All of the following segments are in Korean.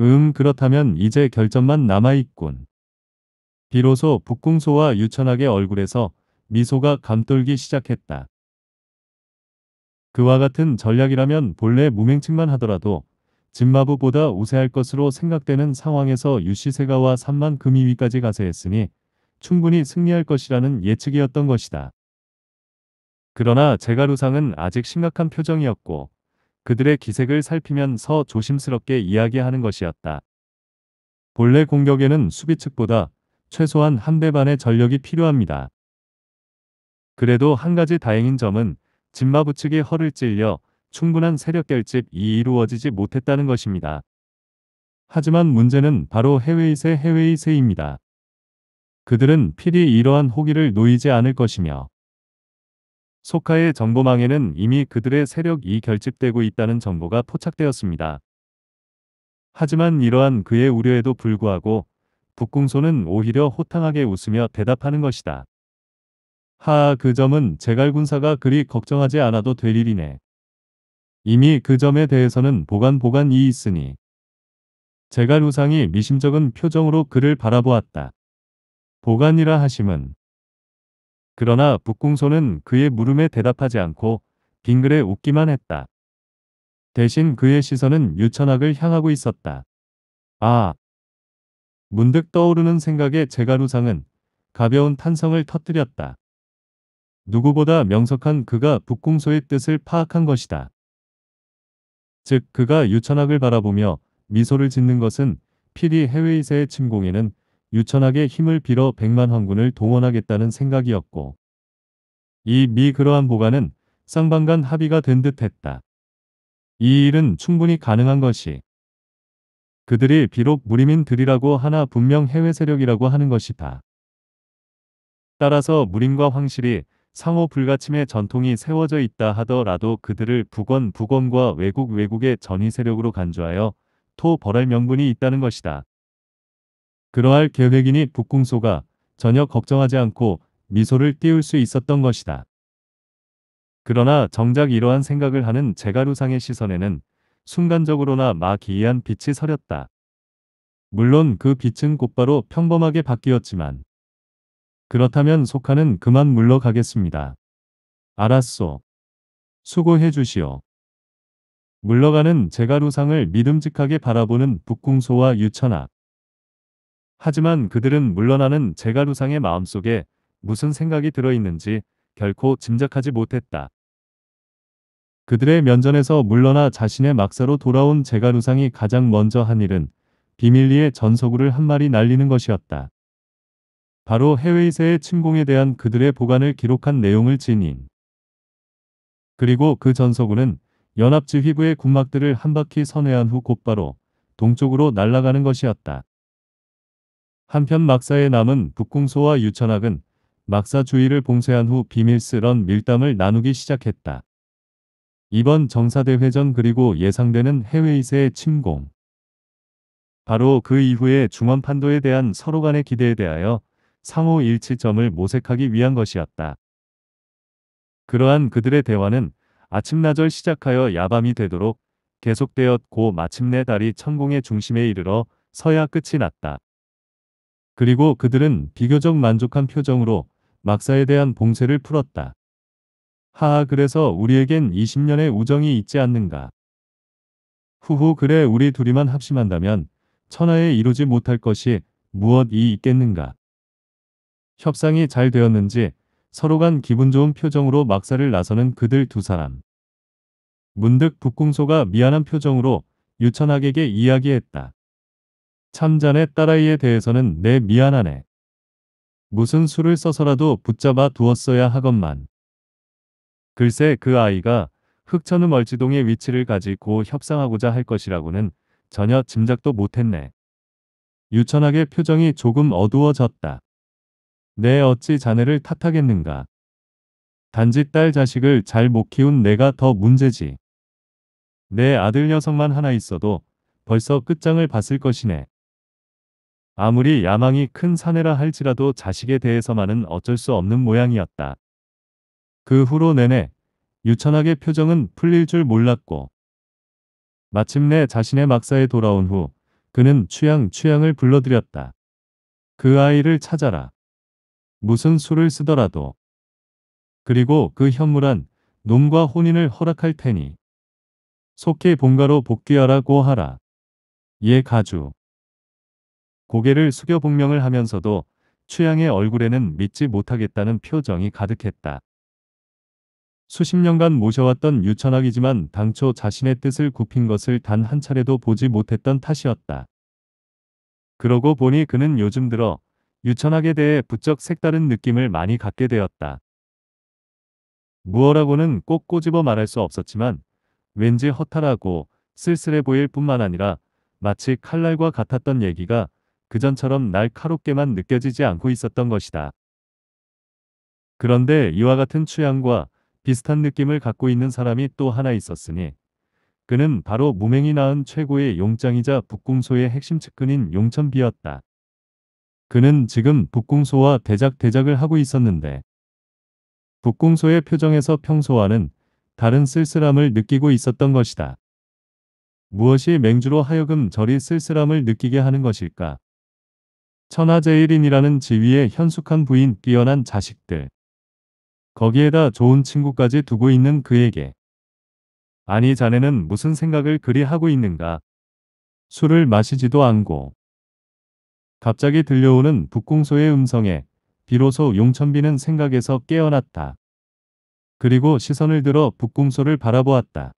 음 그렇다면 이제 결점만 남아있군. 비로소 북궁소와 유천학의 얼굴에서 미소가 감돌기 시작했다. 그와 같은 전략이라면 본래 무맹측만 하더라도 진마부보다 우세할 것으로 생각되는 상황에서 유시세가와 3만 금이위까지 가세했으니 충분히 승리할 것이라는 예측이었던 것이다. 그러나 제가루상은 아직 심각한 표정이었고 그들의 기색을 살피면서 조심스럽게 이야기하는 것이었다. 본래 공격에는 수비 측보다 최소한 한대반의 전력이 필요합니다. 그래도 한 가지 다행인 점은 진마부 측의 허를 찔려 충분한 세력 결집이 이루어지지 못했다는 것입니다. 하지만 문제는 바로 해외이세 해외이세입니다. 그들은 필히 이러한 호기를 놓이지 않을 것이며 소카의 정보망에는 이미 그들의 세력이 결집되고 있다는 정보가 포착되었습니다. 하지만 이러한 그의 우려에도 불구하고 북궁소는 오히려 호탕하게 웃으며 대답하는 것이다. 하하그 점은 제갈 군사가 그리 걱정하지 않아도 될 일이네. 이미 그 점에 대해서는 보관보관이 있으니. 제갈 우상이 미심쩍은 표정으로 그를 바라보았다. 보관이라 하심은 그러나 북궁소는 그의 물음에 대답하지 않고 빙글에 웃기만 했다. 대신 그의 시선은 유천학을 향하고 있었다. 아! 문득 떠오르는 생각에 제가루상은 가벼운 탄성을 터뜨렸다. 누구보다 명석한 그가 북궁소의 뜻을 파악한 것이다. 즉 그가 유천학을 바라보며 미소를 짓는 것은 필히 해외이세의 침공에는 유천하게 힘을 빌어 백만 황군을 동원하겠다는 생각이었고 이 미그러한 보관은 쌍방간 합의가 된 듯했다. 이 일은 충분히 가능한 것이 그들이 비록 무림인들이라고 하나 분명 해외 세력이라고 하는 것이다. 따라서 무림과 황실이 상호 불가침의 전통이 세워져 있다 하더라도 그들을 북원 북원과 외국 외국의 전위 세력으로 간주하여 토 벌할 명분이 있다는 것이다. 그러할 계획이니 북궁소가 전혀 걱정하지 않고 미소를 띄울 수 있었던 것이다. 그러나 정작 이러한 생각을 하는 제가루상의 시선에는 순간적으로나 마기이한 빛이 서렸다. 물론 그 빛은 곧바로 평범하게 바뀌었지만 그렇다면 속하는 그만 물러가겠습니다. 알았소. 수고해 주시오. 물러가는 제가루상을 믿음직하게 바라보는 북궁소와 유천악. 하지만 그들은 물러나는 제가루상의 마음속에 무슨 생각이 들어있는지 결코 짐작하지 못했다. 그들의 면전에서 물러나 자신의 막사로 돌아온 제가루상이 가장 먼저 한 일은 비밀리에 전서구를 한 마리 날리는 것이었다. 바로 해외이세의 침공에 대한 그들의 보관을 기록한 내용을 지닌 그리고 그 전서구는 연합지휘부의 군막들을 한 바퀴 선회한 후 곧바로 동쪽으로 날아가는 것이었다. 한편 막사에 남은 북궁소와 유천학은 막사 주위를 봉쇄한 후 비밀스런 밀담을 나누기 시작했다. 이번 정사대 회전 그리고 예상되는 해외이세의 침공. 바로 그이후에 중원 판도에 대한 서로 간의 기대에 대하여 상호 일치점을 모색하기 위한 것이었다. 그러한 그들의 대화는 아침나절 시작하여 야밤이 되도록 계속되었고 마침내 달이 천공의 중심에 이르러 서야 끝이 났다. 그리고 그들은 비교적 만족한 표정으로 막사에 대한 봉쇄를 풀었다. 하하 그래서 우리에겐 20년의 우정이 있지 않는가. 후후 그래 우리 둘이만 합심한다면 천하에 이루지 못할 것이 무엇이 있겠는가. 협상이 잘 되었는지 서로 간 기분 좋은 표정으로 막사를 나서는 그들 두 사람. 문득 북궁소가 미안한 표정으로 유천학에게 이야기했다. 참 자네 딸아이에 대해서는 내 네, 미안하네. 무슨 수를 써서라도 붙잡아 두었어야 하건만. 글쎄 그 아이가 흑천음 얼지동의 위치를 가지고 협상하고자 할 것이라고는 전혀 짐작도 못했네. 유천학의 표정이 조금 어두워졌다. 내 네, 어찌 자네를 탓하겠는가. 단지 딸 자식을 잘 못 키운 내가 더 문제지. 내 네, 아들 녀석만 하나 있어도 벌써 끝장을 봤을 것이네. 아무리 야망이 큰 사내라 할지라도 자식에 대해서만은 어쩔 수 없는 모양이었다. 그 후로 내내 유천학의 표정은 풀릴 줄 몰랐고 마침내 자신의 막사에 돌아온 후 그는 취향 취향을 불러들였다. 그 아이를 찾아라. 무슨 수를 쓰더라도. 그리고 그 현물한 놈과 혼인을 허락할 테니 속히 본가로 복귀하라고 하라. 예 가주. 고개를 숙여 복명을 하면서도 추양의 얼굴에는 믿지 못하겠다는 표정이 가득했다. 수십 년간 모셔왔던 유천학이지만 당초 자신의 뜻을 굽힌 것을 단 한 차례도 보지 못했던 탓이었다. 그러고 보니 그는 요즘 들어 유천학에 대해 부쩍 색다른 느낌을 많이 갖게 되었다. 무어라고는 꼭 꼬집어 말할 수 없었지만 왠지 허탈하고 쓸쓸해 보일 뿐만 아니라 마치 칼날과 같았던 얘기가 그전처럼 날 카롭게만 느껴지지 않고 있었던 것이다. 그런데 이와 같은 취향과 비슷한 느낌을 갖고 있는 사람이 또 하나 있었으니 그는 바로 무맹이 낳은 최고의 용장이자 북궁소의 핵심 측근인 용천비였다. 그는 지금 북궁소와 대작대작을 하고 있었는데 북궁소의 표정에서 평소와는 다른 쓸쓸함을 느끼고 있었던 것이다. 무엇이 맹주로 하여금 저리 쓸쓸함을 느끼게 하는 것일까? 천하제일인이라는 지위에 현숙한 부인, 뛰어난 자식들. 거기에다 좋은 친구까지 두고 있는 그에게. 아니 자네는 무슨 생각을 그리 하고 있는가. 술을 마시지도 않고. 갑자기 들려오는 북궁소의 음성에 비로소 용천비는 생각에서 깨어났다. 그리고 시선을 들어 북궁소를 바라보았다.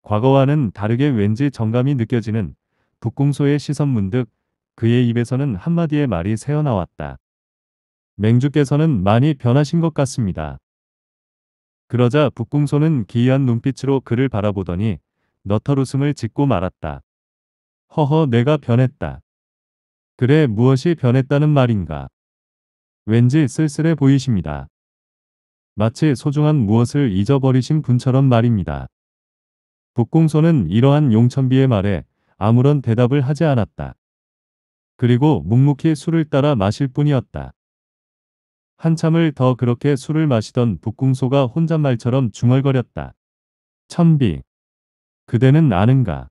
과거와는 다르게 왠지 정감이 느껴지는 북궁소의 시선 문득 그의 입에서는 한마디의 말이 새어나왔다. 맹주께서는 많이 변하신 것 같습니다. 그러자 북궁소는 기이한 눈빛으로 그를 바라보더니 너털웃음을 짓고 말았다. 허허 내가 변했다. 그래 무엇이 변했다는 말인가. 왠지 쓸쓸해 보이십니다. 마치 소중한 무엇을 잊어버리신 분처럼 말입니다. 북궁소는 이러한 용천비의 말에 아무런 대답을 하지 않았다. 그리고 묵묵히 술을 따라 마실 뿐이었다. 한참을 더 그렇게 술을 마시던 북궁소가 혼잣말처럼 중얼거렸다. 천비. 그대는 아는가?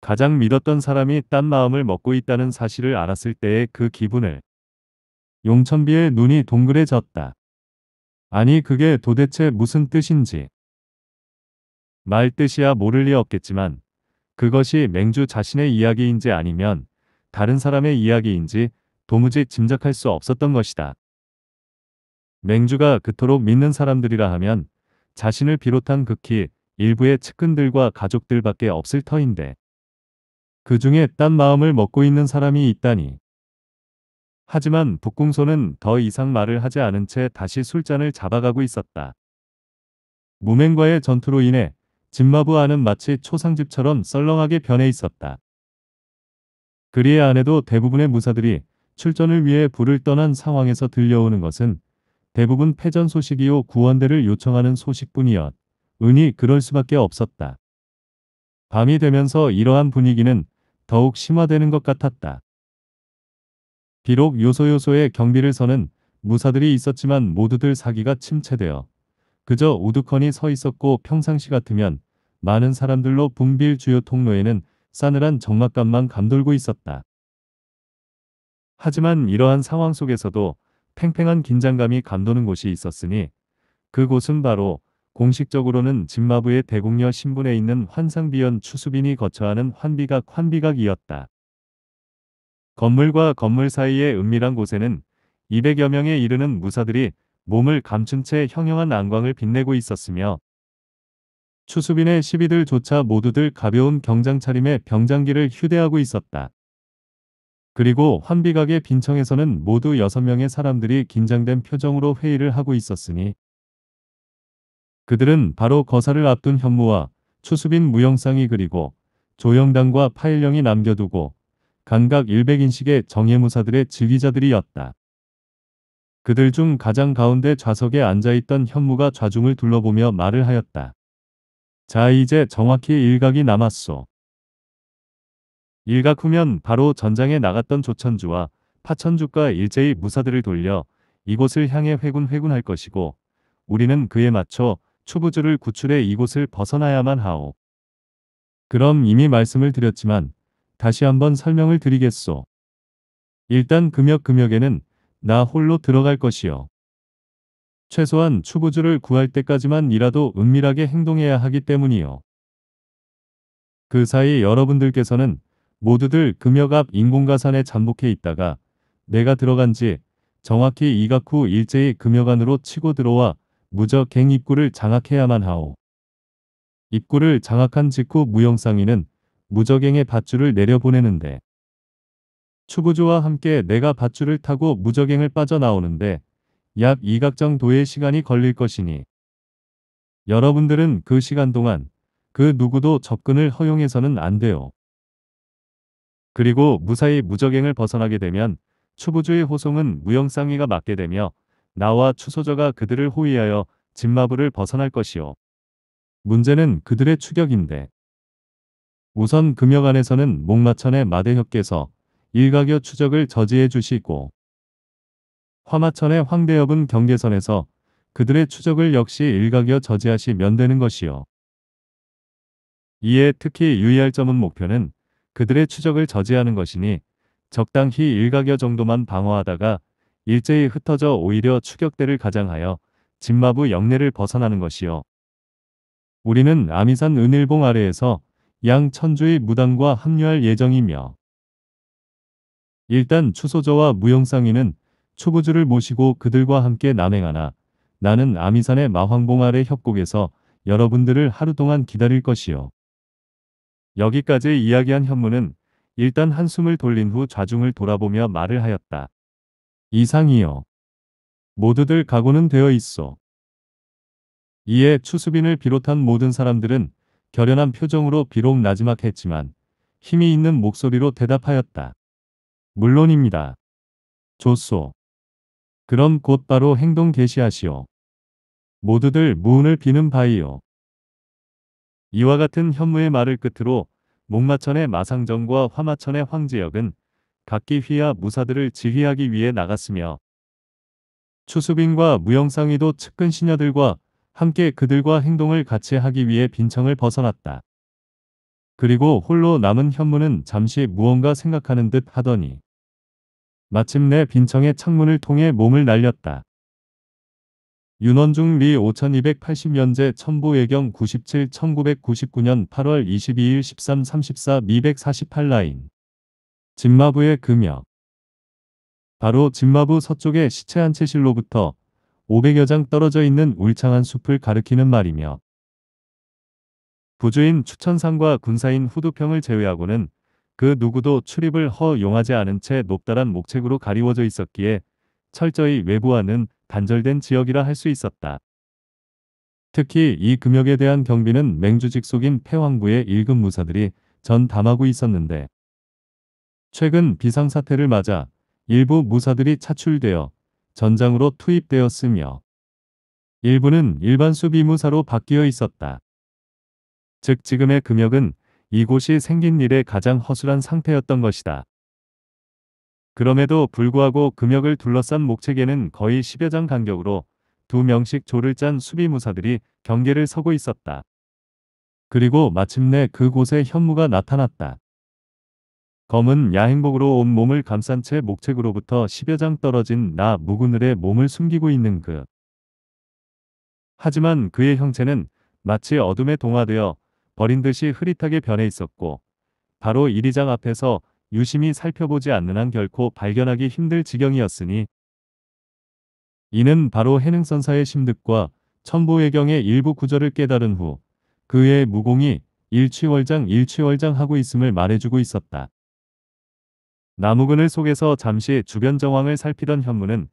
가장 믿었던 사람이 딴 마음을 먹고 있다는 사실을 알았을 때의 그 기분을. 용천비의 눈이 동그래졌다. 아니 그게 도대체 무슨 뜻인지. 말 뜻이야 모를 리 없겠지만 그것이 맹주 자신의 이야기인지 아니면 다른 사람의 이야기인지 도무지 짐작할 수 없었던 것이다. 맹주가 그토록 믿는 사람들이라 하면 자신을 비롯한 극히 일부의 측근들과 가족들밖에 없을 터인데 그 중에 딴 마음을 먹고 있는 사람이 있다니. 하지만 북궁소는 더 이상 말을 하지 않은 채 다시 술잔을 잡아가고 있었다. 무맹과의 전투로 인해 진마부 안은 마치 초상집처럼 썰렁하게 변해 있었다. 그리에 안 해도 대부분의 무사들이 출전을 위해 불을 떠난 상황에서 들려오는 것은 대부분 패전 소식이요 구원대를 요청하는 소식뿐이었. 은이 그럴 수밖에 없었다. 밤이 되면서 이러한 분위기는 더욱 심화되는 것 같았다. 비록 요소요소의 경비를 서는 무사들이 있었지만 모두들 사기가 침체되어 그저 우두커니 서 있었고 평상시 같으면 많은 사람들로 붐빌 주요 통로에는 싸늘한 적막감만 감돌고 있었다. 하지만 이러한 상황 속에서도 팽팽한 긴장감이 감도는 곳이 있었으니 그곳은 바로 공식적으로는 진마부의 대공녀 신분에 있는 환상비연 추수빈이 거처하는 환비각 환비각이었다. 건물과 건물 사이의 은밀한 곳에는 200여 명에 이르는 무사들이 몸을 감춘 채 형형한 안광을 빛내고 있었으며 추수빈의 시비들조차 모두들 가벼운 경장 차림의 병장기를 휴대하고 있었다. 그리고 환비각의 빈청에서는 모두 6명의 사람들이 긴장된 표정으로 회의를 하고 있었으니 그들은 바로 거사를 앞둔 현무와 추수빈 무영상이 그리고 조영당과 파일령이 남겨두고 감각1 0 0인식의 정예무사들의 지휘자들이었다. 그들 중 가장 가운데 좌석에 앉아있던 현무가 좌중을 둘러보며 말을 하였다. 자 이제 정확히 일각이 남았소. 일각 후면 바로 전장에 나갔던 조천주와 파천주가 일제히 무사들을 돌려 이곳을 향해 회군회군할 것이고 우리는 그에 맞춰 추부주를 구출해 이곳을 벗어나야만 하오. 그럼 이미 말씀을 드렸지만 다시 한번 설명을 드리겠소. 일단 금역 금역에는 나 홀로 들어갈 것이요. 최소한 추부주를 구할 때까지만이라도 은밀하게 행동해야 하기 때문이요. 그 사이 여러분들께서는 모두들 금역 앞 인공가산에 잠복해 있다가 내가 들어간 지 정확히 이각 후 일제히 금역 안으로 치고 들어와 무저 갱 입구를 장악해야만 하오. 입구를 장악한 직후 무영상이는 무적갱의 밧줄을 내려보내는데 추부주와 함께 내가 밧줄을 타고 무적갱을 빠져나오는데 약 2각 정도의 시간이 걸릴 것이니 여러분들은 그 시간 동안 그 누구도 접근을 허용해서는 안 돼요. 그리고 무사히 무적행을 벗어나게 되면 추부주의 호송은 무영상위가 맡게 되며 나와 추소저가 그들을 호위하여 진마부를 벗어날 것이요. 문제는 그들의 추격인데 우선 금역안에서는 목마천의 마대협께서 일가교 추적을 저지해 주시고 화마천의 황대엽은 경계선에서 그들의 추적을 역시 일각여 저지하시 면되는 것이요. 이에 특히 유의할 점은 목표는 그들의 추적을 저지하는 것이니 적당히 일각여 정도만 방어하다가 일제히 흩어져 오히려 추격대를 가장하여 진마부 영내를 벗어나는 것이요. 우리는 아미산 은일봉 아래에서 양 천주의 무당과 합류할 예정이며 일단 추소저와 무용상위는 초보주를 모시고 그들과 함께 남행하나 나는 아미산의 마황봉 아래 협곡에서 여러분들을 하루 동안 기다릴 것이요. 여기까지 이야기한 현무는 일단 한숨을 돌린 후 좌중을 돌아보며 말을 하였다. 이상이요. 모두들 각오는 되어 있어. 이에 추수빈을 비롯한 모든 사람들은 결연한 표정으로 비록 나지막했지만 힘이 있는 목소리로 대답하였다. 물론입니다. 좋소. 그럼 곧바로 행동 개시하시오. 모두들 무운을 비는 바이요. 이와 같은 현무의 말을 끝으로 목마천의 마상정과 화마천의 황제역은 각기 휘하 무사들을 지휘하기 위해 나갔으며 추수빈과 무영상이도 측근 신녀들과 함께 그들과 행동을 같이 하기 위해 빈청을 벗어났다. 그리고 홀로 남은 현무는 잠시 무언가 생각하는 듯 하더니 마침내 빈청의 창문을 통해 몸을 날렸다. 윤원중 미 5280년제 천보예경 97 1999년 8월 22일 13 34 248라인 진마부의 금역 바로 진마부 서쪽의 시체 한 채실로부터 500여 장 떨어져 있는 울창한 숲을 가르키는 말이며 부주인 추천상과 군사인 후두평을 제외하고는 그 누구도 출입을 허용하지 않은 채 높다란 목책으로 가리워져 있었기에 철저히 외부와는 단절된 지역이라 할 수 있었다. 특히 이 금역에 대한 경비는 맹주 직속인 폐황부의 일급 무사들이 전담하고 있었는데 최근 비상사태를 맞아 일부 무사들이 차출되어 전장으로 투입되었으며 일부는 일반 수비무사로 바뀌어 있었다. 즉 지금의 금역은 이곳이 생긴 일에 가장 허술한 상태였던 것이다. 그럼에도 불구하고 금역을 둘러싼 목책에는 거의 10여 장 간격으로 두 명씩 조를 짠 수비무사들이 경계를 서고 있었다. 그리고 마침내 그곳에 현무가 나타났다. 검은 야행복으로 온 몸을 감싼 채 목책으로부터 10여 장 떨어진 나무그늘의 몸을 숨기고 있는 그. 하지만 그의 형체는 마치 어둠에 동화되어 버린 듯이 흐릿하게 변해 있었고 바로 이리장 앞에서 유심히 살펴보지 않는 한 결코 발견하기 힘들 지경이었으니 이는 바로 해능선사의 심득과 천보의경의 일부 구절을 깨달은 후 그의 무공이 일취월장 일취월장 하고 있음을 말해주고 있었다. 나무 근을 속에서 잠시 주변 정황을 살피던 현무는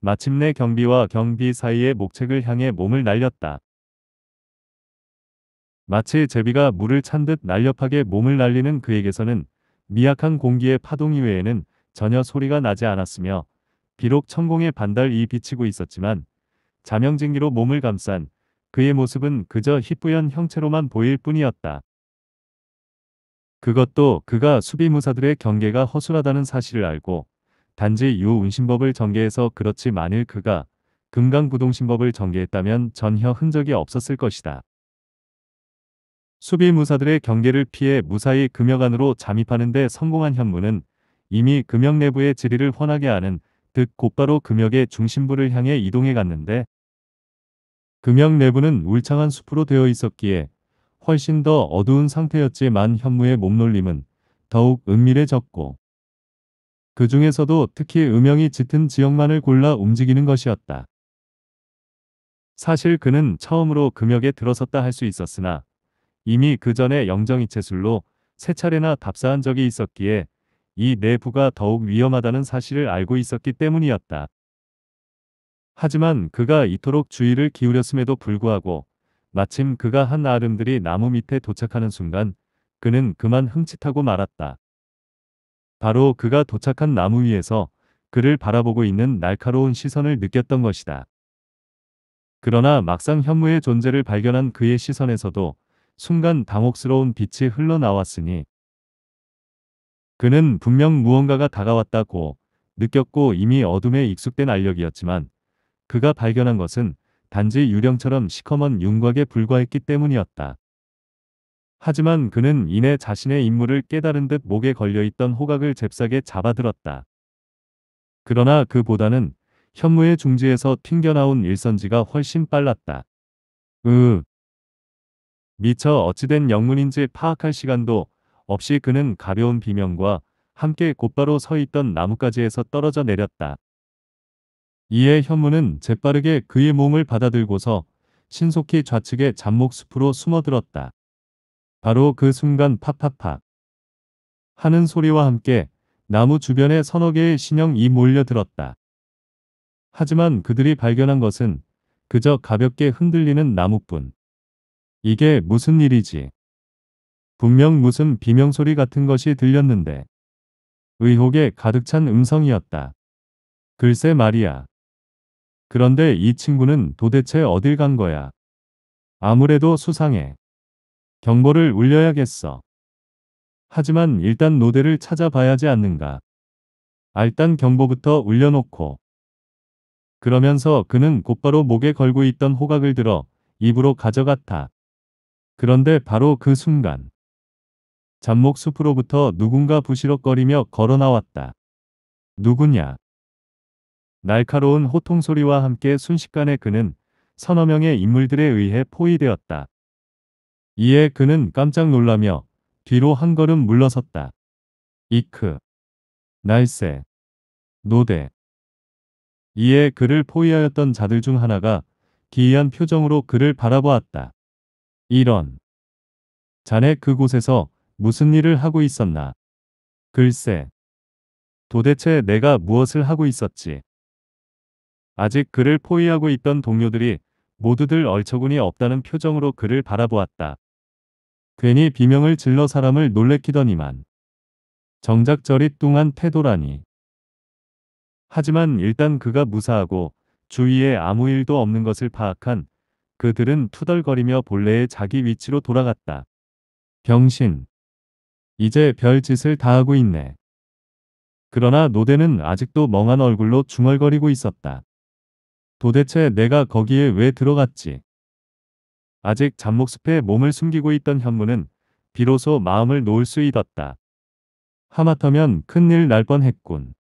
마침내 경비와 경비 사이의 목책을 향해 몸을 날렸다. 마치 제비가 물을 찬 듯 날렵하게 몸을 날리는 그에게서는 미약한 공기의 파동 이외에는 전혀 소리가 나지 않았으며 비록 천공의 반달이 비치고 있었지만 자명쟁기로 몸을 감싼 그의 모습은 그저 희뿌연 형체로만 보일 뿐이었다. 그것도 그가 수비무사들의 경계가 허술하다는 사실을 알고 단지 유운신법을 전개해서 그렇지 만일 그가 금강부동신법을 전개했다면 전혀 흔적이 없었을 것이다. 수비무사들의 경계를 피해 무사히 금역 안으로 잠입하는 데 성공한 현무는 이미 금역 내부의 지리를 훤하게 아는 듯 곧바로 금역의 중심부를 향해 이동해 갔는데 금역 내부는 울창한 숲으로 되어 있었기에 훨씬 더 어두운 상태였지만 현무의 몸놀림은 더욱 은밀해졌고 그 중에서도 특히 음영이 짙은 지역만을 골라 움직이는 것이었다. 사실 그는 처음으로 금역에 들어섰다 할 수 있었으나 이미 그 전에 영정이채술로세 차례나 답사한 적이 있었기에 이 내부가 더욱 위험하다는 사실을 알고 있었기 때문이었다. 하지만 그가 이토록 주의를 기울였음에도 불구하고 마침 그가 한 아름들이 나무 밑에 도착하는 순간 그는 그만 흥칫하고 말았다. 바로 그가 도착한 나무 위에서 그를 바라보고 있는 날카로운 시선을 느꼈던 것이다. 그러나 막상 현무의 존재를 발견한 그의 시선에서도 순간 당혹스러운 빛이 흘러나왔으니 그는 분명 무언가가 다가왔다고 느꼈고 이미 어둠에 익숙된 알력이었지만 그가 발견한 것은 단지 유령처럼 시커먼 윤곽에 불과했기 때문이었다. 하지만 그는 이내 자신의 임무를 깨달은 듯 목에 걸려있던 호각을 잽싸게 잡아들었다. 그러나 그보다는 현무의 중지에서 튕겨나온 일선지가 훨씬 빨랐다. 으 미처 어찌된 영문인지 파악할 시간도 없이 그는 가벼운 비명과 함께 곧바로 서 있던 나뭇가지에서 떨어져 내렸다. 이에 현무는 재빠르게 그의 몸을 받아들고서 신속히 좌측의 잡목 숲으로 숨어들었다. 바로 그 순간 팍팍팍 하는 소리와 함께 나무 주변에 서너 개의 신형이 몰려들었다. 하지만 그들이 발견한 것은 그저 가볍게 흔들리는 나무뿐. 이게 무슨 일이지? 분명 무슨 비명소리 같은 것이 들렸는데 의혹에 가득 찬 음성이었다. 글쎄 말이야. 그런데 이 친구는 도대체 어딜 간 거야? 아무래도 수상해. 경보를 울려야겠어. 하지만 일단 노대를 찾아봐야지 않는가. 알단 경보부터 울려놓고. 그러면서 그는 곧바로 목에 걸고 있던 호각을 들어 입으로 가져갔다. 그런데 바로 그 순간 잡목 숲으로부터 누군가 부시럭거리며 걸어나왔다. 누구냐? 날카로운 호통 소리와 함께 순식간에 그는 서너 명의 인물들에 의해 포위되었다. 이에 그는 깜짝 놀라며 뒤로 한 걸음 물러섰다. 이크, 날세, 노대. 이에 그를 포위하였던 자들 중 하나가 기이한 표정으로 그를 바라보았다. 이런. 자네 그곳에서 무슨 일을 하고 있었나? 글쎄. 도대체 내가 무엇을 하고 있었지? 아직 그를 포위하고 있던 동료들이 모두들 얼처구니 없다는 표정으로 그를 바라보았다. 괜히 비명을 질러 사람을 놀래키더니만. 정작 저릿뚱한 태도라니. 하지만 일단 그가 무사하고 주위에 아무 일도 없는 것을 파악한 그들은 투덜거리며 본래의 자기 위치로 돌아갔다. 병신. 이제 별짓을 다 하고 있네. 그러나 노대는 아직도 멍한 얼굴로 중얼거리고 있었다. 도대체 내가 거기에 왜 들어갔지? 아직 잠목숲에 몸을 숨기고 있던 현무는 비로소 마음을 놓을 수 있었다. 하마터면 큰일 날 뻔했군.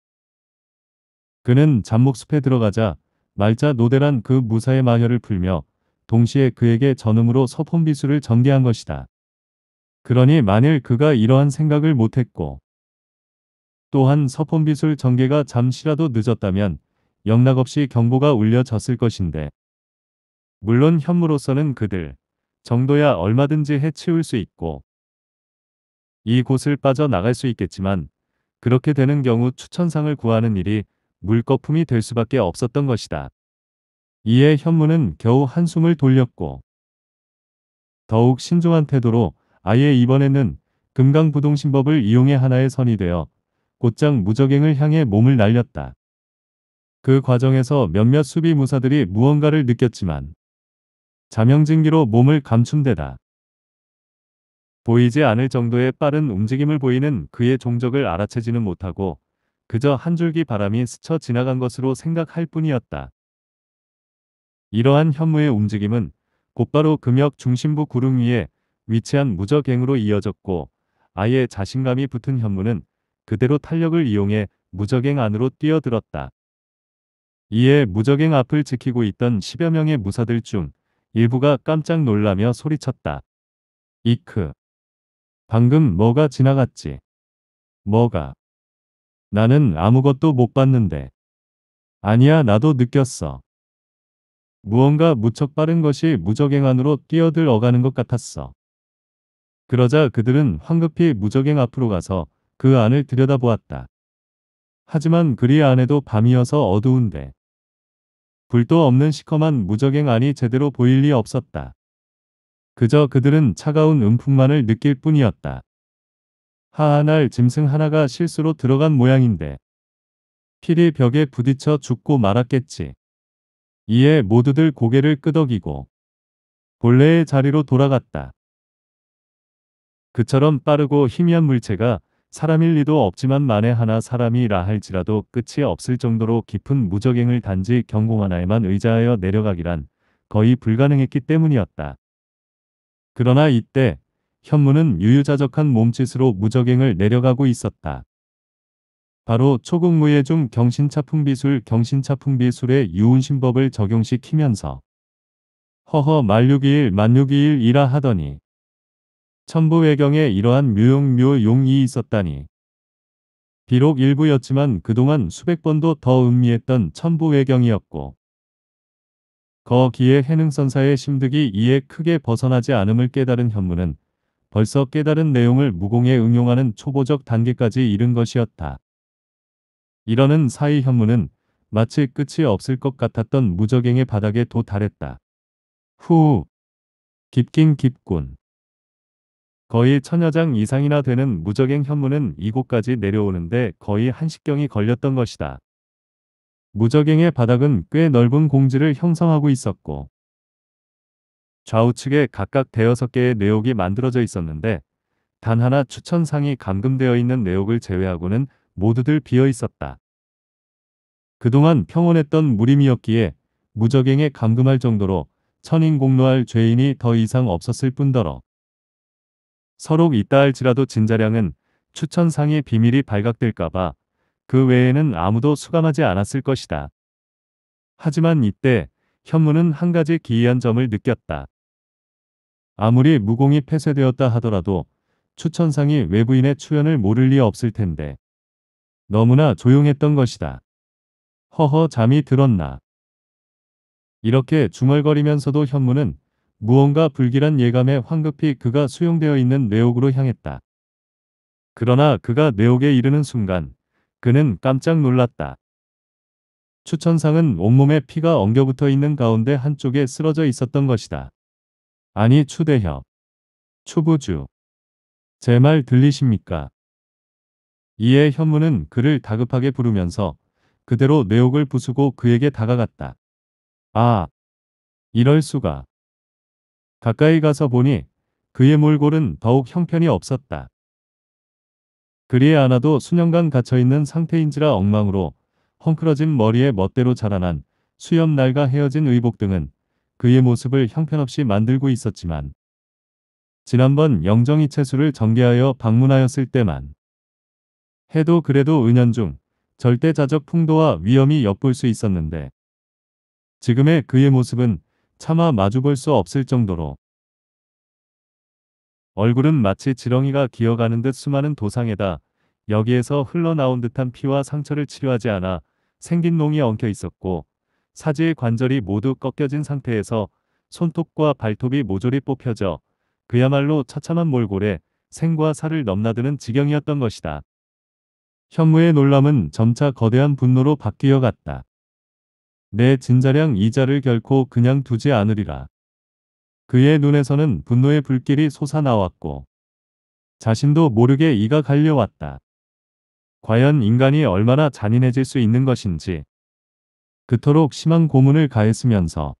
그는 잠목숲에 들어가자 말자 노대란 그 무사의 마혈을 풀며 동시에 그에게 전음으로 서폰비수를 전개한 것이다. 그러니 만일 그가 이러한 생각을 못했고 또한 서폰비술 전개가 잠시라도 늦었다면 영락없이 경보가 울려졌을 것인데 물론 현무로서는 그들 정도야 얼마든지 해치울 수 있고 이곳을 빠져나갈 수 있겠지만 그렇게 되는 경우 추천상을 구하는 일이 물거품이 될 수밖에 없었던 것이다. 이에 현무는 겨우 한숨을 돌렸고 더욱 신중한 태도로 아예 이번에는 금강부동신법을 이용해 하나의 선이 되어 곧장 무적행을 향해 몸을 날렸다. 그 과정에서 몇몇 수비 무사들이 무언가를 느꼈지만 자명증기로 몸을 감춘데다 보이지 않을 정도의 빠른 움직임을 보이는 그의 종적을 알아채지는 못하고 그저 한 줄기 바람이 스쳐 지나간 것으로 생각할 뿐이었다. 이러한 현무의 움직임은 곧바로 금역 중심부 구릉 위에 위치한 무적행으로 이어졌고 아예 자신감이 붙은 현무는 그대로 탄력을 이용해 무적행 안으로 뛰어들었다. 이에 무적행 앞을 지키고 있던 10여 명의 무사들 중 일부가 깜짝 놀라며 소리쳤다. 이크. 방금 뭐가 지나갔지? 뭐가? 나는 아무것도 못 봤는데. 아니야 나도 느꼈어. 무언가 무척 빠른 것이 무적행 안으로 뛰어들 어가는 것 같았어. 그러자 그들은 황급히 무적행 앞으로 가서 그 안을 들여다보았다. 하지만 그리 안에도 밤이어서 어두운데 불도 없는 시커먼 무적행 안이 제대로 보일 리 없었다. 그저 그들은 차가운 음풍만을 느낄 뿐이었다. 하하날 짐승 하나가 실수로 들어간 모양인데 필이 벽에 부딪혀 죽고 말았겠지. 이에 모두들 고개를 끄덕이고 본래의 자리로 돌아갔다. 그처럼 빠르고 희미한 물체가 사람일 리도 없지만 만에 하나 사람이라 할지라도 끝이 없을 정도로 깊은 무적행을 단지 경공 하나에만 의자하여 내려가기란 거의 불가능했기 때문이었다. 그러나 이때 현무는 유유자적한 몸짓으로 무적행을 내려가고 있었다. 바로 초국무예 중 경신차풍비술 경신차풍비술의 유운신법을 적용시키면서 허허 만륙이일 만륙이일이라 하더니 천부외경에 이러한 묘용묘용이 있었다니 비록 일부였지만 그동안 수백 번도 더 음미했던 천부외경이었고 거기에 해능선사의 심득이 이에 크게 벗어나지 않음을 깨달은 현무는 벌써 깨달은 내용을 무공에 응용하는 초보적 단계까지 이른 것이었다. 이러는 사이 현무는 마치 끝이 없을 것 같았던 무적행의 바닥에 도달했다. 후 깊긴 깊군. 거의 천여장 이상이나 되는 무적행 현무는 이곳까지 내려오는데 거의 한식경이 걸렸던 것이다. 무적행의 바닥은 꽤 넓은 공지를 형성하고 있었고 좌우측에 각각 대여섯 개의 내옥이 만들어져 있었는데 단 하나 추천상이 감금되어 있는 내옥을 제외하고는 모두들 비어 있었다. 그동안 평온했던 무림이었기에 무적행에 감금할 정도로 천인공로할 죄인이 더 이상 없었을 뿐더러 서로 있다 할지라도 진자량은 추천상의 비밀이 발각될까봐 그 외에는 아무도 수감하지 않았을 것이다. 하지만 이때 현무는 한 가지 기이한 점을 느꼈다. 아무리 무공이 폐쇄되었다 하더라도 추천상이 외부인의 출연을 모를 리 없을 텐데 너무나 조용했던 것이다. 허허 잠이 들었나. 이렇게 중얼거리면서도 현무는 무언가 불길한 예감에 황급히 그가 수용되어 있는 내옥으로 향했다. 그러나 그가 내옥에 이르는 순간 그는 깜짝 놀랐다. 추천상은 온몸에 피가 엉겨붙어 있는 가운데 한쪽에 쓰러져 있었던 것이다. 아니 추대협. 추부주. 제 말 들리십니까? 이에 현무는 그를 다급하게 부르면서 그대로 내옥을 부수고 그에게 다가갔다. 아! 이럴 수가. 가까이 가서 보니 그의 몰골은 더욱 형편이 없었다. 그리에 안아도 수년간 갇혀있는 상태인지라 엉망으로 헝클어진 머리에 멋대로 자라난 수염 날과 헤어진 의복 등은 그의 모습을 형편없이 만들고 있었지만 지난번 영정이 채수를 전개하여 방문하였을 때만 해도 그래도 은연중 절대자적 풍도와 위험이 엿볼 수 있었는데 지금의 그의 모습은 차마 마주볼 수 없을 정도로 얼굴은 마치 지렁이가 기어가는 듯 수많은 도상에다 여기에서 흘러나온 듯한 피와 상처를 치료하지 않아 생긴 농이 엉켜 있었고 사지의 관절이 모두 꺾여진 상태에서 손톱과 발톱이 모조리 뽑혀져 그야말로 처참한 몰골에 생과 살을 넘나드는 지경이었던 것이다. 현무의 놀람은 점차 거대한 분노로 바뀌어갔다. 내 진자량 이자를 결코 그냥 두지 않으리라. 그의 눈에서는 분노의 불길이 솟아나왔고 자신도 모르게 이가 갈려왔다. 과연 인간이 얼마나 잔인해질 수 있는 것인지 그토록 심한 고문을 가했으면서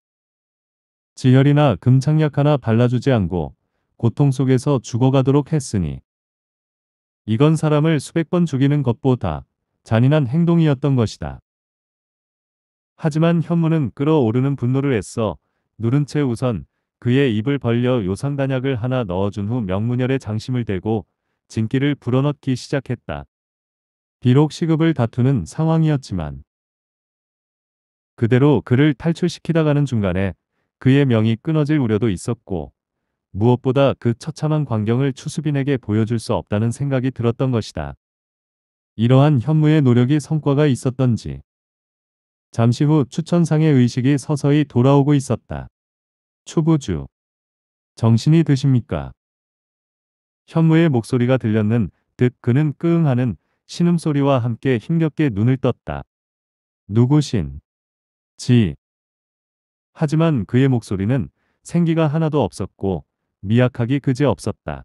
지혈이나 금창약 하나 발라주지 않고 고통 속에서 죽어가도록 했으니 이건 사람을 수백 번 죽이는 것보다 잔인한 행동이었던 것이다. 하지만 현무는 끌어오르는 분노를 애써 누른 채 우선 그의 입을 벌려 요상단약을 하나 넣어준 후 명문열의 장심을 대고 진기를 불어넣기 시작했다. 비록 시급을 다투는 상황이었지만 그대로 그를 탈출시키다가는 중간에 그의 명이 끊어질 우려도 있었고 무엇보다 그 처참한 광경을 추수빈에게 보여줄 수 없다는 생각이 들었던 것이다. 이러한 현무의 노력이 성과가 있었던지 잠시 후 추천상의 의식이 서서히 돌아오고 있었다. 추부주 정신이 드십니까? 현무의 목소리가 들렸는 듯 그는 끄응하는 신음소리와 함께 힘겹게 눈을 떴다. 누구신? 지. 하지만 그의 목소리는 생기가 하나도 없었고 미약하기 그지없었다.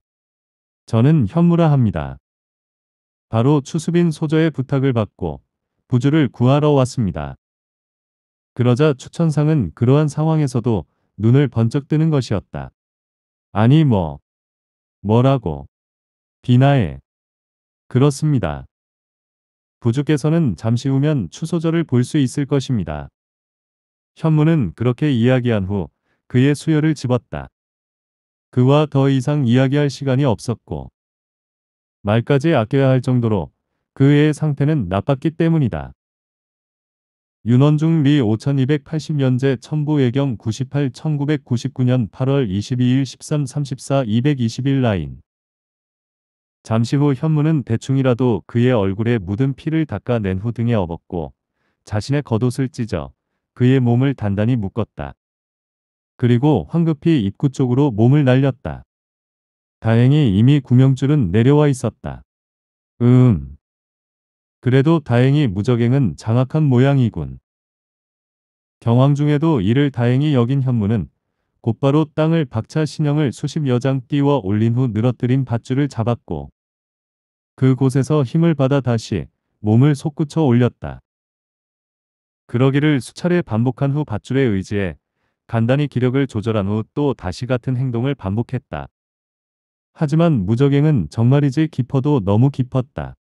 저는 현무라합니다. 바로 추수빈 소저의 부탁을 받고 부주를 구하러 왔습니다. 그러자 추천상은 그러한 상황에서도 눈을 번쩍 뜨는 것이었다. 아니 뭐. 뭐라고. 비나해. 그렇습니다. 부주께서는 잠시 후면 추소절을 볼수 있을 것입니다. 현무는 그렇게 이야기한 후 그의 수혈을 집었다. 그와 더 이상 이야기할 시간이 없었고 말까지 아껴야 할 정도로 그의 상태는 나빴기 때문이다. 윤원중 리 5280년제 천부외경 98 1999년 8월 22일 13 34 221 라인 잠시 후 현무는 대충이라도 그의 얼굴에 묻은 피를 닦아낸 후 등에 업었고 자신의 겉옷을 찢어 그의 몸을 단단히 묶었다. 그리고 황급히 입구 쪽으로 몸을 날렸다. 다행히 이미 구명줄은 내려와 있었다. 음. 그래도 다행히 무적행은 장악한 모양이군. 경황 중에도 이를 다행히 여긴 현무는 곧바로 땅을 박차 신형을 수십 여장 띄워 올린 후 늘어뜨린 밧줄을 잡았고 그곳에서 힘을 받아 다시 몸을 솟구쳐 올렸다. 그러기를 수차례 반복한 후 밧줄에 의지해 간단히 기력을 조절한 후 또 다시 같은 행동을 반복했다. 하지만 무적행은 정말이지 깊어도 너무 깊었다.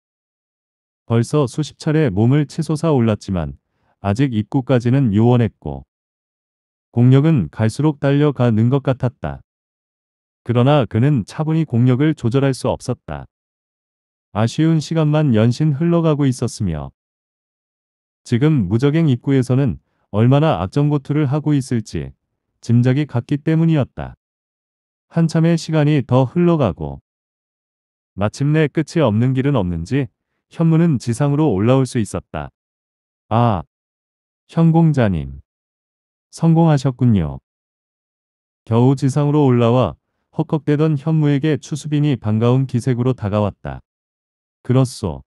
벌써 수십 차례 몸을 치솟아 올랐지만 아직 입구까지는 요원했고 공력은 갈수록 달려가는 것 같았다. 그러나 그는 차분히 공력을 조절할 수 없었다. 아쉬운 시간만 연신 흘러가고 있었으며 지금 무적행 입구에서는 얼마나 악전고투를 하고 있을지 짐작이 갔기 때문이었다. 한참의 시간이 더 흘러가고 마침내 끝이 없는 길은 없는지 현무는 지상으로 올라올 수 있었다. 아, 현공자님. 성공하셨군요. 겨우 지상으로 올라와 헉헉대던 현무에게 추수빈이 반가운 기색으로 다가왔다. 그렇소.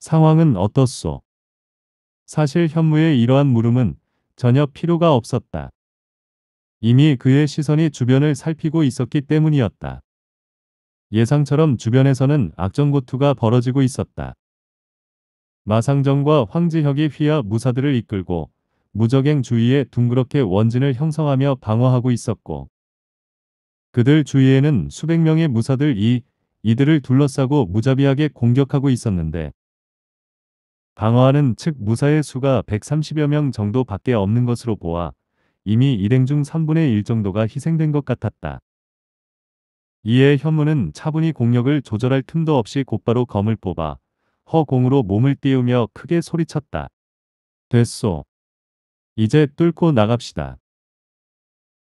상황은 어떻소? 사실 현무의 이러한 물음은 전혀 필요가 없었다. 이미 그의 시선이 주변을 살피고 있었기 때문이었다. 예상처럼 주변에서는 악전고투가 벌어지고 있었다. 마상정과 황지혁이 휘하 무사들을 이끌고 무적행 주위에 둥그렇게 원진을 형성하며 방어하고 있었고 그들 주위에는 수백 명의 무사들이 이들을 둘러싸고 무자비하게 공격하고 있었는데 방어하는 측 무사의 수가 130여 명 정도밖에 없는 것으로 보아 이미 일행 중 3분의 1 정도가 희생된 것 같았다. 이에 현무는 차분히 공력을 조절할 틈도 없이 곧바로 검을 뽑아 허공으로 몸을 띄우며 크게 소리쳤다. 됐소. 이제 뚫고 나갑시다.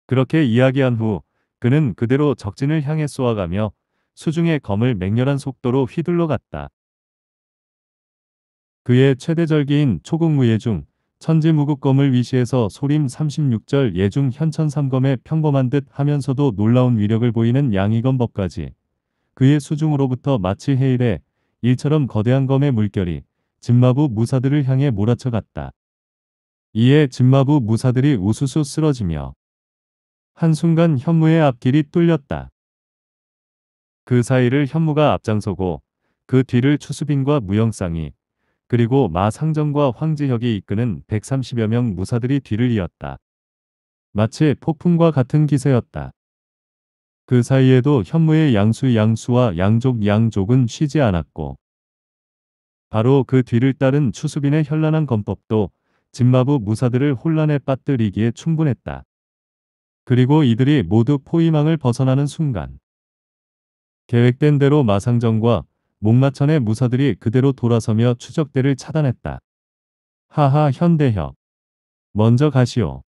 그렇게 이야기한 후 그는 그대로 적진을 향해 쏘아가며 수중에 검을 맹렬한 속도로 휘둘러 갔다. 그의 최대 절기인 초국무예 중 천지무국검을 위시해서 소림 36절 예중 현천삼검의 평범한 듯 하면서도 놀라운 위력을 보이는 양이검법까지 그의 수중으로부터 마치 해일에 일처럼 거대한 검의 물결이 진마부 무사들을 향해 몰아쳐갔다. 이에 진마부 무사들이 우수수 쓰러지며 한순간 현무의 앞길이 뚫렸다. 그 사이를 현무가 앞장서고 그 뒤를 추수빈과 무영상이 그리고 마상정과 황지혁이 이끄는 130여 명 무사들이 뒤를 이었다. 마치 폭풍과 같은 기세였다. 그 사이에도 현무의 양수 양수와 양족 양족은 쉬지 않았고 바로 그 뒤를 따른 추수빈의 현란한 건법도 진마부 무사들을 혼란에 빠뜨리기에 충분했다. 그리고 이들이 모두 포위망을 벗어나는 순간 계획된 대로 마상정과 목마천의 무사들이 그대로 돌아서며 추적대를 차단했다. 하하 현대혁 먼저 가시오.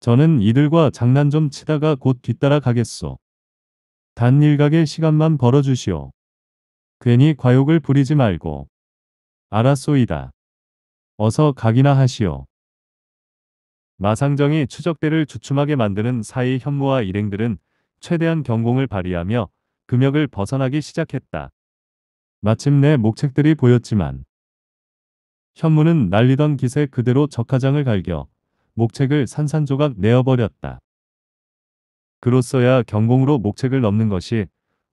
저는 이들과 장난 좀 치다가 곧 뒤따라 가겠소. 단 일각의 시간만 벌어주시오. 괜히 과욕을 부리지 말고. 알았소이다. 어서 가기나 하시오. 마상정이 추적대를 주춤하게 만드는 사이 현무와 일행들은 최대한 경공을 발휘하며 금역을 벗어나기 시작했다. 마침내 목책들이 보였지만 현무는 날리던 기세 그대로 적화장을 갈겨 목책을 산산조각 내어버렸다. 그로써야 경공으로 목책을 넘는 것이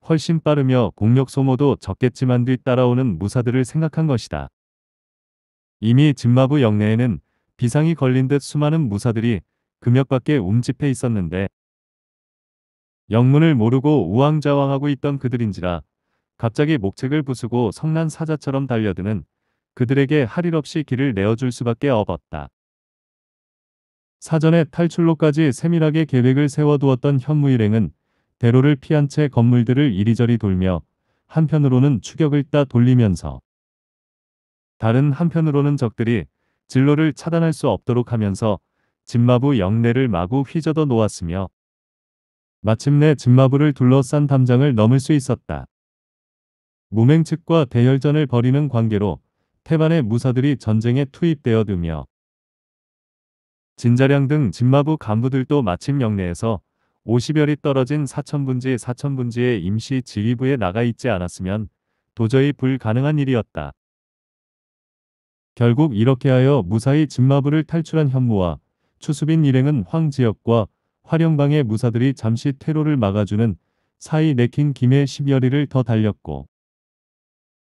훨씬 빠르며 공력 소모도 적겠지만 뒤따라오는 무사들을 생각한 것이다. 이미 진마부 영내에는 비상이 걸린 듯 수많은 무사들이 금역 밖에 움집해 있었는데 영문을 모르고 우왕좌왕하고 있던 그들인지라 갑자기 목책을 부수고 성난 사자처럼 달려드는 그들에게 할 일 없이 길을 내어줄 수밖에 없었다. 사전에 탈출로까지 세밀하게 계획을 세워두었던 현무일행은 대로를 피한 채 건물들을 이리저리 돌며 한편으로는 추격을 따 돌리면서 다른 한편으로는 적들이 진로를 차단할 수 없도록 하면서 진마부 영내를 마구 휘저어 놓았으며 마침내 진마부를 둘러싼 담장을 넘을 수 있었다. 무맹 측과 대혈전을 벌이는 관계로 태반의 무사들이 전쟁에 투입되어두며 진자량 등 진마부 간부들도 마침 영내에서 5 0열이 떨어진 사천분지 사천분지의 임시 지휘부에 나가 있지 않았으면 도저히 불가능한 일이었다. 결국 이렇게 하여 무사히 진마부를 탈출한 현무와 추수빈 일행은 황지역과 화령방의 무사들이 잠시 퇴로를 막아주는 사이 내킨 김에 10여리를 더 달렸고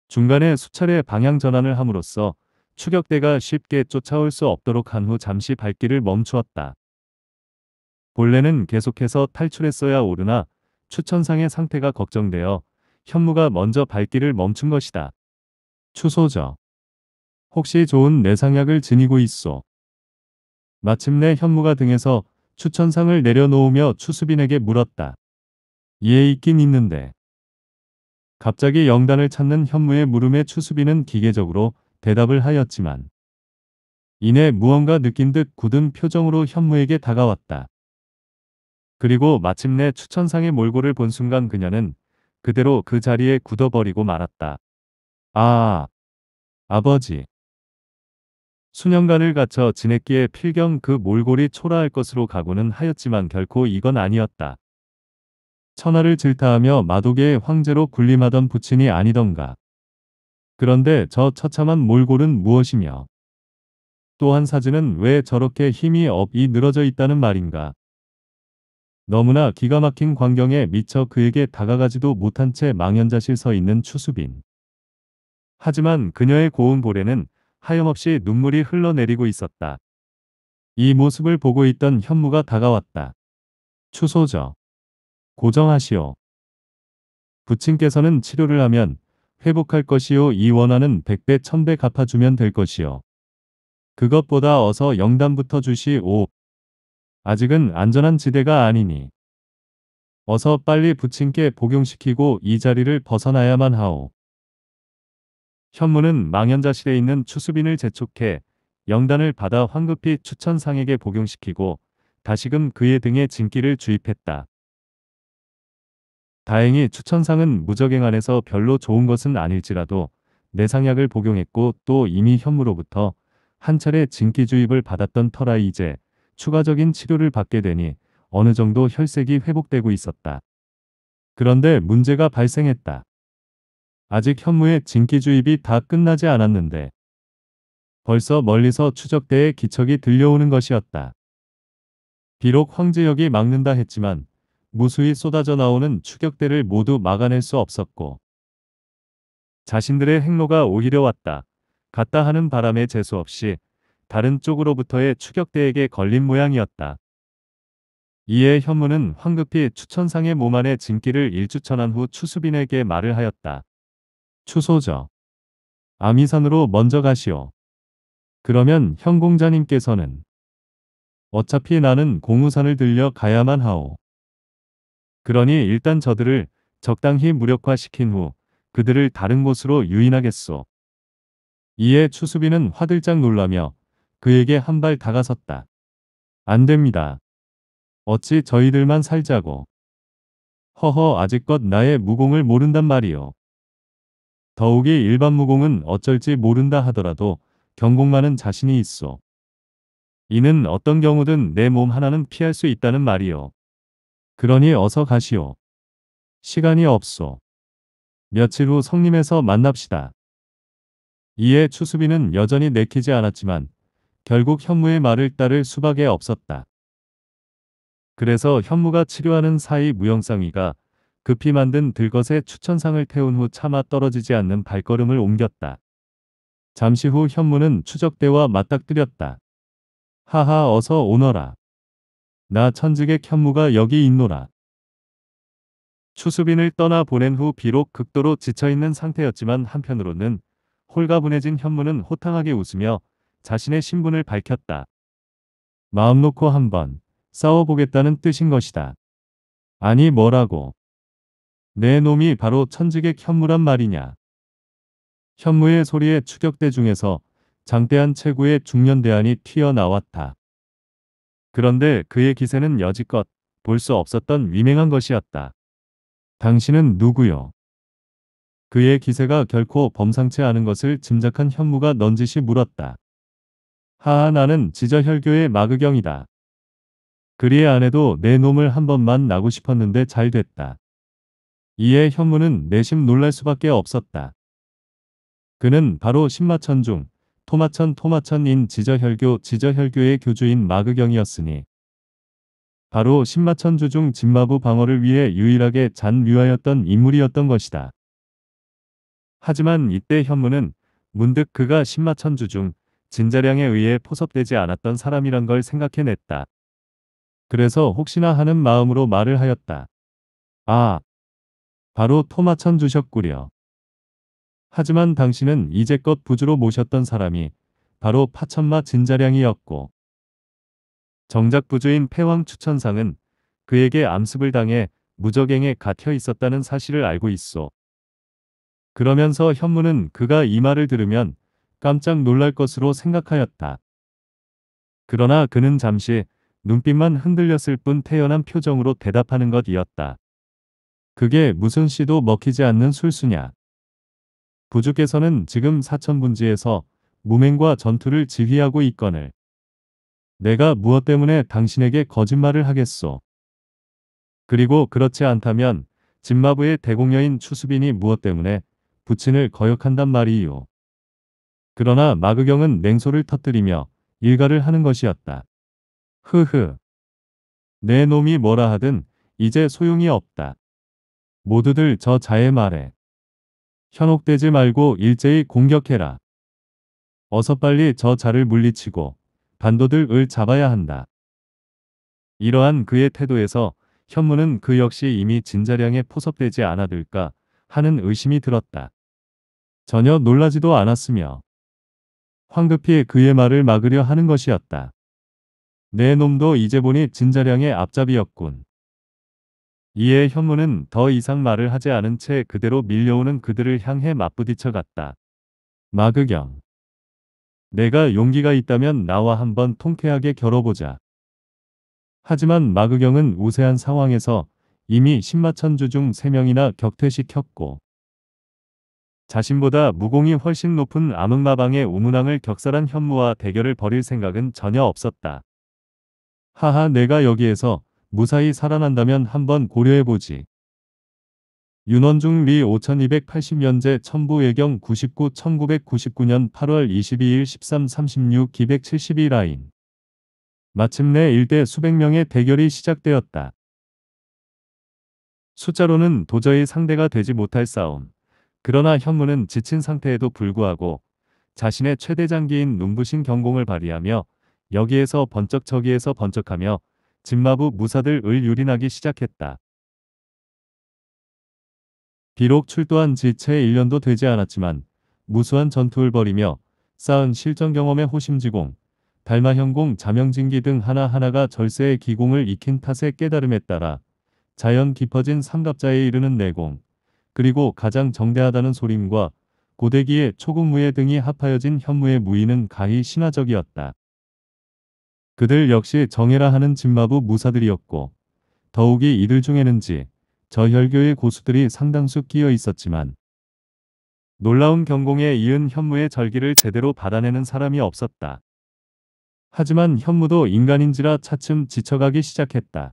중간에 수차례 방향 전환을 함으로써 추격대가 쉽게 쫓아올 수 없도록 한 후 잠시 발길을 멈추었다. 본래는 계속해서 탈출했어야 오르나 추천상의 상태가 걱정되어 현무가 먼저 발길을 멈춘 것이다. 추소저. 혹시 좋은 내상약을 지니고 있어 마침내 현무가 등에서 추천상을 내려놓으며 추수빈에게 물었다. 이에 있긴 있는데. 갑자기 영단을 찾는 현무의 물음에 추수비는 기계적으로 대답을 하였지만 이내 무언가 느낀 듯 굳은 표정으로 현무에게 다가왔다. 그리고 마침내 추천상의 몰골을 본 순간 그녀는 그대로 그 자리에 굳어버리고 말았다. 아, 아버지. 수년간을 갇혀 지냈기에 필경 그 몰골이 초라할 것으로 각오는 하였지만 결코 이건 아니었다. 천하를 질타하며 마도계의 황제로 군림하던 부친이 아니던가. 그런데 저 처참한 몰골은 무엇이며 또한 사진은 왜 저렇게 힘이 업이 늘어져 있다는 말인가. 너무나 기가 막힌 광경에 미처 그에게 다가가지도 못한 채 망연자실 서 있는 추수빈. 하지만 그녀의 고운 볼에는 하염없이 눈물이 흘러내리고 있었다. 이 모습을 보고 있던 현무가 다가왔다. 추소죠. 고정하시오. 부친께서는 치료를 하면 회복할 것이요 이 원화는 백배천배 갚아주면 될 것이요. 그것보다 어서 영단부터 주시오. 아직은 안전한 지대가 아니니. 어서 빨리 부친께 복용시키고 이 자리를 벗어나야만 하오. 현무는 망연자실에 있는 추수빈을 재촉해 영단을 받아 황급히 추천상에게 복용시키고 다시금 그의 등에 진기를 주입했다. 다행히 추천상은 무적행안에서 별로 좋은 것은 아닐지라도 내상약을 복용했고 또 이미 현무로부터 한 차례 진기 주입을 받았던 터라 이제 추가적인 치료를 받게 되니 어느 정도 혈색이 회복되고 있었다. 그런데 문제가 발생했다. 아직 현무의 진기 주입이 다 끝나지 않았는데 벌써 멀리서 추적대의 기척이 들려오는 것이었다. 비록 황제역이 막는다 했지만 무수히 쏟아져 나오는 추격대를 모두 막아낼 수 없었고 자신들의 행로가 오히려 왔다 갔다 하는 바람에 재수없이 다른 쪽으로부터의 추격대에게 걸린 모양이었다. 이에 현무는 황급히 추천상의 몸 안의 진기를 일주천한 후 추수빈에게 말을 하였다. 추소저. 아미산으로 먼저 가시오. 그러면 현공자님께서는 어차피 나는 공우산을 들려 가야만 하오. 그러니 일단 저들을 적당히 무력화시킨 후 그들을 다른 곳으로 유인하겠소. 이에 추수비는 화들짝 놀라며 그에게 한 발 다가섰다. 안 됩니다. 어찌 저희들만 살자고. 허허 아직껏 나의 무공을 모른단 말이오. 더욱이 일반 무공은 어쩔지 모른다 하더라도 경공만은 자신이 있어. 이는 어떤 경우든 내 몸 하나는 피할 수 있다는 말이오 그러니 어서 가시오. 시간이 없소. 며칠 후 성림에서 만납시다. 이에 추수비는 여전히 내키지 않았지만 결국 현무의 말을 따를 수밖에 없었다. 그래서 현무가 치료하는 사이 무영상이가 급히 만든 들것에 추천상을 태운 후 차마 떨어지지 않는 발걸음을 옮겼다. 잠시 후 현무는 추적대와 맞닥뜨렸다. 하하 어서 오너라. 나 천직의 현무가 여기 있노라. 추수빈을 떠나 보낸 후 비록 극도로 지쳐있는 상태였지만 한편으로는 홀가분해진 현무는 호탕하게 웃으며 자신의 신분을 밝혔다. 마음 놓고 한번 싸워보겠다는 뜻인 것이다. 아니 뭐라고. 내 놈이 바로 천직의 현무란 말이냐. 현무의 소리에 추격대 중에서 장대한 체구의 중년 대안이 튀어나왔다. 그런데 그의 기세는 여지껏 볼 수 없었던 위맹한 것이었다. 당신은 누구요? 그의 기세가 결코 범상치 않은 것을 짐작한 현무가 넌지시 물었다. 하하 나는 지저혈교의 마그경이다. 그리의 아내도 내 놈을 한 번만 나고 싶었는데 잘 됐다. 이에 현무는 내심 놀랄 수밖에 없었다. 그는 바로 신마천중 토마천 토마천인 지저혈교 지저혈교의 교주인 마그경이었으니 바로 신마천주 중 진마부 방어를 위해 유일하게 잔류하였던 인물이었던 것이다. 하지만 이때 현무는 문득 그가 신마천주 중 진자량에 의해 포섭되지 않았던 사람이란 걸 생각해냈다. 그래서 혹시나 하는 마음으로 말을 하였다. 아, 바로 토마천주셨구려. 하지만 당신은 이제껏 부주로 모셨던 사람이 바로 파천마 진자량이었고 정작 부주인 패왕 추천상은 그에게 암습을 당해 무적행에 갇혀 있었다는 사실을 알고 있어. 그러면서 현무는 그가 이 말을 들으면 깜짝 놀랄 것으로 생각하였다. 그러나 그는 잠시 눈빛만 흔들렸을 뿐 태연한 표정으로 대답하는 것이었다. 그게 무슨 씨도 먹히지 않는 술수냐. 부주께서는 지금 사천분지에서 무맹과 전투를 지휘하고 있거늘 내가 무엇 때문에 당신에게 거짓말을 하겠소. 그리고 그렇지 않다면 진마부의 대공녀인 추수빈이 무엇 때문에 부친을 거역한단 말이요. 그러나 마그경은 냉소를 터뜨리며 일가를 하는 것이었다. 흐흐. 내 놈이 뭐라 하든 이제 소용이 없다. 모두들 저 자의 말에 현혹되지 말고 일제히 공격해라. 어서 빨리 저 자를 물리치고 반도들을 잡아야 한다. 이러한 그의 태도에서 현무는 그 역시 이미 진자량에 포섭되지 않아들까 하는 의심이 들었다. 전혀 놀라지도 않았으며 황급히 그의 말을 막으려 하는 것이었다. 내 놈도 이제 보니 진자량의 앞잡이였군. 이에 현무는 더 이상 말을 하지 않은 채 그대로 밀려오는 그들을 향해 맞부딪혀 갔다. 마극영. 내가 용기가 있다면 나와 한번 통쾌하게 겨뤄보자. 하지만 마극영은 우세한 상황에서 이미 신마천주 중 3명이나 격퇴시켰고 자신보다 무공이 훨씬 높은 암흑마방의 우문왕을 격살한 현무와 대결을 벌일 생각은 전혀 없었다. 하하 내가 여기에서 무사히 살아난다면 한번 고려해보지. 윤원중 리 5280년제 천부외경 99 1999년 8월 22일 1336 272 라인 마침내 일대 수백 명의 대결이 시작되었다. 숫자로는 도저히 상대가 되지 못할 싸움. 그러나 현무는 지친 상태에도 불구하고 자신의 최대 장기인 눈부신 경공을 발휘하며 여기에서 번쩍 저기에서 번쩍하며 진마부 무사들을 유린하기 시작했다. 비록 출두한지채 1년도 되지 않았지만 무수한 전투를 벌이며 쌓은 실전 경험의 호심지공, 달마형공 자명진기 등 하나하나가 절세의 기공을 익힌 탓에 깨달음에 따라 자연 깊어진 삼갑자에 이르는 내공, 그리고 가장 정대하다는 소림과 고대기의 초국무예 등이 합하여진 현무의 무의는 가히 신화적이었다. 그들 역시 정해라 하는 진마부 무사들이었고 더욱이 이들 중에는지 저혈교의 고수들이 상당수 끼어 있었지만 놀라운 경공에 이은 현무의 절기를 제대로 받아내는 사람이 없었다. 하지만 현무도 인간인지라 차츰 지쳐가기 시작했다.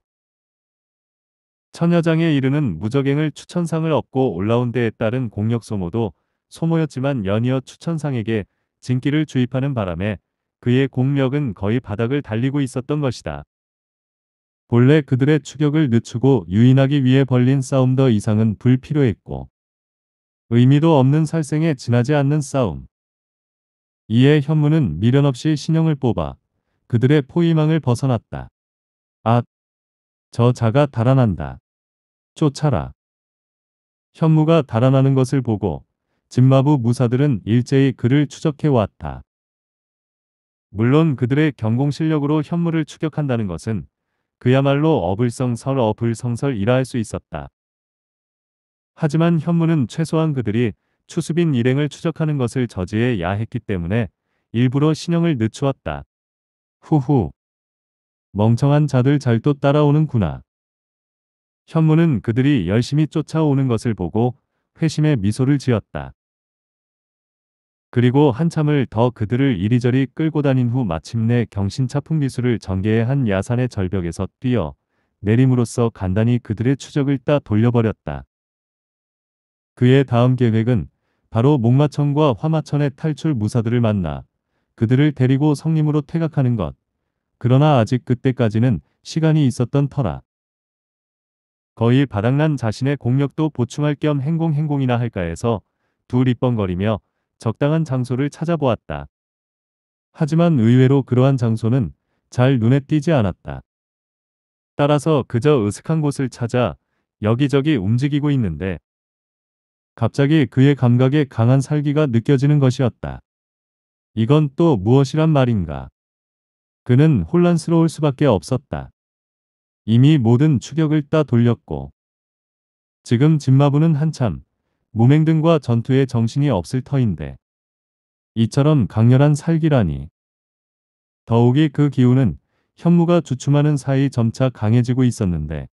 천여장에 이르는 무적행을 추천상을 얻고 올라온 데에 따른 공력 소모도 소모였지만 연이어 추천상에게 진기를 주입하는 바람에 그의 공력은 거의 바닥을 달리고 있었던 것이다. 본래 그들의 추격을 늦추고 유인하기 위해 벌린 싸움 더 이상은 불필요했고 의미도 없는 살생에 지나지 않는 싸움. 이에 현무는 미련 없이 신형을 뽑아 그들의 포위망을 벗어났다. 아! 저 자가 달아난다. 쫓아라. 현무가 달아나는 것을 보고 진마부 무사들은 일제히 그를 추적해 왔다. 물론 그들의 경공 실력으로 현무를 추격한다는 것은 그야말로 어불성설 어불성설이라 할 수 있었다. 하지만 현무는 최소한 그들이 추수빈 일행을 추적하는 것을 저지해야 했기 때문에 일부러 신형을 늦추었다. 후후. 멍청한 자들 잘 또 따라오는구나. 현무는 그들이 열심히 쫓아오는 것을 보고 회심의 미소를 지었다. 그리고 한참을 더 그들을 이리저리 끌고 다닌 후 마침내 경신차 풍비수를 전개해 한 야산의 절벽에서 뛰어 내림으로써 간단히 그들의 추적을 따 돌려버렸다. 그의 다음 계획은 바로 목마천과 화마천의 탈출 무사들을 만나 그들을 데리고 성림으로 퇴각하는 것. 그러나 아직 그때까지는 시간이 있었던 터라. 거의 바닥난 자신의 공력도 보충할 겸 행공행공이나 할까 해서 두 리뻥거리며 적당한 장소를 찾아보았다. 하지만 의외로 그러한 장소는 잘 눈에 띄지 않았다. 따라서 그저 으슥한 곳을 찾아 여기저기 움직이고 있는데 갑자기 그의 감각에 강한 살기가 느껴지는 것이었다. 이건 또 무엇이란 말인가? 그는 혼란스러울 수밖에 없었다. 이미 모든 추격을 따 돌렸고 지금 진마부는 한참 무맹 등과 전투에 정신이 없을 터인데 이처럼 강렬한 살기라니. 더욱이 그 기운은 현무가 주춤하는 사이 점차 강해지고 있었는데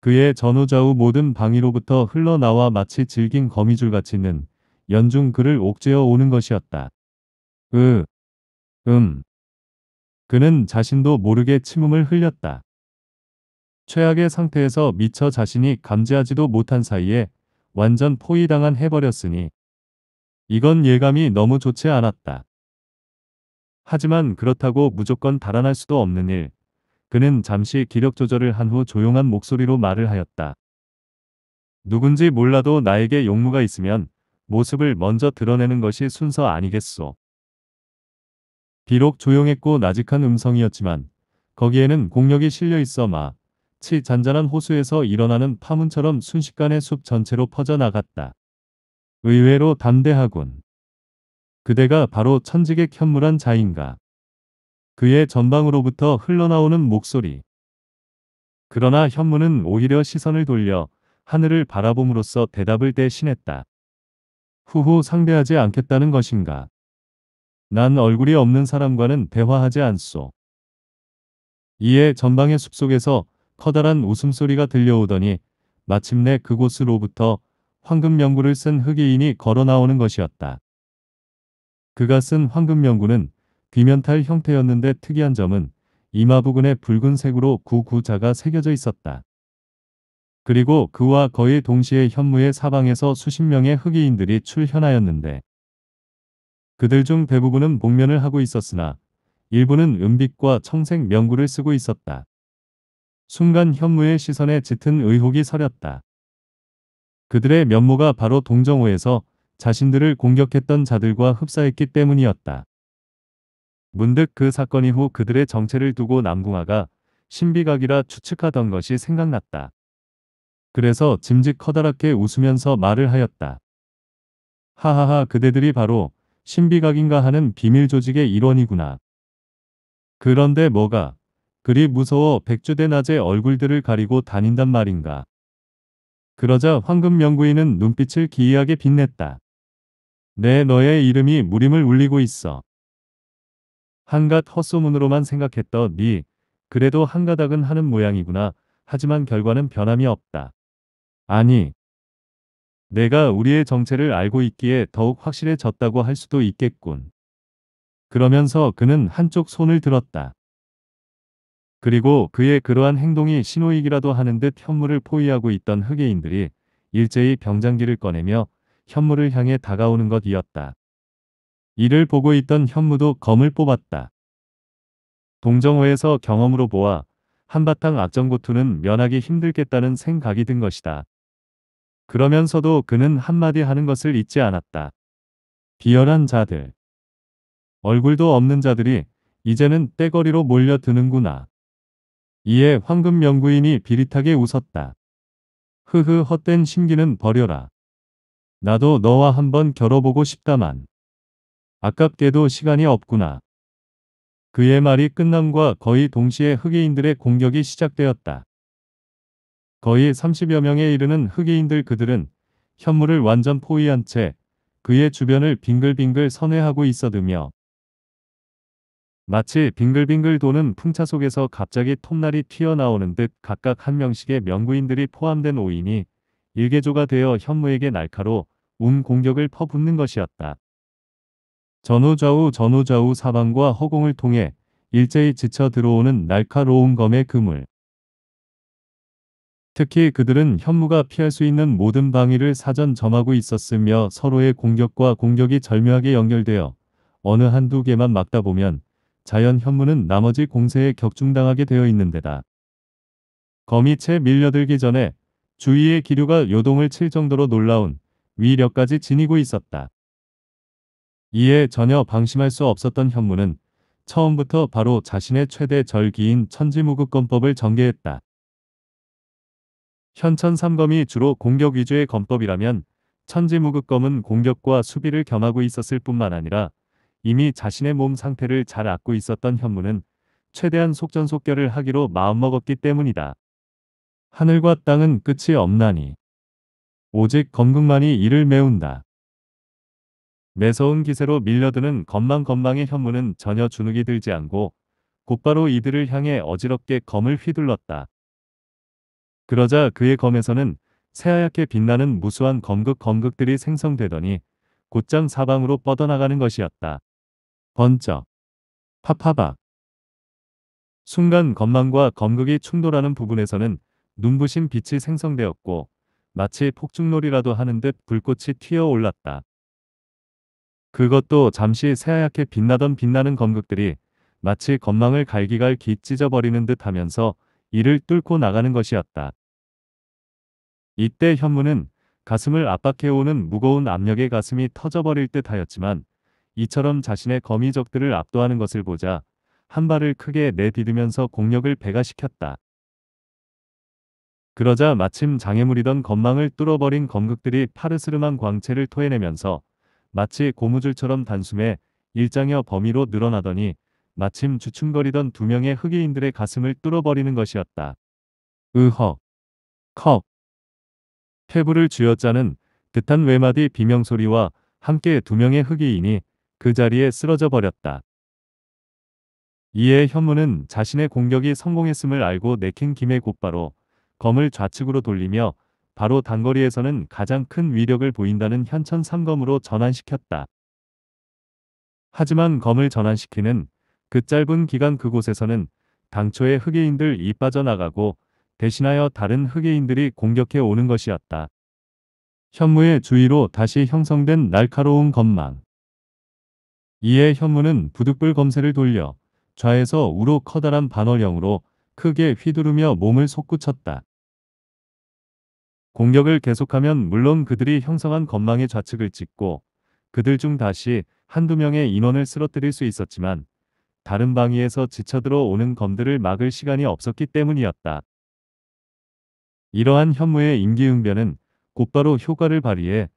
그의 전후좌우 모든 방위로부터 흘러나와 마치 질긴 거미줄같이 는 연중 그를 옥죄어 오는 것이었다. 으, 음. 그는 자신도 모르게 침음을 흘렸다. 최악의 상태에서 미처 자신이 감지하지도 못한 사이에 완전 포위당한 해버렸으니 이건 예감이 너무 좋지 않았다. 하지만 그렇다고 무조건 달아날 수도 없는 일. 그는 잠시 기력 조절을 한 후 조용한 목소리로 말을 하였다. 누군지 몰라도 나에게 용무가 있으면 모습을 먼저 드러내는 것이 순서 아니겠소. 비록 조용했고 나직한 음성이었지만 거기에는 공력이 실려 있어 마치 잔잔한 호수에서 일어나는 파문처럼 순식간에 숲 전체로 퍼져나갔다. 의외로 담대하군. 그대가 바로 천직의 현물한 자인가. 그의 전방으로부터 흘러나오는 목소리. 그러나 현무는 오히려 시선을 돌려 하늘을 바라봄으로써 대답을 대신했다. 후후 상대하지 않겠다는 것인가. 난 얼굴이 없는 사람과는 대화하지 않소. 이에 전방의 숲속에서 커다란 웃음소리가 들려오더니 마침내 그곳으로부터 황금명구를 쓴 흑이인이 걸어나오는 것이었다. 그가 쓴 황금명구는 귀면탈 형태였는데 특이한 점은 이마 부근에 붉은색으로 구구자가 새겨져 있었다. 그리고 그와 거의 동시에 현무의 사방에서 수십 명의 흑이인들이 출현하였는데 그들 중 대부분은 복면을 하고 있었으나 일부는 은빛과 청색 명구를 쓰고 있었다. 순간 현무의 시선에 짙은 의혹이 서렸다. 그들의 면모가 바로 동정호에서 자신들을 공격했던 자들과 흡사했기 때문이었다. 문득 그 사건 이후 그들의 정체를 두고 남궁아가 신비각이라 추측하던 것이 생각났다. 그래서 짐짓 커다랗게 웃으면서 말을 하였다. 하하하 그대들이 바로 신비각인가 하는 비밀 조직의 일원이구나. 그런데 뭐가 그리 무서워 백주대 낮에 얼굴들을 가리고 다닌단 말인가. 그러자 황금명구인은 눈빛을 기이하게 빛냈다. 내 네, 너의 이름이 무림을 울리고 있어. 한갓 헛소문으로만 생각했던 니 그래도 한가닥은 하는 모양이구나. 하지만 결과는 변함이 없다. 아니. 내가 우리의 정체를 알고 있기에 더욱 확실해졌다고 할 수도 있겠군. 그러면서 그는 한쪽 손을 들었다. 그리고 그의 그러한 행동이 신호이기라도 하는 듯현물을 포위하고 있던 흑예인들이 일제히 병장기를 꺼내며 현무를 향해 다가오는 것이었다. 이를 보고 있던 현무도 검을 뽑았다. 동정호에서 경험으로 보아 한바탕 악정고투는 면하기 힘들겠다는 생각이 든 것이다. 그러면서도 그는 한마디 하는 것을 잊지 않았다. 비열한 자들. 얼굴도 없는 자들이 이제는 떼거리로 몰려드는구나. 이에 황금 명구인이 비릿하게 웃었다. 흐흐 헛된 심기는 버려라. 나도 너와 한번 겨뤄보고 싶다만. 아깝게도 시간이 없구나. 그의 말이 끝남과 거의 동시에 흑인들의 공격이 시작되었다. 거의 30여 명에 이르는 흑인들 그들은 현물을 완전 포위한 채 그의 주변을 빙글빙글 선회하고 있어드며 마치 빙글빙글 도는 풍차 속에서 갑자기 톱날이 튀어나오는 듯 각각 한 명씩의 명구인들이 포함된 오인이 일개조가 되어 현무에게 날카로 운 공격을 퍼붓는 것이었다. 전후좌우 전후좌우 사방과 허공을 통해 일제히 지쳐 들어오는 날카로운 검의 그물. 특히 그들은 현무가 피할 수 있는 모든 방위를 사전 점하고 있었으며 서로의 공격과 공격이 절묘하게 연결되어 어느 한두 개만 막다 보면 자연 현무는 나머지 공세에 격중당하게 되어 있는 데다. 검이 채 밀려들기 전에 주위의 기류가 요동을 칠 정도로 놀라운 위력까지 지니고 있었다. 이에 전혀 방심할 수 없었던 현무는 처음부터 바로 자신의 최대 절기인 천지무극검법을 전개했다. 현천삼검이 주로 공격 위주의 검법이라면 천지무극검은 공격과 수비를 겸하고 있었을 뿐만 아니라 이미 자신의 몸 상태를 잘 알고 있었던 현무는 최대한 속전속결을 하기로 마음먹었기 때문이다. 하늘과 땅은 끝이 없나니 오직 건극만이 이를 메운다. 매서운 기세로 밀려드는 건망건망의 현무는 전혀 주눅이 들지 않고 곧바로 이들을 향해 어지럽게 검을 휘둘렀다. 그러자 그의 검에서는 새하얗게 빛나는 무수한 검극 검극들이 생성되더니 곧장 사방으로 뻗어나가는 것이었다. 번쩍 파파박 순간 건망과 검극이 충돌하는 부분에서는 눈부신 빛이 생성되었고 마치 폭죽놀이라도 하는 듯 불꽃이 튀어올랐다. 그것도 잠시 새하얗게 빛나던 빛나는 검극들이 마치 건망을 갈기갈기 찢어버리는 듯 하면서 이를 뚫고 나가는 것이었다. 이때 현무는 가슴을 압박해오는 무거운 압력에 가슴이 터져버릴 듯 하였지만 이처럼 자신의 거미적들을 압도하는 것을 보자 한 발을 크게 내디디면서 공력을 배가시켰다. 그러자 마침 장애물이던 건망을 뚫어버린 검극들이 파르스름한 광채를 토해내면서 마치 고무줄처럼 단숨에 일장여 범위로 늘어나더니 마침 주춤거리던 두 명의 흑의인들의 가슴을 뚫어버리는 것이었다. 으헉. 컵. 폐부를 쥐어짜는 듯한 외마디 비명소리와 함께 두 명의 흑의인이 그 자리에 쓰러져 버렸다. 이에 현무는 자신의 공격이 성공했음을 알고 내킨 김에 곧바로 검을 좌측으로 돌리며 바로 단거리에서는 가장 큰 위력을 보인다는 현천 삼검으로 전환시켰다. 하지만 검을 전환시키는 그 짧은 기간 그곳에서는 당초의 흑예인들 이 빠져나가고 대신하여 다른 흑예인들이 공격해 오는 것이었다. 현무의 주위로 다시 형성된 날카로운 검망. 이에 현무는 부득불 검세를 돌려 좌에서 우로 커다란 반월형으로 크게 휘두르며 몸을 솟구쳤다. 공격을 계속하면 물론 그들이 형성한 건망의 좌측을 찍고 그들 중 다시 한두 명의 인원을 쓰러뜨릴 수 있었지만 다른 방위에서 지쳐들어 오는 검들을 막을 시간이 없었기 때문이었다. 이러한 현무의 임기응변은 곧바로 효과를 발휘해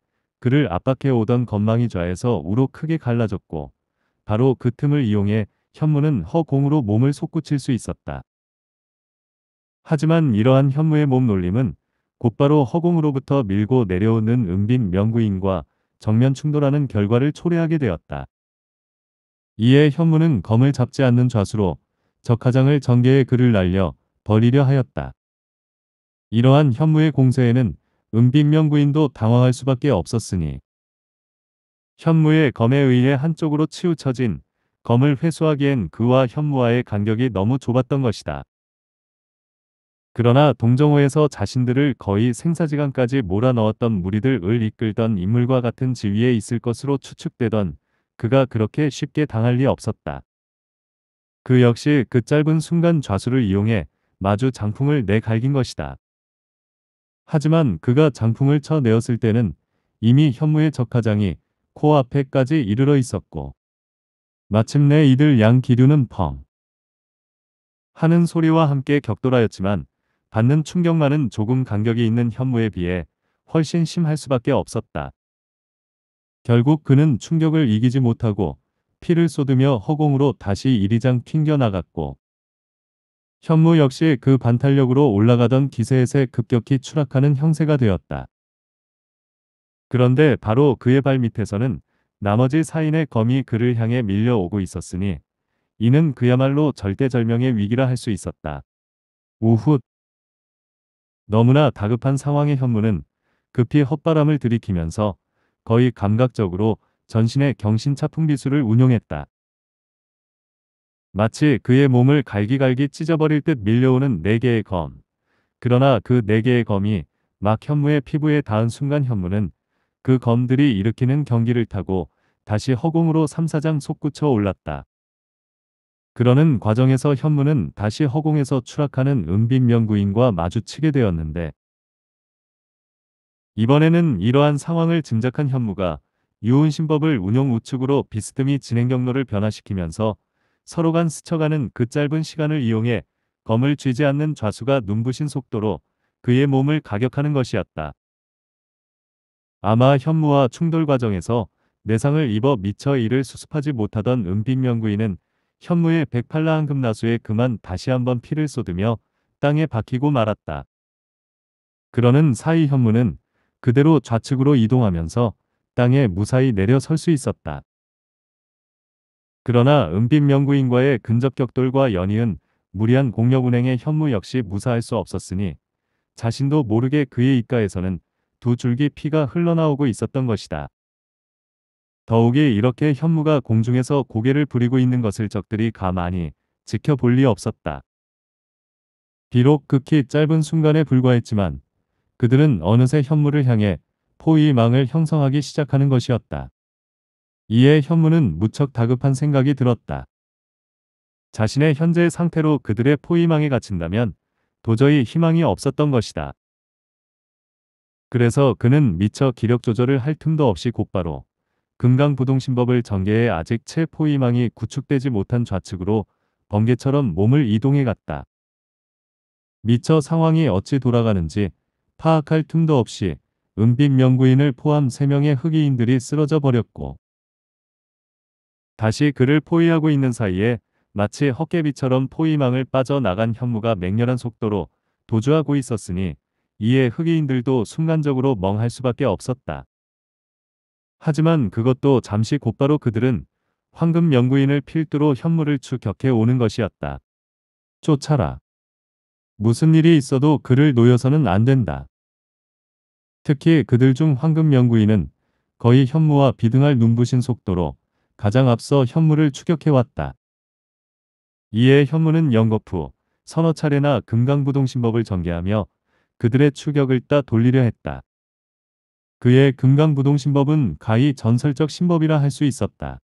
그를 압박해 오던 건망이 좌에서 우로 크게 갈라졌고 바로 그 틈을 이용해 현무는 허공으로 몸을 솟구칠 수 있었다. 하지만 이러한 현무의 몸놀림은 곧바로 허공으로부터 밀고 내려오는 은빈 명구인과 정면 충돌하는 결과를 초래하게 되었다. 이에 현무는 검을 잡지 않는 좌수로 적하장을 전개해 그를 날려 버리려 하였다. 이러한 현무의 공세에는 은빛명 부인도 당황할 수밖에 없었으니 현무의 검에 의해 한쪽으로 치우쳐진 검을 회수하기엔 그와 현무와의 간격이 너무 좁았던 것이다. 그러나 동정호에서 자신들을 거의 생사지간까지 몰아넣었던 무리들을 이끌던 인물과 같은 지위에 있을 것으로 추측되던 그가 그렇게 쉽게 당할 리 없었다. 그 역시 그 짧은 순간 좌수를 이용해 마주 장풍을 내갈긴 것이다. 하지만 그가 장풍을 쳐내었을 때는 이미 현무의 적화장이 코앞에까지 이르러 있었고 마침내 이들 양 기류는 펑 하는 소리와 함께 격돌하였지만 받는 충격만은 조금 간격이 있는 현무에 비해 훨씬 심할 수밖에 없었다. 결국 그는 충격을 이기지 못하고 피를 쏟으며 허공으로 다시 이리장 튕겨나갔고 현무 역시 그 반탄력으로 올라가던 기세에서 급격히 추락하는 형세가 되었다. 그런데 바로 그의 발밑에서는 나머지 사인의 검이 그를 향해 밀려오고 있었으니 이는 그야말로 절대절명의 위기라 할 수 있었다. 우훗 너무나 다급한 상황의 현무는 급히 헛바람을 들이키면서 거의 감각적으로 전신의 경신차풍 비술을 운용했다. 마치 그의 몸을 갈기갈기 찢어버릴 듯 밀려오는 네 개의 검. 그러나 그 네 개의 검이 막 현무의 피부에 닿은 순간 현무는 그 검들이 일으키는 경기를 타고 다시 허공으로 삼사장 솟구쳐 올랐다. 그러는 과정에서 현무는 다시 허공에서 추락하는 은빈명구인과 마주치게 되었는데 이번에는 이러한 상황을 짐작한 현무가 유운신법을 운용 우측으로 비스듬히 진행 경로를 변화시키면서 서로 간 스쳐가는 그 짧은 시간을 이용해 검을 쥐지 않는 좌수가 눈부신 속도로 그의 몸을 가격하는 것이었다. 아마 현무와 충돌 과정에서 내상을 입어 미처 이를 수습하지 못하던 은빛 명구인은 현무의 백팔라한 금나수에 그만 다시 한번 피를 쏟으며 땅에 박히고 말았다. 그러는 사이 현무는 그대로 좌측으로 이동하면서 땅에 무사히 내려설 수 있었다. 그러나 은빛 명구인과의 근접 격돌과 연이은 무리한 공력운행의 현무 역시 무사할 수 없었으니 자신도 모르게 그의 입가에서는 두 줄기 피가 흘러나오고 있었던 것이다. 더욱이 이렇게 현무가 공중에서 고개를 부리고 있는 것을 적들이 가만히 지켜볼 리 없었다. 비록 극히 짧은 순간에 불과했지만 그들은 어느새 현무를 향해 포위망을 형성하기 시작하는 것이었다. 이에 현무는 무척 다급한 생각이 들었다. 자신의 현재 상태로 그들의 포위망에 갇힌다면 도저히 희망이 없었던 것이다. 그래서 그는 미처 기력 조절을 할 틈도 없이 곧바로 금강부동신법을 전개해 아직 채 포위망이 구축되지 못한 좌측으로 번개처럼 몸을 이동해 갔다. 미처 상황이 어찌 돌아가는지 파악할 틈도 없이 은빛 명구인을 포함 3명의 흑이인들이 쓰러져 버렸고 다시 그를 포위하고 있는 사이에 마치 헛개비처럼 포위망을 빠져나간 현무가 맹렬한 속도로 도주하고 있었으니 이에 흑인들도 순간적으로 멍할 수밖에 없었다. 하지만 그것도 잠시 곧바로 그들은 황금 연구인을 필두로 현무를 추격해 오는 것이었다. 쫓아라. 무슨 일이 있어도 그를 놓여서는 안 된다. 특히 그들 중 황금 연구인은 거의 현무와 비등할 눈부신 속도로 가장 앞서 현무를 추격해왔다. 이에 현무는 영거푸 후 서너 차례나 금강부동신법을 전개하며 그들의 추격을 따 돌리려 했다. 그의 금강부동신법은 가히 전설적 신법이라 할 수 있었다.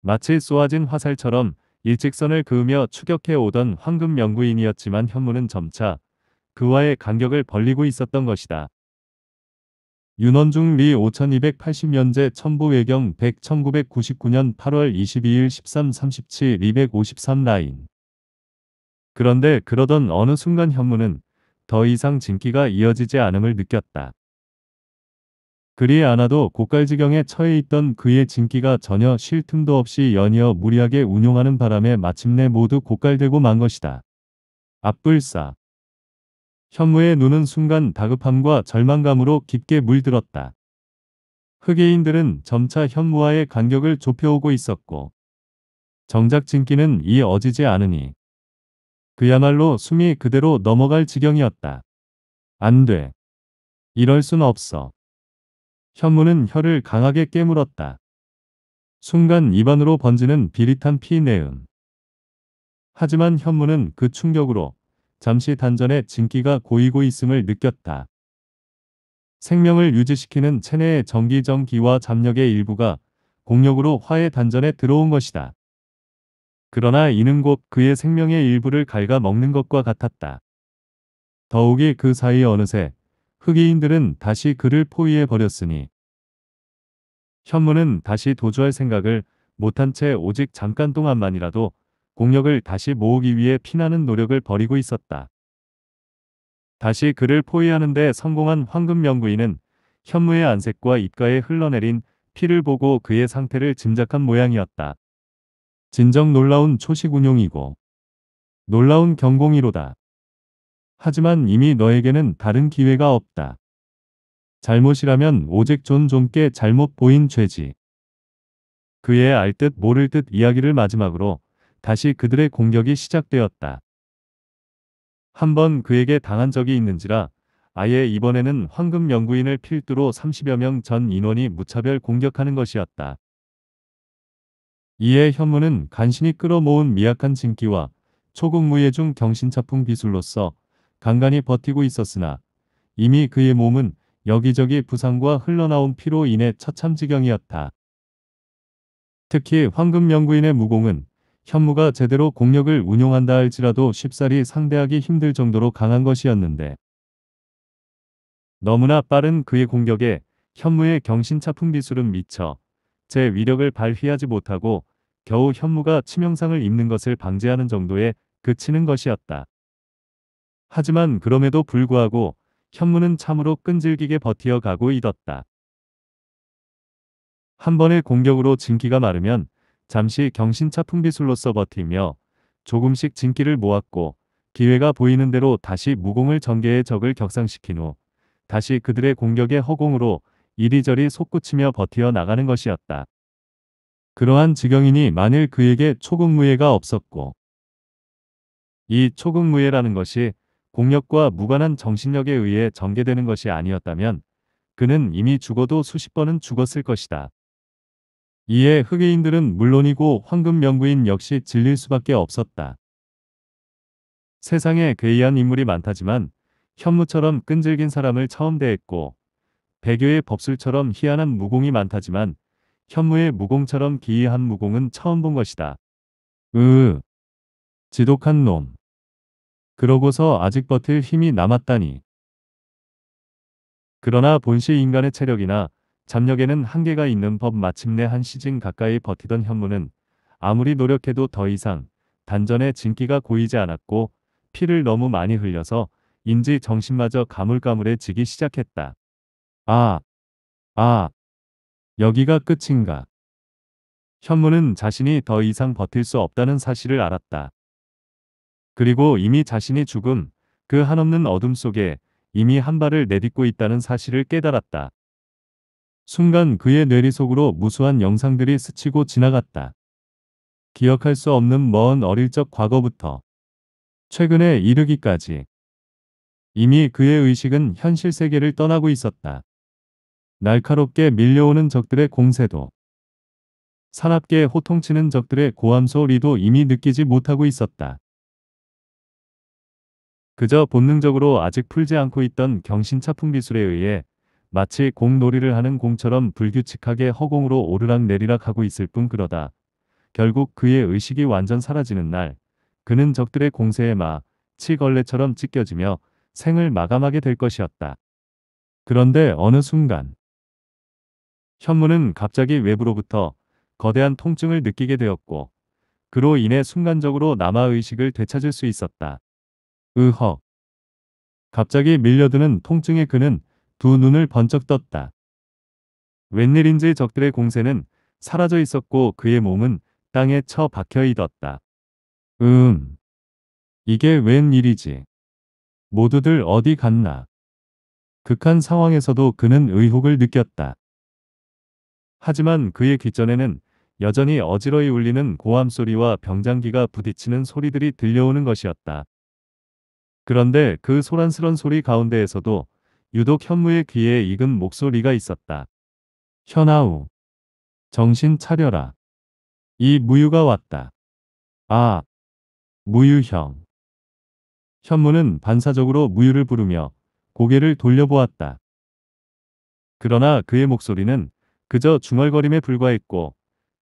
마치 쏘아진 화살처럼 일직선을 그으며 추격해 오던 황금 연구인이었지만 현무는 점차 그와의 간격을 벌리고 있었던 것이다. 윤원중 리 5280년제 천부외경 1 1999년 8월 22일 1337 253 라인 그런데 그러던 어느 순간 현무는 더 이상 진기가 이어지지 않음을 느꼈다. 그리 않아도 고깔지경에 처해 있던 그의 진기가 전혀 쉴 틈도 없이 연이어 무리하게 운용하는 바람에 마침내 모두 고깔되고 만 것이다. 앞불사 현무의 눈은 순간 다급함과 절망감으로 깊게 물들었다. 흑예인들은 점차 현무와의 간격을 좁혀오고 있었고 정작 진기는 이 어지지 않으니 그야말로 숨이 그대로 넘어갈 지경이었다. 안 돼. 이럴 순 없어. 현무는 혀를 강하게 깨물었다. 순간 입안으로 번지는 비릿한 피 내음. 하지만 현무는 그 충격으로 잠시 단전에 진기가 고이고 있음을 느꼈다. 생명을 유지시키는 체내의 전기전기와 잠력의 일부가 공력으로 화의 단전에 들어온 것이다. 그러나 이는 곧 그의 생명의 일부를 갉아먹는 것과 같았다. 더욱이 그 사이 어느새 흑이인들은 다시 그를 포위해 버렸으니 현무는 다시 도주할 생각을 못한 채 오직 잠깐 동안만이라도 공력을 다시 모으기 위해 피나는 노력을 벌이고 있었다. 다시 그를 포위하는데 성공한 황금연구인은 현무의 안색과 입가에 흘러내린 피를 보고 그의 상태를 짐작한 모양이었다. 진정 놀라운 초식운용이고 놀라운 경공이로다. 하지만 이미 너에게는 다른 기회가 없다. 잘못이라면 오직 존 존께 잘못 보인 죄지. 그의 알듯 모를 듯 이야기를 마지막으로 다시 그들의 공격이 시작되었다. 한번 그에게 당한 적이 있는지라 아예 이번에는 황금 연구인을 필두로 30여 명 전 인원이 무차별 공격하는 것이었다. 이에 현무는 간신히 끌어모은 미약한 진기와 초국무예 중 경신차풍 기술로서 간간히 버티고 있었으나 이미 그의 몸은 여기저기 부상과 흘러나온 피로 인해 처참지경이었다. 특히 황금연구인의 무공은 현무가 제대로 공력을 운용한다 할지라도 쉽사리 상대하기 힘들 정도로 강한 것이었는데 너무나 빠른 그의 공격에 현무의 경신차풍 기술은 미쳐 제 위력을 발휘하지 못하고 겨우 현무가 치명상을 입는 것을 방지하는 정도에 그치는 것이었다. 하지만 그럼에도 불구하고 현무는 참으로 끈질기게 버티어 가고 있었다. 한 번의 공격으로 진기가 마르면 잠시 경신차 풍비술로써 버티며 조금씩 진기를 모았고 기회가 보이는 대로 다시 무공을 전개해 적을 격상시킨 후 다시 그들의 공격에 허공으로 이리저리 솟구치며 버티어 나가는 것이었다. 그러한 지경이니 만일 그에게 초극무예가 없었고 이초극무예라는 것이 공력과 무관한 정신력에 의해 전개되는 것이 아니었다면 그는 이미 죽어도 수십 번은 죽었을 것이다. 이에 흑인들은 물론이고 황금 명구인 역시 질릴 수밖에 없었다. 세상에 괴이한 인물이 많다지만 현무처럼 끈질긴 사람을 처음 대했고 배교의 법술처럼 희한한 무공이 많다지만 현무의 무공처럼 기이한 무공은 처음 본 것이다. 으으. 지독한 놈. 그러고서 아직 버틸 힘이 남았다니. 그러나 본시 인간의 체력이나 잠력에는 한계가 있는 법 마침내 한 시즌 가까이 버티던 현무는 아무리 노력해도 더 이상 단전에 진기가 고이지 않았고 피를 너무 많이 흘려서 인지 정신마저 가물가물해지기 시작했다. 아, 아, 여기가 끝인가. 현무는 자신이 더 이상 버틸 수 없다는 사실을 알았다. 그리고 이미 자신이 죽음, 그 한없는 어둠 속에 이미 한 발을 내딛고 있다는 사실을 깨달았다. 순간 그의 뇌리 속으로 무수한 영상들이 스치고 지나갔다. 기억할 수 없는 먼 어릴 적 과거부터 최근에 이르기까지 이미 그의 의식은 현실 세계를 떠나고 있었다. 날카롭게 밀려오는 적들의 공세도 사납게 호통치는 적들의 고함 소리도 이미 느끼지 못하고 있었다. 그저 본능적으로 아직 풀지 않고 있던 경신차풍 기술에 의해 마치 공놀이를 하는 공처럼 불규칙하게 허공으로 오르락내리락 하고 있을 뿐 그러다. 결국 그의 의식이 완전 사라지는 날 그는 적들의 공세에 마 치걸레처럼 찢겨지며 생을 마감하게 될 것이었다. 그런데 어느 순간 현무는 갑자기 외부로부터 거대한 통증을 느끼게 되었고 그로 인해 순간적으로 남아의식을 되찾을 수 있었다. 으허 갑자기 밀려드는 통증에 그는 두 눈을 번쩍 떴다. 웬일인지 적들의 공세는 사라져 있었고 그의 몸은 땅에 처 박혀 있었다. 음. 이게 웬일이지. 모두들 어디 갔나. 극한 상황에서도 그는 의혹을 느꼈다. 하지만 그의 귀전에는 여전히 어지러이 울리는 고함 소리와 병장기가 부딪히는 소리들이 들려오는 것이었다. 그런데 그 소란스런 소리 가운데에서도 유독 현무의 귀에 익은 목소리가 있었다. 현아우. 정신 차려라. 이 무유가 왔다. 아. 무유형. 현무는 반사적으로 무유를 부르며 고개를 돌려보았다. 그러나 그의 목소리는 그저 중얼거림에 불과했고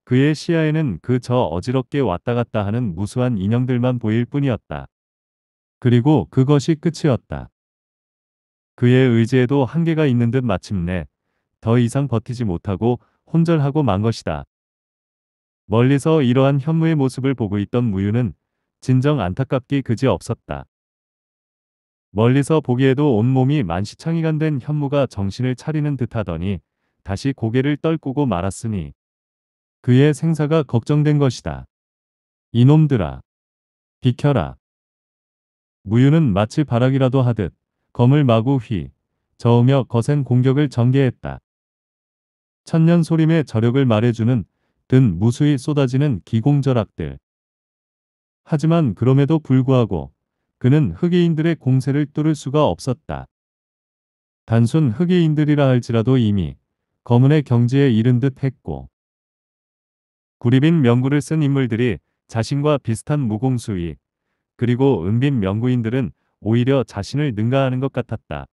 그의 시야에는 그저 어지럽게 왔다 갔다 하는 무수한 인형들만 보일 뿐이었다. 그리고 그것이 끝이었다. 그의 의지에도 한계가 있는 듯 마침내 더 이상 버티지 못하고 혼절하고 만 것이다. 멀리서 이러한 현무의 모습을 보고 있던 무유는 진정 안타깝기 그지 없었다. 멀리서 보기에도 온몸이 만시창이간 된 현무가 정신을 차리는 듯하더니 다시 고개를 떨구고 말았으니 그의 생사가 걱정된 것이다. 이놈들아. 비켜라. 무유는 마치 바락이라도 하듯 검을 마구 휘 저으며 거센 공격을 전개했다. 천년 소림의 저력을 말해주는 든 무수히 쏟아지는 기공절악들. 하지만 그럼에도 불구하고 그는 흑의인들의 공세를 뚫을 수가 없었다. 단순 흑의인들이라 할지라도 이미 검은의 경지에 이른 듯 했고 구립인 명구를 쓴 인물들이 자신과 비슷한 무공수위 그리고 은빈 명구인들은 오히려 자신을 능가하는 것 같았다.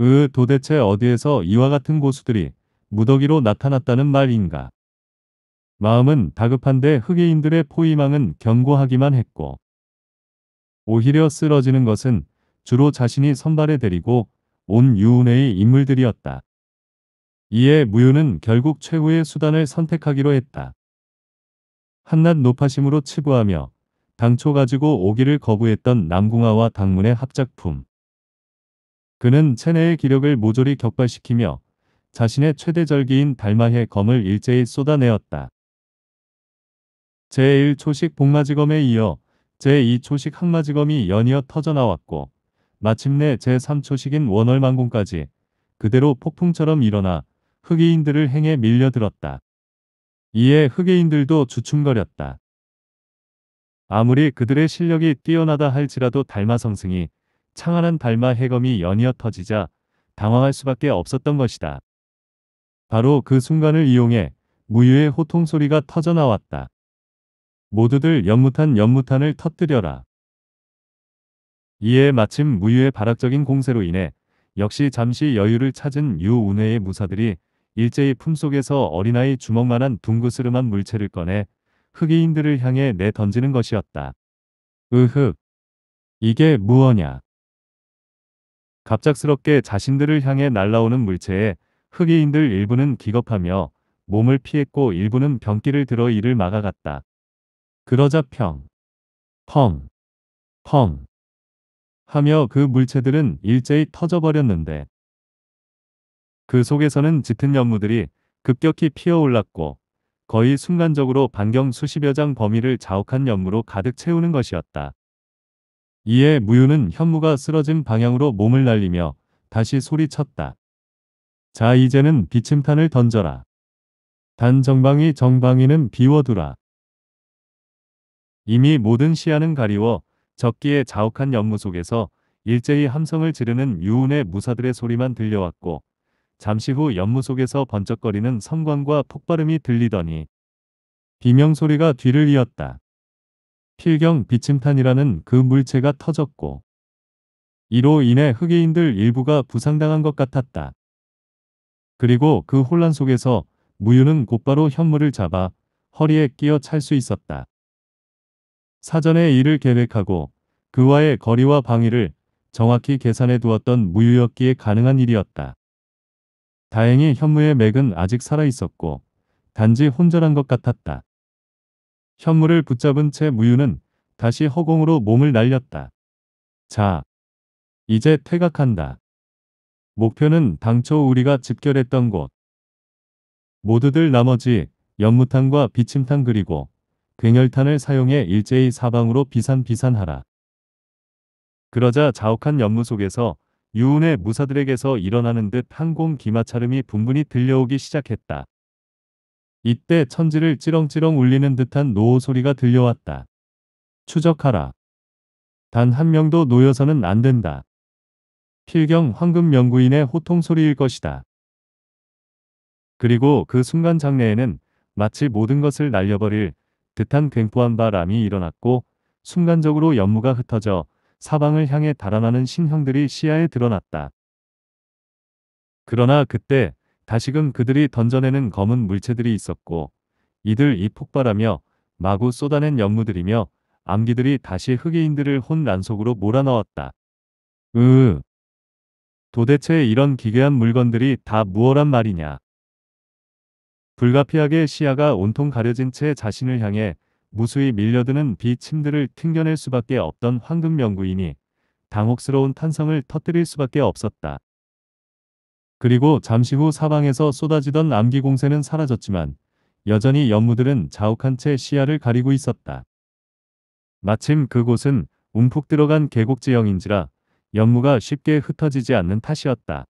으 도대체 어디에서 이와 같은 고수들이 무더기로 나타났다는 말인가. 마음은 다급한데 흑인들의 포위망은 견고하기만 했고 오히려 쓰러지는 것은 주로 자신이 선발해 데리고 온 유은혜의 인물들이었다. 이에 무유는 결국 최후의 수단을 선택하기로 했다. 한낱 노파심으로 치부하며 당초 가지고 오기를 거부했던 남궁아와 당문의 합작품. 그는 체내의 기력을 모조리 격발시키며 자신의 최대 절기인 달마해 검을 일제히 쏟아내었다. 제1초식 복마지검에 이어 제2초식 항마지검이 연이어 터져나왔고 마침내 제3초식인 원월망공까지 그대로 폭풍처럼 일어나 흑의인들을 행해 밀려들었다. 이에 흑의인들도 주춤거렸다. 아무리 그들의 실력이 뛰어나다 할지라도 달마 성승이 창안한 달마 해검이 연이어 터지자 당황할 수밖에 없었던 것이다. 바로 그 순간을 이용해 무유의 호통소리가 터져나왔다. 모두들 연무탄 연무탄을 터뜨려라. 이에 마침 무유의 발악적인 공세로 인해 역시 잠시 여유를 찾은 유운회의 무사들이 일제히 품속에서 어린아이 주먹만한 둥그스름한 물체를 꺼내 흑인들을 향해 내던지는 것이었다. 으흑. 이게 무엇냐. 갑작스럽게 자신들을 향해 날아오는 물체에 흑인들 일부는 기겁하며 몸을 피했고 일부는 변기를 들어 이를 막아갔다. 그러자 평, 펑, 펑 하며 그 물체들은 일제히 터져버렸는데 그 속에서는 짙은 연무들이 급격히 피어올랐고 거의 순간적으로 반경 수십여 장 범위를 자욱한 연무로 가득 채우는 것이었다. 이에 무유는 현무가 쓰러진 방향으로 몸을 날리며 다시 소리쳤다. 자 이제는 비침탄을 던져라. 단 정방위 정방위는 비워두라. 이미 모든 시야는 가리워 적기에 자욱한 연무 속에서 일제히 함성을 지르는 유운의 무사들의 소리만 들려왔고 잠시 후 연무 속에서 번쩍거리는 성광과 폭발음이 들리더니 비명 소리가 뒤를 이었다. 필경 비침탄이라는 그 물체가 터졌고 이로 인해 흑인들 일부가 부상당한 것 같았다. 그리고 그 혼란 속에서 무유는 곧바로 현물을 잡아 허리에 끼어 찰 수 있었다. 사전에 이를 계획하고 그와의 거리와 방위를 정확히 계산해 두었던 무유였기에 가능한 일이었다. 다행히 현무의 맥은 아직 살아있었고 단지 혼절한 것 같았다. 현무를 붙잡은 채 무유는 다시 허공으로 몸을 날렸다. 자, 이제 퇴각한다. 목표는 당초 우리가 집결했던 곳. 모두들 나머지 연무탄과 비침탄 그리고 괭혈탄을 사용해 일제히 사방으로 비산비산하라. 그러자 자욱한 연무 속에서 유운의 무사들에게서 일어나는 듯 항공 기마차름이 분분히 들려오기 시작했다. 이때 천지를 찌렁찌렁 울리는 듯한 노호 소리가 들려왔다. 추적하라. 단 한 명도 놓여서는 안 된다. 필경 황금 명구인의 호통 소리일 것이다. 그리고 그 순간 장내에는 마치 모든 것을 날려버릴 듯한 횡포한 바람이 일어났고 순간적으로 연무가 흩어져 사방을 향해 달아나는 신형들이 시야에 드러났다. 그러나 그때 다시금 그들이 던져내는 검은 물체들이 있었고 이들 이 폭발하며 마구 쏟아낸 연무들이며 암기들이 다시 흑인들을 혼란 속으로 몰아넣었다. 으 도대체 이런 기괴한 물건들이 다 무엇란 말이냐. 불가피하게 시야가 온통 가려진 채 자신을 향해 무수히 밀려드는 비침들을 튕겨낼 수밖에 없던 황금 연구인이 당혹스러운 탄성을 터뜨릴 수밖에 없었다. 그리고 잠시 후 사방에서 쏟아지던 암기 공세는 사라졌지만 여전히 연무들은 자욱한 채 시야를 가리고 있었다. 마침 그곳은 움푹 들어간 계곡지형인지라 연무가 쉽게 흩어지지 않는 탓이었다.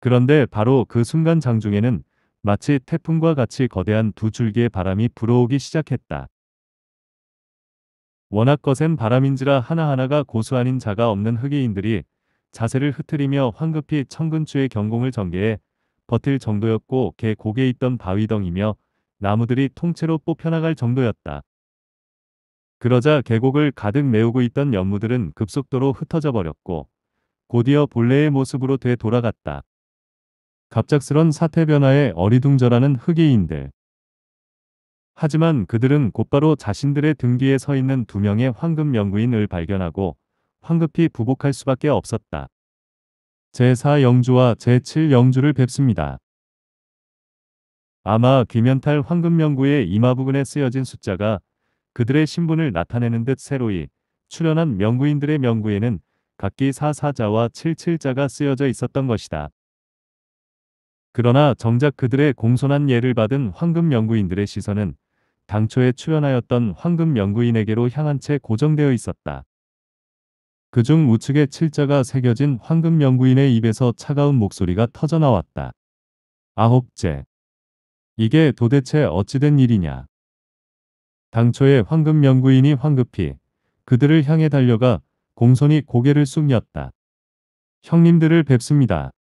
그런데 바로 그 순간 장중에는 마치 태풍과 같이 거대한 두 줄기의 바람이 불어오기 시작했다. 워낙 거센 바람인지라 하나하나가 고수 아닌 자가 없는 흑이인들이 자세를 흐트리며 황급히 천근추의 경공을 전개해 버틸 정도였고 개 곡에 있던 바위덩이며 나무들이 통째로 뽑혀나갈 정도였다. 그러자 계곡을 가득 메우고 있던 연무들은 급속도로 흩어져 버렸고 곧이어 본래의 모습으로 되돌아갔다. 갑작스런 사태 변화에 어리둥절하는 흑이인들. 하지만 그들은 곧바로 자신들의 등 뒤에 서 있는 두 명의 황금 연구인을 발견하고 황급히 부복할 수밖에 없었다. 제4영주와 제7영주를 뵙습니다. 아마 귀면탈 황금명구의 이마 부근에 쓰여진 숫자가 그들의 신분을 나타내는 듯 새로이 출연한 명구인들의 명구에는 각기 4사자와7 7자가 쓰여져 있었던 것이다. 그러나 정작 그들의 공손한 예를 받은 황금 연구인들의 시선은 당초에 출연하였던 황금 연구인에게로 향한 채 고정되어 있었다. 그중 우측에 칠자가 새겨진 황금 연구인의 입에서 차가운 목소리가 터져나왔다. 아홉째. 이게 도대체 어찌된 일이냐. 당초에 황금 연구인이 황급히 그들을 향해 달려가 공손히 고개를 숙였다. 형님들을 뵙습니다.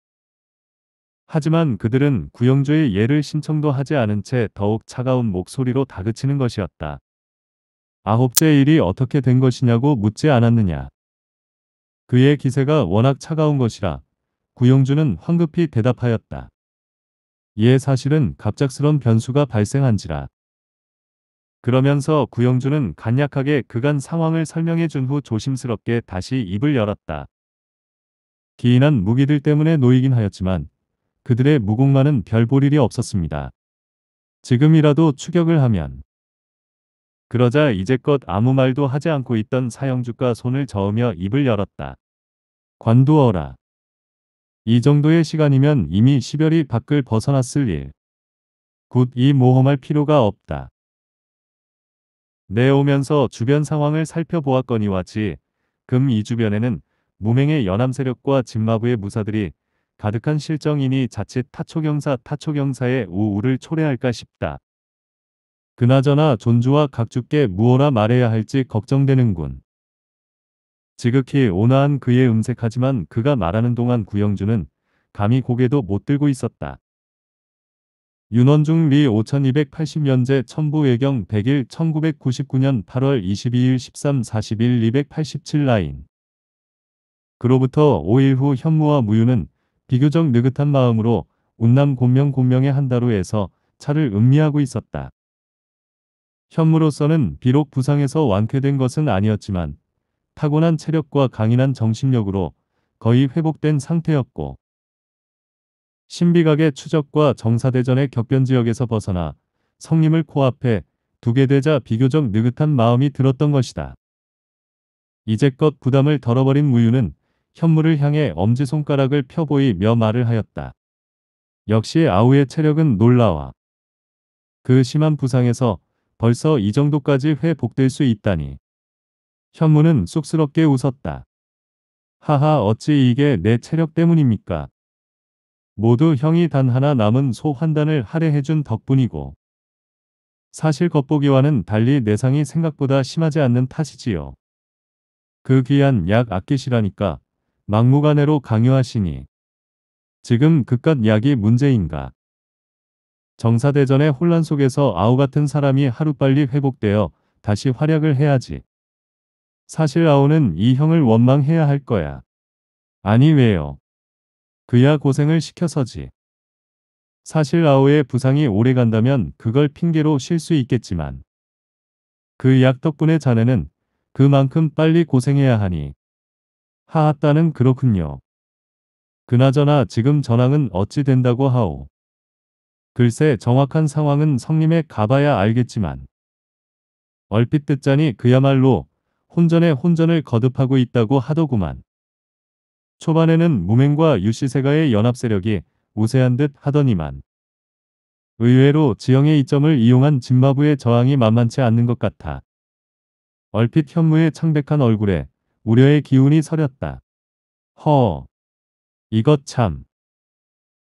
하지만 그들은 구영조의 예를 신청도 하지 않은 채 더욱 차가운 목소리로 다그치는 것이었다. 아홉째 일이 어떻게 된 것이냐고 묻지 않았느냐. 그의 기세가 워낙 차가운 것이라 구영주는 황급히 대답하였다. 이에 예, 사실은 갑작스런 변수가 발생한지라. 그러면서 구영주는 간략하게 그간 상황을 설명해 준 후 조심스럽게 다시 입을 열었다. 기인한 무기들 때문에 놓이긴 하였지만 그들의 무공만은 별 볼 일이 없었습니다. 지금이라도 추격을 하면 그러자 이제껏 아무 말도 하지 않고 있던 사형주가 손을 저으며 입을 열었다. 관두어라. 이 정도의 시간이면 이미 시별이 밖을 벗어났을 일. 곧 이 모험할 필요가 없다. 내오면서 주변 상황을 살펴보았거니와 지금 이 주변에는 무맹의 연암 세력과 진마부의 무사들이 가득한 실정이니 자칫 타초경사 타초경사의 우울을 초래할까 싶다. 그나저나 존주와 각주께 무어라 말해야 할지 걱정되는군. 지극히 온화한 그의 음색하지만 그가 말하는 동안 구영주는 감히 고개도 못 들고 있었다. 윤원중 리 5280년제 천부외경 100일 1999년 8월 22일 13 41 287 라인 그로부터 5일 후 현무와 무유는 비교적 느긋한 마음으로 운남 곤명 곤명의 한다루에서 차를 음미하고 있었다. 현무로서는 비록 부상에서 완쾌된 것은 아니었지만 타고난 체력과 강인한 정신력으로 거의 회복된 상태였고 신비각의 추적과 정사대전의 격변 지역에서 벗어나 성림을 코앞에 두게 되자 비교적 느긋한 마음이 들었던 것이다. 이제껏 부담을 덜어버린 무유는 현무를 향해 엄지손가락을 펴보이며 말을 하였다. 역시 아우의 체력은 놀라와. 그 심한 부상에서 벌써 이 정도까지 회복될 수 있다니. 현무는 쑥스럽게 웃었다. 하하 어찌 이게 내 체력 때문입니까? 모두 형이 단 하나 남은 소환 단을 할애해준 덕분이고. 사실 겉보기와는 달리 내상이 생각보다 심하지 않는 탓이지요. 그 귀한 약 아끼시라니까 막무가내로 강요하시니 지금 그깟 약이 문제인가. 정사대전의 혼란 속에서 아우 같은 사람이 하루빨리 회복되어 다시 활약을 해야지. 사실 아우는 이 형을 원망해야 할 거야. 아니 왜요. 그야 고생을 시켜서지. 사실 아우의 부상이 오래 간다면 그걸 핑계로 쉴 수 있겠지만 그 약 덕분에 자네는 그만큼 빨리 고생해야 하니 하았다는 그렇군요. 그나저나 지금 전황은 어찌 된다고 하오. 글쎄 정확한 상황은 성님에 가봐야 알겠지만 얼핏 듣자니 그야말로 혼전에 혼전을 거듭하고 있다고 하더구만. 초반에는 무맹과 유씨세가의 연합세력이 우세한 듯 하더니만 의외로 지형의 이점을 이용한 진마부의 저항이 만만치 않는 것 같아. 얼핏 현무의 창백한 얼굴에 우려의 기운이 서렸다. 허. 이것 참.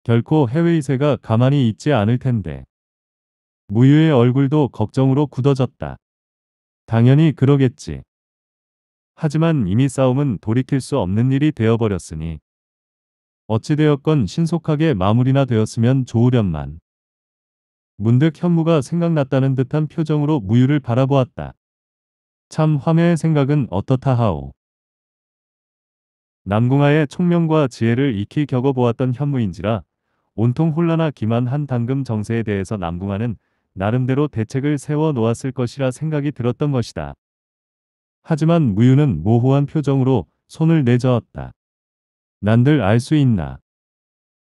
결코 해외이세가 가만히 있지 않을 텐데. 무유의 얼굴도 걱정으로 굳어졌다. 당연히 그러겠지. 하지만 이미 싸움은 돌이킬 수 없는 일이 되어버렸으니 어찌되었건 신속하게 마무리나 되었으면 좋으련만. 문득 현무가 생각났다는 듯한 표정으로 무유를 바라보았다. 참화면의 생각은 어떻다 하오. 남궁하의 총명과 지혜를 익히 겪어보았던 현무인지라 온통 혼란하 기만한 당금 정세에 대해서 남궁하는 나름대로 대책을 세워 놓았을 것이라 생각이 들었던 것이다. 하지만 무유는 모호한 표정으로 손을 내저었다. 난들 알 수 있나?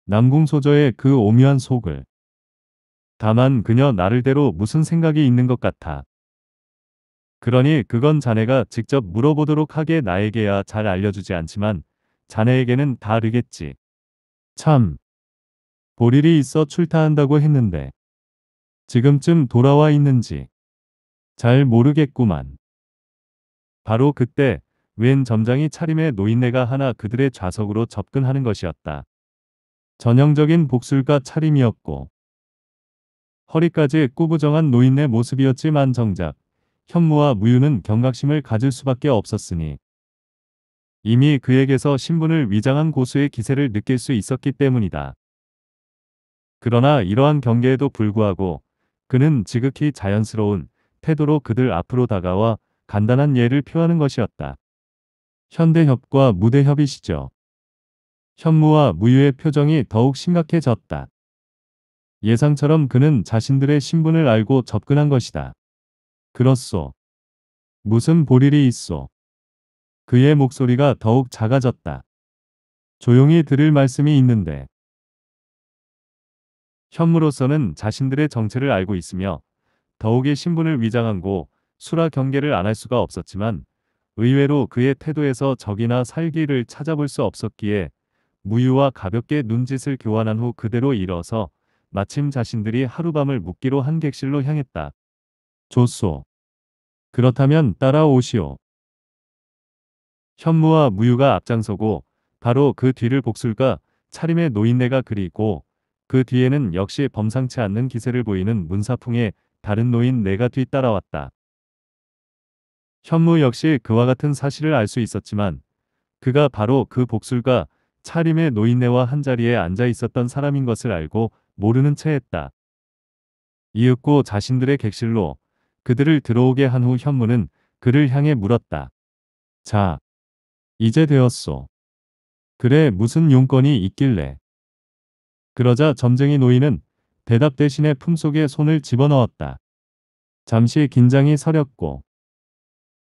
남궁소저의 그 오묘한 속을. 다만 그녀 나를대로 무슨 생각이 있는 것 같아. 그러니 그건 자네가 직접 물어보도록 하게 나에게야 잘 알려주지 않지만 자네에게는 다르겠지. 참. 볼 일이 있어 출타한다고 했는데. 지금쯤 돌아와 있는지. 잘 모르겠구만. 바로 그때 웬 점장이 차림의 노인네가 하나 그들의 좌석으로 접근하는 것이었다. 전형적인 복술가 차림이었고 허리까지 꾸부정한 노인네 모습이었지만 정작 현무와 무유는 경각심을 가질 수밖에 없었으니 이미 그에게서 신분을 위장한 고수의 기세를 느낄 수 있었기 때문이다. 그러나 이러한 경계에도 불구하고 그는 지극히 자연스러운 태도로 그들 앞으로 다가와 간단한 예를 표하는 것이었다. 현대협과 무대협이시죠. 현무와 무유의 표정이 더욱 심각해졌다. 예상처럼 그는 자신들의 신분을 알고 접근한 것이다. 그렇소. 무슨 볼일이 있어 그의 목소리가 더욱 작아졌다. 조용히 들을 말씀이 있는데. 현무로서는 자신들의 정체를 알고 있으며 더욱의 신분을 위장한고 수라 경계를 안 할 수가 없었지만 의외로 그의 태도에서 적이나 살기를 찾아볼 수 없었기에 무유와 가볍게 눈짓을 교환한 후 그대로 일어서 마침 자신들이 하룻밤을 묵기로 한 객실로 향했다. 좋소. 그렇다면 따라오시오. 현무와 무유가 앞장서고 바로 그 뒤를 복술과 차림의 노인네가 그리고 그 뒤에는 역시 범상치 않는 기세를 보이는 문사풍의 다른 노인네가 뒤따라왔다. 현무 역시 그와 같은 사실을 알 수 있었지만 그가 바로 그 복술과 차림의 노인네와 한자리에 앉아 있었던 사람인 것을 알고 모르는 채 했다. 이윽고 자신들의 객실로 그들을 들어오게 한 후 현무는 그를 향해 물었다. 자, 이제 되었소. 그래 무슨 용건이 있길래. 그러자 점쟁이 노인은 대답 대신에 품속에 손을 집어넣었다. 잠시 긴장이 서렸고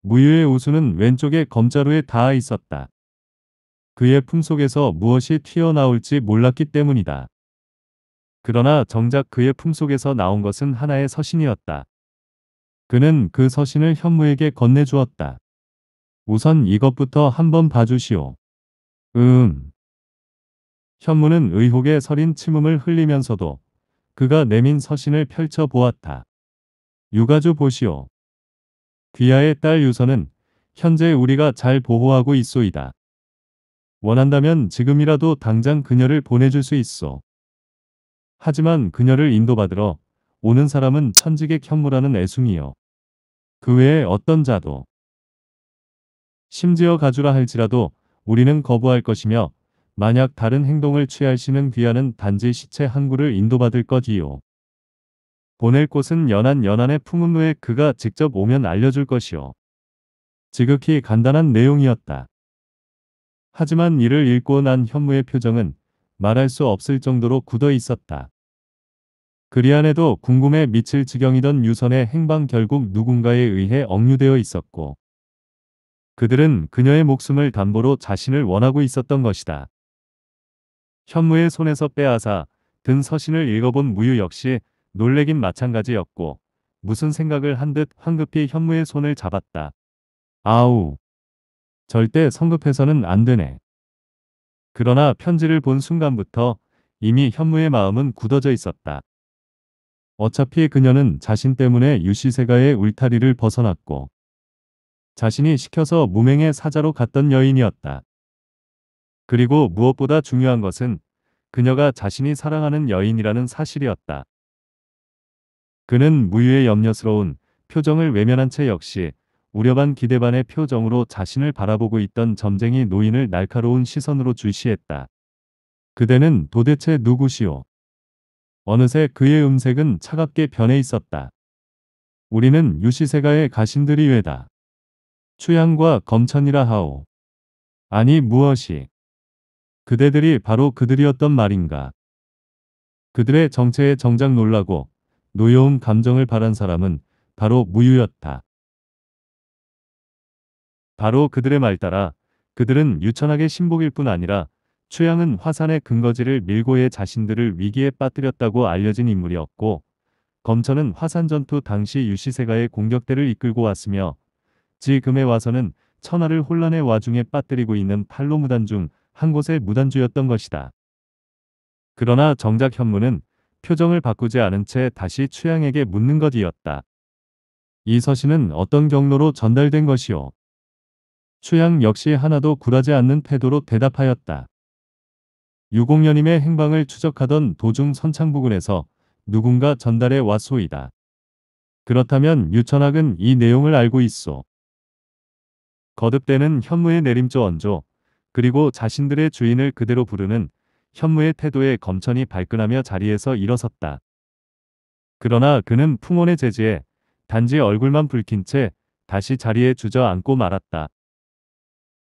무유의 우수는 왼쪽에 검자루에 닿아 있었다. 그의 품속에서 무엇이 튀어나올지 몰랐기 때문이다. 그러나 정작 그의 품속에서 나온 것은 하나의 서신이었다. 그는 그 서신을 현무에게 건네주었다. 우선 이것부터 한번 봐주시오. 음. 현무는 의혹에 서린 침음을 흘리면서도 그가 내민 서신을 펼쳐보았다. 유가주 보시오. 귀하의 딸 유서는 현재 우리가 잘 보호하고 있소이다. 원한다면 지금이라도 당장 그녀를 보내줄 수 있소. 하지만 그녀를 인도받으러 오는 사람은 천지객 현무라는 애숭이요. 그 외에 어떤 자도 심지어 가주라 할지라도 우리는 거부할 것이며 만약 다른 행동을 취할 시는 귀하는 단지 시체 한 구를 인도받을 것이요. 보낼 곳은 연안 연안의 품은 후에 그가 직접 오면 알려줄 것이요. 지극히 간단한 내용이었다. 하지만 이를 읽고 난 현무의 표정은 말할 수 없을 정도로 굳어 있었다. 그리안에도 궁금해 미칠 지경이던 유선의 행방 결국 누군가에 의해 억류되어 있었고 그들은 그녀의 목숨을 담보로 자신을 원하고 있었던 것이다. 현무의 손에서 빼앗아 든 서신을 읽어본 무유 역시 놀래긴 마찬가지였고 무슨 생각을 한 듯 황급히 현무의 손을 잡았다. 아우. 절대 성급해서는 안 되네. 그러나 편지를 본 순간부터 이미 현무의 마음은 굳어져 있었다. 어차피 그녀는 자신 때문에 유시세가의 울타리를 벗어났고 자신이 시켜서 무명의 사자로 갔던 여인이었다. 그리고 무엇보다 중요한 것은 그녀가 자신이 사랑하는 여인이라는 사실이었다. 그는 무유의 염려스러운 표정을 외면한 채 역시 우려 반 기대 반의 표정으로 자신을 바라보고 있던 점쟁이 노인을 날카로운 시선으로 주시했다. 그대는 도대체 누구시오? 어느새 그의 음색은 차갑게 변해 있었다. 우리는 유시세가의 가신들이 외다. 추양과 검천이라 하오. 아니 무엇이 그대들이 바로 그들이었던 말인가. 그들의 정체에 정작 놀라고 노여운 감정을 바란 사람은 바로 무유였다. 바로 그들의 말 따라 그들은 유천하게 신복일 뿐 아니라 추양은 화산의 근거지를 밀고의 자신들을 위기에 빠뜨렸다고 알려진 인물이었고 검천은 화산 전투 당시 유시세가의 공격대를 이끌고 왔으며 지금에 와서는 천하를 혼란의 와중에 빠뜨리고 있는 팔로 무단중 한 곳의 무단주였던 것이다. 그러나 정작 현무는 표정을 바꾸지 않은 채 다시 추양에게 묻는 것이었다. 이 서신은 어떤 경로로 전달된 것이오? 추양 역시 하나도 굴하지 않는 태도로 대답하였다. 유공연님의 행방을 추적하던 도중 선창부근에서 누군가 전달해 왔소이다. 그렇다면 유천학은 이 내용을 알고 있어 거듭되는 현무의 내림조 언조 그리고 자신들의 주인을 그대로 부르는 현무의 태도에 검천이 발끈하며 자리에서 일어섰다. 그러나 그는 풍원의 제지에 단지 얼굴만 붉힌 채 다시 자리에 주저앉고 말았다.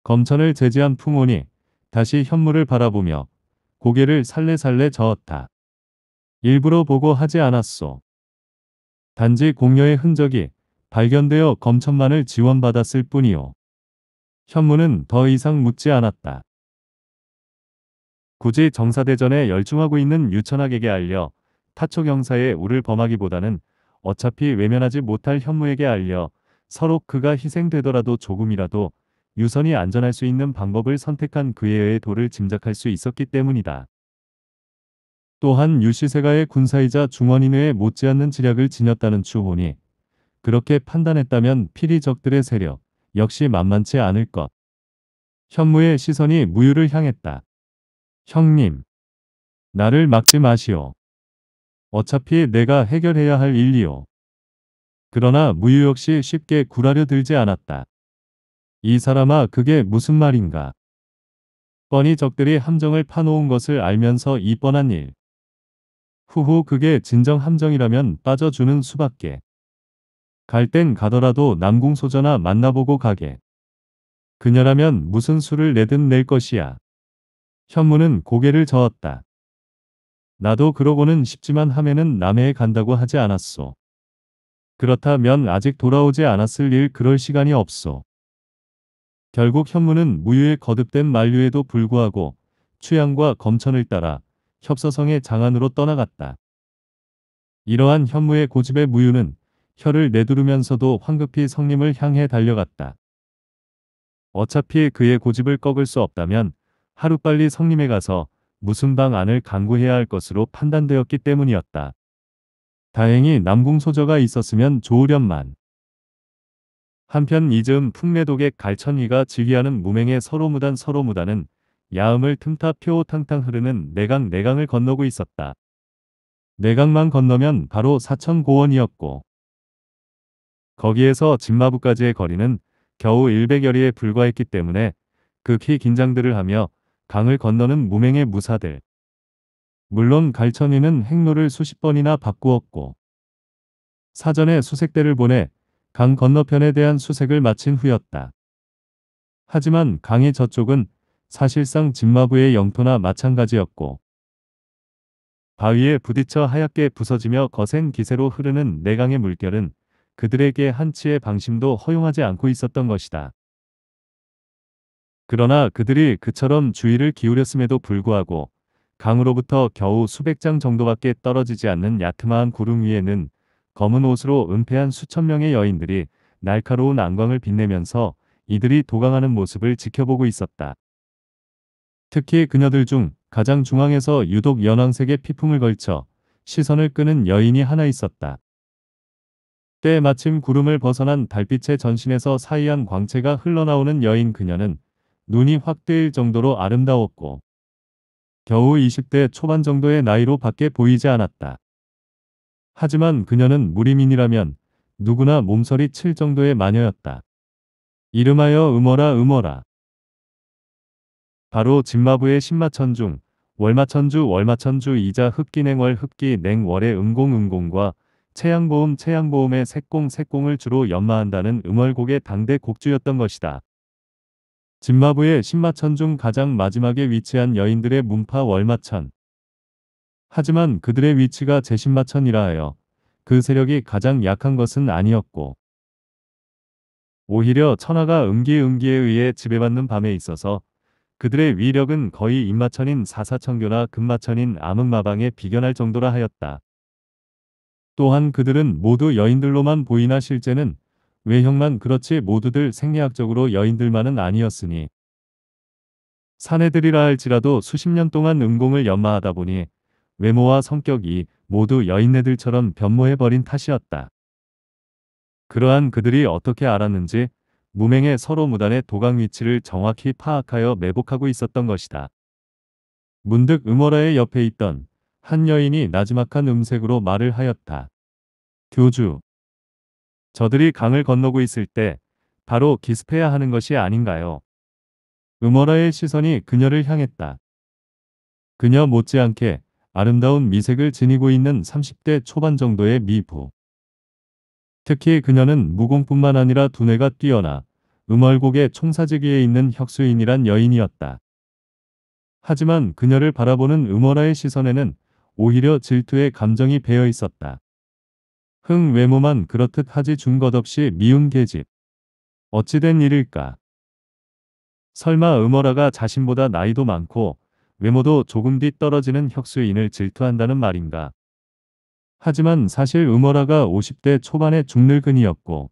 검천을 제지한 풍원이 다시 현무를 바라보며 고개를 살레살레 저었다. 일부러 보고 하지 않았소. 단지 공녀의 흔적이 발견되어 검천만을 지원받았을 뿐이오. 현무는 더 이상 묻지 않았다. 굳이 정사대전에 열중하고 있는 유천학에게 알려 타촉 형사에 우를 범하기보다는 어차피 외면하지 못할 현무에게 알려 서로 그가 희생되더라도 조금이라도 유선이 안전할 수 있는 방법을 선택한 그에 의 도를 짐작할 수 있었기 때문이다. 또한 유시세가의 군사이자 중원인회에 못지않는 지략을 지녔다는 추호니 그렇게 판단했다면 피리 적들의 세력, 역시 만만치 않을 것. 현무의 시선이 무유를 향했다. 형님, 나를 막지 마시오. 어차피 내가 해결해야 할 일이오. 그러나 무유 역시 쉽게 구라려 들지 않았다. 이 사람아 그게 무슨 말인가. 뻔히 적들이 함정을 파놓은 것을 알면서 이 뻔한 일. 후후 그게 진정 함정이라면 빠져주는 수밖에. 갈땐 가더라도 남궁소저나 만나보고 가게. 그녀라면 무슨 수를 내든 낼 것이야. 현무는 고개를 저었다. 나도 그러고는 싶지만 하면은 남해에 간다고 하지 않았소. 그렇다면 아직 돌아오지 않았을 일 그럴 시간이 없소. 결국 현무는 무유의 거듭된 만류에도 불구하고 추양과 검천을 따라 협서성의 장안으로 떠나갔다. 이러한 현무의 고집에 무유는 혀를 내두르면서도 황급히 성님을 향해 달려갔다. 어차피 그의 고집을 꺾을 수 없다면 하루빨리 성님에 가서 무슨 방 안을 강구해야 할 것으로 판단되었기 때문이었다. 다행히 남궁소저가 있었으면 좋으련만. 한편 이즈음 풍래독의 갈천위가 지휘하는 무맹의 서로무단 서로무단은 야음을 틈타 표오탕탕 흐르는 내강 내강을 건너고 있었다. 내강만 건너면 바로 사천고원이었고 거기에서 진마부까지의 거리는 겨우 100여리에 불과했기 때문에 극히 긴장들을 하며 강을 건너는 무맹의 무사들. 물론 갈천이는 행로를 수십 번이나 바꾸었고 사전에 수색대를 보내 강 건너편에 대한 수색을 마친 후였다. 하지만 강의 저쪽은 사실상 진마부의 영토나 마찬가지였고 바위에 부딪혀 하얗게 부서지며 거센 기세로 흐르는 내강의 물결은 그들에게 한치의 방심도 허용하지 않고 있었던 것이다. 그러나 그들이 그처럼 주의를 기울였음에도 불구하고 강으로부터 겨우 수백 장 정도밖에 떨어지지 않는 야트마한 구름 위에는 검은 옷으로 은폐한 수천 명의 여인들이 날카로운 안광을 빛내면서 이들이 도강하는 모습을 지켜보고 있었다. 특히 그녀들 중 가장 중앙에서 유독 연황색의 피풍을 걸쳐 시선을 끄는 여인이 하나 있었다. 때 마침 구름을 벗어난 달빛의 전신에서 사이한 광채가 흘러나오는 여인 그녀는 눈이 확 뜨일 정도로 아름다웠고 겨우 20대 초반 정도의 나이로 밖에 보이지 않았다. 하지만 그녀는 무리민이라면 누구나 몸서리 칠 정도의 마녀였다. 이름하여 음어라 음어라. 바로 진마부의 신마천중, 월마천주 월마천주 이자 흑기냉월흑기냉월의 음공음공과 채양보험 채양보험의 색공 색공을 주로 연마한다는 음월곡의 당대 곡주였던 것이다. 진마부의 신마천 중 가장 마지막에 위치한 여인들의 문파 월마천. 하지만 그들의 위치가 제신마천이라 하여 그 세력이 가장 약한 것은 아니었고 오히려 천하가 음기음기에 의해 지배받는 밤에 있어서 그들의 위력은 거의 임마천인 사사천교나 금마천인 암흑마방에 비견할 정도라 하였다. 또한 그들은 모두 여인들로만 보이나 실제는 외형만 그렇지 모두들 생리학적으로 여인들만은 아니었으니 사내들이라 할지라도 수십 년 동안 음공을 연마하다 보니 외모와 성격이 모두 여인네들처럼 변모해버린 탓이었다. 그러한 그들이 어떻게 알았는지 무명의 서로 무단의 도강 위치를 정확히 파악하여 매복하고 있었던 것이다. 문득 음어라의 옆에 있던 한 여인이 나지막한 음색으로 말을 하였다. 교주. 저들이 강을 건너고 있을 때 바로 기습해야 하는 것이 아닌가요? 음어라의 시선이 그녀를 향했다. 그녀 못지않게 아름다운 미색을 지니고 있는 30대 초반 정도의 미부. 특히 그녀는 무공뿐만 아니라 두뇌가 뛰어나 음얼곡의 총사지기에 있는 혁수인이란 여인이었다. 하지만 그녀를 바라보는 음어라의 시선에는 오히려 질투의 감정이 배어 있었다. 흥 외모만 그렇듯 하지 준 것없이 미운 계집. 어찌된 일일까. 설마 음어라가 자신보다 나이도 많고 외모도 조금 뒤 떨어지는 혁수인을 질투한다는 말인가. 하지만 사실 음어라가 50대 초반의 중늙은이었고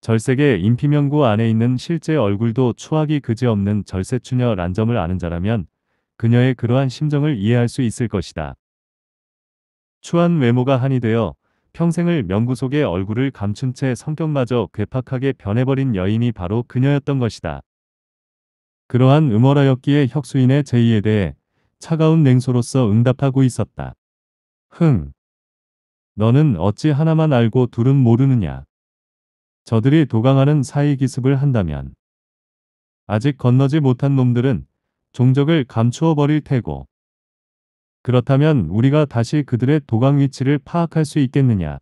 절세계 인피명구 안에 있는 실제 얼굴도 추악이 그지없는 절세추녀란 점을 아는 자라면 그녀의 그러한 심정을 이해할 수 있을 것이다. 추한 외모가 한이 되어 평생을 명구 속의 얼굴을 감춘 채 성격마저 괴팍하게 변해버린 여인이 바로 그녀였던 것이다. 그러한 음어라였기에 혁수인의 제의에 대해 차가운 냉소로서 응답하고 있었다. 흥. 너는 어찌 하나만 알고 둘은 모르느냐. 저들이 도강하는 사이 기습을 한다면 아직 건너지 못한 놈들은 종적을 감추어 버릴 테고 그렇다면 우리가 다시 그들의 도강 위치를 파악할 수 있겠느냐.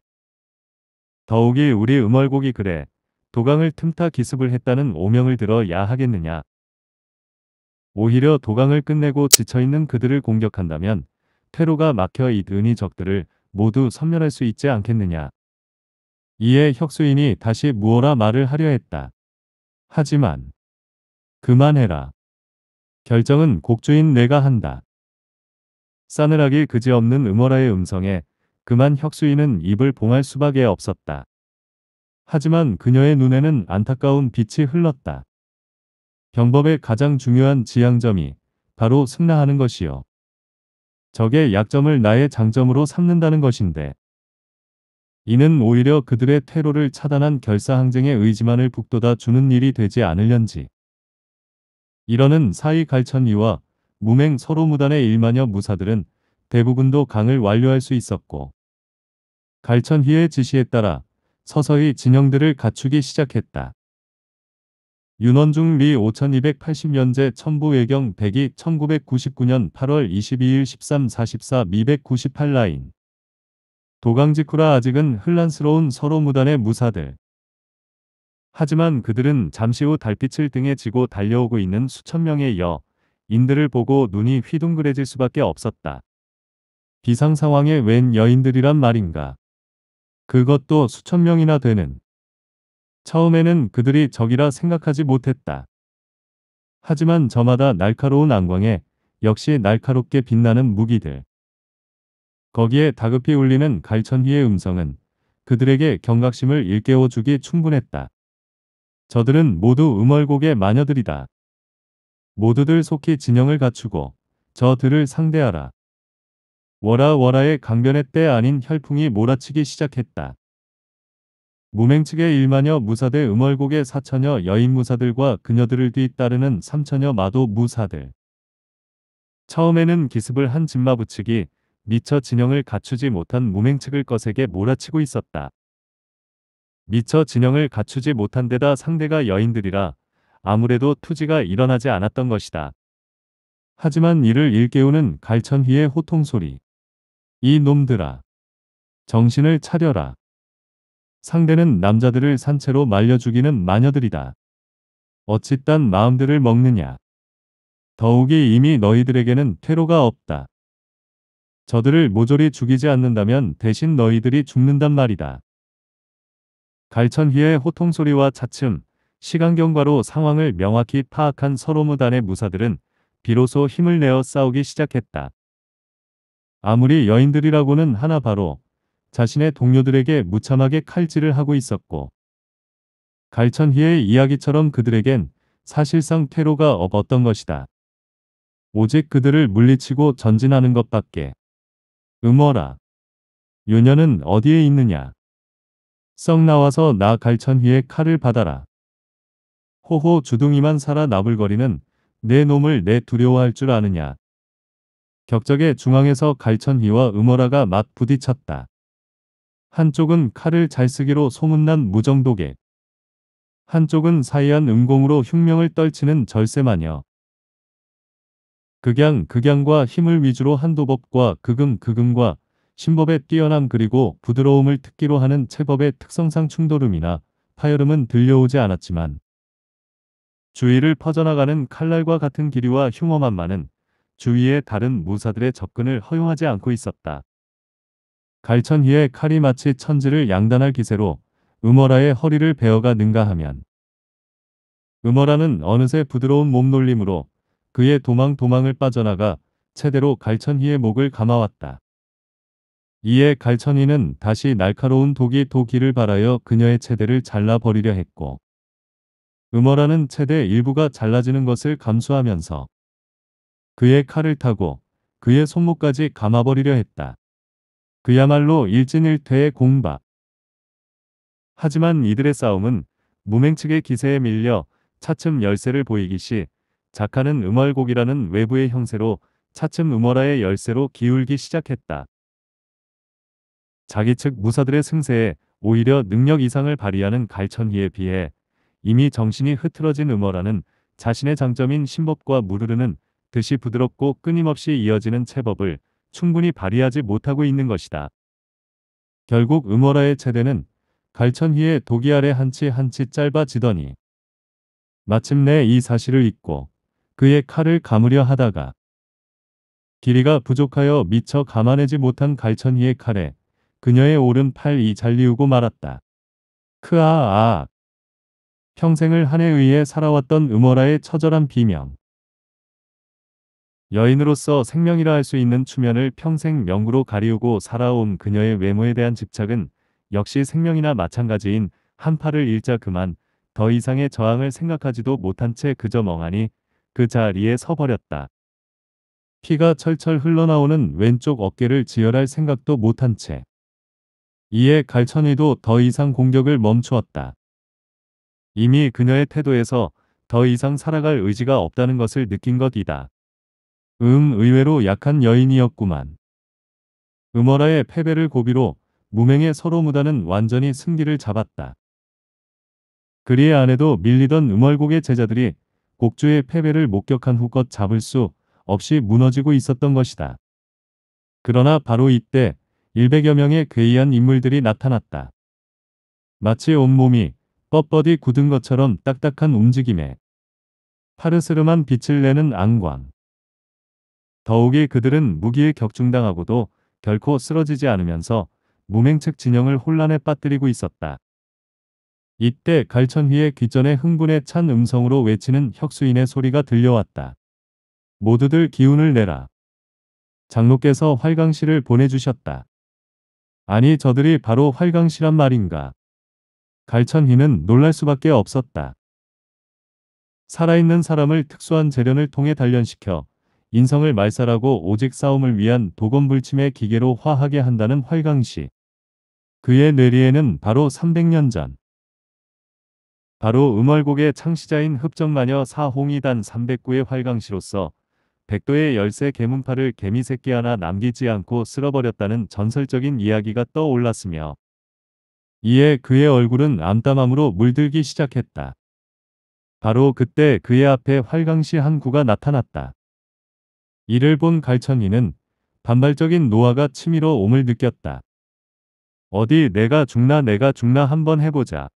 더욱이 우리 음얼곡이 그래 도강을 틈타 기습을 했다는 오명을 들어 야하겠느냐. 오히려 도강을 끝내고 지쳐있는 그들을 공격한다면 퇴로가 막혀 있으니 적들을 모두 섬멸할 수 있지 않겠느냐. 이에 혁수인이 다시 무어라 말을 하려 했다. 하지만 그만해라. 결정은 곡주인 내가 한다. 싸늘하기 그지없는 음어라의 음성에 그만 혁수이는 입을 봉할 수밖에 없었다. 하지만 그녀의 눈에는 안타까운 빛이 흘렀다. 경법의 가장 중요한 지향점이 바로 승라하는 것이요. 적의 약점을 나의 장점으로 삼는다는 것인데 이는 오히려 그들의 퇴로를 차단한 결사항쟁의 의지만을 북돋아 주는 일이 되지 않을련지. 이러는 사이 갈천리와 무맹 서로 무단의 일마녀 무사들은 대부분도 강을 완료할 수 있었고 갈천희의 지시에 따라 서서히 진영들을 갖추기 시작했다. 윤원중 리 5280년제 천부외경 102 1999년 8월 22일 1344 298 라인 도강 지쿠라 아직은 혼란스러운 서로 무단의 무사들 하지만 그들은 잠시 후 달빛을 등에 지고 달려오고 있는 수천 명의 여인들을 보고 눈이 휘둥그레질 수밖에 없었다. 비상 상황에 웬 여인들이란 말인가. 그것도 수천 명이나 되는. 처음에는 그들이 적이라 생각하지 못했다. 하지만 저마다 날카로운 안광에 역시 날카롭게 빛나는 무기들. 거기에 다급히 울리는 갈천희의 음성은 그들에게 경각심을 일깨워주기 충분했다. 저들은 모두 음월곡의 마녀들이다. 모두들 속히 진영을 갖추고 저들을 상대하라. 워라워라의 강변의 때 아닌 혈풍이 몰아치기 시작했다. 무맹 측의 일마녀 무사대 음월곡의 사천여 여인 무사들과 그녀들을 뒤따르는 삼천여 마도 무사들. 처음에는 기습을 한 진마 부측이 미처 진영을 갖추지 못한 무맹 측을 것에게 몰아치고 있었다. 미처 진영을 갖추지 못한 데다 상대가 여인들이라 아무래도 투지가 일어나지 않았던 것이다. 하지만 이를 일깨우는 갈천휘의 호통소리. 이 놈들아. 정신을 차려라. 상대는 남자들을 산채로 말려 죽이는 마녀들이다. 어찌 딴 마음들을 먹느냐. 더욱이 이미 너희들에게는 퇴로가 없다. 저들을 모조리 죽이지 않는다면 대신 너희들이 죽는단 말이다. 갈천휘의 호통소리와 차츰 시간경과로 상황을 명확히 파악한 서로무단의 무사들은 비로소 힘을 내어 싸우기 시작했다. 아무리 여인들이라고는 하나 바로 자신의 동료들에게 무참하게 칼질을 하고 있었고 갈천희의 이야기처럼 그들에겐 사실상 퇴로가 없었던 것이다. 오직 그들을 물리치고 전진하는 것밖에. 음어라. 요녀는 어디에 있느냐. 썩 나와서 나 갈천희의 칼을 받아라. 호호 주둥이만 살아 나불거리는 내 놈을 내 두려워할 줄 아느냐. 격적의 중앙에서 갈천희와 음어라가 맞 부딪혔다. 한쪽은 칼을 잘 쓰기로 소문난 무정도객. 한쪽은 사이한 음공으로 흉명을 떨치는 절세마녀. 극양 극양과 힘을 위주로 한도법과 극음 극음과 신법의 뛰어남 그리고 부드러움을 특기로 하는 체법의 특성상 충돌음이나 파열음은 들려오지 않았지만 주위를 퍼져나가는 칼날과 같은 길이와 흉어만만은 주위의 다른 무사들의 접근을 허용하지 않고 있었다. 갈천희의 칼이 마치 천지를 양단할 기세로 음어라의 허리를 베어가 능가하면 음어라는 어느새 부드러운 몸놀림으로 그의 도망도망을 빠져나가 최대로 갈천희의 목을 감아왔다. 이에 갈천이는 다시 날카로운 독이 도기를 발하여 그녀의 체대를 잘라버리려 했고 음어라는 체대 일부가 잘라지는 것을 감수하면서 그의 칼을 타고 그의 손목까지 감아버리려 했다. 그야말로 일진일퇴의 공박. 하지만 이들의 싸움은 무맹측의 기세에 밀려 차츰 열세를 보이기 시작카는 음월곡이라는 외부의 형세로 차츰 음월라의 열세로 기울기 시작했다. 자기 측 무사들의 승세에 오히려 능력 이상을 발휘하는 갈천희에 비해 이미 정신이 흐트러진 음어라는 자신의 장점인 신법과 무르르는 듯이 부드럽고 끊임없이 이어지는 체법을 충분히 발휘하지 못하고 있는 것이다. 결국 음어라의 체대는 갈천희의 독이 아래 한치 한치 짧아지더니 마침내 이 사실을 잊고 그의 칼을 감으려 하다가 길이가 부족하여 미처 감안하지 못한 갈천희의 칼에 그녀의 오른팔이 잘리우고 말았다. 크아아. 평생을 한에 의해 살아왔던 음어라의 처절한 비명. 여인으로서 생명이라 할 수 있는 추면을 평생 명구로 가리우고 살아온 그녀의 외모에 대한 집착은 역시 생명이나 마찬가지인 한 팔을 일자 그만 더 이상의 저항을 생각하지도 못한 채 그저 멍하니 그 자리에 서버렸다. 피가 철철 흘러나오는 왼쪽 어깨를 지혈할 생각도 못한 채 이에 갈천이도 더 이상 공격을 멈추었다. 이미 그녀의 태도에서 더 이상 살아갈 의지가 없다는 것을 느낀 것이다. 음 의외로 약한 여인이었구만. 음어라의 패배를 고비로 무명의 서로 무단은 완전히 승기를 잡았다. 그리의 아내도 밀리던 음얼곡의 제자들이 곡주의 패배를 목격한 후껏 잡을 수 없이 무너지고 있었던 것이다. 그러나 바로 이때 100여 명의 괴이한 인물들이 나타났다. 마치 온몸이 뻣뻣이 굳은 것처럼 딱딱한 움직임에 파르스름한 빛을 내는 안광. 더욱이 그들은 무기에 격중당하고도 결코 쓰러지지 않으면서 무맹측 진영을 혼란에 빠뜨리고 있었다. 이때 갈천휘의 귀전에 흥분에 찬 음성으로 외치는 혁수인의 소리가 들려왔다. 모두들 기운을 내라. 장로께서 활강시를 보내주셨다. 아니 저들이 바로 활강시란 말인가. 갈천희는 놀랄 수밖에 없었다. 살아있는 사람을 특수한 재련을 통해 단련시켜 인성을 말살하고 오직 싸움을 위한 도건불침의 기계로 화하게 한다는 활강시. 그의 뇌리에는 바로 300년 전 바로 음월곡의 창시자인 흡정마녀 사홍이 단 309의 활강시로서 백도의 열쇠 개문파를 개미 새끼 하나 남기지 않고 쓸어버렸다는 전설적인 이야기가 떠올랐으며 이에 그의 얼굴은 암담함으로 물들기 시작했다. 바로 그때 그의 앞에 활강시 항구가 나타났다. 이를 본 갈천이는 반발적인 노화가 치밀어 옴을 느꼈다. 어디 내가 죽나 내가 죽나 한번 해보자.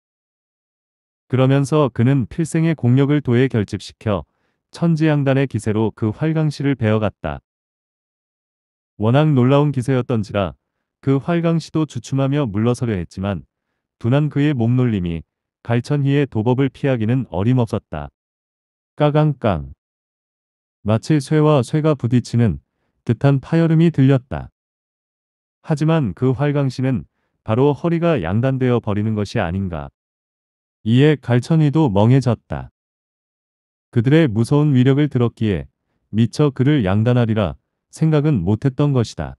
그러면서 그는 필생의 공력을 도해 결집시켜 천지양단의 기세로 그 활강시를 베어갔다. 워낙 놀라운 기세였던지라 그 활강시도 주춤하며 물러서려 했지만 둔한 그의 몸놀림이 갈천희의 도법을 피하기는 어림없었다. 까강깡 마치 쇠와 쇠가 부딪히는 듯한 파열음이 들렸다. 하지만 그 활강시는 바로 허리가 양단되어 버리는 것이 아닌가. 이에 갈천희도 멍해졌다. 그들의 무서운 위력을 들었기에 미처 그를 양단하리라 생각은 못했던 것이다.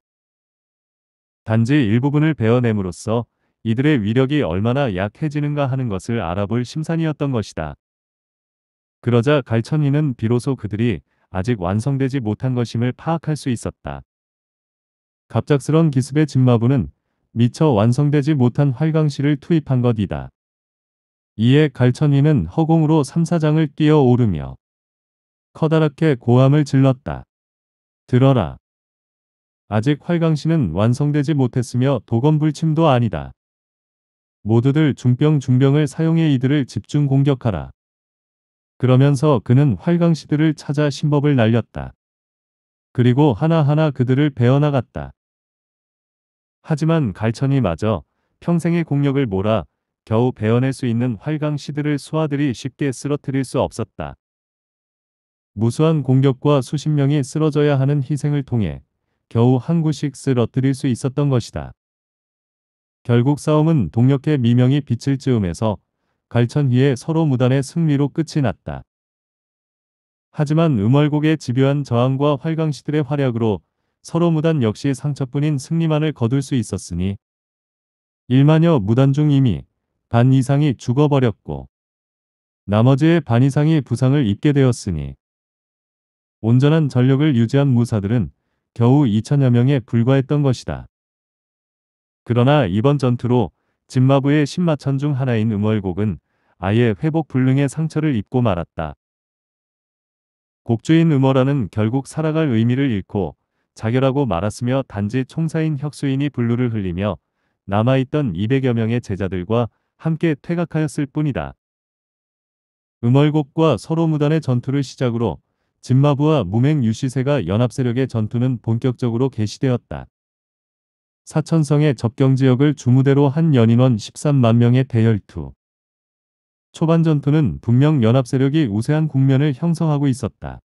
단지 일부분을 베어냄으로써 이들의 위력이 얼마나 약해지는가 하는 것을 알아볼 심산이었던 것이다. 그러자 갈천이는 비로소 그들이 아직 완성되지 못한 것임을 파악할 수 있었다. 갑작스런 기습의 진마부는 미처 완성되지 못한 활강실을 투입한 것이다. 이에 갈천이는 허공으로 삼사장을 뛰어오르며 커다랗게 고함을 질렀다. 들어라. 아직 활강신은 완성되지 못했으며 도건불침도 아니다. 모두들 중병 중병을 사용해 이들을 집중 공격하라. 그러면서 그는 활강시들을 찾아 신법을 날렸다. 그리고 하나하나 그들을 베어나갔다. 하지만 갈천이 마저 평생의 공력을 몰아 겨우 베어낼 수 있는 활강 시들을수하들이 쉽게 쓰러뜨릴 수 없었다. 무수한 공격과 수십 명이 쓰러져야 하는 희생을 통해 겨우 한 구씩 쓰러뜨릴 수 있었던 것이다. 결국 싸움은 동력의 미명이 빛을 쬐음에서 갈천희의 서로 무단의 승리로 끝이 났다. 하지만 음월곡의 집요한 저항과 활강시들의 활약으로 서로 무단 역시 상처뿐인 승리만을 거둘 수 있었으니 일마녀 무단 중 이미 반 이상이 죽어버렸고 나머지의 반 이상이 부상을 입게 되었으니 온전한 전력을 유지한 무사들은 겨우 2천여 명에 불과했던 것이다. 그러나 이번 전투로 진마부의 신마천 중 하나인 음월곡은 아예 회복 불능의 상처를 입고 말았다. 곡주인 음월라는 결국 살아갈 의미를 잃고 자결하고 말았으며 단지 총사인 혁수인이 불루를 흘리며 남아있던 200여 명의 제자들과 함께 퇴각하였을 뿐이다. 음월곡과 서로 무단의 전투를 시작으로 진마부와 무맹 유시세가 연합세력의 전투는 본격적으로 개시되었다. 사천성의 접경지역을 주무대로 한 연인원 13만 명의 대열투. 초반 전투는 분명 연합세력이 우세한 국면을 형성하고 있었다.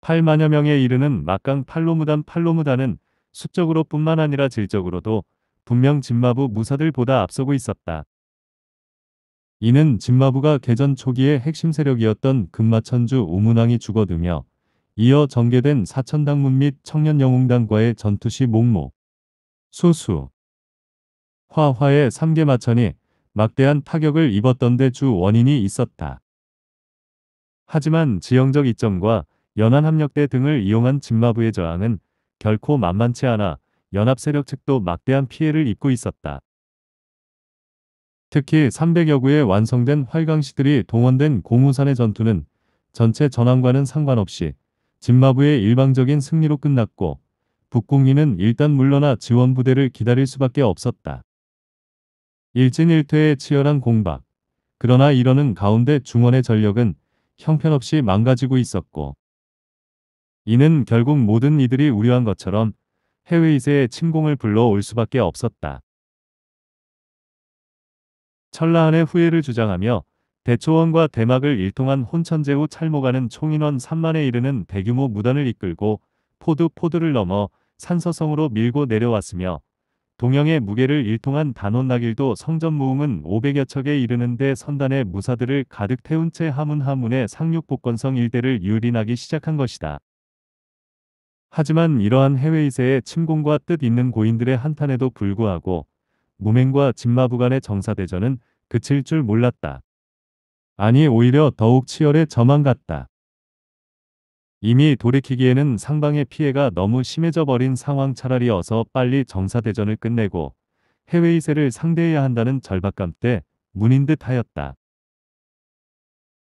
8만여 명에 이르는 막강 팔로무단 팔로무단은 수적으로 뿐만 아니라 질적으로도 분명 진마부 무사들보다 앞서고 있었다. 이는 진마부가 개전 초기의 핵심 세력이었던 금마천주 우문왕이 죽어들며 이어 전개된 사천당문 및 청년영웅당과의 전투 시목모 소수, 화화의 3개 마천이 막대한 타격을 입었던 데 주 원인이 있었다. 하지만 지형적 이점과 연안합력대 등을 이용한 진마부의 저항은 결코 만만치 않아 연합 세력 측도 막대한 피해를 입고 있었다. 특히 300여 구의 완성된 활강시들이 동원된 고무산의 전투는 전체 전황과는 상관없이 진마부의 일방적인 승리로 끝났고 북궁리는 일단 물러나 지원부대를 기다릴 수밖에 없었다. 일진일퇴의 치열한 공박. 그러나 이러는 가운데 중원의 전력은 형편없이 망가지고 있었고 이는 결국 모든 이들이 우려한 것처럼 해외 이세의 침공을 불러올 수밖에 없었다. 천라한의 후예를 주장하며 대초원과 대막을 일통한 혼천제 후 찰모가는 총인원 3만에 이르는 대규모 무단을 이끌고 포드 포드를 넘어 산서성으로 밀고 내려왔으며 동영의 무게를 일통한 단원나길도 성전무웅은 500여 척에 이르는데 선단의 무사들을 가득 태운 채 하문하문의 상륙복권성 일대를 유린하기 시작한 것이다. 하지만 이러한 해외이세의 침공과 뜻 있는 고인들의 한탄에도 불구하고 무맹과 진마부 간의 정사대전은 그칠 줄 몰랐다. 아니 오히려 더욱 치열해 저만 같다. 이미 돌이키기에는 상방의 피해가 너무 심해져 버린 상황 차라리 어서 빨리 정사대전을 끝내고 해외이세를 상대해야 한다는 절박감 때 문인 듯 하였다.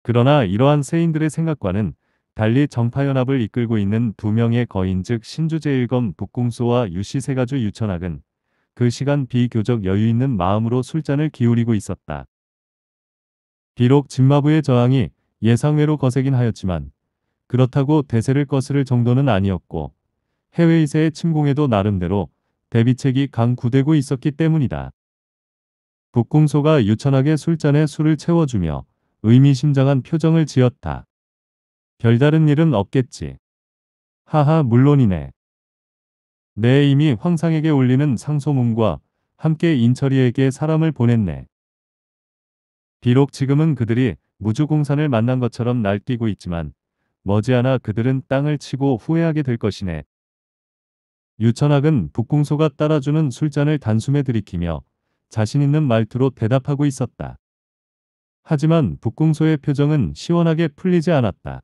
그러나 이러한 세인들의 생각과는 달리 정파연합을 이끌고 있는 두 명의 거인 즉 신주제 일검 북궁소와유시 세가주 유천학은 그 시간 비교적 여유 있는 마음으로 술잔을 기울이고 있었다. 비록 진마부의 저항이 예상외로 거세긴 하였지만 그렇다고 대세를 거스를 정도는 아니었고 해외 이세의 침공에도 나름대로 대비책이 강구되고 있었기 때문이다. 북궁소가 유천학의 술잔에 술을 채워주며 의미심장한 표정을 지었다. 별다른 일은 없겠지. 하하 물론이네. 내 이미 황상에게 올리는 상소문과 함께 인철이에게 사람을 보냈네. 비록 지금은 그들이 무주공산을 만난 것처럼 날뛰고 있지만 머지않아 그들은 땅을 치고 후회하게 될 것이네. 유천학은 북궁소가 따라주는 술잔을 단숨에 들이키며 자신 있는 말투로 대답하고 있었다. 하지만 북궁소의 표정은 시원하게 풀리지 않았다.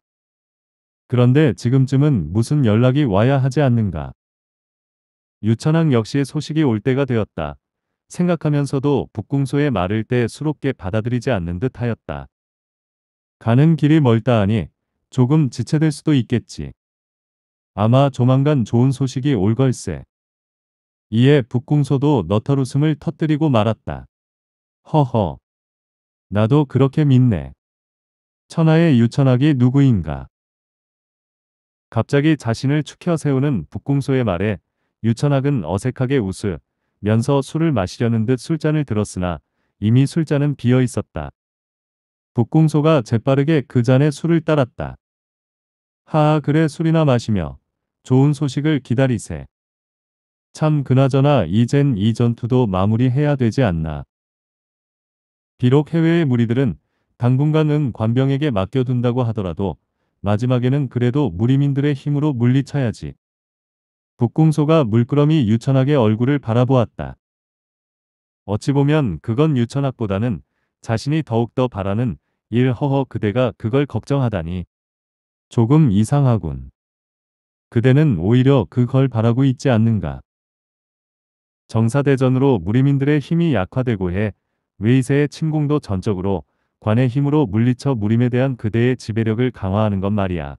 그런데 지금쯤은 무슨 연락이 와야 하지 않는가. 유천항 역시 소식이 올 때가 되었다. 생각하면서도 북궁소에 말을 때 수롭게 받아들이지 않는 듯 하였다. 가는 길이 멀다 하니 조금 지체될 수도 있겠지. 아마 조만간 좋은 소식이 올 걸세. 이에 북궁소도 너털웃음을 터뜨리고 말았다. 허허. 나도 그렇게 믿네. 천하의 유천학이 누구인가. 갑자기 자신을 축혀 세우는 북궁소의 말에 유천학은 어색하게 웃으면서 술을 마시려는 듯 술잔을 들었으나 이미 술잔은 비어 있었다. 북궁소가 재빠르게 그 잔에 술을 따랐다. 하하 그래 술이나 마시며 좋은 소식을 기다리세. 참 그나저나 이젠 이 전투도 마무리해야 되지 않나. 비록 해외의 무리들은 당분간은 관병에게 맡겨둔다고 하더라도 마지막에는 그래도 무리민들의 힘으로 물리쳐야지. 북궁소가 물끄러미 유천학의 얼굴을 바라보았다. 어찌 보면 그건 유천학보다는 자신이 더욱더 바라는 일 허허 그대가 그걸 걱정하다니. 조금 이상하군. 그대는 오히려 그걸 바라고 있지 않는가. 정사대전으로 무리민들의 힘이 약화되고 해 외이세의 침공도 전적으로 관의 힘으로 물리쳐 무림에 대한 그대의 지배력을 강화하는 것 말이야.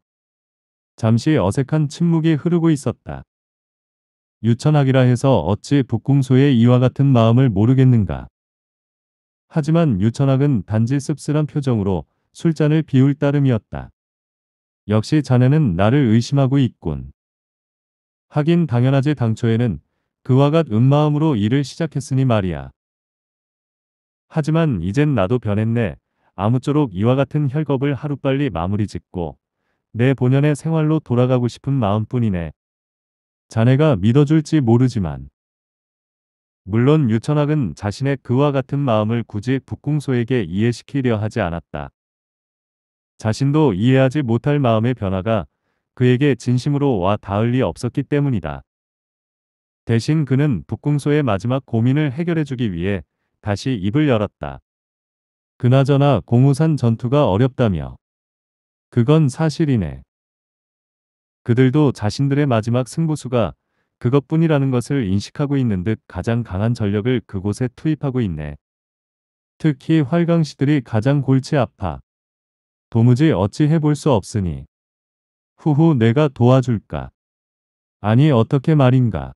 잠시 어색한 침묵이 흐르고 있었다. 유천학이라 해서 어찌 북궁소의 이와 같은 마음을 모르겠는가. 하지만 유천학은 단지 씁쓸한 표정으로 술잔을 비울 따름이었다. 역시 자네는 나를 의심하고 있군. 하긴 당연하지 당초에는 그와 같 은마음으로 일을 시작했으니 말이야. 하지만 이젠 나도 변했네. 아무쪼록 이와 같은 혈겁을 하루빨리 마무리 짓고 내 본연의 생활로 돌아가고 싶은 마음뿐이네. 자네가 믿어줄지 모르지만 물론 유천학은 자신의 그와 같은 마음을 굳이 북궁소에게 이해시키려 하지 않았다. 자신도 이해하지 못할 마음의 변화가 그에게 진심으로 와 닿을 리 없었기 때문이다. 대신 그는 북궁소의 마지막 고민을 해결해주기 위해 다시 입을 열었다. 그나저나 고무산 전투가 어렵다며. 그건 사실이네. 그들도 자신들의 마지막 승부수가 그것뿐이라는 것을 인식하고 있는 듯 가장 강한 전력을 그곳에 투입하고 있네. 특히 활강시들이 가장 골치 아파. 도무지 어찌 해볼 수 없으니. 후후 내가 도와줄까. 아니 어떻게 말인가.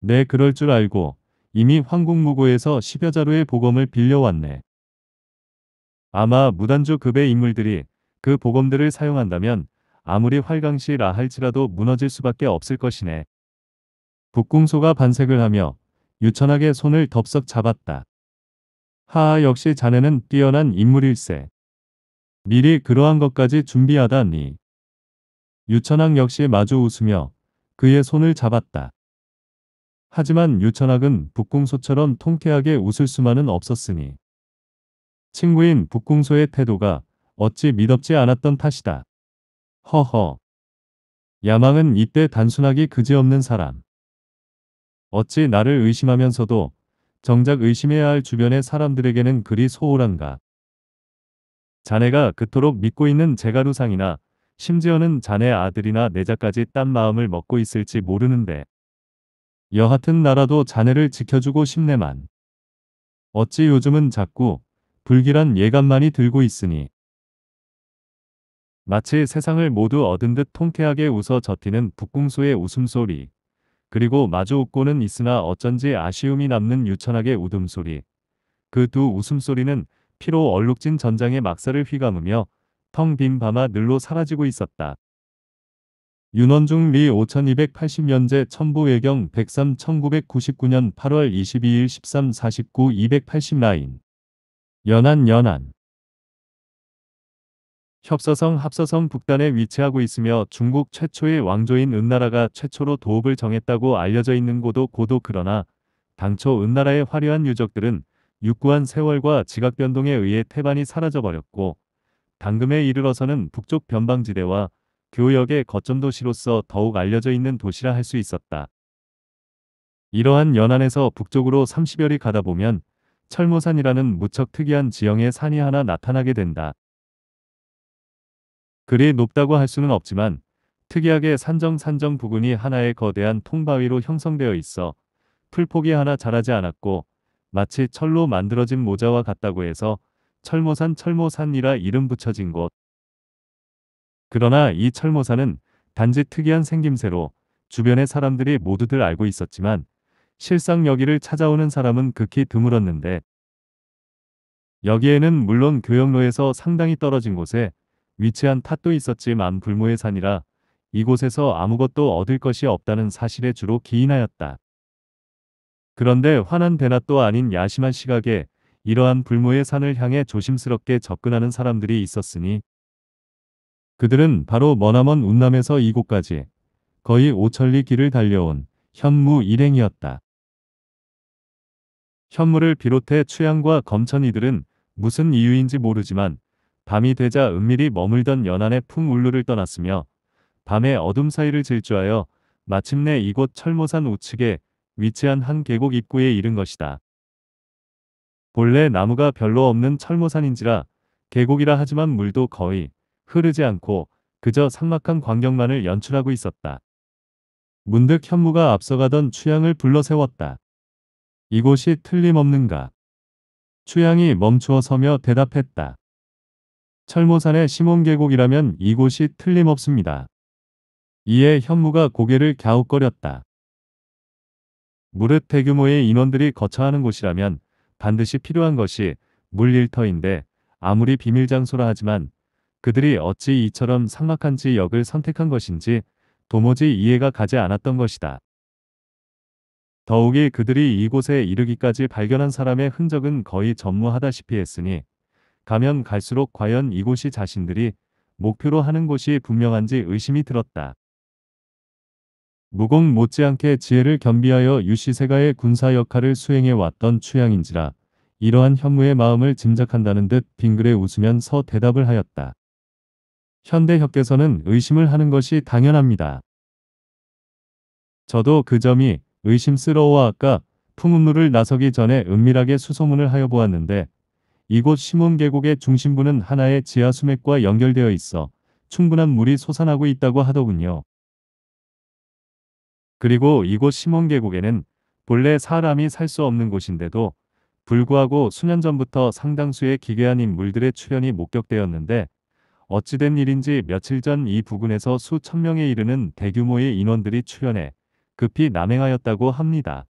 내 네, 그럴 줄 알고 이미 황궁무고에서 십여자루의 보검을 빌려왔네. 아마 무단주 급의 인물들이 그 보검들을 사용한다면 아무리 활강시라 할지라도 무너질 수밖에 없을 것이네. 북궁소가 반색을 하며 유천하게 손을 덥석 잡았다. 하하 역시 자네는 뛰어난 인물일세. 미리 그러한 것까지 준비하다니. 유천학 역시 마주 웃으며 그의 손을 잡았다. 하지만 유천학은 북궁소처럼 통쾌하게 웃을 수만은 없었으니 친구인 북궁소의 태도가 어찌 믿었지 않았던 탓이다. 허허. 야망은 이때 단순하기 그지없는 사람. 어찌 나를 의심하면서도 정작 의심해야 할 주변의 사람들에게는 그리 소홀한가. 자네가 그토록 믿고 있는 제가루상이나 심지어는 자네 아들이나 내자까지 딴 마음을 먹고 있을지 모르는데 여하튼 나라도 자네를 지켜주고 싶네만 어찌 요즘은 자꾸 불길한 예감만이 들고 있으니 마치 세상을 모두 얻은 듯 통쾌하게 웃어 젖히는 북궁소의 웃음소리 그리고 마주 웃고는 있으나 어쩐지 아쉬움이 남는 유천하게 웃음소리 그 두 웃음소리는 피로 얼룩진 전장의 막사를 휘감으며 텅 빈 밤아 늘로 사라지고 있었다. 윤원중 리 5280년제 천부외경 103 1999년 8월 22일 1349 280 라인 연안 연안 협서성 합서성 북단에 위치하고 있으며 중국 최초의 왕조인 은나라가 최초로 도읍을 정했다고 알려져 있는 곳도 고도 그러나 당초 은나라의 화려한 유적들은 육구한 세월과 지각 변동에 의해 태반이 사라져버렸고 당금에 이르러서는 북쪽 변방지대와 교역의 거점 도시로서 더욱 알려져 있는 도시라 할 수 있었다. 이러한 연안에서 북쪽으로 30여리 가다 보면 철모산이라는 무척 특이한 지형의 산이 하나 나타나게 된다. 그리 높다고 할 수는 없지만 특이하게 산정 산정 부근이 하나의 거대한 통바위로 형성되어 있어 풀폭이 하나 자라지 않았고 마치 철로 만들어진 모자와 같다고 해서 철모산 철모산이라 이름 붙여진 곳. 그러나 이 철모산은 단지 특이한 생김새로 주변의 사람들이 모두들 알고 있었지만 실상 여기를 찾아오는 사람은 극히 드물었는데 여기에는 물론 교역로에서 상당히 떨어진 곳에 위치한 탓도 있었지만 불모의 산이라 이곳에서 아무것도 얻을 것이 없다는 사실에 주로 기인하였다. 그런데 환한 대나또 아닌 야심한 시각에 이러한 불모의 산을 향해 조심스럽게 접근하는 사람들이 있었으니 그들은 바로 머나먼 운남에서 이곳까지 거의 오천리 길을 달려온 현무 일행이었다. 현무를 비롯해 추양과 검천이들은 무슨 이유인지 모르지만 밤이 되자 은밀히 머물던 연안의 풍울루를 떠났으며 밤의 어둠 사이를 질주하여 마침내 이곳 철모산 우측에 위치한 한 계곡 입구에 이른 것이다. 본래 나무가 별로 없는 철모산인지라 계곡이라 하지만 물도 거의 흐르지 않고 그저 삭막한 광경만을 연출하고 있었다. 문득 현무가 앞서가던 추양을 불러세웠다. 이곳이 틀림없는가? 추양이 멈추어 서며 대답했다. 철모산의 심원계곡이라면 이곳이 틀림없습니다. 이에 현무가 고개를 갸웃거렸다. 무릇 대규모의 인원들이 거처하는 곳이라면 반드시 필요한 것이 물일터인데 아무리 비밀 장소라 하지만 그들이 어찌 이처럼 삭막한 지역을 선택한 것인지 도무지 이해가 가지 않았던 것이다. 더욱이 그들이 이곳에 이르기까지 발견한 사람의 흔적은 거의 전무하다시피 했으니 가면 갈수록 과연 이곳이 자신들이 목표로 하는 곳이 분명한지 의심이 들었다. 무공 못지않게 지혜를 겸비하여 유시세가의 군사 역할을 수행해 왔던 추양인지라 이러한 현무의 마음을 짐작한다는 듯 빙그레 웃으면서 대답을 하였다. 현대협께서는 의심을 하는 것이 당연합니다. 저도 그 점이 의심스러워 아까 품문물을 나서기 전에 은밀하게 수소문을 하여 보았는데 이곳 심몬 계곡의 중심부는 하나의 지하 수맥과 연결되어 있어 충분한 물이 솟아나고 있다고 하더군요. 그리고 이곳 심몬 계곡에는 본래 사람이 살 수 없는 곳인데도 불구하고 수년 전부터 상당수의 기괴한 인물들의 출현이 목격되었는데 어찌된 일인지 며칠 전 이 부근에서 수천 명에 이르는 대규모의 인원들이 출현해 급히 남행하였다고 합니다.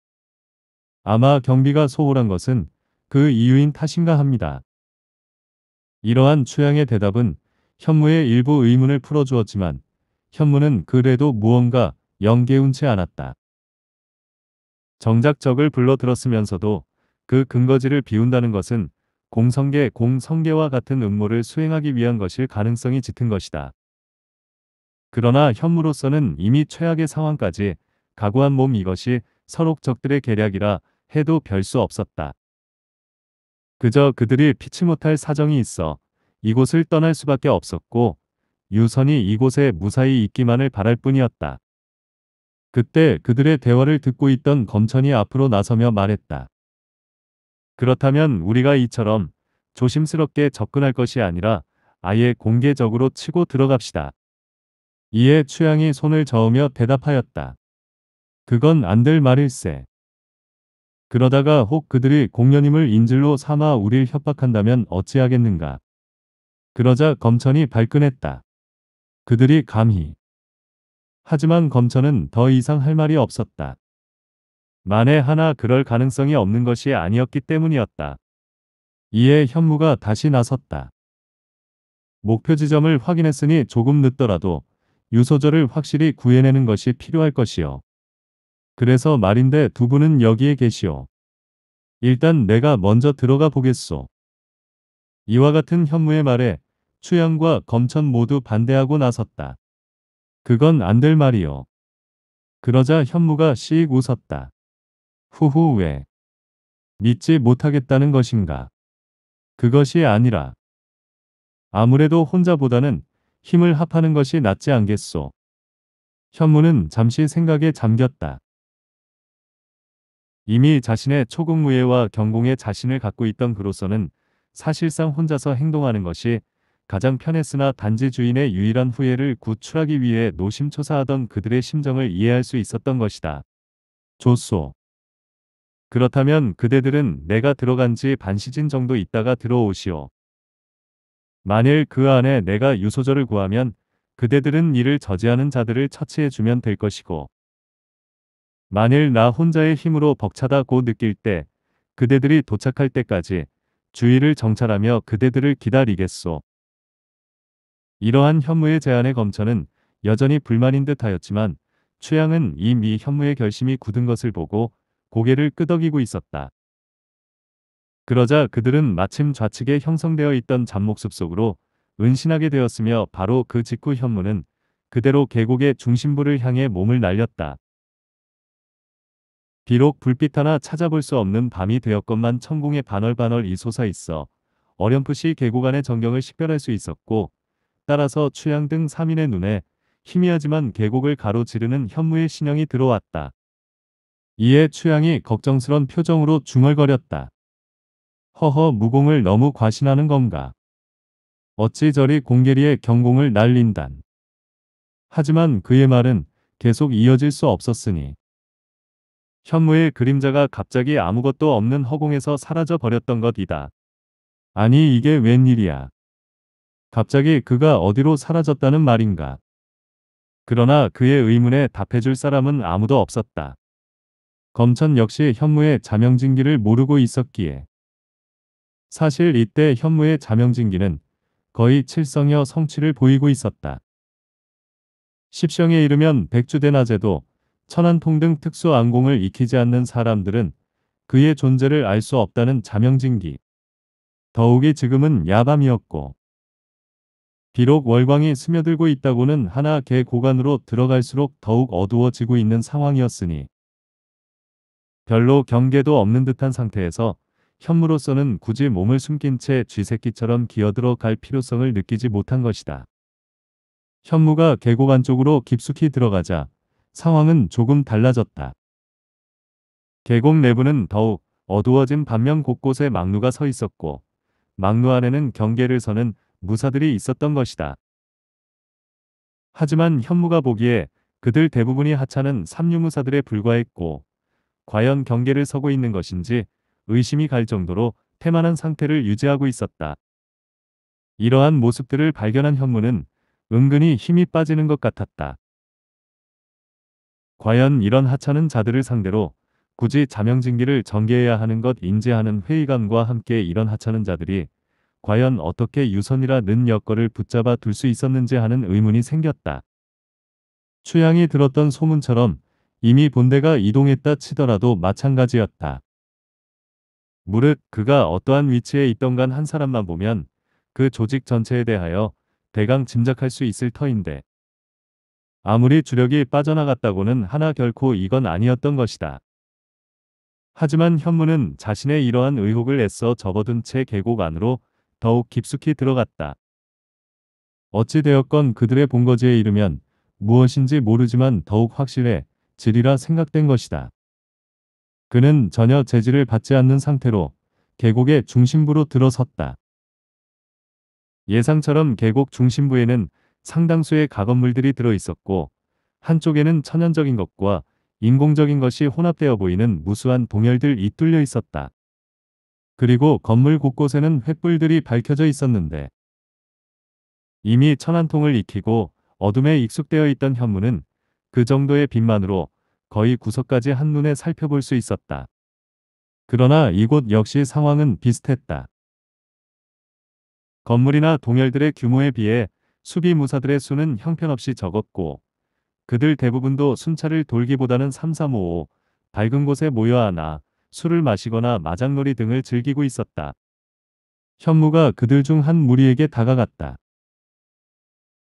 아마 경비가 소홀한 것은 그 이유인 탓인가 합니다. 이러한 추양의 대답은 현무의 일부 의문을 풀어주었지만 현무는 그래도 무언가 연계운치 않았다. 정작 적을 불러들었으면서도 그 근거지를 비운다는 것은 공성계 공성계와 같은 음모를 수행하기 위한 것일 가능성이 짙은 것이다. 그러나 현무로서는 이미 최악의 상황까지 가구한 몸 이것이 선옥적들의 계략이라 해도 별 수 없었다. 그저 그들이 피치 못할 사정이 있어 이곳을 떠날 수밖에 없었고 유선이 이곳에 무사히 있기만을 바랄 뿐이었다. 그때 그들의 대화를 듣고 있던 검천이 앞으로 나서며 말했다. 그렇다면 우리가 이처럼 조심스럽게 접근할 것이 아니라 아예 공개적으로 치고 들어갑시다. 이에 추양이 손을 저으며 대답하였다. 그건 안 될 말일세. 그러다가 혹 그들이 공녀님을 인질로 삼아 우릴 협박한다면 어찌하겠는가. 그러자 검천이 발끈했다. 그들이 감히. 하지만 검천은 더 이상 할 말이 없었다. 만에 하나 그럴 가능성이 없는 것이 아니었기 때문이었다. 이에 현무가 다시 나섰다. 목표 지점을 확인했으니 조금 늦더라도 유소절을 확실히 구해내는 것이 필요할 것이요. 그래서 말인데 두 분은 여기에 계시오. 일단 내가 먼저 들어가 보겠소. 이와 같은 현무의 말에 추양과 검천 모두 반대하고 나섰다. 그건 안 될 말이오. 그러자 현무가 씨 웃었다. 후후 왜? 믿지 못하겠다는 것인가? 그것이 아니라 아무래도 혼자보다는 힘을 합하는 것이 낫지 않겠소. 현무는 잠시 생각에 잠겼다. 이미 자신의 초국무예와 경공의 자신을 갖고 있던 그로서는 사실상 혼자서 행동하는 것이 가장 편했으나 단지 주인의 유일한 후예를 구출하기 위해 노심초사하던 그들의 심정을 이해할 수 있었던 것이다. 조소. 그렇다면 그대들은 내가 들어간 지 반시즌 정도 있다가 들어오시오. 만일 그 안에 내가 유소절을 구하면 그대들은 이를 저지하는 자들을 처치해주면 될 것이고 만일 나 혼자의 힘으로 벅차다고 느낄 때 그대들이 도착할 때까지 주의를 정찰하며 그대들을 기다리겠소. 이러한 현무의 제안에 검천은 여전히 불만인 듯 하였지만 추양은이미 현무의 결심이 굳은 것을 보고 고개를 끄덕이고 있었다. 그러자 그들은 마침 좌측에 형성되어 있던 잡목숲 속으로 은신하게 되었으며 바로 그 직후 현무는 그대로 계곡의 중심부를 향해 몸을 날렸다. 비록 불빛 하나 찾아볼 수 없는 밤이 되었건만 천궁에 반월반월이 솟아 있어 어렴풋이 계곡안의 전경을 식별할 수 있었고 따라서 추양 등 3인의 눈에 희미하지만 계곡을 가로지르는 현무의 신형이 들어왔다. 이에 추양이 걱정스런 표정으로 중얼거렸다. 허허 무공을 너무 과신하는 건가. 어찌 저리 공계리에 경공을 날린단. 하지만 그의 말은 계속 이어질 수 없었으니 현무의 그림자가 갑자기 아무것도 없는 허공에서 사라져 버렸던 것이다. 아니 이게 웬일이야. 갑자기 그가 어디로 사라졌다는 말인가. 그러나 그의 의문에 답해줄 사람은 아무도 없었다. 검천 역시 현무의 자명진기를 모르고 있었기에. 사실 이때 현무의 자명진기는 거의 칠성여 성취를 보이고 있었다. 십성에 이르면 백주대낮에도 천안통 등 특수안공을 익히지 않는 사람들은 그의 존재를 알 수 없다는 자명진기. 더욱이 지금은 야밤이었고 비록 월광이 스며들고 있다고는 하나 개고관으로 들어갈수록 더욱 어두워지고 있는 상황이었으니 별로 경계도 없는 듯한 상태에서 현무로서는 굳이 몸을 숨긴 채 쥐새끼처럼 기어들어 갈 필요성을 느끼지 못한 것이다. 현무가 계곡 안쪽으로 깊숙이 들어가자 상황은 조금 달라졌다. 계곡 내부는 더욱 어두워진 반면 곳곳에 망루가 서 있었고 망루 안에는 경계를 서는 무사들이 있었던 것이다. 하지만 현무가 보기에 그들 대부분이 하찮은 삼류무사들에 불과했고 과연 경계를 서고 있는 것인지 의심이 갈 정도로 태만한 상태를 유지하고 있었다. 이러한 모습들을 발견한 현무는 은근히 힘이 빠지는 것 같았다. 과연 이런 하찮은 자들을 상대로 굳이 자명징기를 전개해야 하는 것 인지하는 회의감과 함께 이런 하찮은 자들이 과연 어떻게 유선이라 는 여거를 붙잡아 둘 수 있었는지 하는 의문이 생겼다. 추양이 들었던 소문처럼 이미 본대가 이동했다 치더라도 마찬가지였다. 무릇 그가 어떠한 위치에 있던 간 한 사람만 보면 그 조직 전체에 대하여 대강 짐작할 수 있을 터인데 아무리 주력이 빠져나갔다고는 하나 결코 이건 아니었던 것이다. 하지만 현무는 자신의 이러한 의혹을 애써 접어둔 채 계곡 안으로 더욱 깊숙이 들어갔다. 어찌되었건 그들의 본거지에 이르면 무엇인지 모르지만 더욱 확실해 질이라 생각된 것이다. 그는 전혀 제지를 받지 않는 상태로 계곡의 중심부로 들어섰다. 예상처럼 계곡 중심부에는 상당수의 가건물들이 들어 있었고 한쪽에는 천연적인 것과 인공적인 것이 혼합되어 보이는 무수한 동열들이 뚫려 있었다. 그리고 건물 곳곳에는 횃불들이 밝혀져 있었는데 이미 천안통을 익히고 어둠에 익숙되어 있던 현무는 그 정도의 빛만으로 거의 구석까지 한눈에 살펴볼 수 있었다. 그러나 이곳 역시 상황은 비슷했다. 건물이나 동열들의 규모에 비해 수비무사들의 수는 형편없이 적었고 그들 대부분도 순찰을 돌기보다는 삼삼오오 밝은 곳에 모여 하나 술을 마시거나 마장놀이 등을 즐기고 있었다. 현무가 그들 중 한 무리에게 다가갔다.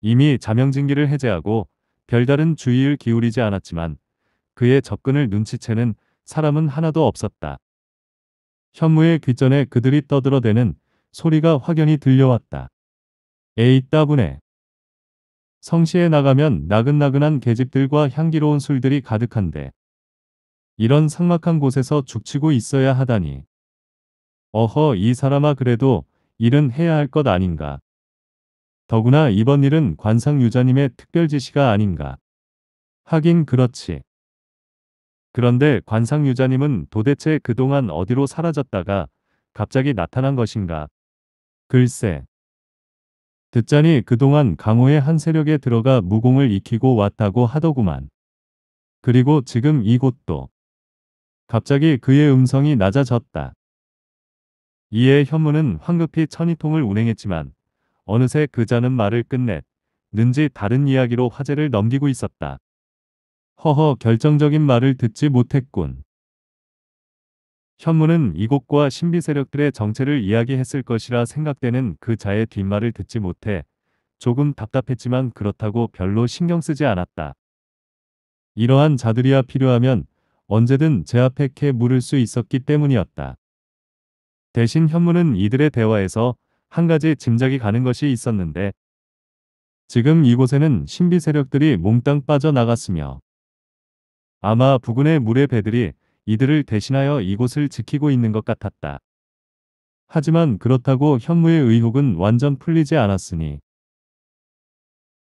이미 자명징기를 해제하고 별다른 주의를 기울이지 않았지만 그의 접근을 눈치채는 사람은 하나도 없었다. 현무의 귀전에 그들이 떠들어대는 소리가 확연히 들려왔다. 에이 따분해. 성시에 나가면 나긋나긋한 계집들과 향기로운 술들이 가득한데 이런 삭막한 곳에서 죽치고 있어야 하다니. 어허 이 사람아 그래도 일은 해야 할 것 아닌가. 더구나 이번 일은 관상 유자님의 특별 지시가 아닌가. 하긴 그렇지. 그런데 관상 유자님은 도대체 그동안 어디로 사라졌다가 갑자기 나타난 것인가. 글쎄. 듣자니 그동안 강호의 한 세력에 들어가 무공을 익히고 왔다고 하더구만. 그리고 지금 이곳도. 갑자기 그의 음성이 낮아졌다. 이에 현무는 황급히 천이통을 운행했지만 어느새 그자는 말을 끝내는지 다른 이야기로 화제를 넘기고 있었다. 허허 결정적인 말을 듣지 못했군. 현무는 이곳과 신비 세력들의 정체를 이야기했을 것이라 생각되는 그 자의 뒷말을 듣지 못해 조금 답답했지만 그렇다고 별로 신경 쓰지 않았다. 이러한 자들이야 필요하면 언제든 제 앞에 캐 물을 수 있었기 때문이었다. 대신 현무는 이들의 대화에서 한 가지 짐작이 가는 것이 있었는데 지금 이곳에는 신비 세력들이 몽땅 빠져나갔으며 아마 부근의 물의 배들이 이들을 대신하여 이곳을 지키고 있는 것 같았다. 하지만 그렇다고 현무의 의혹은 완전 풀리지 않았으니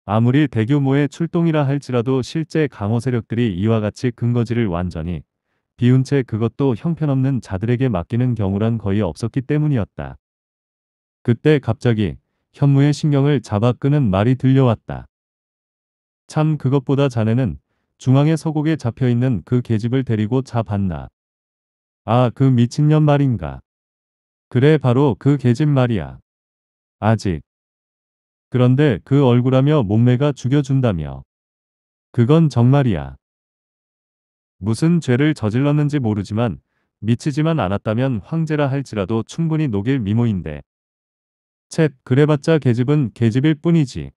아무리 대규모의 출동이라 할지라도 실제 강호 세력들이 이와 같이 근거지를 완전히 비운 채 그것도 형편없는 자들에게 맡기는 경우란 거의 없었기 때문이었다. 그때 갑자기 현무의 신경을 잡아 끄는 말이 들려왔다. 참 그것보다 자네는 중앙의 서곡에 잡혀있는 그 계집을 데리고 잡았나 아, 그 미친년 말인가. 그래, 바로 그 계집 말이야. 아직. 그런데 그 얼굴하며 몸매가 죽여준다며. 그건 정말이야. 무슨 죄를 저질렀는지 모르지만 미치지만 않았다면 황제라 할지라도 충분히 녹일 미모인데. 챗, 그래봤자 계집은 계집일 뿐이지.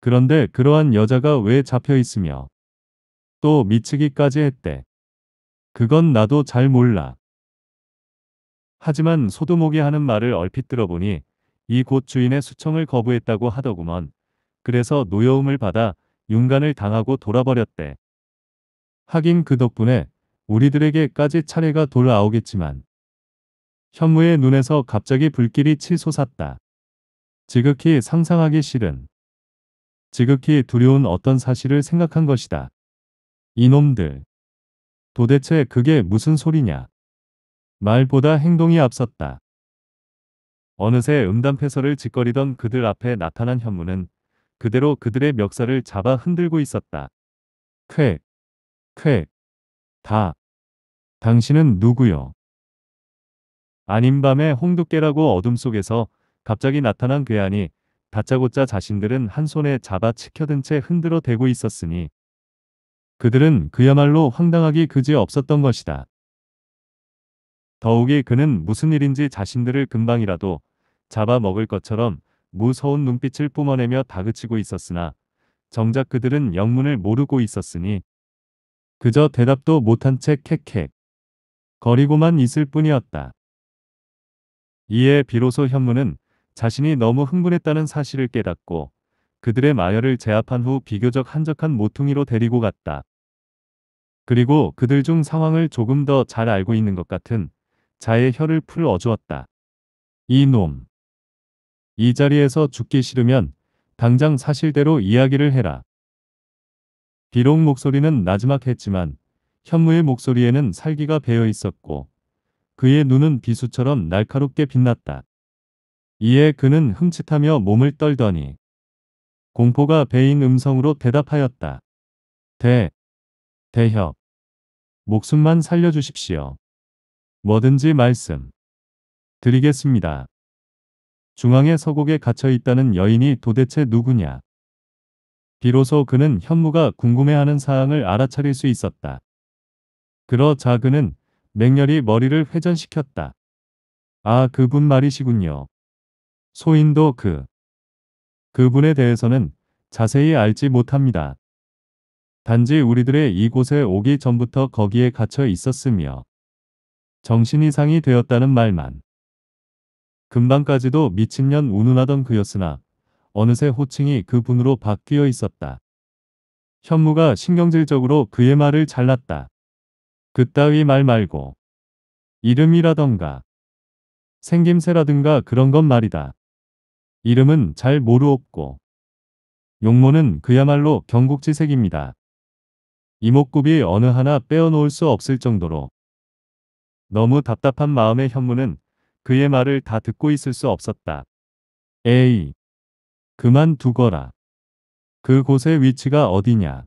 그런데 그러한 여자가 왜 잡혀 있으며 또 미치기까지 했대. 그건 나도 잘 몰라. 하지만 소두목이 하는 말을 얼핏 들어보니 이 곳 주인의 수청을 거부했다고 하더구먼. 그래서 노여움을 받아 윤간을 당하고 돌아버렸대. 하긴 그 덕분에 우리들에게까지 차례가 돌아오겠지만 현무의 눈에서 갑자기 불길이 치솟았다. 지극히 상상하기 싫은 지극히 두려운 어떤 사실을 생각한 것이다. 이놈들. 도대체 그게 무슨 소리냐. 말보다 행동이 앞섰다. 어느새 음담패설을 짓거리던 그들 앞에 나타난 현무는 그대로 그들의 멱살을 잡아 흔들고 있었다. 쾌, 쾌, 다. 당신은 누구요? 아닌 밤에 홍두깨라고 어둠 속에서 갑자기 나타난 괴한이 다짜고짜 자신들은 한 손에 잡아 치켜든 채 흔들어 대고 있었으니 그들은 그야말로 황당하기 그지없었던 것이다. 더욱이 그는 무슨 일인지 자신들을 금방이라도 잡아먹을 것처럼 무서운 눈빛을 뿜어내며 다그치고 있었으나 정작 그들은 영문을 모르고 있었으니 그저 대답도 못한 채 캑캑 거리고만 있을 뿐이었다. 이에 비로소 현무는 자신이 너무 흥분했다는 사실을 깨닫고 그들의 마열을 제압한 후 비교적 한적한 모퉁이로 데리고 갔다. 그리고 그들 중 상황을 조금 더 잘 알고 있는 것 같은 자의 혀를 풀 어주었다. 이놈. 이 자리에서 죽기 싫으면 당장 사실대로 이야기를 해라. 비록 목소리는 나지막했지만 현무의 목소리에는 살기가 배어 있었고 그의 눈은 비수처럼 날카롭게 빛났다. 이에 그는 흠칫하며 몸을 떨더니 공포가 배인 음성으로 대답하였다. 대, 대협. 목숨만 살려주십시오. 뭐든지 말씀 드리겠습니다. 중앙의 서곡에 갇혀 있다는 여인이 도대체 누구냐. 비로소 그는 현무가 궁금해하는 사항을 알아차릴 수 있었다. 그러자 그는 맹렬히 머리를 회전시켰다. 아 그분 말이시군요. 소인도 그 그분에 대해서는 자세히 알지 못합니다. 단지 우리들의 이곳에 오기 전부터 거기에 갇혀 있었으며 정신 이상이 되었다는 말만 금방까지도 미친년 운운하던 그였으나 어느새 호칭이 그분으로 바뀌어 있었다. 현무가 신경질적으로 그의 말을 잘랐다. 그따위 말 말고 이름이라던가 생김새라든가 그런 것 말이다. 이름은 잘 모르옵고 용모는 그야말로 경국지색입니다. 이목구비 어느 하나 빼어놓을 수 없을 정도로 너무 답답한 마음의 현무는 그의 말을 다 듣고 있을 수 없었다. 에이, 그만 두거라. 그곳의 위치가 어디냐.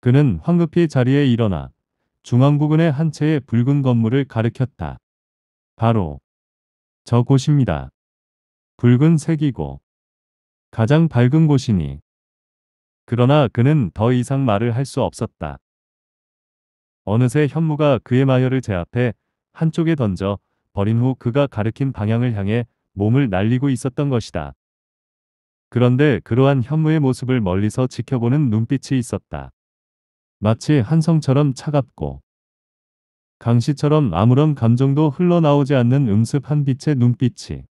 그는 황급히 자리에 일어나 중앙 부근의 한 채의 붉은 건물을 가르켰다 바로 저곳입니다. 붉은색이고 가장 밝은 곳이니 그러나 그는 더 이상 말을 할 수 없었다. 어느새 현무가 그의 마혈을 제압해 한쪽에 던져 버린 후 그가 가르킨 방향을 향해 몸을 날리고 있었던 것이다. 그런데 그러한 현무의 모습을 멀리서 지켜보는 눈빛이 있었다. 마치 한성처럼 차갑고 강시처럼 아무런 감정도 흘러나오지 않는 음습한 빛의 눈빛이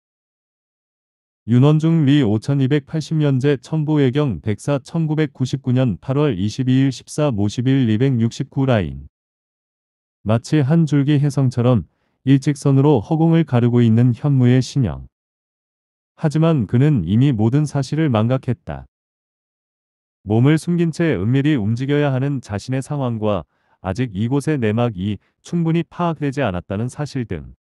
윤원중 리 5280년제 천부외경 백사 1999년 8월 22일 14 51 269 라인 마치 한 줄기 해성처럼 일직선으로 허공을 가르고 있는 현무의 신형. 하지만 그는 이미 모든 사실을 망각했다. 몸을 숨긴 채 은밀히 움직여야 하는 자신의 상황과 아직 이곳의 내막이 충분히 파악되지 않았다는 사실 등.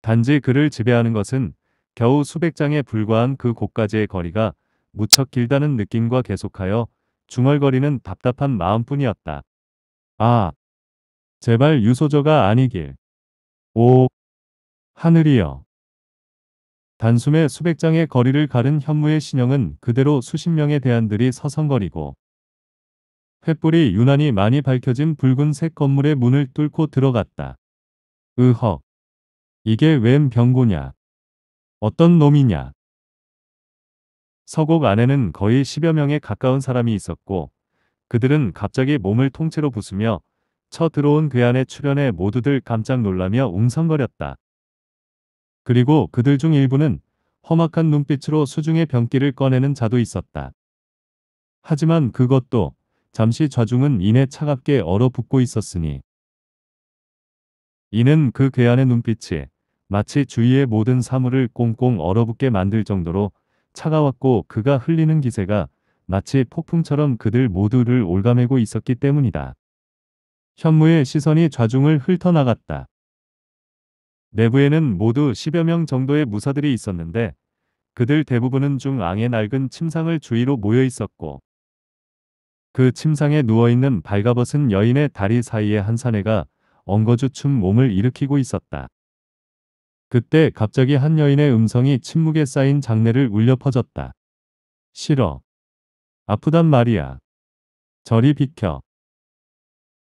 단지 그를 지배하는 것은 겨우 수백 장에 불과한 그 곳까지의 거리가 무척 길다는 느낌과 계속하여 중얼거리는 답답한 마음뿐이었다. 아, 제발 유소저가 아니길. 오, 하늘이여. 단숨에 수백 장의 거리를 가른 현무의 신형은 그대로 수십 명의 대안들이 서성거리고 횃불이 유난히 많이 밝혀진 붉은색 건물의 문을 뚫고 들어갔다. 으헉. 이게 웬 병고냐. 어떤 놈이냐. 서곡 안에는 거의 10여 명에 가까운 사람이 있었고 그들은 갑자기 몸을 통째로 부수며 쳐 들어온 괴한의 출현에 모두들 깜짝 놀라며 웅성거렸다. 그리고 그들 중 일부는 험악한 눈빛으로 수중의 병기를 꺼내는 자도 있었다. 하지만 그것도 잠시 좌중은 이내 차갑게 얼어붙고 있었으니 이는 그 괴한의 눈빛이 마치 주위의 모든 사물을 꽁꽁 얼어붙게 만들 정도로 차가웠고 그가 흘리는 기세가 마치 폭풍처럼 그들 모두를 올가매고 있었기 때문이다. 현무의 시선이 좌중을 훑어나갔다. 내부에는 모두 10여 명 정도의 무사들이 있었는데 그들 대부분은 중앙에 낡은 침상을 주위로 모여 있었고 그 침상에 누워있는 발가벗은 여인의 다리 사이에 한 사내가 엉거주춤 몸을 일으키고 있었다. 그때 갑자기 한 여인의 음성이 침묵에 쌓인 장내를 울려 퍼졌다. 싫어. 아프단 말이야. 저리 비켜.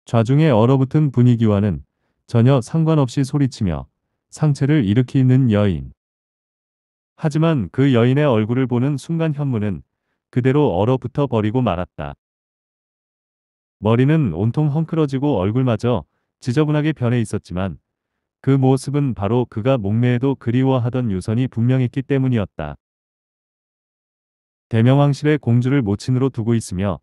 좌중의 얼어붙은 분위기와는 전혀 상관없이 소리치며 상체를 일으키는 여인. 하지만 그 여인의 얼굴을 보는 순간 현무는 그대로 얼어붙어 버리고 말았다. 머리는 온통 헝클어지고 얼굴마저 지저분하게 변해 있었지만 그 모습은 바로 그가 목매에도 그리워하던 유선이 분명했기 때문이었다. 대명왕실의 공주를 모친으로 두고 있으며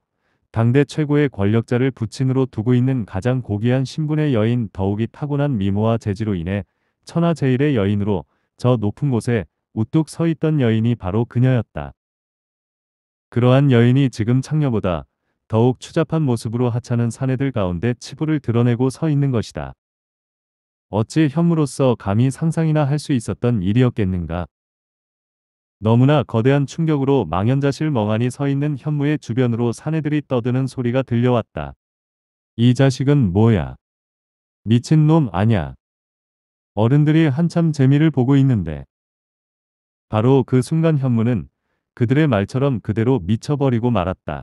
당대 최고의 권력자를 부친으로 두고 있는 가장 고귀한 신분의 여인 더욱이 타고난 미모와 재지로 인해 천하제일의 여인으로 저 높은 곳에 우뚝 서 있던 여인이 바로 그녀였다. 그러한 여인이 지금 창녀보다 더욱 추잡한 모습으로 하찮은 사내들 가운데 치부를 드러내고 서 있는 것이다. 어찌 현무로서 감히 상상이나 할 수 있었던 일이었겠는가. 너무나 거대한 충격으로 망연자실 멍하니 서 있는 현무의 주변으로 사내들이 떠드는 소리가 들려왔다. 이 자식은 뭐야? 미친놈 아냐? 어른들이 한참 재미를 보고 있는데. 바로 그 순간 현무는 그들의 말처럼 그대로 미쳐버리고 말았다.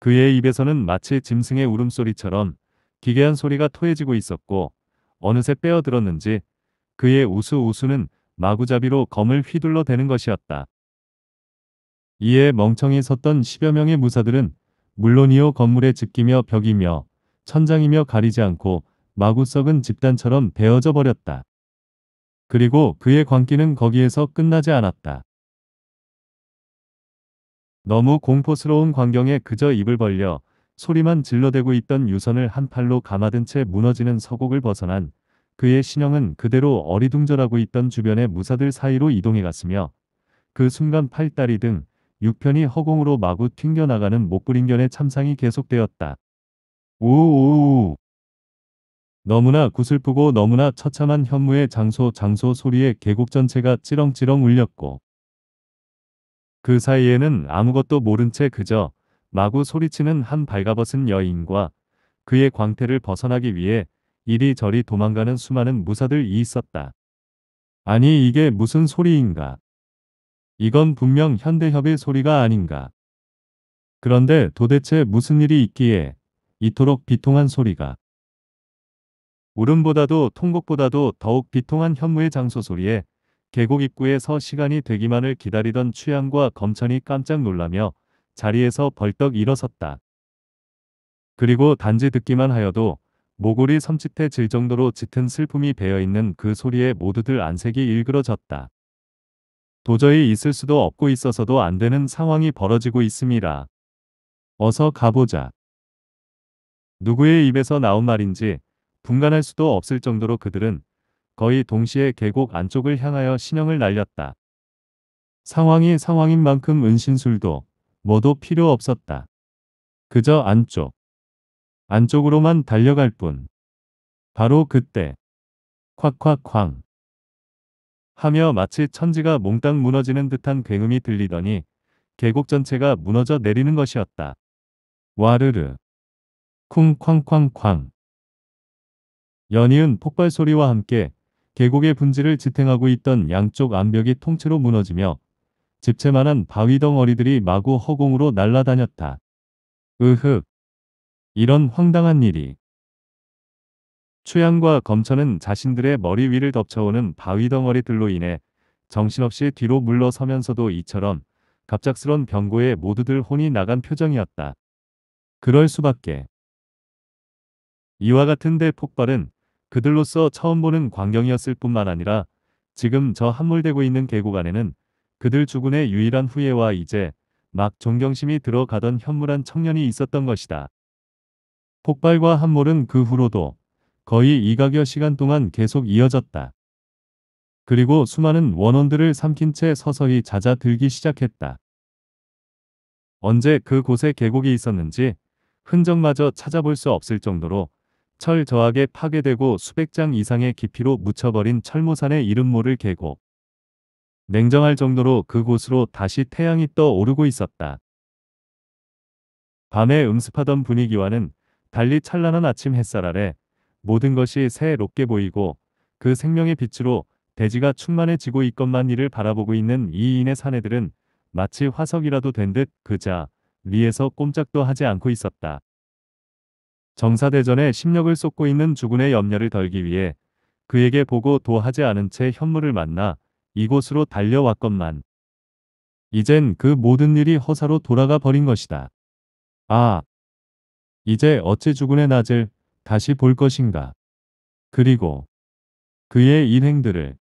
그의 입에서는 마치 짐승의 울음소리처럼 기괴한 소리가 토해지고 있었고 어느새 빼어들었는지 그의 우수 우수는 마구잡이로 검을 휘둘러 대는 것이었다. 이에 멍청이 섰던 10여 명의 무사들은 물론이요 건물에 집기며 벽이며 천장이며 가리지 않고 마구 썩은 집단처럼 베어져 버렸다. 그리고 그의 광기는 거기에서 끝나지 않았다. 너무 공포스러운 광경에 그저 입을 벌려 소리만 질러대고 있던 유선을 한 팔로 감아든 채 무너지는 서곡을 벗어난 그의 신형은 그대로 어리둥절하고 있던 주변의 무사들 사이로 이동해 갔으며 그 순간 팔다리 등 6편이 허공으로 마구 튕겨나가는 목구린견의 참상이 계속되었다. 우우우우 너무나 구슬프고 너무나 처참한 현무의 장소 장소 소리에 계곡 전체가 찌렁찌렁 울렸고 그 사이에는 아무것도 모른 채 그저 마구 소리치는 한 발가벗은 여인과 그의 광태를 벗어나기 위해 이리저리 도망가는 수많은 무사들이 있었다. 아니 이게 무슨 소리인가? 이건 분명 현대협의 소리가 아닌가? 그런데 도대체 무슨 일이 있기에 이토록 비통한 소리가? 울음보다도 통곡보다도 더욱 비통한 현무의 장소 소리에 계곡 입구에서 시간이 되기만을 기다리던 취향과 검천이 깜짝 놀라며 자리에서 벌떡 일어섰다. 그리고 단지 듣기만 하여도 모골이 섬찟해질 정도로 짙은 슬픔이 배어있는 그 소리에 모두들 안색이 일그러졌다. 도저히 있을 수도 없고 있어서도 안 되는 상황이 벌어지고 있습니다. 어서 가보자. 누구의 입에서 나온 말인지 분간할 수도 없을 정도로 그들은 거의 동시에 계곡 안쪽을 향하여 신형을 날렸다. 상황이 상황인 만큼 은신술도 뭐도 필요 없었다. 그저 안쪽. 안쪽으로만 달려갈 뿐. 바로 그때. 콱콱쾅. 하며 마치 천지가 몽땅 무너지는 듯한 굉음이 들리더니 계곡 전체가 무너져 내리는 것이었다. 와르르. 쿵쾅쾅쾅. 연이은 폭발 소리와 함께 계곡의 분지를 지탱하고 있던 양쪽 암벽이 통째로 무너지며 집채만한 바위덩어리들이 마구 허공으로 날아다녔다. 으흑. 이런 황당한 일이. 추양과 검천은 자신들의 머리 위를 덮쳐오는 바위덩어리들로 인해 정신없이 뒤로 물러서면서도 이처럼 갑작스런 경고에 모두들 혼이 나간 표정이었다. 그럴 수밖에. 이와 같은 대폭발은 그들로서 처음 보는 광경이었을 뿐만 아니라 지금 저 함몰되고 있는 계곡 안에는 그들 주군의 유일한 후예와 이제 막 존경심이 들어가던 현물한 청년이 있었던 것이다. 폭발과 함몰은 그 후로도 거의 이가여 시간 동안 계속 이어졌다. 그리고 수많은 원원들을 삼킨 채 서서히 잦아들기 시작했다. 언제 그곳에 계곡이 있었는지 흔적마저 찾아볼 수 없을 정도로 철저하게 파괴되고 수백 장 이상의 깊이로 묻혀버린 철모산의 이름모를 계곡. 냉정할 정도로 그곳으로 다시 태양이 떠오르고 있었다. 밤에 음습하던 분위기와는 달리 찬란한 아침 햇살 아래 모든 것이 새롭게 보이고 그 생명의 빛으로 대지가 충만해지고 있건만 이를 바라보고 있는 이인의 사내들은 마치 화석이라도 된 듯 그자 리에서 꼼짝도 하지 않고 있었다. 정사대전에 심력을 쏟고 있는 주군의 염려를 덜기 위해 그에게 보고 도하지 않은 채 현무를 만나 이곳으로 달려왔건만 이젠 그 모든 일이 허사로 돌아가 버린 것이다. 아, 이제 어찌 죽은의 낮을 다시 볼 것인가. 그리고 그의 일행들을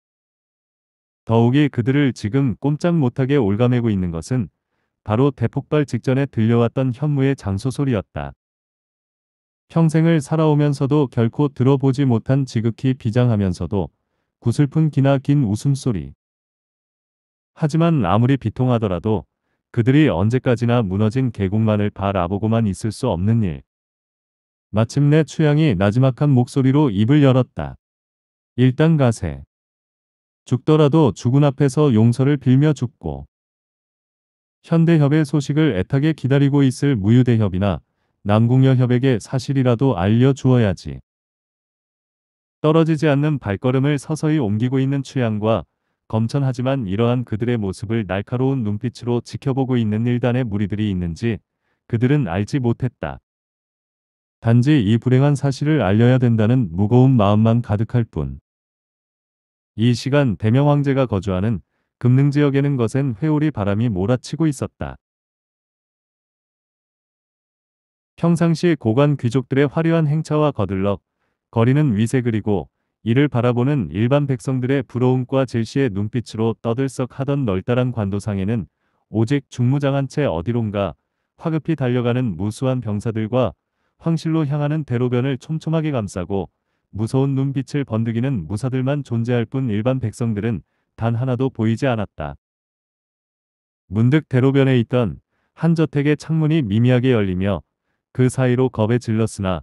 더욱이 그들을 지금 꼼짝 못하게 올가매고 있는 것은 바로 대폭발 직전에 들려왔던 현무의 장소 소리였다. 평생을 살아오면서도 결코 들어보지 못한 지극히 비장하면서도 구슬픈 기나 긴 웃음소리, 하지만 아무리 비통하더라도 그들이 언제까지나 무너진 계곡만을 바라보고만 있을 수 없는 일. 마침내 추양이 나지막한 목소리로 입을 열었다. 일단 가세. 죽더라도 죽은 앞에서 용서를 빌며 죽고 현대협의 소식을 애타게 기다리고 있을 무유대협이나 남궁여협에게 사실이라도 알려주어야지. 떨어지지 않는 발걸음을 서서히 옮기고 있는 추양과 검천하지만 이러한 그들의 모습을 날카로운 눈빛으로 지켜보고 있는 일단의 무리들이 있는지 그들은 알지 못했다. 단지 이 불행한 사실을 알려야 된다는 무거운 마음만 가득할 뿐. 이 시간 대명 황제가 거주하는 금능 지역에는 것엔 회오리 바람이 몰아치고 있었다. 평상시 고관 귀족들의 화려한 행차와 거들러 거리는 위세 그리고 이를 바라보는 일반 백성들의 부러움과 질시의 눈빛으로 떠들썩하던 널따란 관도상에는 오직 중무장한 채 어디론가 화급히 달려가는 무수한 병사들과 황실로 향하는 대로변을 촘촘하게 감싸고 무서운 눈빛을 번득이는 무사들만 존재할 뿐 일반 백성들은 단 하나도 보이지 않았다. 문득 대로변에 있던 한 저택의 창문이 미미하게 열리며 그 사이로 겁에 질렀으나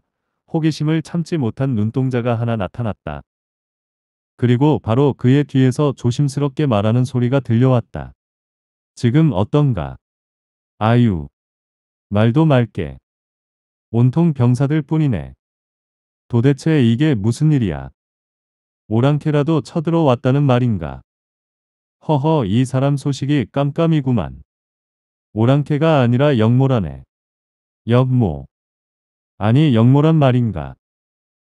호기심을 참지 못한 눈동자가 하나 나타났다. 그리고 바로 그의 뒤에서 조심스럽게 말하는 소리가 들려왔다. 지금 어떤가? 아유. 말도 말게. 온통 병사들 뿐이네. 도대체 이게 무슨 일이야? 오랑캐라도 쳐들어왔다는 말인가? 허허 이 사람 소식이 깜깜이구만. 오랑캐가 아니라 영모라네. 역모. 아니 역모란 말인가?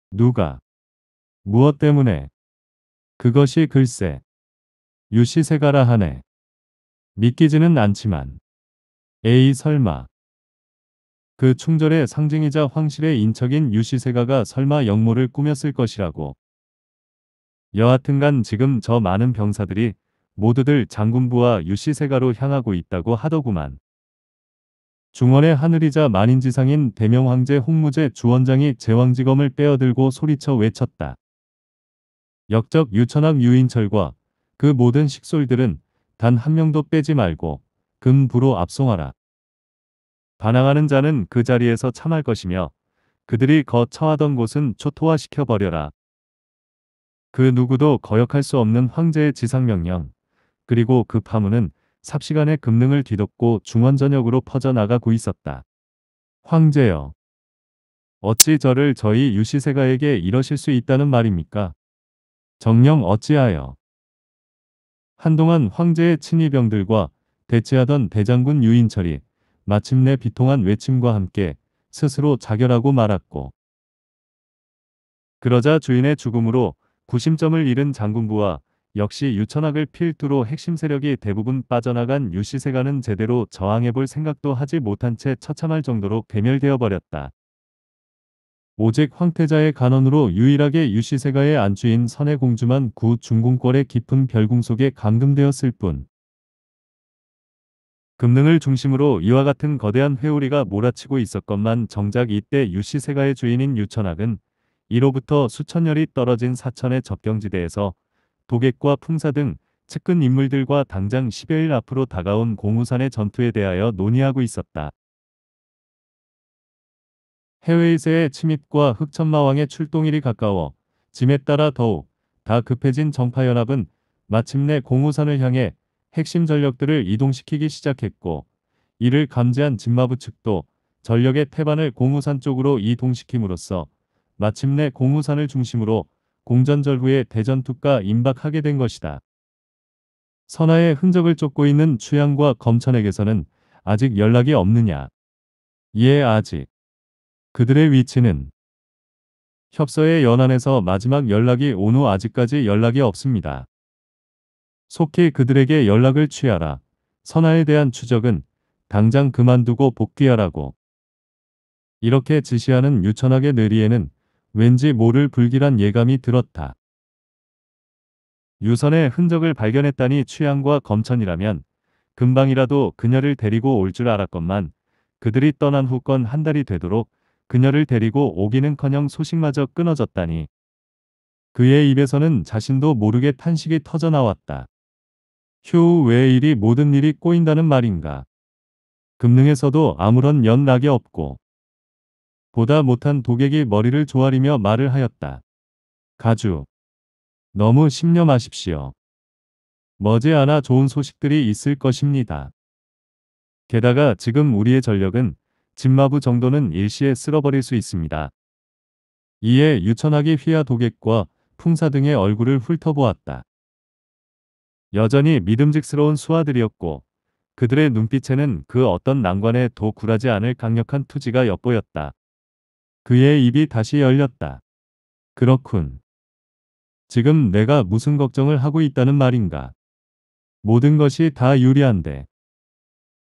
누가? 무엇 때문에? 그것이 글쎄. 유시세가라 하네. 믿기지는 않지만. 에이 설마. 그 충절의 상징이자 황실의 인척인 유시세가가 설마 역모를 꾸몄을 것이라고. 여하튼간 지금 저 많은 병사들이 모두들 장군부와 유시세가로 향하고 있다고 하더구만. 중원의 하늘이자 만인지상인 대명황제 홍무제 주원장이 제왕지검을 빼어들고 소리쳐 외쳤다. 역적 유천왕 유인철과 그 모든 식솔들은 단 한 명도 빼지 말고 금부로 압송하라. 반항하는 자는 그 자리에서 참할 것이며 그들이 거처하던 곳은 초토화시켜 버려라. 그 누구도 거역할 수 없는 황제의 지상명령 그리고 그 파문은 삽시간에 금능을 뒤덮고 중원전역으로 퍼져나가고 있었다. 황제여. 어찌 저를 저희 유시세가에게 이러실 수 있다는 말입니까? 정령 어찌하여. 한동안 황제의 친위병들과 대치하던 대장군 유인철이 마침내 비통한 외침과 함께 스스로 자결하고 말았고 그러자 주인의 죽음으로 구심점을 잃은 장군부와 역시 유천학을 필두로 핵심 세력이 대부분 빠져나간 유시세가는 제대로 저항해볼 생각도 하지 못한 채 처참할 정도로 괴멸되어 버렸다. 오직 황태자의 간언으로 유일하게 유시세가의 안주인 선해 공주만 구 중궁궐의 깊은 별궁 속에 감금되었을 뿐. 금능을 중심으로 이와 같은 거대한 회오리가 몰아치고 있었건만 정작 이때 유시세가의 주인인 유천학은 이로부터 수천열이 떨어진 사천의 접경지대에서 도객과 풍사 등 측근 인물들과 당장 10여일 앞으로 다가온 공우산의 전투에 대하여 논의하고 있었다. 해외에서의 침입과 흑천마왕의 출동일이 가까워 짐에 따라 더욱 다 급해진 정파연합은 마침내 공우산을 향해 핵심 전력들을 이동시키기 시작했고 이를 감지한 진마부 측도 전력의 태반을 공우산 쪽으로 이동시킴으로써 마침내 공우산을 중심으로 공전절 후에 대전투가 임박하게 된 것이다. 선하의 흔적을 쫓고 있는 추양과 검천에게서는 아직 연락이 없느냐? 예, 아직. 그들의 위치는 협서의 연안에서 마지막 연락이 온 후 아직까지 연락이 없습니다. 속히 그들에게 연락을 취하라. 선하에 대한 추적은 당장 그만두고 복귀하라고. 이렇게 지시하는 유천학의 내리에는 왠지 모를 불길한 예감이 들었다. 유선의 흔적을 발견했다니 취향과 검천이라면 금방이라도 그녀를 데리고 올 줄 알았건만 그들이 떠난 후 건 한 달이 되도록 그녀를 데리고 오기는커녕 소식마저 끊어졌다니. 그의 입에서는 자신도 모르게 탄식이 터져나왔다. 휴, 왜 이리 모든 일이 꼬인다는 말인가. 금능에서도 아무런 연락이 없고 보다 못한 도객이 머리를 조아리며 말을 하였다. 가주. 너무 심려 마십시오. 머지않아 좋은 소식들이 있을 것입니다. 게다가 지금 우리의 전력은 진마부 정도는 일시에 쓸어버릴 수 있습니다. 이에 유천학이 휘하 도객과 풍사 등의 얼굴을 훑어보았다. 여전히 믿음직스러운 수하들이었고 그들의 눈빛에는 그 어떤 난관에 도 굴하지 않을 강력한 투지가 엿보였다. 그의 입이 다시 열렸다. 그렇군. 지금 내가 무슨 걱정을 하고 있다는 말인가. 모든 것이 다 유리한데.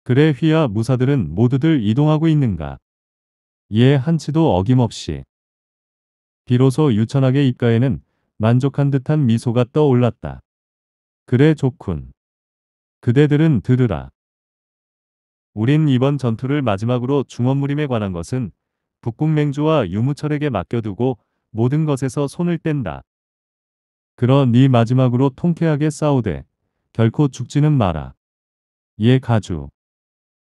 그래 휘야 무사들은 모두들 이동하고 있는가. 예 한치도 어김없이. 비로소 유천하게 입가에는 만족한 듯한 미소가 떠올랐다. 그래 좋군. 그대들은 들으라. 우린 이번 전투를 마지막으로 중원무림에 관한 것은 북궁맹주와 유무철에게 맡겨두고 모든 것에서 손을 뗀다. 그러니 네 마지막으로 통쾌하게 싸우되 결코 죽지는 마라. 예 가주.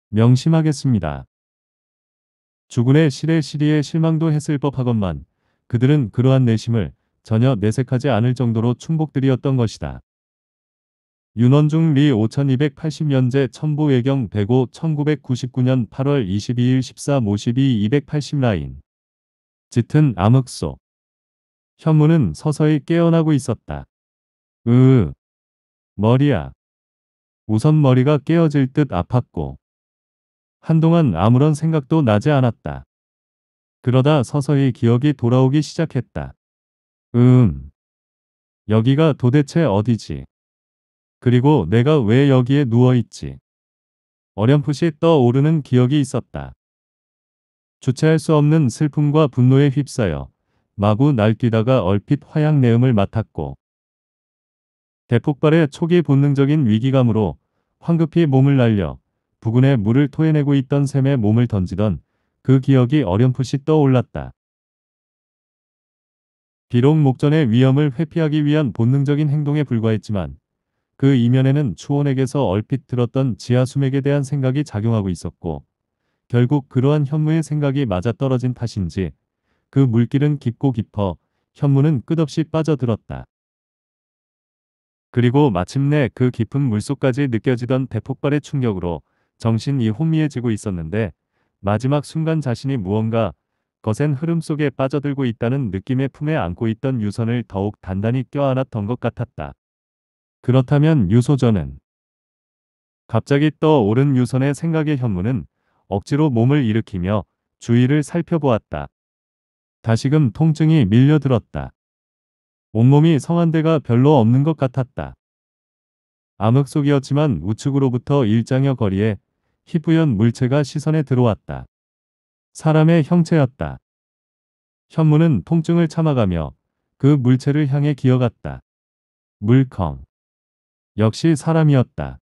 명심하겠습니다. 주군의 실의 시리에 실망도 했을 법하건만 그들은 그러한 내심을 전혀 내색하지 않을 정도로 충복들이었던 것이다. 윤원중 미 5280년제 천부외경 105 1999년 8월 22일 14 52 280라인 짙은 암흑 속 현무는 서서히 깨어나고 있었다. 으으 머리야. 우선 머리가 깨어질 듯 아팠고 한동안 아무런 생각도 나지 않았다. 그러다 서서히 기억이 돌아오기 시작했다. 음 여기가 도대체 어디지? 그리고 내가 왜 여기에 누워있지? 어렴풋이 떠오르는 기억이 있었다. 주체할 수 없는 슬픔과 분노에 휩싸여 마구 날뛰다가 얼핏 화약내음을 맡았고 대폭발의 초기 본능적인 위기감으로 황급히 몸을 날려 부근에 물을 토해내고 있던 샘에 몸을 던지던 그 기억이 어렴풋이 떠올랐다. 비록 목전의 위험을 회피하기 위한 본능적인 행동에 불과했지만 그 이면에는 추원에게서 얼핏 들었던 지하수맥에 대한 생각이 작용하고 있었고 결국 그러한 현무의 생각이 맞아떨어진 탓인지 그 물길은 깊고 깊어 현무는 끝없이 빠져들었다. 그리고 마침내 그 깊은 물속까지 느껴지던 대폭발의 충격으로 정신이 혼미해지고 있었는데 마지막 순간 자신이 무언가 거센 흐름 속에 빠져들고 있다는 느낌의 품에 안고 있던 유선을 더욱 단단히 껴안았던 것 같았다. 그렇다면 유소전은 갑자기 떠오른 유선의 생각의 현무는 억지로 몸을 일으키며 주위를 살펴보았다. 다시금 통증이 밀려들었다. 온몸이 성한데가 별로 없는 것 같았다. 암흑 속이었지만 우측으로부터 일장여 거리에 희뿌연 물체가 시선에 들어왔다. 사람의 형체였다. 현무는 통증을 참아가며 그 물체를 향해 기어갔다. 물컹. 역시 사람이었다.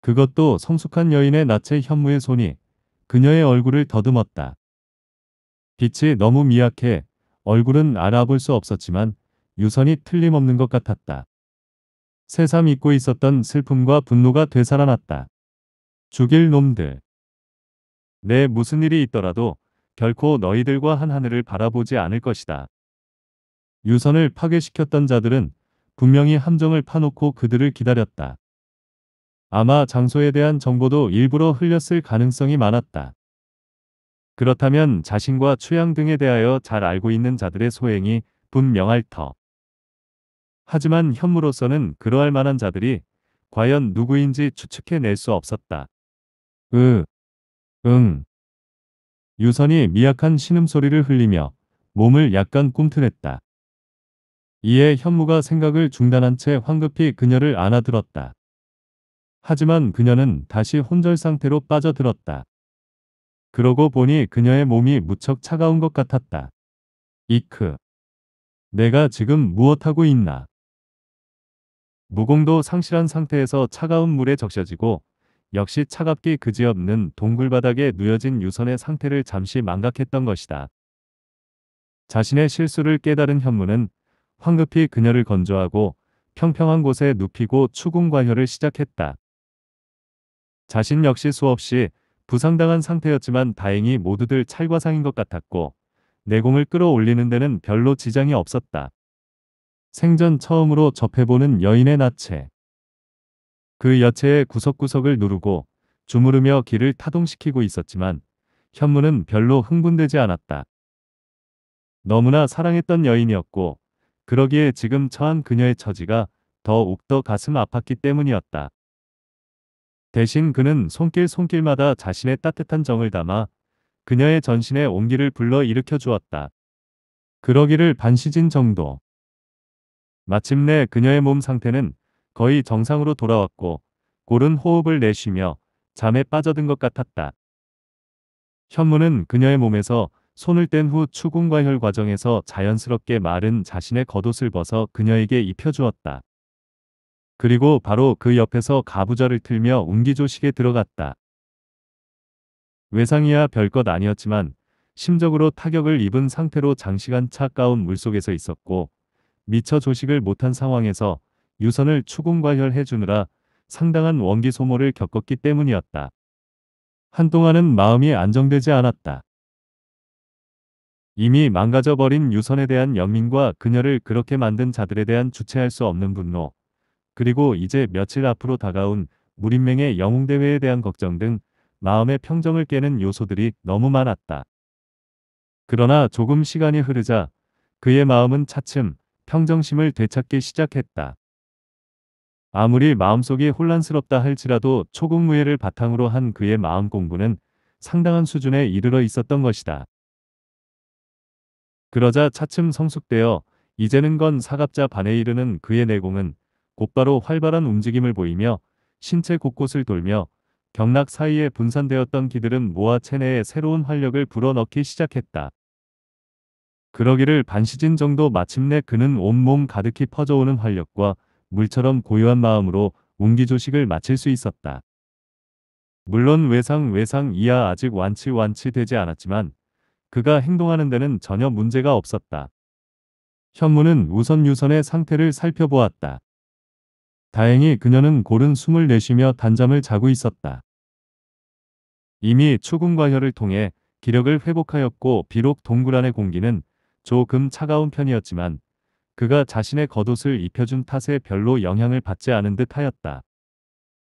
그것도 성숙한 여인의 나체 현무의 손이 그녀의 얼굴을 더듬었다. 빛이 너무 미약해 얼굴은 알아볼 수 없었지만 유선이 틀림없는 것 같았다. 새삼 잊고 있었던 슬픔과 분노가 되살아났다. 죽일 놈들. 내 네, 무슨 일이 있더라도 결코 너희들과 한하늘을 바라보지 않을 것이다. 유선을 파괴시켰던 자들은 분명히 함정을 파놓고 그들을 기다렸다. 아마 장소에 대한 정보도 일부러 흘렸을 가능성이 많았다. 그렇다면 자신과 취향 등에 대하여 잘 알고 있는 자들의 소행이 분명할 터. 하지만 현무로서는 그러할 만한 자들이 과연 누구인지 추측해낼 수 없었다. 으, 응. 유선이 미약한 신음소리를 흘리며 몸을 약간 꿈틀했다. 이에 현무가 생각을 중단한 채 황급히 그녀를 안아들었다. 하지만 그녀는 다시 혼절 상태로 빠져들었다. 그러고 보니 그녀의 몸이 무척 차가운 것 같았다. 이크. 내가 지금 무엇하고 있나? 무공도 상실한 상태에서 차가운 물에 적셔지고 역시 차갑기 그지없는 동굴바닥에 누여진 유선의 상태를 잠시 망각했던 것이다. 자신의 실수를 깨달은 현무는 황급히 그녀를 건조하고 평평한 곳에 눕히고 추궁과혈을 시작했다. 자신 역시 수없이 부상당한 상태였지만 다행히 모두들 찰과상인 것 같았고 내공을 끌어올리는 데는 별로 지장이 없었다. 생전 처음으로 접해보는 여인의 나체. 그 여체의 구석구석을 누르고 주무르며 길을 타동시키고 있었지만 현무는 별로 흥분되지 않았다. 너무나 사랑했던 여인이었고 그러기에 지금 처한 그녀의 처지가 더 옥더 가슴 아팠기 때문이었다. 대신 그는 손길 손길마다 자신의 따뜻한 정을 담아 그녀의 전신에 온기를 불러 일으켜 주었다. 그러기를 반시진 정도. 마침내 그녀의 몸 상태는 거의 정상으로 돌아왔고 고른 호흡을 내쉬며 잠에 빠져든 것 같았다. 현무는 그녀의 몸에서 손을 뗀 후 추궁과혈 과정에서 자연스럽게 마른 자신의 겉옷을 벗어 그녀에게 입혀주었다. 그리고 바로 그 옆에서 가부좌를 틀며 운기조식에 들어갔다. 외상이야 별것 아니었지만 심적으로 타격을 입은 상태로 장시간 차가운 물속에서 있었고 미처 조식을 못한 상황에서 유선을 추궁과혈해 주느라 상당한 원기 소모를 겪었기 때문이었다. 한동안은 마음이 안정되지 않았다. 이미 망가져버린 유선에 대한 연민과 그녀를 그렇게 만든 자들에 대한 주체할 수 없는 분노, 그리고 이제 며칠 앞으로 다가온 무림맹의 영웅대회에 대한 걱정 등 마음의 평정을 깨는 요소들이 너무 많았다. 그러나 조금 시간이 흐르자 그의 마음은 차츰 평정심을 되찾기 시작했다. 아무리 마음속이 혼란스럽다 할지라도 초국무예를 바탕으로 한 그의 마음 공부는 상당한 수준에 이르러 있었던 것이다. 그러자 차츰 성숙되어 이제는 건 사갑자 반에 이르는 그의 내공은 곧바로 활발한 움직임을 보이며 신체 곳곳을 돌며 경락 사이에 분산되었던 기들은 모아 체내에 새로운 활력을 불어넣기 시작했다. 그러기를 반시진 정도 마침내 그는 온몸 가득히 퍼져오는 활력과 물처럼 고요한 마음으로 운기조식을 마칠 수 있었다. 물론 외상 외상 이하 아직 완치 완치되지 않았지만 그가 행동하는 데는 전혀 문제가 없었다. 현무는 우선 유선의 상태를 살펴보았다. 다행히 그녀는 골은 숨을 내쉬며 단잠을 자고 있었다. 이미 추궁과혈을 통해 기력을 회복하였고 비록 동굴 안의 공기는 조금 차가운 편이었지만 그가 자신의 겉옷을 입혀준 탓에 별로 영향을 받지 않은 듯 하였다.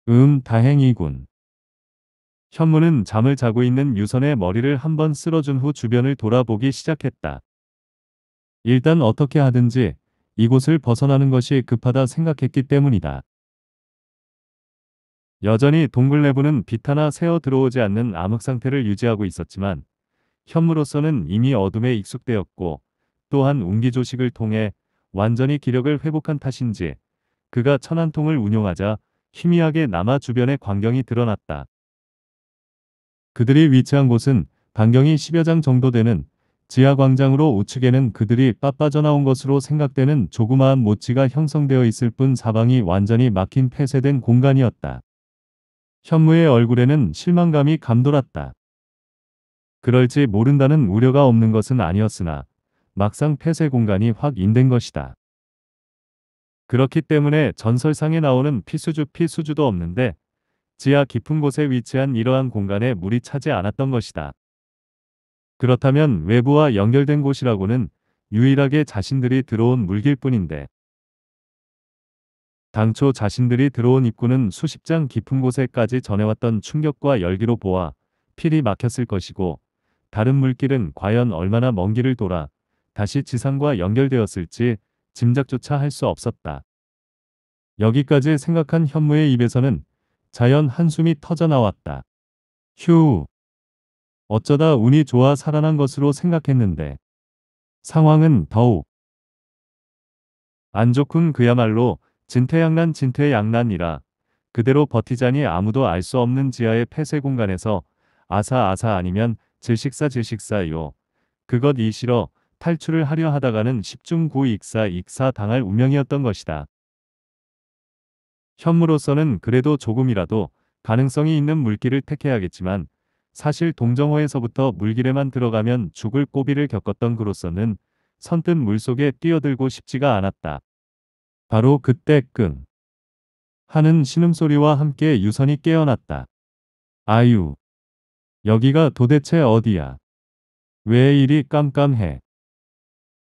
음 다행이군. 현무는 잠을 자고 있는 유선의 머리를 한 번 쓸어준 후 주변을 돌아보기 시작했다. 일단 어떻게 하든지 이곳을 벗어나는 것이 급하다 생각했기 때문이다. 여전히 동굴 내부는 빛 하나 새어 들어오지 않는 암흑 상태를 유지하고 있었지만 현무로서는 이미 어둠에 익숙되었고 또한 운기조식을 통해 완전히 기력을 회복한 탓인지 그가 천안통을 운용하자 희미하게 남아 주변의 광경이 드러났다. 그들이 위치한 곳은 반경이 10여 장 정도 되는 지하 광장으로 우측에는 그들이 빠빠져나온 것으로 생각되는 조그마한 모치가 형성되어 있을 뿐 사방이 완전히 막힌 폐쇄된 공간이었다. 현무의 얼굴에는 실망감이 감돌았다. 그럴지 모른다는 우려가 없는 것은 아니었으나 막상 폐쇄 공간이 확 인된 것이다. 그렇기 때문에 전설상에 나오는 피수주 피수주도 없는데 지하 깊은 곳에 위치한 이러한 공간에 물이 차지 않았던 것이다. 그렇다면 외부와 연결된 곳이라고는 유일하게 자신들이 들어온 물길 뿐인데 당초 자신들이 들어온 입구는 수십 장 깊은 곳에까지 전해왔던 충격과 열기로 보아 필이 막혔을 것이고 다른 물길은 과연 얼마나 먼 길을 돌아 다시 지상과 연결되었을지 짐작조차 할 수 없었다. 여기까지 생각한 현무의 입에서는 자연 한숨이 터져나왔다. 휴. 어쩌다 운이 좋아 살아난 것으로 생각했는데 상황은 더욱 안 좋군 그야말로 진퇴양난 진퇴양난이라 그대로 버티자니 아무도 알 수 없는 지하의 폐쇄 공간에서 아사아사 아니면 질식사 질식사요. 그것 이 싫어 탈출을 하려 하다가는 십중구 익사 익사 당할 운명이었던 것이다. 현무로서는 그래도 조금이라도 가능성이 있는 물길을 택해야겠지만 사실 동정호에서부터 물길에만 들어가면 죽을 꼬비를 겪었던 그로서는 선뜻 물속에 뛰어들고 싶지가 않았다. 바로 그때 끙 하는 신음소리와 함께 유선이 깨어났다. 아유 여기가 도대체 어디야? 왜 이리 깜깜해?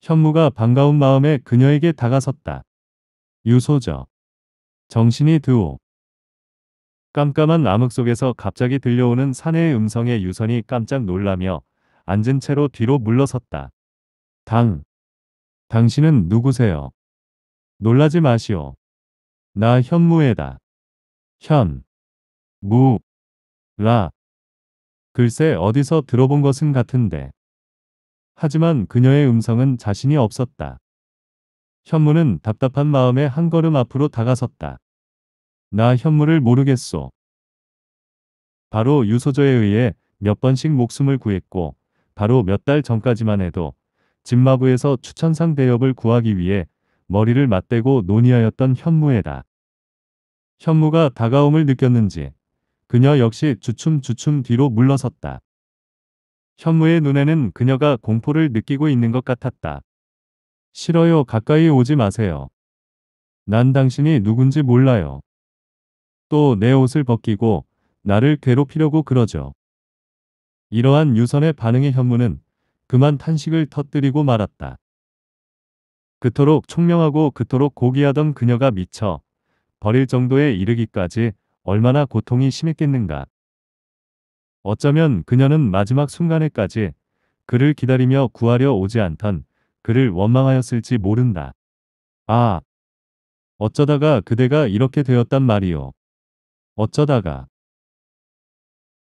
현무가 반가운 마음에 그녀에게 다가섰다. 유소적 정신이 드오. 깜깜한 암흑 속에서 갑자기 들려오는 사내의 음성에 유선이 깜짝 놀라며 앉은 채로 뒤로 물러섰다. 당. 당신은 누구세요? 놀라지 마시오. 나 현무에다. 현. 무. 라. 글쎄 어디서 들어본 것은 같은데. 하지만 그녀의 음성은 자신이 없었다. 현무는 답답한 마음에 한 걸음 앞으로 다가섰다. 나 현무를 모르겠소. 바로 유소저에 의해 몇 번씩 목숨을 구했고 바로 몇 달 전까지만 해도 진마부에서 추천상 대협을 구하기 위해 머리를 맞대고 논의하였던 현무에다. 현무가 다가옴을 느꼈는지 그녀 역시 주춤주춤 뒤로 물러섰다. 현무의 눈에는 그녀가 공포를 느끼고 있는 것 같았다. 싫어요. 가까이 오지 마세요. 난 당신이 누군지 몰라요. 또 내 옷을 벗기고 나를 괴롭히려고 그러죠. 이러한 유선의 반응에 현무는 그만 탄식을 터뜨리고 말았다. 그토록 총명하고 그토록 고귀하던 그녀가 미쳐 버릴 정도에 이르기까지 얼마나 고통이 심했겠는가. 어쩌면 그녀는 마지막 순간에까지 그를 기다리며 구하려 오지 않던 그를 원망하였을지 모른다. 아! 어쩌다가 그대가 이렇게 되었단 말이오. 어쩌다가.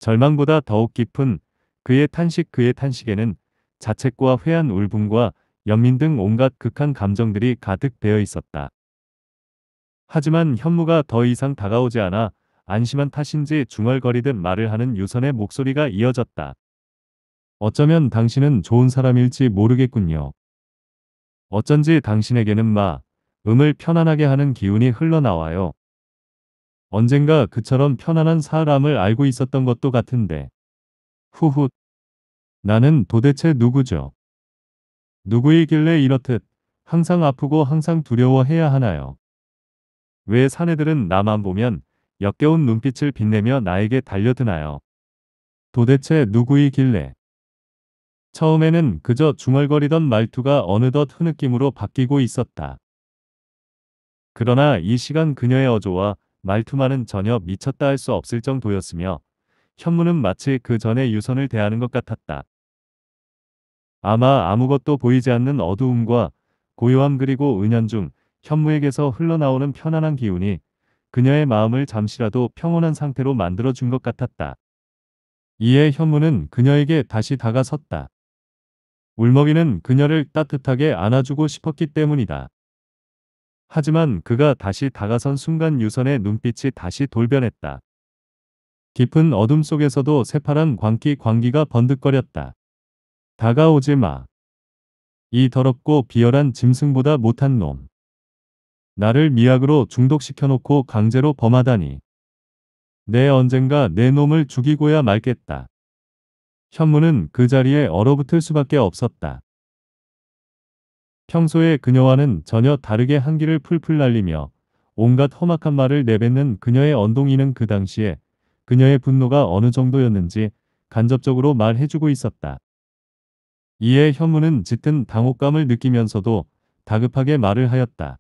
절망보다 더욱 깊은 그의 탄식 그의 탄식에는 자책과 회한 울분과 연민 등 온갖 극한 감정들이 가득 배어 있었다. 하지만 현무가 더 이상 다가오지 않아 안심한 탓인지 중얼거리듯 말을 하는 유선의 목소리가 이어졌다. 어쩌면 당신은 좋은 사람일지 모르겠군요. 어쩐지 당신에게는 마, 음을 편안하게 하는 기운이 흘러나와요. 언젠가 그처럼 편안한 사람을 알고 있었던 것도 같은데. 후훗. 나는 도대체 누구죠? 누구이길래 이렇듯 항상 아프고 항상 두려워해야 하나요? 왜 사내들은 나만 보면 역겨운 눈빛을 빛내며 나에게 달려드나요? 도대체 누구이길래? 처음에는 그저 중얼거리던 말투가 어느덧 흐느낌으로 바뀌고 있었다. 그러나 이 시간 그녀의 어조와 말투만은 전혀 미쳤다 할 수 없을 정도였으며 현무는 마치 그 전에 유선을 대하는 것 같았다. 아마 아무것도 보이지 않는 어두움과 고요함 그리고 은연중 현무에게서 흘러나오는 편안한 기운이 그녀의 마음을 잠시라도 평온한 상태로 만들어준 것 같았다. 이에 현무는 그녀에게 다시 다가섰다. 울먹이는 그녀를 따뜻하게 안아주고 싶었기 때문이다. 하지만 그가 다시 다가선 순간 유선의 눈빛이 다시 돌변했다. 깊은 어둠 속에서도 새파란 광기 광기가 번득거렸다. 다가오지 마. 이 더럽고 비열한 짐승보다 못한 놈. 나를 미약으로 중독시켜놓고 강제로 범하다니. 내 언젠가 내 놈을 죽이고야 말겠다. 현무는 그 자리에 얼어붙을 수밖에 없었다. 평소에 그녀와는 전혀 다르게 한기를 풀풀 날리며 온갖 험악한 말을 내뱉는 그녀의 언동이는 그 당시에 그녀의 분노가 어느 정도였는지 간접적으로 말해주고 있었다. 이에 현무는 짙은 당혹감을 느끼면서도 다급하게 말을 하였다.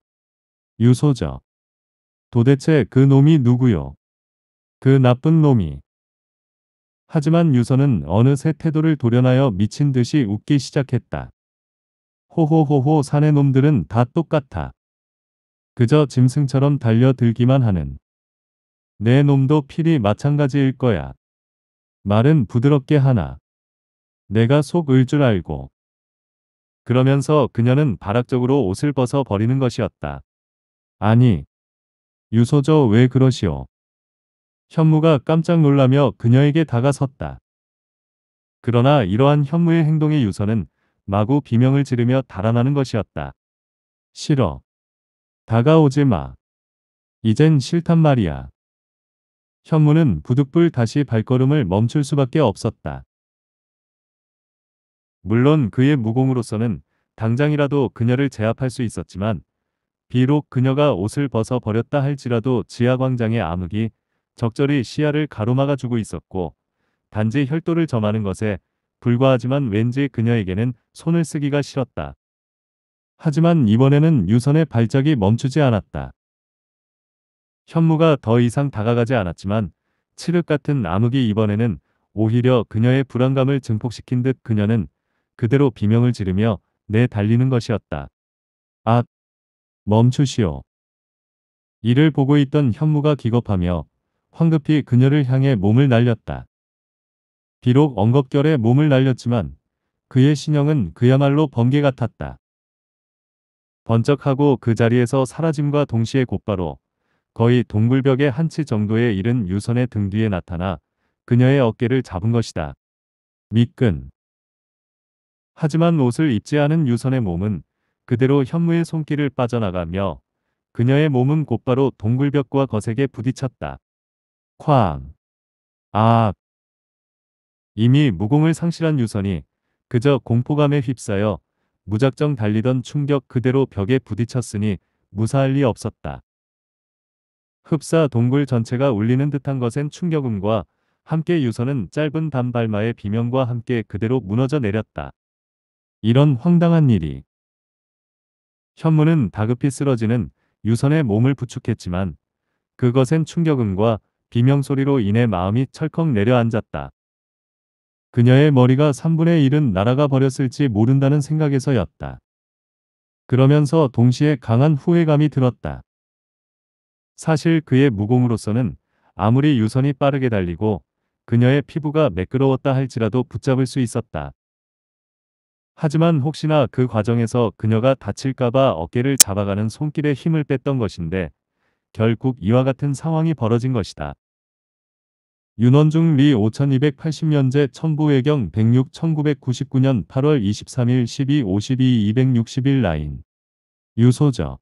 유소저. 도대체 그 놈이 누구요? 그 나쁜 놈이. 하지만 유서는 어느새 태도를 돌연하여 미친 듯이 웃기 시작했다. 호호호호 사내 놈들은 다 똑같아. 그저 짐승처럼 달려들기만 하는. 내 놈도 필히 마찬가지일 거야. 말은 부드럽게 하나. 내가 속을 줄 알고. 그러면서 그녀는 발악적으로 옷을 벗어 버리는 것이었다. 아니. 유소저 왜 그러시오. 현무가 깜짝 놀라며 그녀에게 다가섰다. 그러나 이러한 현무의 행동의 유서는 마구 비명을 지르며 달아나는 것이었다. 싫어. 다가오지 마. 이젠 싫단 말이야. 현무는 부득불 다시 발걸음을 멈출 수밖에 없었다. 물론 그의 무공으로서는 당장이라도 그녀를 제압할 수 있었지만 비록 그녀가 옷을 벗어 버렸다 할지라도 지하광장의 암흑이 적절히 시야를 가로막아 주고 있었고 단지 혈도를 점하는 것에 불과하지만 왠지 그녀에게는 손을 쓰기가 싫었다. 하지만 이번에는 유선의 발작이 멈추지 않았다. 현무가 더 이상 다가가지 않았지만 칠흑 같은 암흑이 이번에는 오히려 그녀의 불안감을 증폭시킨 듯 그녀는 그대로 비명을 지르며 내달리는 것이었다. 아! 멈추시오. 이를 보고 있던 현무가 기겁하며 황급히 그녀를 향해 몸을 날렸다. 비록 엉겁결에 몸을 날렸지만 그의 신형은 그야말로 번개 같았다. 번쩍하고 그 자리에서 사라짐과 동시에 곧바로 거의 동굴벽의 한치 정도에 이른 유선의 등 뒤에 나타나 그녀의 어깨를 잡은 것이다. 미끈 하지만 옷을 입지 않은 유선의 몸은 그대로 현무의 손길을 빠져나가며 그녀의 몸은 곧바로 동굴벽과 거세게 부딪혔다. 쾅. 아. 이미 무공을 상실한 유선이 그저 공포감에 휩싸여 무작정 달리던 충격 그대로 벽에 부딪혔으니 무사할 리 없었다. 흡사 동굴 전체가 울리는 듯한 것엔 충격음과 함께 유선은 짧은 단발마의 비명과 함께 그대로 무너져 내렸다. 이런 황당한 일이. 현무는 다급히 쓰러지는 유선의 몸을 부축했지만 그것엔 충격음과 비명소리로 인해 마음이 철컥 내려앉았다. 그녀의 머리가 3분의 1은 날아가 버렸을지 모른다는 생각에서였다. 그러면서 동시에 강한 후회감이 들었다. 사실 그의 무공으로서는 아무리 유선이 빠르게 달리고 그녀의 피부가 매끄러웠다 할지라도 붙잡을 수 있었다. 하지만 혹시나 그 과정에서 그녀가 다칠까봐 어깨를 잡아가는 손길에 힘을 뺐던 것인데 결국 이와 같은 상황이 벌어진 것이다. 윤원중 리 5280년제 천부외경 106 1999년 8월 23일 12 52 261 라인 유소저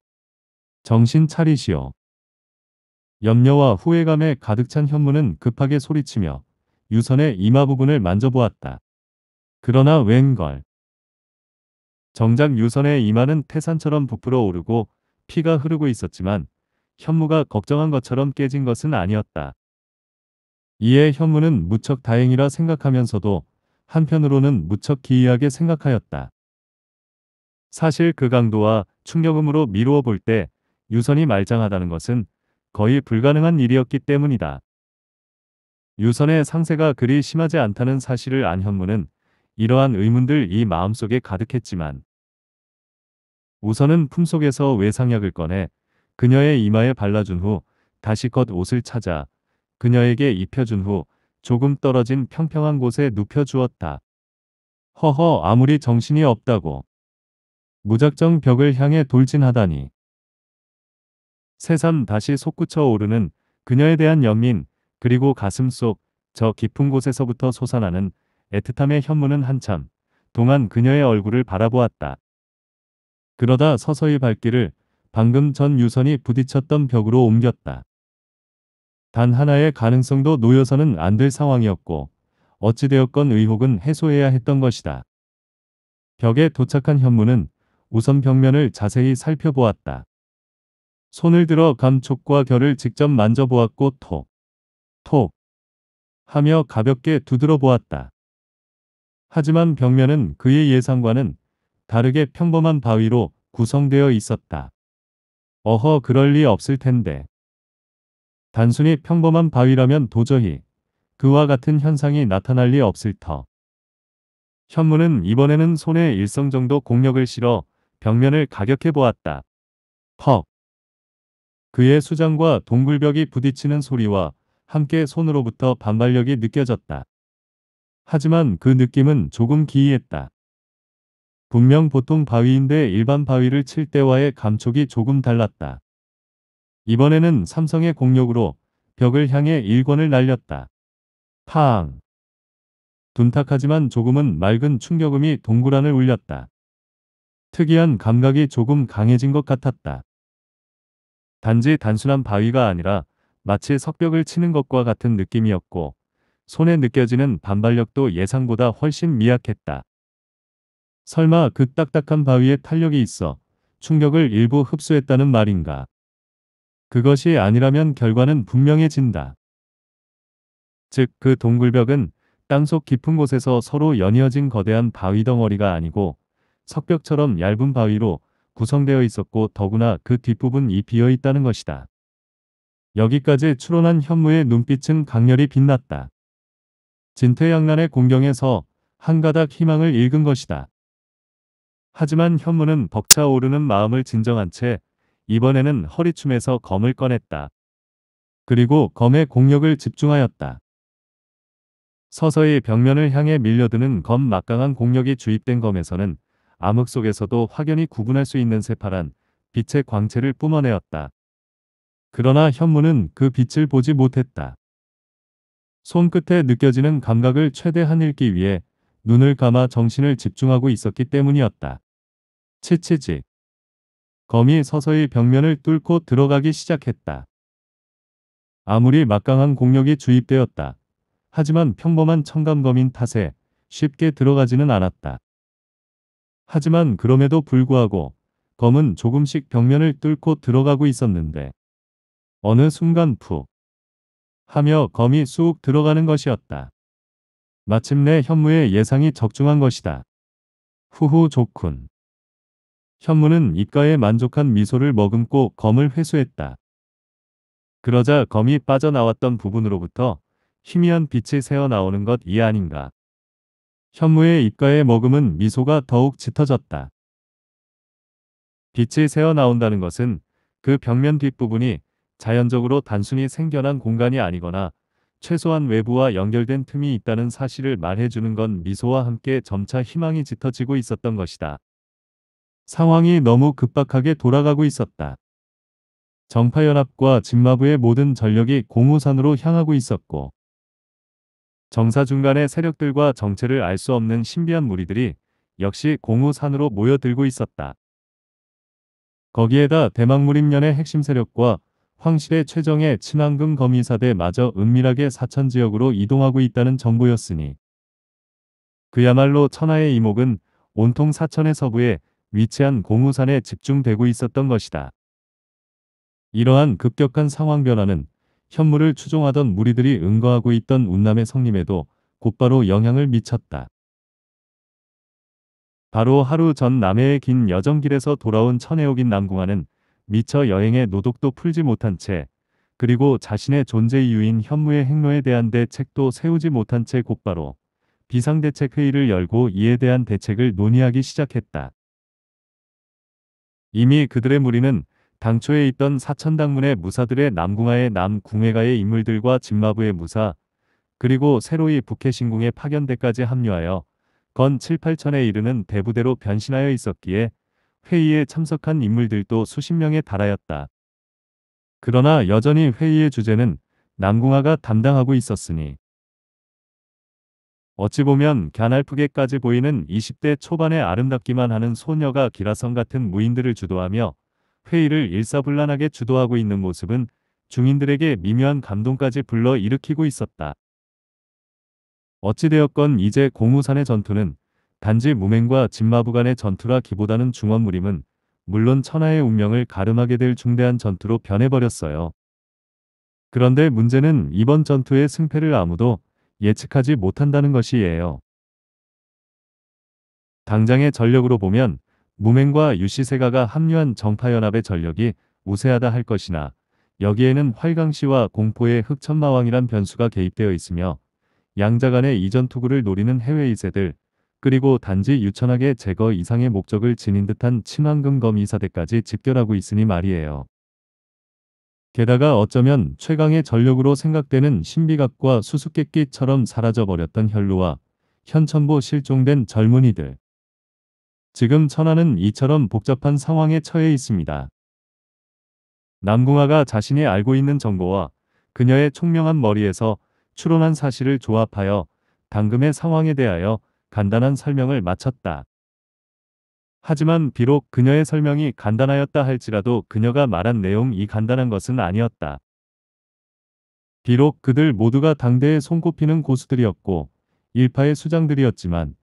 정신 차리시오. 염려와 후회감에 가득 찬 현무는 급하게 소리치며 유선의 이마 부분을 만져보았다. 그러나 웬걸. 정작 유선의 이마는 태산처럼 부풀어 오르고 피가 흐르고 있었지만 현무가 걱정한 것처럼 깨진 것은 아니었다. 이에 현무는 무척 다행이라 생각하면서도 한편으로는 무척 기이하게 생각하였다. 사실 그 강도와 충격음으로 미루어 볼 때 유선이 말장하다는 것은 거의 불가능한 일이었기 때문이다. 유선의 상세가 그리 심하지 않다는 사실을 안 현무는 이러한 의문들 이 마음속에 가득했지만 우선은 품속에서 외상약을 꺼내 그녀의 이마에 발라준 후 다시 겉 옷을 찾아 그녀에게 입혀준 후 조금 떨어진 평평한 곳에 눕혀주었다. 허허 아무리 정신이 없다고. 무작정 벽을 향해 돌진하다니. 새삼 다시 솟구쳐 오르는 그녀에 대한 연민 그리고 가슴속 저 깊은 곳에서부터 솟아나는 애틋함의 현무는 한참 동안 그녀의 얼굴을 바라보았다. 그러다 서서히 발길을 방금 전 유선이 부딪혔던 벽으로 옮겼다. 단 하나의 가능성도 놓여서는 안 될 상황이었고 어찌되었건 의혹은 해소해야 했던 것이다. 벽에 도착한 현무는 우선 벽면을 자세히 살펴보았다. 손을 들어 감촉과 결을 직접 만져보았고 톡, 톡 하며 가볍게 두드려 보았다. 하지만 벽면은 그의 예상과는 다르게 평범한 바위로 구성되어 있었다. 어허 그럴 리 없을 텐데. 단순히 평범한 바위라면 도저히 그와 같은 현상이 나타날 리 없을 터. 현무는 이번에는 손에 일성 정도 공력을 실어 벽면을 가격해 보았다. 퍽! 그의 수장과 동굴벽이 부딪히는 소리와 함께 손으로부터 반발력이 느껴졌다. 하지만 그 느낌은 조금 기이했다. 분명 보통 바위인데 일반 바위를 칠 때와의 감촉이 조금 달랐다. 이번에는 삼성의 공력으로 벽을 향해 일권을 날렸다. 파앙. 둔탁하지만 조금은 맑은 충격음이 동굴안을 울렸다. 특이한 감각이 조금 강해진 것 같았다. 단지 단순한 바위가 아니라 마치 석벽을 치는 것과 같은 느낌이었고 손에 느껴지는 반발력도 예상보다 훨씬 미약했다. 설마 그 딱딱한 바위에 탄력이 있어 충격을 일부 흡수했다는 말인가. 그것이 아니라면 결과는 분명해진다. 즉, 그 동굴벽은 땅속 깊은 곳에서 서로 연이어진 거대한 바위 덩어리가 아니고 석벽처럼 얇은 바위로 구성되어 있었고 더구나 그 뒷부분이 비어 있다는 것이다. 여기까지 추론한 현무의 눈빛은 강렬히 빛났다. 진퇴양난의 공경에서 한 가닥 희망을 읽은 것이다. 하지만 현무는 벅차오르는 마음을 진정한 채 이번에는 허리춤에서 검을 꺼냈다. 그리고 검의 공력을 집중하였다. 서서히 벽면을 향해 밀려드는 검 막강한 공력이 주입된 검에서는 암흑 속에서도 확연히 구분할 수 있는 새파란 빛의 광채를 뿜어내었다. 그러나 현무는 그 빛을 보지 못했다. 손끝에 느껴지는 감각을 최대한 읽기 위해 눈을 감아 정신을 집중하고 있었기 때문이었다. 치치지. 검이 서서히 벽면을 뚫고 들어가기 시작했다. 아무리 막강한 공력이 주입되었다. 하지만 평범한 청감검인 탓에 쉽게 들어가지는 않았다. 하지만 그럼에도 불구하고 검은 조금씩 벽면을 뚫고 들어가고 있었는데 어느 순간 푹 하며 검이 쑥 들어가는 것이었다. 마침내 현무의 예상이 적중한 것이다. 후후 좋군. 현무는 입가에 만족한 미소를 머금고 검을 회수했다. 그러자 검이 빠져나왔던 부분으로부터 희미한 빛이 새어나오는 것이 아닌가. 현무의 입가에 머금은 미소가 더욱 짙어졌다. 빛이 새어나온다는 것은 그 벽면 뒷부분이 자연적으로 단순히 생겨난 공간이 아니거나 최소한 외부와 연결된 틈이 있다는 사실을 말해주는 건 미소와 함께 점차 희망이 짙어지고 있었던 것이다. 상황이 너무 급박하게 돌아가고 있었다. 정파연합과 진마부의 모든 전력이 공무산으로 향하고 있었고 정사 중간의 세력들과 정체를 알 수 없는 신비한 무리들이 역시 공우산으로 모여들고 있었다. 거기에다 대망무림년의 핵심 세력과 황실의 최정의 친환금 검의사대 마저 은밀하게 사천지역으로 이동하고 있다는 정보였으니 그야말로 천하의 이목은 온통 사천의 서부에 위치한 고무산에 집중되고 있었던 것이다. 이러한 급격한 상황 변화는 현무를 추종하던 무리들이 응거하고 있던 운남의 성림에도 곧바로 영향을 미쳤다. 바로 하루 전 남해의 긴 여정길에서 돌아온 천혜옥인 남궁아은 미처 여행의 노독도 풀지 못한 채 그리고 자신의 존재 이유인 현무의 행로에 대한 대책도 세우지 못한 채 곧바로 비상대책회의를 열고 이에 대한 대책을 논의하기 시작했다. 이미 그들의 무리는 당초에 있던 사천당문의 무사들의 남궁하의 남궁해가의 인물들과 진마부의 무사, 그리고 새로이 북해신궁의 파견대까지 합류하여 건 7, 8천에 이르는 대부대로 변신하여 있었기에 회의에 참석한 인물들도 수십 명에 달하였다. 그러나 여전히 회의의 주제는 남궁하가 담당하고 있었으니 어찌 보면 갸날프게까지 보이는 20대 초반에 아름답기만 하는 소녀가 기라성 같은 무인들을 주도하며 회의를 일사불란하게 주도하고 있는 모습은 중인들에게 미묘한 감동까지 불러일으키고 있었다. 어찌되었건 이제 공우산의 전투는 단지 무맹과 진마부 간의 전투라기보다는 중원무림은 물론 천하의 운명을 가름하게 될 중대한 전투로 변해버렸어요. 그런데 문제는 이번 전투의 승패를 아무도 예측하지 못한다는 것이에요. 당장의 전력으로 보면 무맹과 유시세가가 합류한 정파연합의 전력이 우세하다 할 것이나 여기에는 활강시와 공포의 흑천마왕이란 변수가 개입되어 있으며 양자 간의 이전 투구를 노리는 해외 이세들 그리고 단지 유천하게 제거 이상의 목적을 지닌 듯한 친환금 검이사대까지 집결하고 있으니 말이에요. 게다가 어쩌면 최강의 전력으로 생각되는 신비각과 수수께끼처럼 사라져버렸던 현루와현천부 실종된 젊은이들. 지금 천하는 이처럼 복잡한 상황에 처해 있습니다. 남궁아가 자신이 알고 있는 정보와 그녀의 총명한 머리에서 추론한 사실을 조합하여 당금의 상황에 대하여 간단한 설명을 마쳤다. 하지만 비록 그녀의 설명이 간단하였다 할지라도 그녀가 말한 내용이 간단한 것은 아니었다. 비록 그들 모두가 당대에 손꼽히는 고수들이었고 일파의 수장들이었지만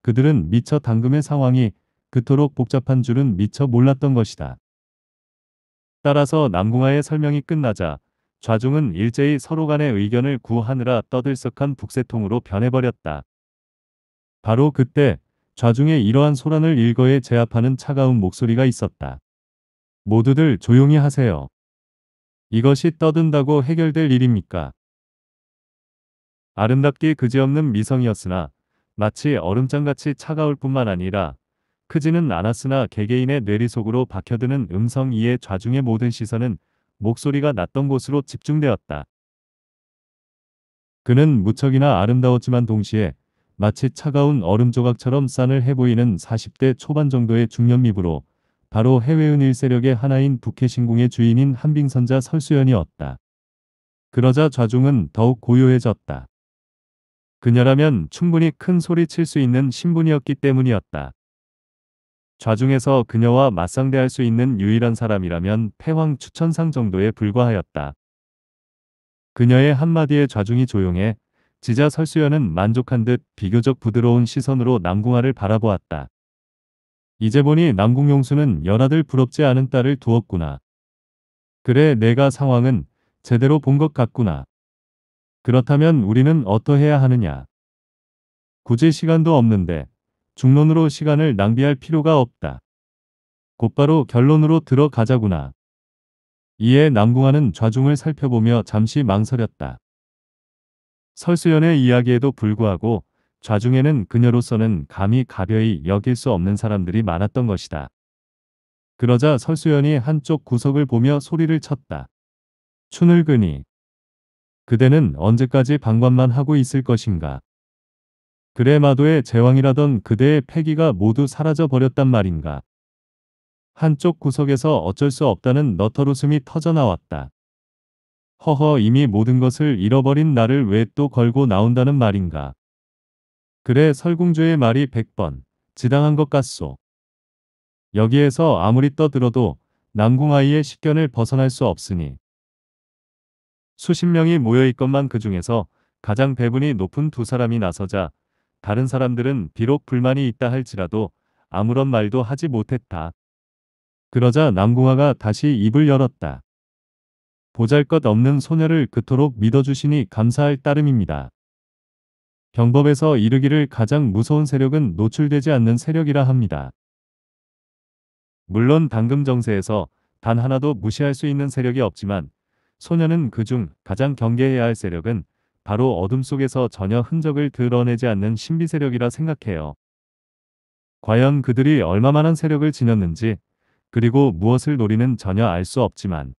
그들은 미처 당금의 상황이 그토록 복잡한 줄은 미처 몰랐던 것이다. 따라서 남궁아의 설명이 끝나자 좌중은 일제히 서로 간의 의견을 구하느라 떠들썩한 북새통으로 변해버렸다. 바로 그때 좌중에 이러한 소란을 일거에 제압하는 차가운 목소리가 있었다. 모두들 조용히 하세요. 이것이 떠든다고 해결될 일입니까? 아름답기 그지없는 미성이었으나 마치 얼음장같이 차가울 뿐만 아니라 크지는 않았으나 개개인의 뇌리 속으로 박혀드는 음성 이에 좌중의 모든 시선은 목소리가 났던 곳으로 집중되었다. 그는 무척이나 아름다웠지만 동시에 마치 차가운 얼음 조각처럼 싸늘해 보이는 40대 초반 정도의 중년미부로 바로 해외은 일세력의 하나인 북해신궁의 주인인 한빙선자 설수연이었다. 그러자 좌중은 더욱 고요해졌다. 그녀라면 충분히 큰 소리 칠 수 있는 신분이었기 때문이었다. 좌중에서 그녀와 맞상대할 수 있는 유일한 사람이라면 패왕 추천상 정도에 불과하였다. 그녀의 한마디에 좌중이 조용해 지자 설수연은 만족한 듯 비교적 부드러운 시선으로 남궁아를 바라보았다. 이제 보니 남궁용수는 연하들 부럽지 않은 딸을 두었구나. 그래 내가 상황은 제대로 본 것 같구나. 그렇다면 우리는 어떠해야 하느냐. 굳이 시간도 없는데 중론으로 시간을 낭비할 필요가 없다. 곧바로 결론으로 들어가자구나. 이에 남궁아는 좌중을 살펴보며 잠시 망설였다. 설수연의 이야기에도 불구하고 좌중에는 그녀로서는 감히 가벼이 여길 수 없는 사람들이 많았던 것이다. 그러자 설수연이 한쪽 구석을 보며 소리를 쳤다. 춘을 그니. 그대는 언제까지 방관만 하고 있을 것인가. 그래 마도의 제왕이라던 그대의 패기가 모두 사라져 버렸단 말인가. 한쪽 구석에서 어쩔 수 없다는 너터로숨이 터져나왔다. 허허 이미 모든 것을 잃어버린 나를 왜 또 걸고 나온다는 말인가. 그래 설공주의 말이 100번 지당한 것 같소. 여기에서 아무리 떠들어도 남궁아이의 식견을 벗어날 수 없으니 수십 명이 모여있건만 그 중에서 가장 배분이 높은 두 사람이 나서자 다른 사람들은 비록 불만이 있다 할지라도 아무런 말도 하지 못했다. 그러자 남궁아가 다시 입을 열었다. 보잘것 없는 소녀를 그토록 믿어주시니 감사할 따름입니다. 경법에서 이르기를 가장 무서운 세력은 노출되지 않는 세력이라 합니다. 물론 당금 정세에서 단 하나도 무시할 수 있는 세력이 없지만 소녀는 그 중 가장 경계해야 할 세력은 바로 어둠 속에서 전혀 흔적을 드러내지 않는 신비 세력이라 생각해요. 과연 그들이 얼마만한 세력을 지녔는지 그리고 무엇을 노리는 전혀 알 수 없지만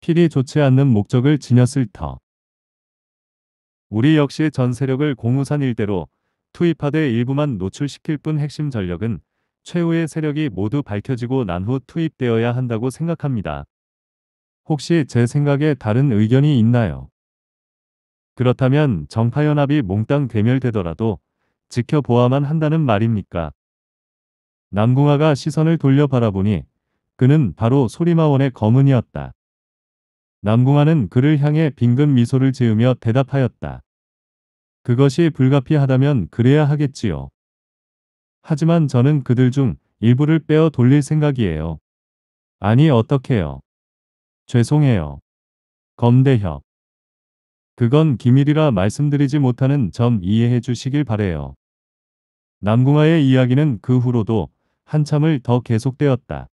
필히 좋지 않는 목적을 지녔을 터. 우리 역시 전 세력을 공우산 일대로 투입하되 일부만 노출시킬 뿐 핵심 전력은 최후의 세력이 모두 밝혀지고 난 후 투입되어야 한다고 생각합니다. 혹시 제 생각에 다른 의견이 있나요? 그렇다면 정파연합이 몽땅 괴멸되더라도 지켜보아만 한다는 말입니까? 남궁아가 시선을 돌려 바라보니 그는 바로 소리마원의 검은이었다. 남궁아는 그를 향해 빙근 미소를 지으며 대답하였다. 그것이 불가피하다면 그래야 하겠지요. 하지만 저는 그들 중 일부를 빼어 돌릴 생각이에요. 아니 어떡해요 죄송해요. 검대협. 그건 기밀이라 말씀드리지 못하는 점 이해해 주시길 바래요. 남궁아의 이야기는 그 후로도 한참을 더 계속되었다.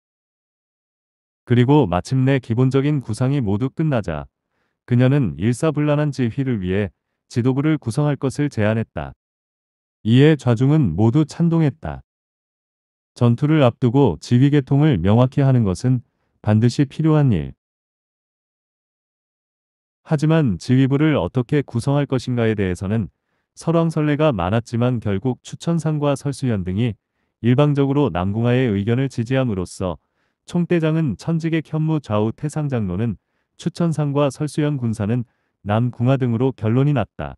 그리고 마침내 기본적인 구상이 모두 끝나자 그녀는 일사불란한 지휘를 위해 지도부를 구성할 것을 제안했다. 이에 좌중은 모두 찬동했다. 전투를 앞두고 지휘계통을 명확히 하는 것은 반드시 필요한 일. 하지만 지휘부를 어떻게 구성할 것인가에 대해서는 설왕설래가 많았지만 결국 추천상과 설수연 등이 일방적으로 남궁하의 의견을 지지함으로써 총대장은 천직의 현무 좌우 태상장로는 추천상과 설수연 군사는 남궁하 등으로 결론이 났다.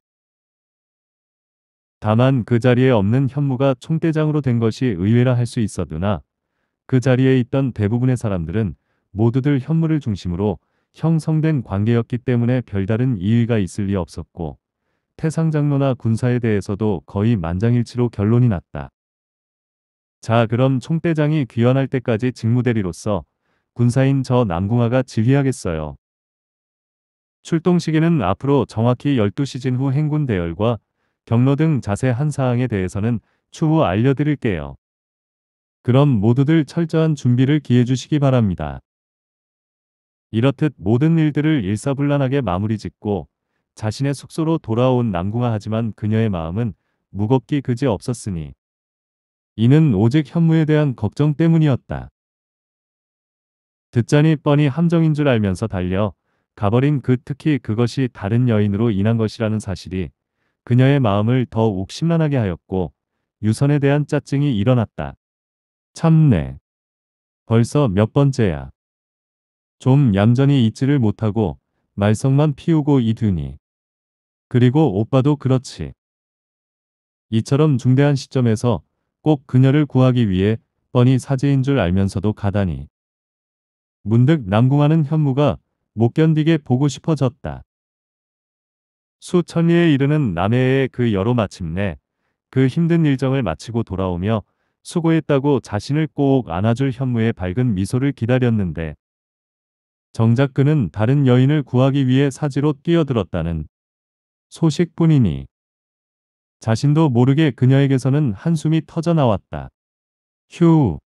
다만 그 자리에 없는 현무가 총대장으로 된 것이 의외라 할 수있어으나그 자리에 있던 대부분의 사람들은 모두들 현무를 중심으로 형성된 관계였기 때문에 별다른 이의가 있을 리 없었고 태상장로나 군사에 대해서도 거의 만장일치로 결론이 났다. 자 그럼 총대장이 귀환할 때까지 직무대리로서 군사인 저 남궁아가 지휘하겠어요. 출동 시기는 앞으로 정확히 12시즌 후 행군 대열과 경로 등 자세한 사항에 대해서는 추후 알려드릴게요. 그럼 모두들 철저한 준비를 기해주시기 바랍니다. 이렇듯 모든 일들을 일사불란하게 마무리 짓고 자신의 숙소로 돌아온 남궁아 하지만 그녀의 마음은 무겁기 그지 없었으니 이는 오직 현무에 대한 걱정 때문이었다. 듣자니 뻔히 함정인 줄 알면서 달려 가버린 그 특히 그것이 다른 여인으로 인한 것이라는 사실이 그녀의 마음을 더 옥심란하게 하였고 유선에 대한 짜증이 일어났다. 참내. 벌써 몇 번째야. 좀 얌전히 있지를 못하고 말썽만 피우고 이두니. 그리고 오빠도 그렇지. 이처럼 중대한 시점에서 꼭 그녀를 구하기 위해 뻔히 사제인 줄 알면서도 가다니. 문득 남궁하는 현무가 못 견디게 보고 싶어졌다. 수천리에 이르는 남해의 그 여로 마침내 그 힘든 일정을 마치고 돌아오며 수고했다고 자신을 꼭 안아줄 현무의 밝은 미소를 기다렸는데 정작 그는 다른 여인을 구하기 위해 사지로 뛰어들었다는 소식뿐이니 자신도 모르게 그녀에게서는 한숨이 터져나왔다. 휴.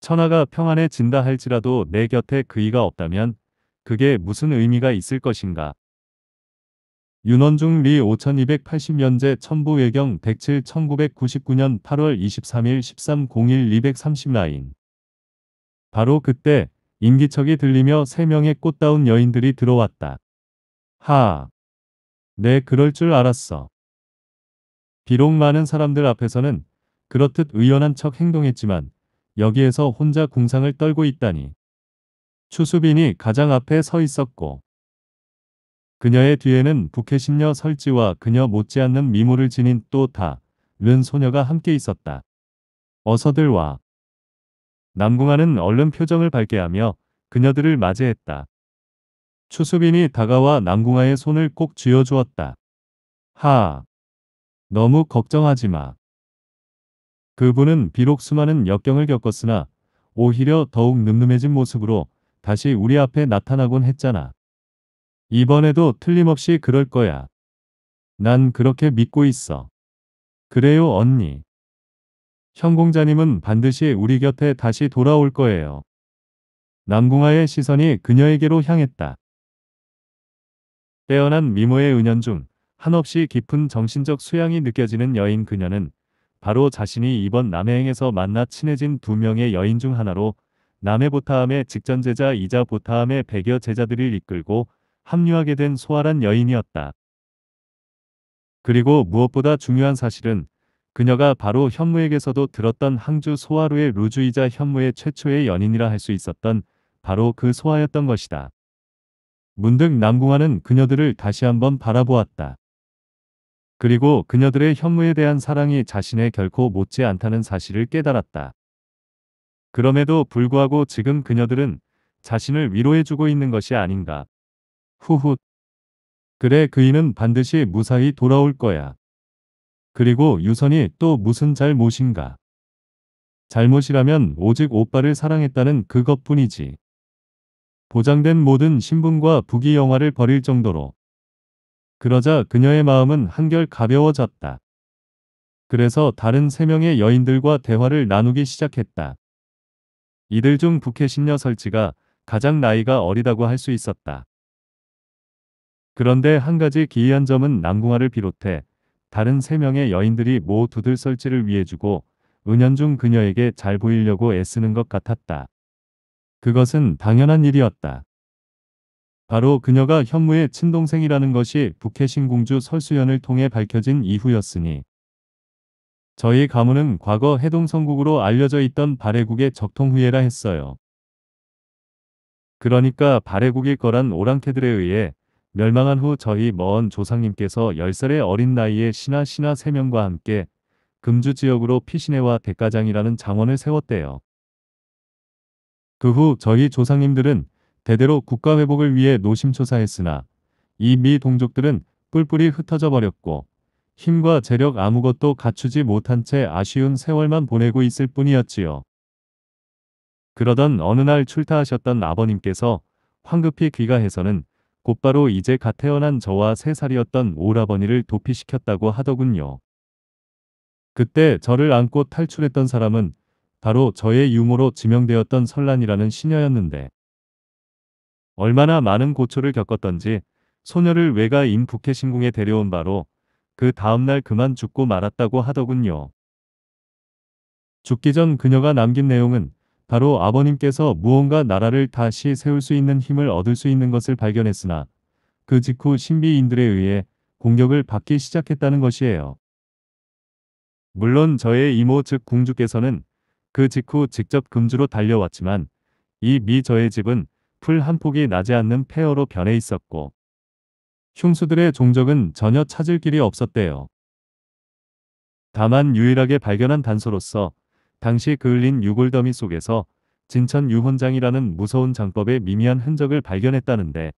천하가 평안해진다 할지라도 내 곁에 그이가 없다면 그게 무슨 의미가 있을 것인가. 윤원중 리 5280년제 천부외경 107 1999년 8월 23일 1301 230라인 바로 그때 임기척이 들리며 3명의 꽃다운 여인들이 들어왔다. 하. 네 그럴 줄 알았어. 비록 많은 사람들 앞에서는 그렇듯 의연한 척 행동했지만 여기에서 혼자 궁상을 떨고 있다니. 추수빈이 가장 앞에 서 있었고 그녀의 뒤에는 부케신녀 설지와 그녀 못지않는 미모를 지닌 또 다른 소녀가 함께 있었다. 어서들 와. 남궁아는 얼른 표정을 밝게 하며 그녀들을 맞이했다. 추수빈이 다가와 남궁아의 손을 꼭 쥐어주었다. 하. 너무 걱정하지 마. 그분은 비록 수많은 역경을 겪었으나 오히려 더욱 늠름해진 모습으로 다시 우리 앞에 나타나곤 했잖아. 이번에도 틀림없이 그럴 거야. 난 그렇게 믿고 있어. 그래요, 언니. 형공자님은 반드시 우리 곁에 다시 돌아올 거예요. 남궁아의 시선이 그녀에게로 향했다. 떼어난 미모의 은연중 한없이 깊은 정신적 수양이 느껴지는 여인 그녀는 바로 자신이 이번 남해행에서 만나 친해진 두 명의 여인 중 하나로 남해보타함의 직전 제자이자 보타함의 백여 제자들을 이끌고 합류하게 된 소활한 여인이었다. 그리고 무엇보다 중요한 사실은 그녀가 바로 현무에게서도 들었던 항주 소화루의 루주이자 현무의 최초의 연인이라 할 수 있었던 바로 그 소화였던 것이다. 문득 남궁화는 그녀들을 다시 한번 바라보았다. 그리고 그녀들의 현무에 대한 사랑이 자신의 결코 못지 않다는 사실을 깨달았다. 그럼에도 불구하고 지금 그녀들은 자신을 위로해주고 있는 것이 아닌가. 후훗. 그래 그이는 반드시 무사히 돌아올 거야. 그리고 유선이 또 무슨 잘못인가. 잘못이라면 오직 오빠를 사랑했다는 그것뿐이지. 보장된 모든 신분과 부귀 영화를 버릴 정도로 그러자 그녀의 마음은 한결 가벼워졌다. 그래서 다른 세 명의 여인들과 대화를 나누기 시작했다. 이들 중부케신녀설치가 가장 나이가 어리다고 할 수 있었다. 그런데 한 가지 기이한 점은 남궁화를 비롯해 다른 세 명의 여인들이 모두 들설치를 위해주고 은연중 그녀에게 잘 보이려고 애쓰는 것 같았다. 그것은 당연한 일이었다. 바로 그녀가 현무의 친동생이라는 것이 북해신 공주 설수연을 통해 밝혀진 이후였으니 저희 가문은 과거 해동성국으로 알려져 있던 발해국의 적통후예라 했어요. 그러니까 발해국일 거란 오랑캐들에 의해 멸망한 후 저희 먼 조상님께서 10살의 어린 나이에 신하 신하 3명과 함께 금주 지역으로 피신해와 대가장이라는 장원을 세웠대요. 그 후 저희 조상님들은 대대로 국가 회복을 위해 노심초사했으나 이 미 동족들은 뿔뿔이 흩어져 버렸고 힘과 재력 아무것도 갖추지 못한 채 아쉬운 세월만 보내고 있을 뿐이었지요. 그러던 어느 날 출타하셨던 아버님께서 황급히 귀가해서는 곧바로 이제 갓 태어난 저와 세살이었던 오라버니를 도피시켰다고 하더군요. 그때 저를 안고 탈출했던 사람은 바로 저의 유모로 지명되었던 설란이라는 시녀였는데 얼마나 많은 고초를 겪었던지 소녀를 외가임 북해신궁에 데려온 바로 그 다음날 그만 죽고 말았다고 하더군요. 죽기 전 그녀가 남긴 내용은 바로 아버님께서 무언가 나라를 다시 세울 수 있는 힘을 얻을 수 있는 것을 발견했으나 그 직후 신비인들에 의해 공격을 받기 시작했다는 것이에요. 물론 저의 이모 즉궁주께서는그 직후 직접 금주로 달려왔지만 이 미저의 집은 풀한 폭이 나지 않는 폐허로 변해 있었고 흉수들의 종적은 전혀 찾을 길이 없었대요. 다만 유일하게 발견한 단서로서 당시 그을린 유골더미 속에서 진천 유혼장이라는 무서운 장법의 미미한 흔적을 발견했다는데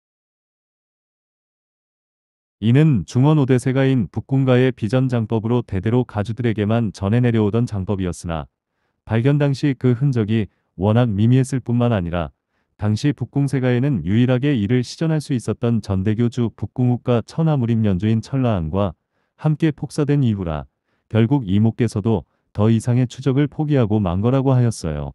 이는 중원 오대세가인 북군가의 비전장법으로 대대로 가주들에게만 전해 내려오던 장법이었으나 발견 당시 그 흔적이 워낙 미미했을 뿐만 아니라 당시 북궁세가에는 유일하게 이를 시전할 수 있었던 전대교주 북궁욱과 천하무림 연주인 천라안과 함께 폭사된 이후라 결국 이목께서도 더 이상의 추적을 포기하고 만 거라고 하였어요.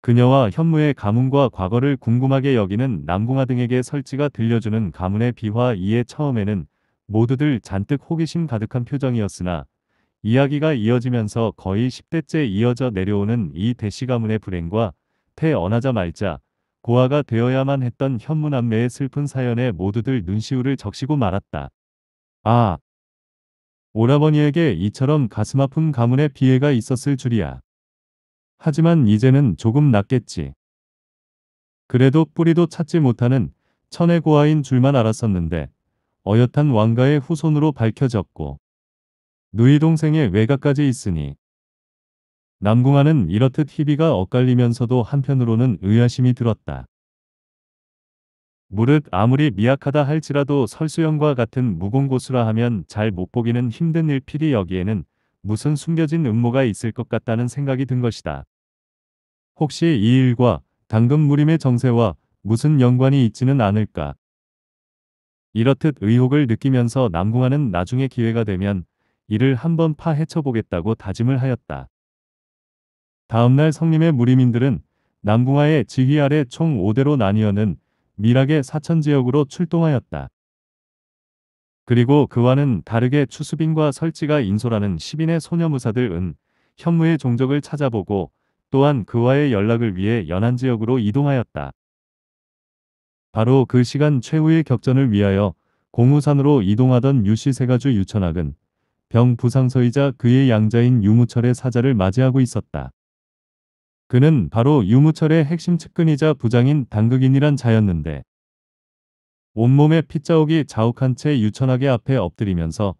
그녀와 현무의 가문과 과거를 궁금하게 여기는 남궁아 등에게 설지가 들려주는 가문의 비화 이에 처음에는 모두들 잔뜩 호기심 가득한 표정이었으나 이야기가 이어지면서 거의 10대째 이어져 내려오는 이 대시 가문의 불행과 태어나자 말자 고아가 되어야만 했던 현문안매의 슬픈 사연에 모두들 눈시울을 적시고 말았다. 아, 오라버니에게 이처럼 가슴 아픈 가문의 피해가 있었을 줄이야. 하지만 이제는 조금 낫겠지. 그래도 뿌리도 찾지 못하는 천의 고아인 줄만 알았었는데 어엿한 왕가의 후손으로 밝혀졌고 누이 동생의 외가까지 있으니 남궁아는 이렇듯 희비가 엇갈리면서도 한편으로는 의아심이 들었다. 무릇 아무리 미약하다 할지라도 설수영과 같은 무공고수라 하면 잘 못 보기는 힘든 일필이 여기에는 무슨 숨겨진 음모가 있을 것 같다는 생각이 든 것이다. 혹시 이 일과 당근 무림의 정세와 무슨 연관이 있지는 않을까. 이렇듯 의혹을 느끼면서 남궁아는 나중에 기회가 되면 이를 한번 파헤쳐보겠다고 다짐을 하였다. 다음날 성림의 무리민들은 남궁하의 지휘 아래 총 5대로 나뉘어는 미락의 사천지역으로 출동하였다. 그리고 그와는 다르게 추수빈과 설지가 인솔하는 시빈의 소녀무사들 은 현무의 종적을 찾아보고 또한 그와의 연락을 위해 연안 지역으로 이동하였다. 바로 그 시간 최후의 격전을 위하여 공우산으로 이동하던 유시세가주 유천학은 병 부상서이자 그의 양자인 유무철의 사자를 맞이하고 있었다. 그는 바로 유무철의 핵심 측근이자 부장인 당극인이란 자였는데 온몸에 핏자옥이 자욱한 채 유천하게 앞에 엎드리면서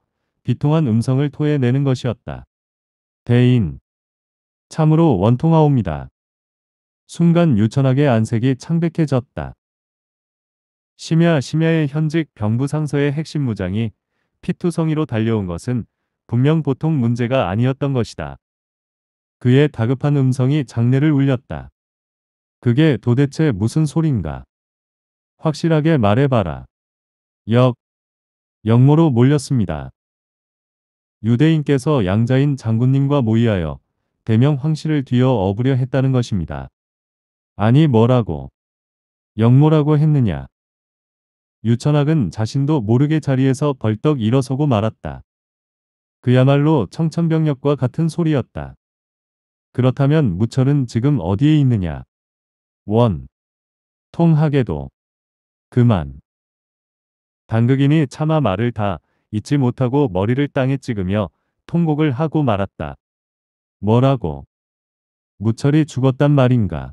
비통한 음성을 토해내는 것이었다. 대인 참으로 원통하옵니다. 순간 유천하게 안색이 창백해졌다. 심야 심야의 현직 병부상서의 핵심 무장이 피투성이로 달려온 것은 분명 보통 문제가 아니었던 것이다. 그의 다급한 음성이 장례를 울렸다. 그게 도대체 무슨 소린가? 확실하게 말해봐라. 역, 역모로 몰렸습니다. 유대인께서 양자인 장군님과 모의하여 대명 황실을 뒤어 업으려 했다는 것입니다. 아니 뭐라고? 역모라고 했느냐? 유천학은 자신도 모르게 자리에서 벌떡 일어서고 말았다. 그야말로 청천벽력과 같은 소리였다. 그렇다면 무철은 지금 어디에 있느냐? 원. 통하게도. 그만. 당극인이 차마 말을 다 잊지 못하고 머리를 땅에 찍으며 통곡을 하고 말았다. 뭐라고? 무철이 죽었단 말인가?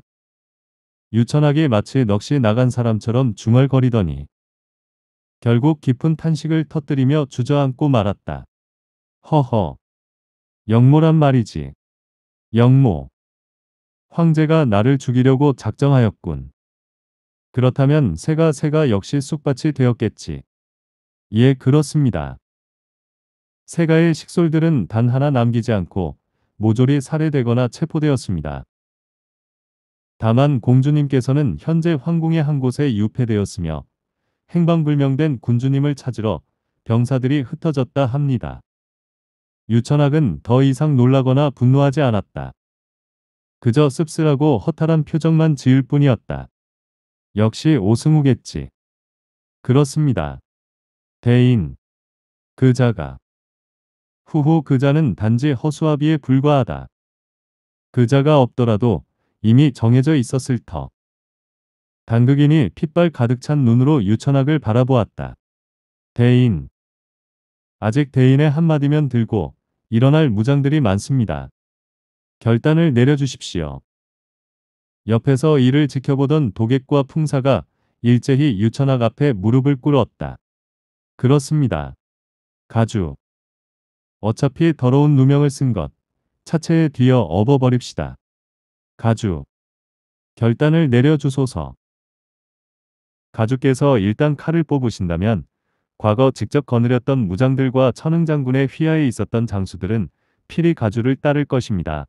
유천하게 마치 넋이 나간 사람처럼 중얼거리더니 결국 깊은 탄식을 터뜨리며 주저앉고 말았다. 허허. 영모란 말이지. 영모. 황제가 나를 죽이려고 작정하였군. 그렇다면 새가 새가 역시 쑥밭이 되었겠지. 예, 그렇습니다. 새가의 식솔들은 단 하나 남기지 않고 모조리 살해되거나 체포되었습니다. 다만 공주님께서는 현재 황궁의 한 곳에 유폐되었으며 행방불명된 군주님을 찾으러 병사들이 흩어졌다 합니다. 유천학은 더 이상 놀라거나 분노하지 않았다. 그저 씁쓸하고 허탈한 표정만 지을 뿐이었다. 역시 오승우겠지. 그렇습니다. 대인. 그자가. 후후 그자는 단지 허수아비에 불과하다. 그자가 없더라도 이미 정해져 있었을 터. 당극인이 핏발 가득 찬 눈으로 유천학을 바라보았다. 대인. 아직 대인의 한마디면 들고 일어날 무장들이 많습니다. 결단을 내려주십시오. 옆에서 이를 지켜보던 도객과 풍사가 일제히 유천학 앞에 무릎을 꿇었다. 그렇습니다. 가주. 어차피 더러운 누명을 쓴 것. 차체에 뒤어 업어버립시다. 가주. 결단을 내려주소서. 가주께서 일단 칼을 뽑으신다면 과거 직접 거느렸던 무장들과 천흥장군의 휘하에 있었던 장수들은 필히 가주를 따를 것입니다.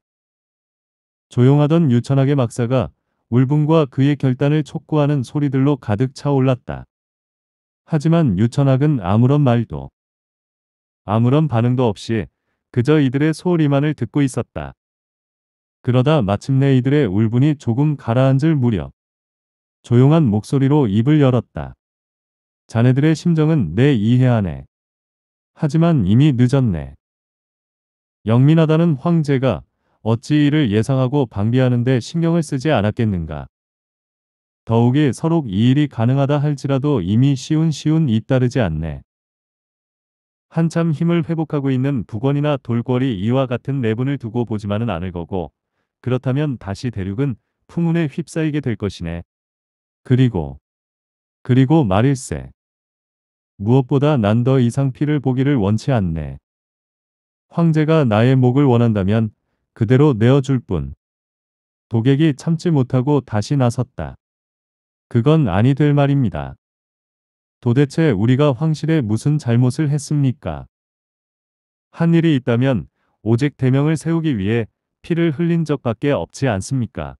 조용하던 유천학의 막사가 울분과 그의 결단을 촉구하는 소리들로 가득 차올랐다. 하지만 유천학은 아무런 말도 아무런 반응도 없이 그저 이들의 소리만을 듣고 있었다. 그러다 마침내 이들의 울분이 조금 가라앉을 무렵 조용한 목소리로 입을 열었다. 자네들의 심정은 내 이해 안에. 하지만 이미 늦었네. 영민하다는 황제가 어찌 이를 예상하고 방비하는데 신경을 쓰지 않았겠는가. 더욱이 서로이 일이 가능하다 할지라도 이미 쉬운쉬운 잇따르지 않네. 한참 힘을 회복하고 있는 북원이나 돌궐이 이와 같은 내분을 두고 보지만은 않을 거고 그렇다면 다시 대륙은 풍운에 휩싸이게 될 것이네. 그리고 그리고 말일세. 무엇보다 난 더 이상 피를 보기를 원치 않네. 황제가 나의 목을 원한다면 그대로 내어줄 뿐. 도객이 참지 못하고 다시 나섰다. 그건 아니 될 말입니다. 도대체 우리가 황실에 무슨 잘못을 했습니까? 한 일이 있다면 오직 대명을 세우기 위해 피를 흘린 적밖에 없지 않습니까?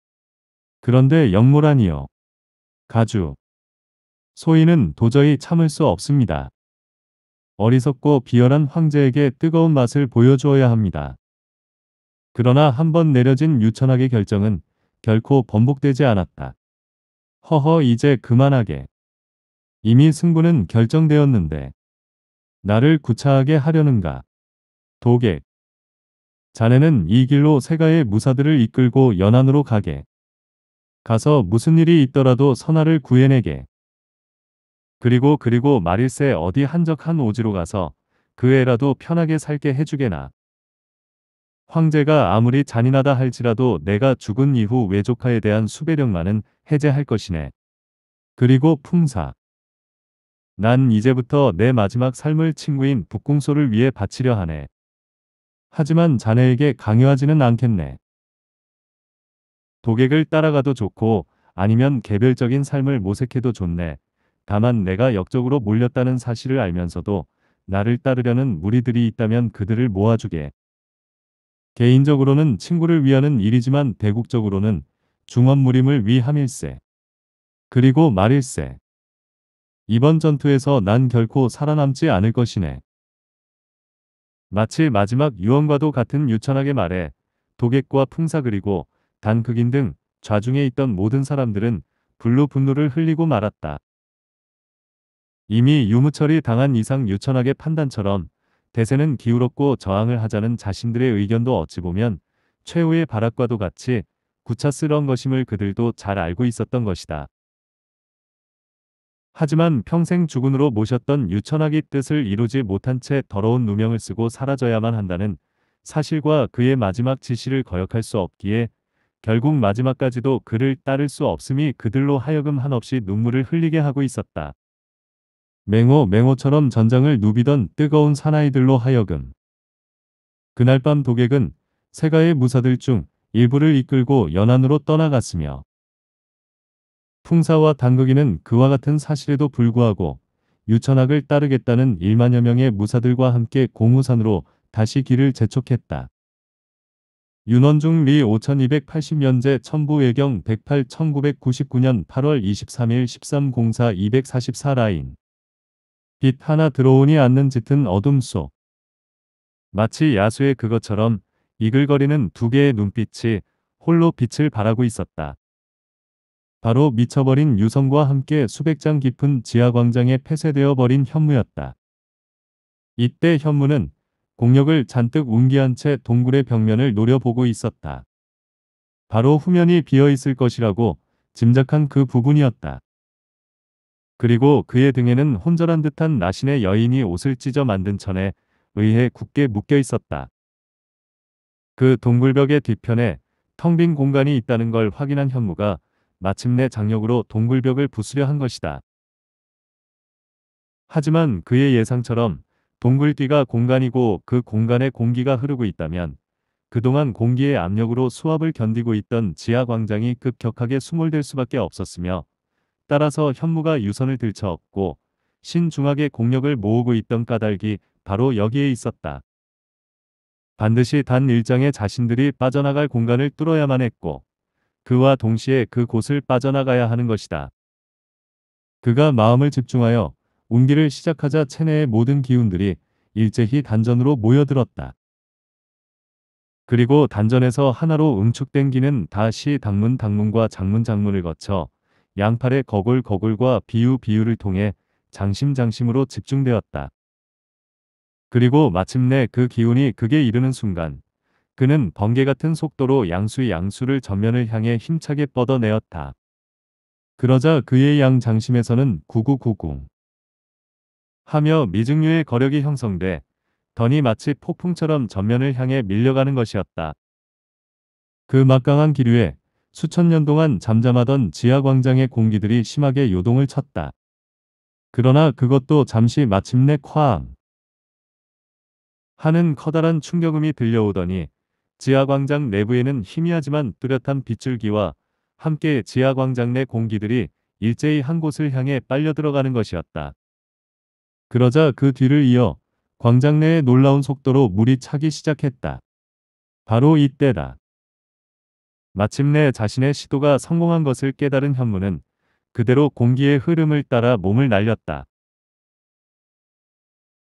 그런데 영모라니요. 가주, 소인은 도저히 참을 수 없습니다. 어리석고 비열한 황제에게 뜨거운 맛을 보여주어야 합니다. 그러나 한 번 내려진 유천학의 결정은 결코 번복되지 않았다. 허허 이제 그만하게. 이미 승부는 결정되었는데 나를 구차하게 하려는가. 도객. 자네는 이 길로 세가의 무사들을 이끌고 연안으로 가게. 가서 무슨 일이 있더라도 선화를 구해내게. 그리고 그리고 마릴세 어디 한적한 오지로 가서 그 애라도 편하게 살게 해주게나. 황제가 아무리 잔인하다 할지라도 내가 죽은 이후 외조카에 대한 수배령만은 해제할 것이네. 그리고 풍사. 난 이제부터 내 마지막 삶을 친구인 북궁소를 위해 바치려 하네. 하지만 자네에게 강요하지는 않겠네. 독액을 따라가도 좋고 아니면 개별적인 삶을 모색해도 좋네. 다만 내가 역적으로 몰렸다는 사실을 알면서도 나를 따르려는 무리들이 있다면 그들을 모아주게. 개인적으로는 친구를 위하는 일이지만 대국적으로는 중원 무림을 위함일세. 그리고 말일세. 이번 전투에서 난 결코 살아남지 않을 것이네. 마치 마지막 유언과도 같은 유천하게 말해 도객과 풍사 그리고 단극인 등 좌중에 있던 모든 사람들은 불로 분노를 흘리고 말았다. 이미 유무철이 당한 이상 유천학의 판단처럼 대세는 기울었고 저항을 하자는 자신들의 의견도 어찌 보면 최후의 발악과도 같이 구차스러운 것임을 그들도 잘 알고 있었던 것이다. 하지만 평생 주군으로 모셨던 유천학이 뜻을 이루지 못한 채 더러운 누명을 쓰고 사라져야만 한다는 사실과 그의 마지막 지시를 거역할 수 없기에 결국 마지막까지도 그를 따를 수 없음이 그들로 하여금 한없이 눈물을 흘리게 하고 있었다. 맹호 맹호처럼 전장을 누비던 뜨거운 사나이들로 하여금 그날 밤 도객은 세가의 무사들 중 일부를 이끌고 연안으로 떠나갔으며 풍사와 당극이는 그와 같은 사실에도 불구하고 유천학을 따르겠다는 1만여 명의 무사들과 함께 공우산으로 다시 길을 재촉했다. 윤원중 리 5280년제 천부외경 108 1999년 8월 23일 1304 244 라인 빛 하나 들어오니 않는 짙은 어둠 속. 마치 야수의 그것처럼 이글거리는 두 개의 눈빛이 홀로 빛을 바라고 있었다. 바로 미쳐버린 유성과 함께 수백 장 깊은 지하광장에 폐쇄되어 버린 현무였다. 이때 현무는 공력을 잔뜩 운기한채 동굴의 벽면을 노려보고 있었다. 바로 후면이 비어 있을 것이라고 짐작한 그 부분이었다. 그리고 그의 등에는 혼절한 듯한 나신의 여인이 옷을 찢어 만든 천에 의해 굳게 묶여 있었다. 그 동굴벽의 뒤편에 텅 빈 공간이 있다는 걸 확인한 현무가 마침내 장력으로 동굴벽을 부수려 한 것이다. 하지만 그의 예상처럼 동굴 뒤가 공간이고 그 공간에 공기가 흐르고 있다면 그동안 공기의 압력으로 수압을 견디고 있던 지하 광장이 급격하게 수몰될 수밖에 없었으며 따라서 현무가 유선을 들쳐업고 신중하게 공력을 모으고 있던 까닭이 바로 여기에 있었다. 반드시 단일장의 자신들이 빠져나갈 공간을 뚫어야만 했고 그와 동시에 그곳을 빠져나가야 하는 것이다. 그가 마음을 집중하여 운기를 시작하자 체내의 모든 기운들이 일제히 단전으로 모여들었다. 그리고 단전에서 하나로 응축된 기는 다시 당문 당문과 장문 장문을 거쳐 양팔의 거골 거골과 비유 비유를 통해 장심장심으로 집중되었다. 그리고 마침내 그 기운이 극에 이르는 순간 그는 번개 같은 속도로 양수 양수를 전면을 향해 힘차게 뻗어내었다. 그러자 그의 양 장심에서는 구구구구 하며 미증류의 거력이 형성돼 던이 마치 폭풍처럼 전면을 향해 밀려가는 것이었다. 그 막강한 기류에 수천 년 동안 잠잠하던 지하 광장의 공기들이 심하게 요동을 쳤다. 그러나 그것도 잠시 마침내 쾅 하는 커다란 충격음이 들려오더니 지하 광장 내부에는 희미하지만 뚜렷한 빗줄기와 함께 지하 광장 내 공기들이 일제히 한 곳을 향해 빨려 들어가는 것이었다. 그러자 그 뒤를 이어 광장 내에 놀라운 속도로 물이 차기 시작했다. 바로 이때다. 마침내 자신의 시도가 성공한 것을 깨달은 현무는 그대로 공기의 흐름을 따라 몸을 날렸다.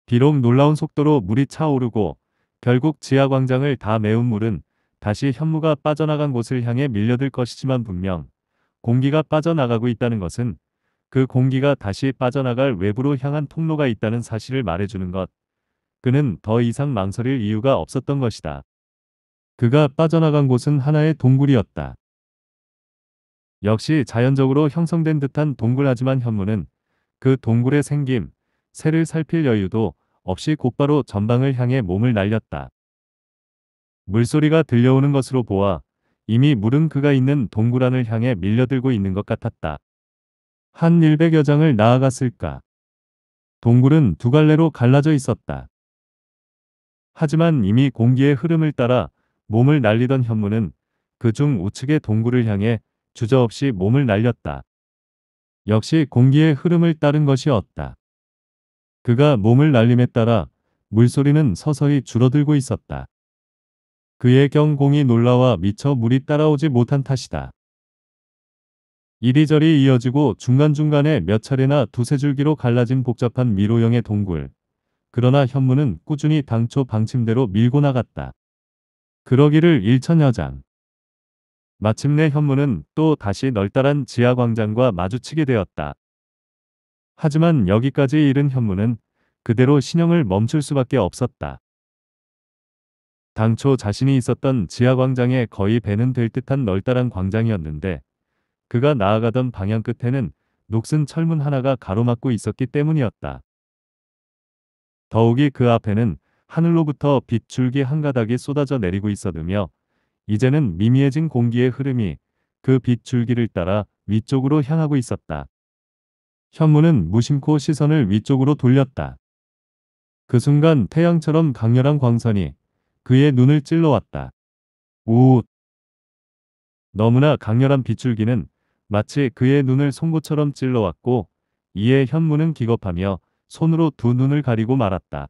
비록 놀라운 속도로 물이 차오르고 결국 지하광장을 다 메운 물은 다시 현무가 빠져나간 곳을 향해 밀려들 것이지만 분명 공기가 빠져나가고 있다는 것은 그 공기가 다시 빠져나갈 외부로 향한 통로가 있다는 사실을 말해주는 것. 그는 더 이상 망설일 이유가 없었던 것이다. 그가 빠져나간 곳은 하나의 동굴이었다. 역시 자연적으로 형성된 듯한 동굴하지만 현무는 그 동굴의 생김, 새를 살필 여유도 없이 곧바로 전방을 향해 몸을 날렸다. 물소리가 들려오는 것으로 보아 이미 물은 그가 있는 동굴 안을 향해 밀려들고 있는 것 같았다. 한 100여 장을 나아갔을까. 동굴은 두 갈래로 갈라져 있었다. 하지만 이미 공기의 흐름을 따라 몸을 날리던 현무는 그 중 우측의 동굴을 향해 주저없이 몸을 날렸다. 역시 공기의 흐름을 따른 것이었다. 그가 몸을 날림에 따라 물소리는 서서히 줄어들고 있었다. 그의 경공이 놀라와 미처 물이 따라오지 못한 탓이다. 이리저리 이어지고 중간중간에 몇 차례나 두세 줄기로 갈라진 복잡한 미로형의 동굴. 그러나 현무는 꾸준히 당초 방침대로 밀고 나갔다. 그러기를 일천여장. 마침내 현무는 또 다시 널따란 지하광장과 마주치게 되었다. 하지만 여기까지 이른 현무는 그대로 신형을 멈출 수밖에 없었다. 당초 자신이 있었던 지하광장에 거의 배는 될 듯한 널따란 광장이었는데 그가 나아가던 방향 끝에는 녹슨 철문 하나가 가로막고 있었기 때문이었다. 더욱이 그 앞에는 하늘로부터 빗줄기 한 가닥이 쏟아져 내리고 있어드며 이제는 미미해진 공기의 흐름이 그 빗줄기를 따라 위쪽으로 향하고 있었다. 현무는 무심코 시선을 위쪽으로 돌렸다. 그 순간 태양처럼 강렬한 광선이 그의 눈을 찔러왔다. 우웃! 너무나 강렬한 빗줄기는 마치 그의 눈을 송곳처럼 찔러왔고 이에 현무는 기겁하며 손으로 두 눈을 가리고 말았다.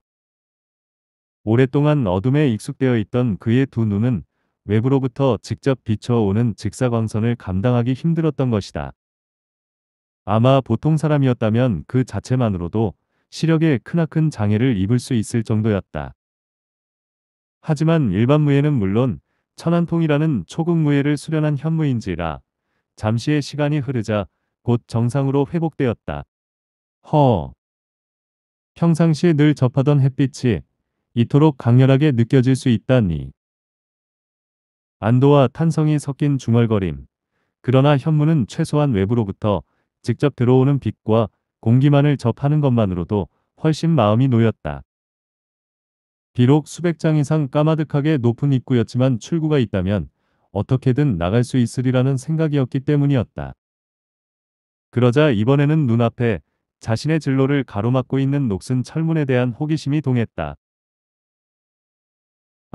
오랫동안 어둠에 익숙되어 있던 그의 두 눈은 외부로부터 직접 비춰오는 직사광선을 감당하기 힘들었던 것이다. 아마 보통 사람이었다면 그 자체만으로도 시력에 크나큰 장애를 입을 수 있을 정도였다. 하지만 일반무예는 물론 천안통이라는 초급무예를 수련한 현무인지라 잠시의 시간이 흐르자 곧 정상으로 회복되었다. 허. 평상시에 늘 접하던 햇빛이 이토록 강렬하게 느껴질 수 있다니. 안도와 탄성이 섞인 중얼거림. 그러나 현무는 최소한 외부로부터 직접 들어오는 빛과 공기만을 접하는 것만으로도 훨씬 마음이 놓였다. 비록 수백 장 이상 까마득하게 높은 입구였지만 출구가 있다면 어떻게든 나갈 수 있으리라는 생각이었기 때문이었다. 그러자 이번에는 눈앞에 자신의 진로를 가로막고 있는 녹슨 철문에 대한 호기심이 동했다.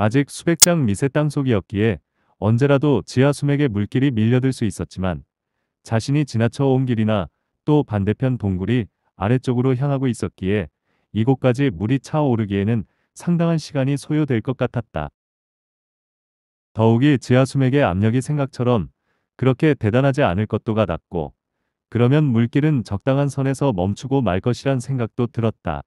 아직 수백 장 미세 땅속이었기에 언제라도 지하 수맥의 물길이 밀려들 수 있었지만 자신이 지나쳐 온 길이나 또 반대편 동굴이 아래쪽으로 향하고 있었기에 이곳까지 물이 차오르기에는 상당한 시간이 소요될 것 같았다. 더욱이 지하 수맥의 압력이 생각처럼 그렇게 대단하지 않을 것도 같았고 그러면 물길은 적당한 선에서 멈추고 말 것이란 생각도 들었다.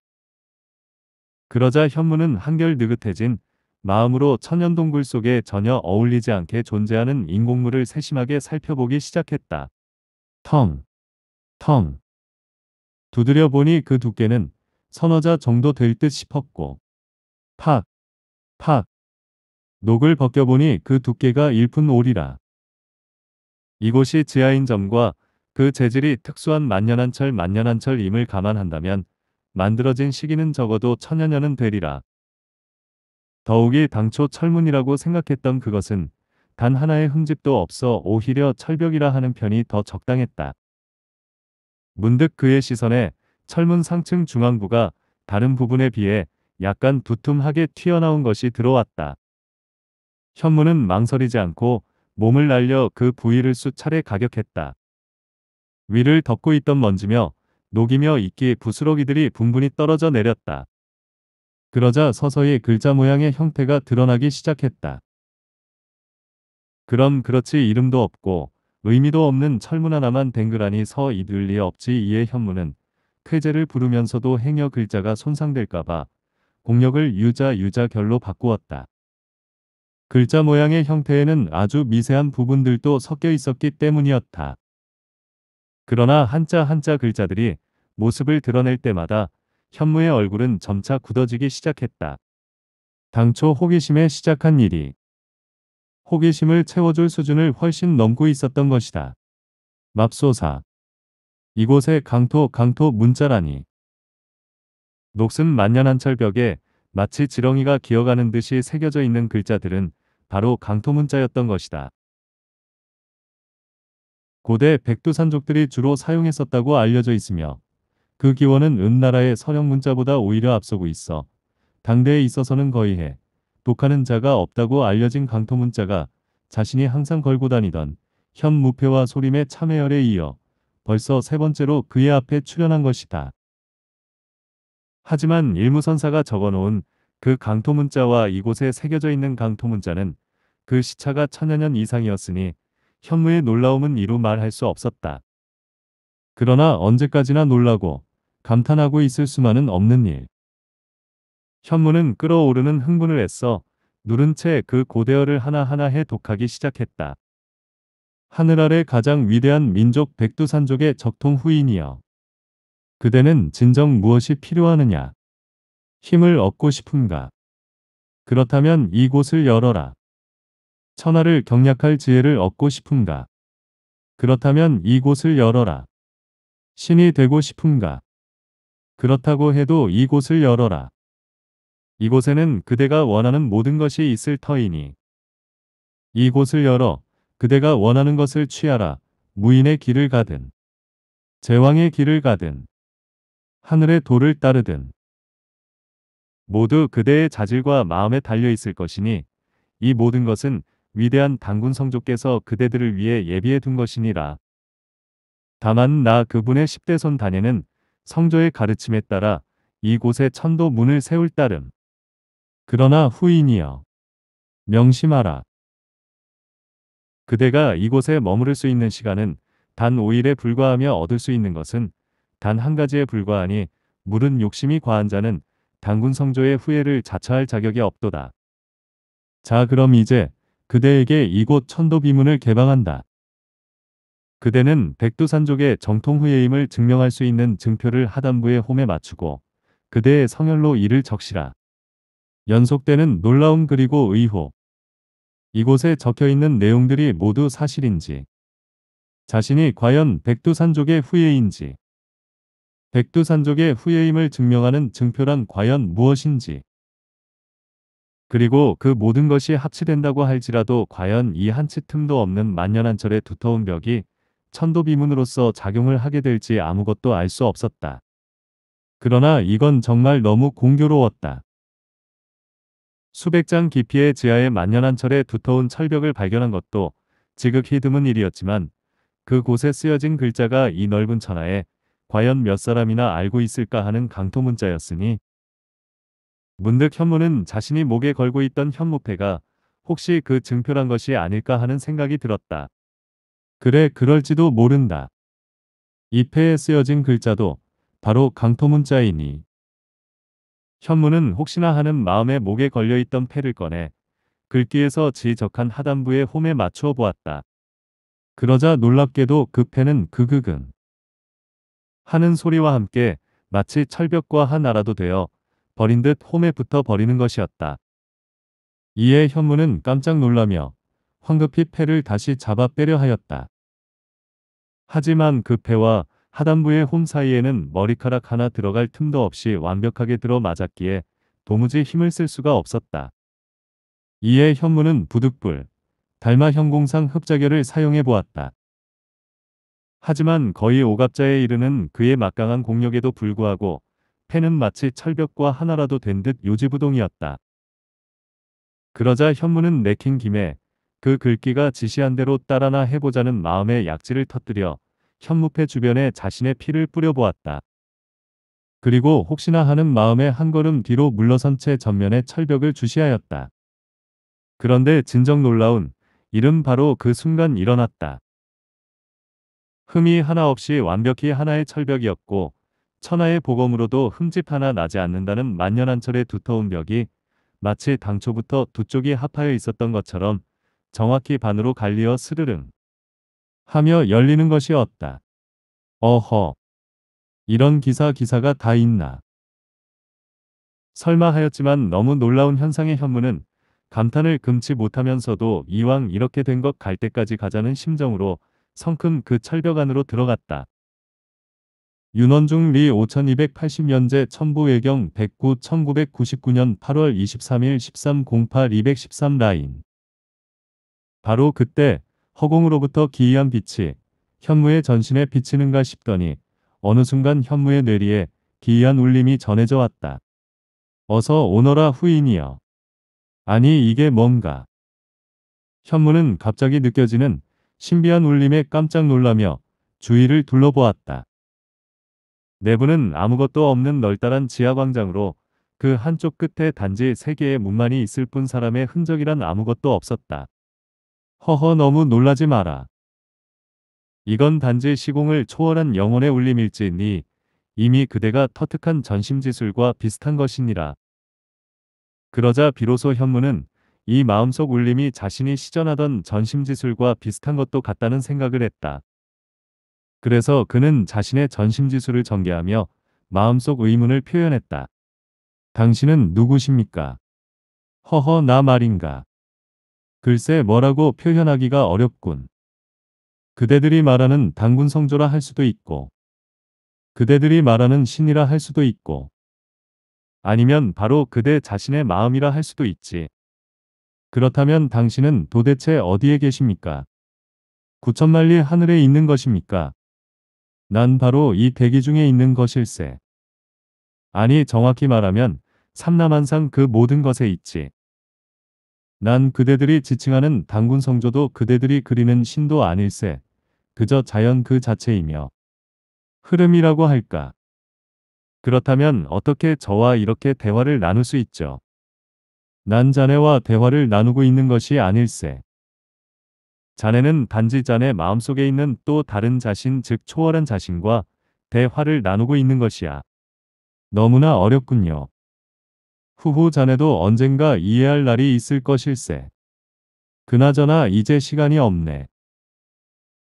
그러자 현무는 한결 느긋해진 마음으로 천연동굴 속에 전혀 어울리지 않게 존재하는 인공물을 세심하게 살펴보기 시작했다. 텅, 텅. 두드려 보니 그 두께는 선어자 정도 될 듯 싶었고, 팍, 팍. 녹을 벗겨보니 그 두께가 일푼 오리라. 이곳이 지하인 점과 그 재질이 특수한 만년한철 만년한철임을 감안한다면 만들어진 시기는 적어도 천여년은 되리라. 더욱이 당초 철문이라고 생각했던 그것은 단 하나의 흠집도 없어 오히려 철벽이라 하는 편이 더 적당했다. 문득 그의 시선에 철문 상층 중앙부가 다른 부분에 비해 약간 두툼하게 튀어나온 것이 들어왔다. 현무는 망설이지 않고 몸을 날려 그 부위를 수차례 가격했다. 위를 덮고 있던 먼지며 녹이며 이끼 부스러기들이 분분히 떨어져 내렸다. 그러자 서서히 글자 모양의 형태가 드러나기 시작했다. 그럼 그렇지 이름도 없고 의미도 없는 철문 하나만 댕그라니 서 이들 리 없지 이에 현무는 쾌제를 부르면서도 행여 글자가 손상될까봐 공력을 유자 유자 결로 바꾸었다. 글자 모양의 형태에는 아주 미세한 부분들도 섞여 있었기 때문이었다. 그러나 한자 한자 글자들이 모습을 드러낼 때마다 현무의 얼굴은 점차 굳어지기 시작했다. 당초 호기심에 시작한 일이 호기심을 채워줄 수준을 훨씬 넘고 있었던 것이다. 맙소사. 이곳에 강토 강토 문자라니. 녹슨 만년한 철벽에 마치 지렁이가 기어가는 듯이 새겨져 있는 글자들은 바로 강토 문자였던 것이다. 고대 백두산족들이 주로 사용했었다고 알려져 있으며 그 기원은 은나라의 서형 문자보다 오히려 앞서고 있어 당대에 있어서는 거의 해 독하는 자가 없다고 알려진 강토 문자가 자신이 항상 걸고 다니던 현무패와 소림의 참해열에 이어 벌써 세 번째로 그의 앞에 출연한 것이다. 하지만 일무선사가 적어놓은 그 강토 문자와 이곳에 새겨져 있는 강토 문자는 그 시차가 천여년 이상이었으니 현무의 놀라움은 이루 말할 수 없었다. 그러나 언제까지나 놀라고 감탄하고 있을 수만은 없는 일. 현무는 끌어오르는 흥분을 애써 누른 채 그 고대어를 하나하나 해독하기 시작했다. 하늘 아래 가장 위대한 민족 백두산족의 적통 후인이여. 그대는 진정 무엇이 필요하느냐? 힘을 얻고 싶은가 그렇다면 이곳을 열어라. 천하를 경략할 지혜를 얻고 싶은가 그렇다면 이곳을 열어라. 신이 되고 싶은가 그렇다고 해도 이곳을 열어라. 이곳에는 그대가 원하는 모든 것이 있을 터이니. 이곳을 열어 그대가 원하는 것을 취하라. 무인의 길을 가든 제왕의 길을 가든 하늘의 도를 따르든 모두 그대의 자질과 마음에 달려 있을 것이니 이 모든 것은 위대한 당군 성조께서 그대들을 위해 예비해 둔 것이니라. 다만 나 그분의 십대손 단에는 성조의 가르침에 따라 이곳에 천도 문을 세울 따름. 그러나 후인이여. 명심하라. 그대가 이곳에 머무를 수 있는 시간은 단 5일에 불과하며 얻을 수 있는 것은 단 한 가지에 불과하니 물은 욕심이 과한 자는 당군 성조의 후예를 자처할 자격이 없도다. 자 그럼 이제 그대에게 이곳 천도 비문을 개방한다. 그대는 백두산족의 정통 후예임을 증명할 수 있는 증표를 하단부의 홈에 맞추고 그대의 성혈로 이를 적시라. 연속되는 놀라움 그리고 의혹. 이곳에 적혀있는 내용들이 모두 사실인지 자신이 과연 백두산족의 후예인지 백두산족의 후예임을 증명하는 증표란 과연 무엇인지 그리고 그 모든 것이 합치된다고 할지라도 과연 이 한치 틈도 없는 만년한철의 두터운 벽이 천도비문으로서 작용을 하게 될지 아무것도 알 수 없었다. 그러나 이건 정말 너무 공교로웠다. 수백 장 깊이의 지하의 만년한 철의 두터운 철벽을 발견한 것도 지극히 드문 일이었지만 그곳에 쓰여진 글자가 이 넓은 천하에 과연 몇 사람이나 알고 있을까 하는 강토 문자였으니 문득 현무는 자신이 목에 걸고 있던 현무패가 혹시 그 증표란 것이 아닐까 하는 생각이 들었다. 그래 그럴지도 모른다. 이 잎에 쓰여진 글자도 바로 강토문자이니. 현무는 혹시나 하는 마음에 목에 걸려있던 패를 꺼내 글귀에서 지적한 하단부의 홈에 맞추어 보았다. 그러자 놀랍게도 그 패는 그그근 하는 소리와 함께 마치 철벽과 한 나라도 되어 버린 듯 홈에 붙어 버리는 것이었다. 이에 현무는 깜짝 놀라며 황급히 패를 다시 잡아 빼려 하였다. 하지만 그폐와 하단부의 홈 사이에는 머리카락 하나 들어갈 틈도 없이 완벽하게 들어 맞았기에 도무지 힘을 쓸 수가 없었다. 이에 현무는 부득불 달마 형공상 흡자결을 사용해 보았다. 하지만 거의 오갑자에 이르는 그의 막강한 공력에도 불구하고 폐는 마치 철벽과 하나라도 된 듯 요지부동이었다. 그러자 현무는 내킨 김에 그 글귀가 지시한 대로 따라나 해보자는 마음의 약지를 터뜨려 현무패 주변에 자신의 피를 뿌려보았다. 그리고 혹시나 하는 마음에 한 걸음 뒤로 물러선 채전면에 철벽을 주시하였다. 그런데 진정 놀라운 이름 바로 그 순간 일어났다. 흠이 하나 없이 완벽히 하나의 철벽이었고 천하의 보검으로도 흠집 하나 나지 않는다는 만년한철의 두터운 벽이 마치 당초부터 두 쪽이 합하여 있었던 것처럼 정확히 반으로 갈리어 스르릉 하며 열리는 것이었다. 어허. 이런 기사 기사가 다 있나. 설마 하였지만 너무 놀라운 현상의 현무는 감탄을 금치 못하면서도 이왕 이렇게 된 것 갈 때까지 가자는 심정으로 성큼 그 철벽 안으로 들어갔다. 윤원중 리 5280년제 천부외경 109 1999년 8월 23일 1308 213 라인 바로 그때 허공으로부터 기이한 빛이 현무의 전신에 비치는가 싶더니 어느 순간 현무의 뇌리에 기이한 울림이 전해져 왔다. 어서 오너라 후인이여. 아니 이게 뭔가. 현무는 갑자기 느껴지는 신비한 울림에 깜짝 놀라며 주위를 둘러보았다. 내부는 아무것도 없는 널따란 지하광장으로 그 한쪽 끝에 단지 세 개의 문만이 있을 뿐 사람의 흔적이란 아무것도 없었다. 허허 너무 놀라지 마라. 이건 단지 시공을 초월한 영혼의 울림일지니 이미 그대가 터득한 전심지술과 비슷한 것이니라. 그러자 비로소 현무는 이 마음속 울림이 자신이 시전하던 전심지술과 비슷한 것도 같다는 생각을 했다. 그래서 그는 자신의 전심지술을 전개하며 마음속 의문을 표현했다. 당신은 누구십니까? 허허 나 말인가? 글쎄 뭐라고 표현하기가 어렵군. 그대들이 말하는 당군 성조라 할 수도 있고 그대들이 말하는 신이라 할 수도 있고 아니면 바로 그대 자신의 마음이라 할 수도 있지. 그렇다면 당신은 도대체 어디에 계십니까? 9천만리 하늘에 있는 것입니까? 난 바로 이 대기 중에 있는 것일세. 아니 정확히 말하면 삼남한상 그 모든 것에 있지. 난 그대들이 지칭하는 단군 성조도 그대들이 그리는 신도 아닐세. 그저 자연 그 자체이며 흐름이라고 할까. 그렇다면 어떻게 저와 이렇게 대화를 나눌 수 있죠? 난 자네와 대화를 나누고 있는 것이 아닐세. 자네는 단지 자네 마음속에 있는 또 다른 자신 즉 초월한 자신과 대화를 나누고 있는 것이야. 너무나 어렵군요. 후후 자네도 언젠가 이해할 날이 있을 것일세. 그나저나 이제 시간이 없네.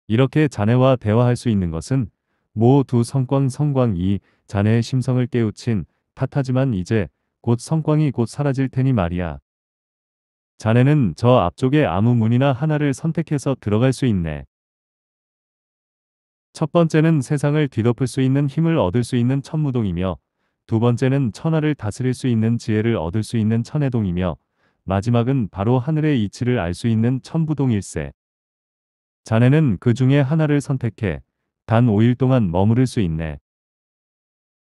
이렇게 자네와 대화할 수 있는 것은 모두 성광 성광이 자네의 심성을 깨우친 탓하지만 이제 곧 성광이 곧 사라질 테니 말이야. 자네는 저 앞쪽에 아무 문이나 하나를 선택해서 들어갈 수 있네. 첫 번째는 세상을 뒤덮을 수 있는 힘을 얻을 수 있는 천무동이며 두 번째는 천하를 다스릴 수 있는 지혜를 얻을 수 있는 천해동이며 마지막은 바로 하늘의 이치를 알 수 있는 천부동일세. 자네는 그 중에 하나를 선택해 단 5일 동안 머무를 수 있네.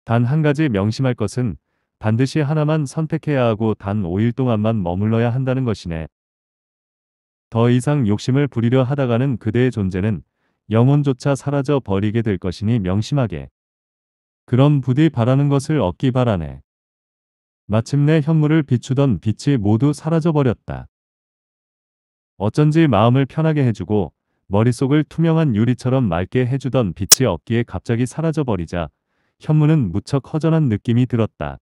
단 한 가지 명심할 것은 반드시 하나만 선택해야 하고 단 5일 동안만 머물러야 한다는 것이네. 더 이상 욕심을 부리려 하다가는 그대의 존재는 영혼조차 사라져 버리게 될 것이니 명심하게. 그럼 부디 바라는 것을 얻기 바라네. 마침내 현물을 비추던 빛이 모두 사라져버렸다. 어쩐지 마음을 편하게 해주고 머릿속을 투명한 유리처럼 맑게 해주던 빛이 없기에 갑자기 사라져버리자 현무는 무척 허전한 느낌이 들었다.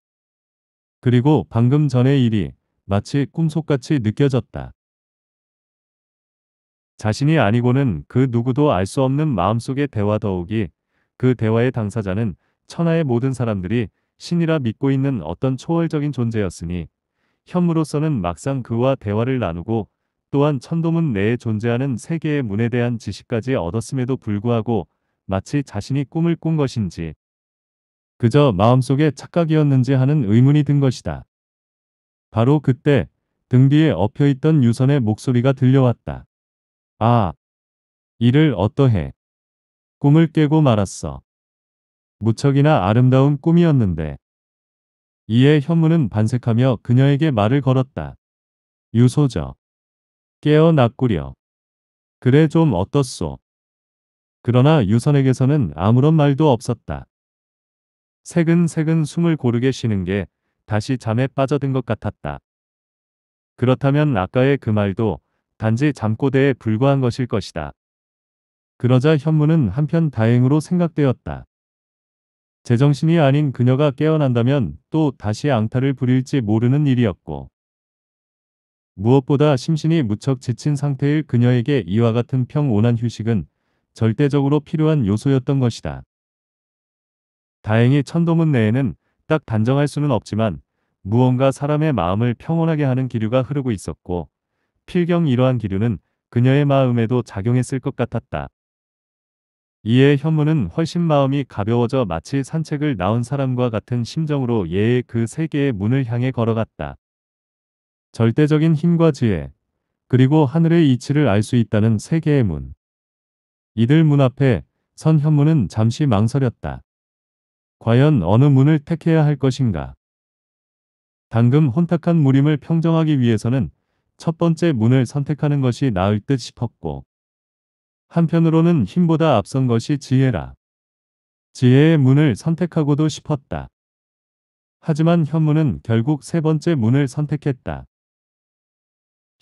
그리고 방금 전의 일이 마치 꿈속같이 느껴졌다. 자신이 아니고는 그 누구도 알 수 없는 마음속의 대화 더욱이 그 대화의 당사자는 천하의 모든 사람들이 신이라 믿고 있는 어떤 초월적인 존재였으니 현무로서는 막상 그와 대화를 나누고 또한 천도문 내에 존재하는 세계의 문에 대한 지식까지 얻었음에도 불구하고 마치 자신이 꿈을 꾼 것인지 그저 마음속에 착각이었는지 하는 의문이 든 것이다. 바로 그때 등 뒤에 엎혀있던 유선의 목소리가 들려왔다. 아, 이를 어떠해? 꿈을 깨고 말았어. 무척이나 아름다운 꿈이었는데 이에 현무는 반색하며 그녀에게 말을 걸었다. 유소저. 깨어났구려. 그래 좀 어떻소. 그러나 유선에게서는 아무런 말도 없었다. 새근새근 숨을 고르게 쉬는 게 다시 잠에 빠져든 것 같았다. 그렇다면 아까의 그 말도 단지 잠꼬대에 불과한 것일 것이다. 그러자 현무는 한편 다행으로 생각되었다. 제정신이 아닌 그녀가 깨어난다면 또 다시 앙탈을 부릴지 모르는 일이었고 무엇보다 심신이 무척 지친 상태의 그녀에게 이와 같은 평온한 휴식은 절대적으로 필요한 요소였던 것이다. 다행히 천도문 내에는 딱 단정할 수는 없지만 무언가 사람의 마음을 평온하게 하는 기류가 흐르고 있었고 필경 이러한 기류는 그녀의 마음에도 작용했을 것 같았다. 이에 현무는 훨씬 마음이 가벼워져 마치 산책을 나온 사람과 같은 심정으로 예의 그 세계의 문을 향해 걸어갔다. 절대적인 힘과 지혜, 그리고 하늘의 이치를 알 수 있다는 세계의 문. 이들 문 앞에 선 현무는 잠시 망설였다. 과연 어느 문을 택해야 할 것인가? 당금 혼탁한 무림을 평정하기 위해서는 첫 번째 문을 선택하는 것이 나을 듯 싶었고 한편으로는 힘보다 앞선 것이 지혜라. 지혜의 문을 선택하고도 싶었다. 하지만 현무는 결국 세 번째 문을 선택했다.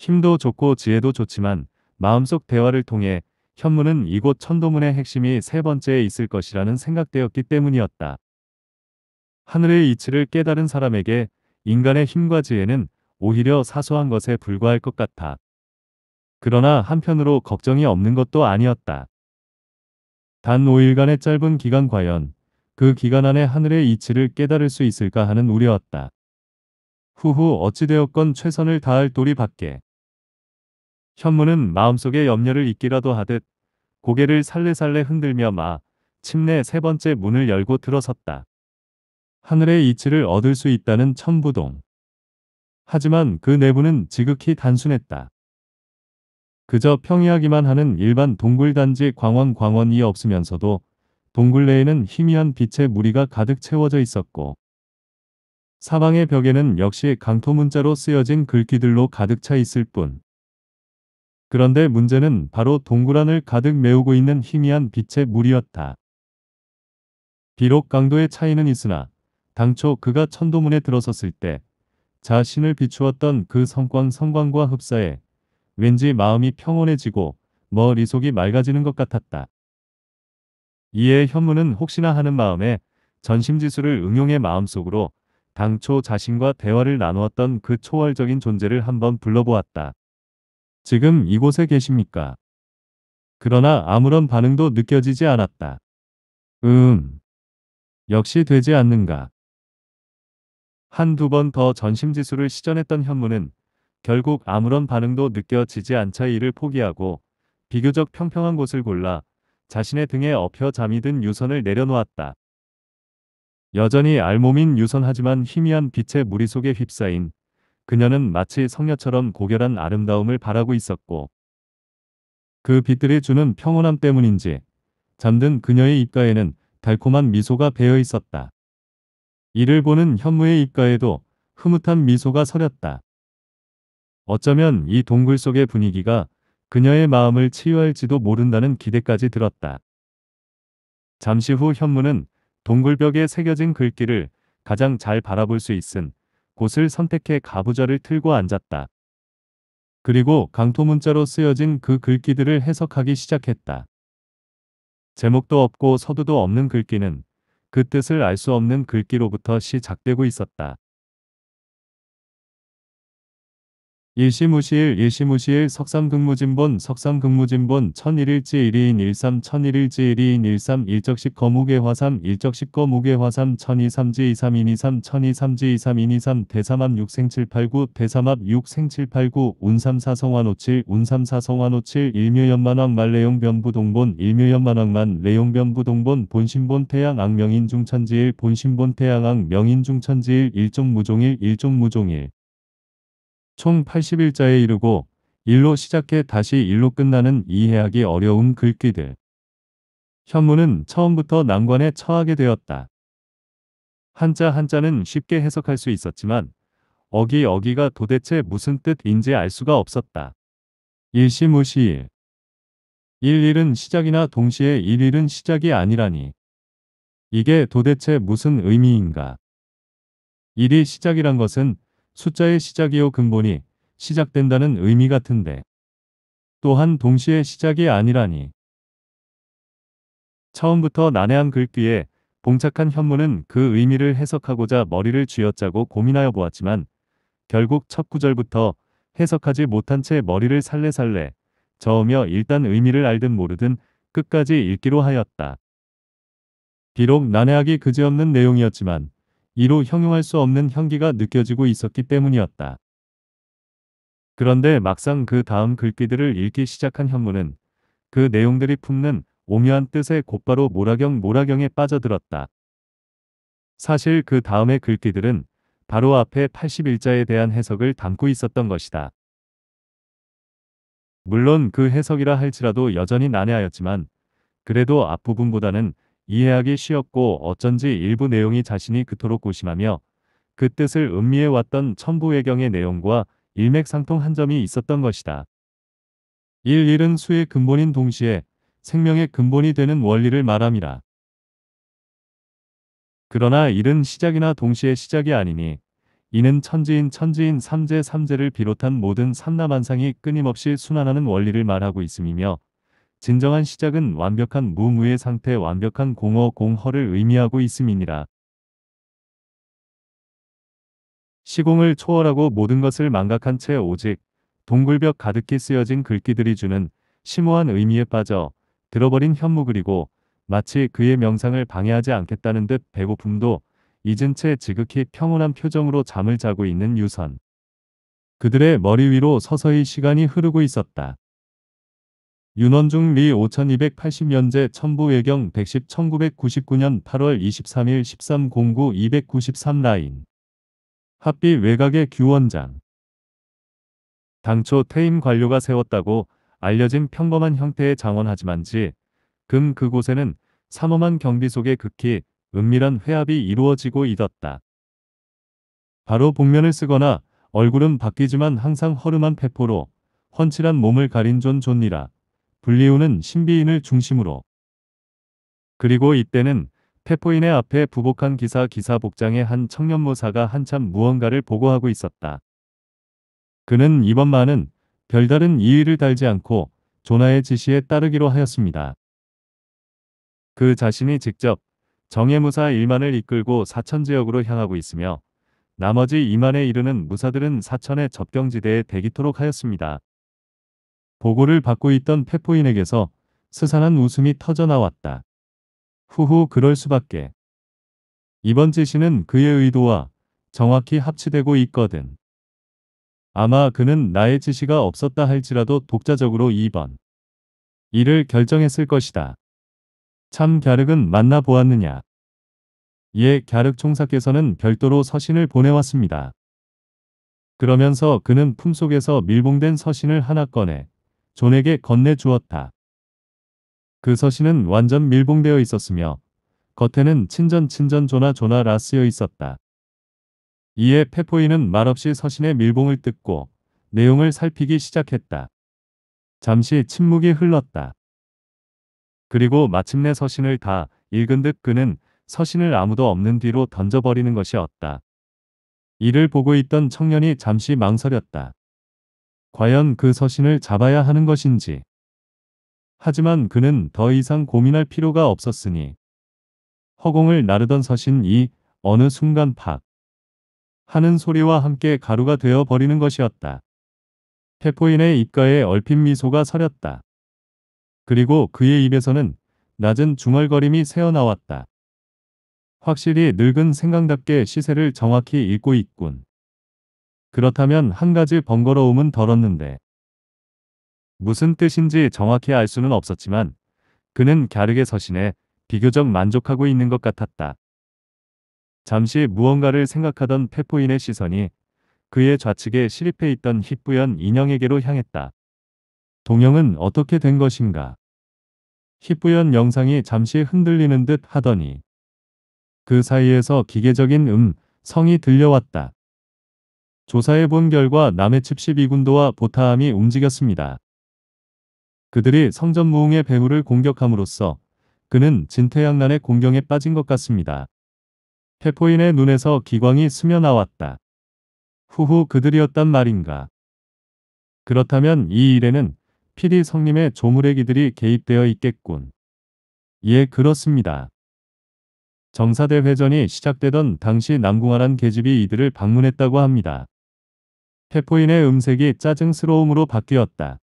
힘도 좋고 지혜도 좋지만 마음속 대화를 통해 현무는 이곳 천도문의 핵심이 세 번째에 있을 것이라는 생각되었기 때문이었다. 하늘의 이치를 깨달은 사람에게 인간의 힘과 지혜는 오히려 사소한 것에 불과할 것 같아. 그러나 한편으로 걱정이 없는 것도 아니었다. 단 5일간의 짧은 기간 과연 그 기간 안에 하늘의 이치를 깨달을 수 있을까 하는 우려였다. 후후 어찌되었건 최선을 다할 도리 밖에. 현무는 마음속에 염려를 잊기라도 하듯 고개를 살레살레 흔들며 마 침내 세 번째 문을 열고 들어섰다. 하늘의 이치를 얻을 수 있다는 천부동. 하지만 그 내부는 지극히 단순했다. 그저 평이하기만 하는 일반 동굴단지 광원 광원이 없으면서도 동굴 내에는 희미한 빛의 무리가 가득 채워져 있었고 사방의 벽에는 역시 강토 문자로 쓰여진 글귀들로 가득 차 있을 뿐 그런데 문제는 바로 동굴 안을 가득 메우고 있는 희미한 빛의 물이었다. 비록 강도의 차이는 있으나 당초 그가 천도문에 들어섰을 때 자신을 비추었던 그 성광 성광과 흡사해 왠지 마음이 평온해지고 머리속이 맑아지는 것 같았다. 이에 현무는 혹시나 하는 마음에 전심지수를 응용해 마음속으로 당초 자신과 대화를 나누었던 그 초월적인 존재를 한번 불러보았다. 지금 이곳에 계십니까? 그러나 아무런 반응도 느껴지지 않았다. 음. 역시 되지 않는가. 한두 번 더 전심지수를 시전했던 현무는 결국 아무런 반응도 느껴지지 않자 이를 포기하고 비교적 평평한 곳을 골라 자신의 등에 업혀 잠이 든 유선을 내려놓았다. 여전히 알몸인 유선하지만 희미한 빛의 무리 속에 휩싸인 그녀는 마치 성녀처럼 고결한 아름다움을 바라고 있었고 그 빛들이 주는 평온함 때문인지 잠든 그녀의 입가에는 달콤한 미소가 배어 있었다. 이를 보는 현무의 입가에도 흐뭇한 미소가 서렸다. 어쩌면 이 동굴 속의 분위기가 그녀의 마음을 치유할지도 모른다는 기대까지 들었다. 잠시 후 현무는 동굴벽에 새겨진 글귀를 가장 잘 바라볼 수 있은 곳을 선택해 가부좌를 틀고 앉았다. 그리고 강토 문자로 쓰여진 그 글귀들을 해석하기 시작했다. 제목도 없고 서두도 없는 글귀는 그 뜻을 알 수 없는 글귀로부터 시작되고 있었다. 일시무시일 일시무시일 석삼극무진본 석삼극무진본 천일일지 일이인 일삼 천일일지 일이인 일삼 일적식 거무의 화삼 일적식 거무의 화삼 천이삼지 이삼인이삼 천이삼지 이삼인이삼 대삼합 육생칠팔구 대삼합 육생칠팔구 운삼사성환노칠운삼사성환노칠 일묘연만왕 말레용변부동본 일묘연만왕만 레용변부동본 본신본 태양 악명인 중천지일 본신본 태양 악명인 중천지일 일종무종일 일종무종일 총 80일자에 이르고 일로 시작해 다시 일로 끝나는 이해하기 어려운 글귀들. 현무는 처음부터 난관에 처하게 되었다. 한자 한자는 쉽게 해석할 수 있었지만 어기 어기가 도대체 무슨 뜻인지 알 수가 없었다. 일시무시일. 일일은 시작이나 동시에 일일은 시작이 아니라니. 이게 도대체 무슨 의미인가. 일이 시작이란 것은 숫자의 시작이요 근본이 시작된다는 의미 같은데 또한 동시에 시작이 아니라니 처음부터 난해한 글귀에 봉착한 현무는 그 의미를 해석하고자 머리를 쥐어짜고 고민하여 보았지만 결국 첫 구절부터 해석하지 못한 채 머리를 살래살래 저으며 일단 의미를 알든 모르든 끝까지 읽기로 하였다. 비록 난해하기 그지없는 내용이었지만 이로 형용할 수 없는 향기가 느껴지고 있었기 때문이었다. 그런데 막상 그 다음 글귀들을 읽기 시작한 현무는 그 내용들이 품는 오묘한 뜻에 곧바로 모라경 모라경에 빠져들었다. 사실 그 다음의 글귀들은 바로 앞에 81자에 대한 해석을 담고 있었던 것이다. 물론 그 해석이라 할지라도 여전히 난해하였지만 그래도 앞부분보다는 이해하기 쉬웠고 어쩐지 일부 내용이 자신이 그토록 고심하며 그 뜻을 음미해왔던 천부외경의 내용과 일맥상통한 점이 있었던 것이다. 1. 일은 수의 근본인 동시에 생명의 근본이 되는 원리를 말함이라. 그러나 일은 시작이나 동시에 시작이 아니니 이는 천지인 천지인 삼재 삼재를 비롯한 모든 삼나만상이 끊임없이 순환하는 원리를 말하고 있음이며 진정한 시작은 완벽한 무무의 상태 완벽한 공허 공허를 의미하고 있음이니라. 시공을 초월하고 모든 것을 망각한 채 오직 동굴벽 가득히 쓰여진 글귀들이 주는 심오한 의미에 빠져 들어버린 현무 그리고 마치 그의 명상을 방해하지 않겠다는 듯 배고픔도 잊은 채 지극히 평온한 표정으로 잠을 자고 있는 유선. 그들의 머리 위로 서서히 시간이 흐르고 있었다. 윤원중 리 5280년제 천부외경 110 1999년 8월 23일 1309 293 라인 합비 외곽의 규원장 당초 퇴임 관료가 세웠다고 알려진 평범한 형태의 장원하지만지 금 그곳에는 삼엄한 경비 속에 극히 은밀한 회합이 이루어지고 있었다. 바로 복면을 쓰거나 얼굴은 바뀌지만 항상 허름한 폐포로 헌칠한 몸을 가린 존 존이라 불리우는 신비인을 중심으로 그리고 이때는 페포인의 앞에 부복한 기사 기사 복장의 한 청년 모사가 한참 무언가를 보고하고 있었다. 그는 이번 만은 별다른 이의를 달지 않고 조나의 지시에 따르기로 하였습니다. 그 자신이 직접 정예 무사 1만을 이끌고 사천 지역으로 향하고 있으며 나머지 2만에 이르는 무사들은 사천의 접경지대에 대기토록 하였습니다. 보고를 받고 있던 페포인에게서 스산한 웃음이 터져나왔다. 후후 그럴 수밖에. 이번 지시는 그의 의도와 정확히 합치되고 있거든. 아마 그는 나의 지시가 없었다 할지라도 독자적으로 2번. 이를 결정했을 것이다. 참 갸륵은 만나보았느냐. 예, 갸륵 총사께서는 별도로 서신을 보내왔습니다. 그러면서 그는 품속에서 밀봉된 서신을 하나 꺼내 존에게 건네주었다. 그 서신은 완전 밀봉되어 있었으며 겉에는 친전 친전 조나 조나 라 쓰여 있었다. 이에 페포이는 말없이 서신의 밀봉을 뜯고 내용을 살피기 시작했다. 잠시 침묵이 흘렀다. 그리고 마침내 서신을 다 읽은 듯 그는 서신을 아무도 없는 뒤로 던져버리는 것이었다. 이를 보고 있던 청년이 잠시 망설였다. 과연 그 서신을 잡아야 하는 것인지. 하지만 그는 더 이상 고민할 필요가 없었으니 허공을 나르던 서신이 어느 순간 팍 하는 소리와 함께 가루가 되어 버리는 것이었다. 페포인의 입가에 얼핏 미소가 서렸다. 그리고 그의 입에서는 낮은 중얼거림이 새어나왔다. 확실히 늙은 생강답게 시세를 정확히 읽고 있군. 그렇다면 한 가지 번거로움은 덜었는데 무슨 뜻인지 정확히 알 수는 없었지만 그는 갸륵의 서신에 비교적 만족하고 있는 것 같았다. 잠시 무언가를 생각하던 페포인의 시선이 그의 좌측에 실입해 있던 희뿌연 인형에게로 향했다. 동영은 어떻게 된 것인가? 희뿌연 영상이 잠시 흔들리는 듯 하더니 그 사이에서 기계적인 음, 성이 들려왔다. 조사해 본 결과 남해 측 12군도와 보타함이 움직였습니다. 그들이 성전무웅의 배후를 공격함으로써 그는 진퇴양난의 공경에 빠진 것 같습니다. 페포인의 눈에서 기광이 스며나왔다. 후후 그들이었단 말인가. 그렇다면 이 일에는 피리 성님의 조무래기들이 개입되어 있겠군. 예 그렇습니다. 정사대 회전이 시작되던 당시 남궁아란 계집이 이들을 방문했다고 합니다. 태포인의 음색이 짜증스러움으로 바뀌었다.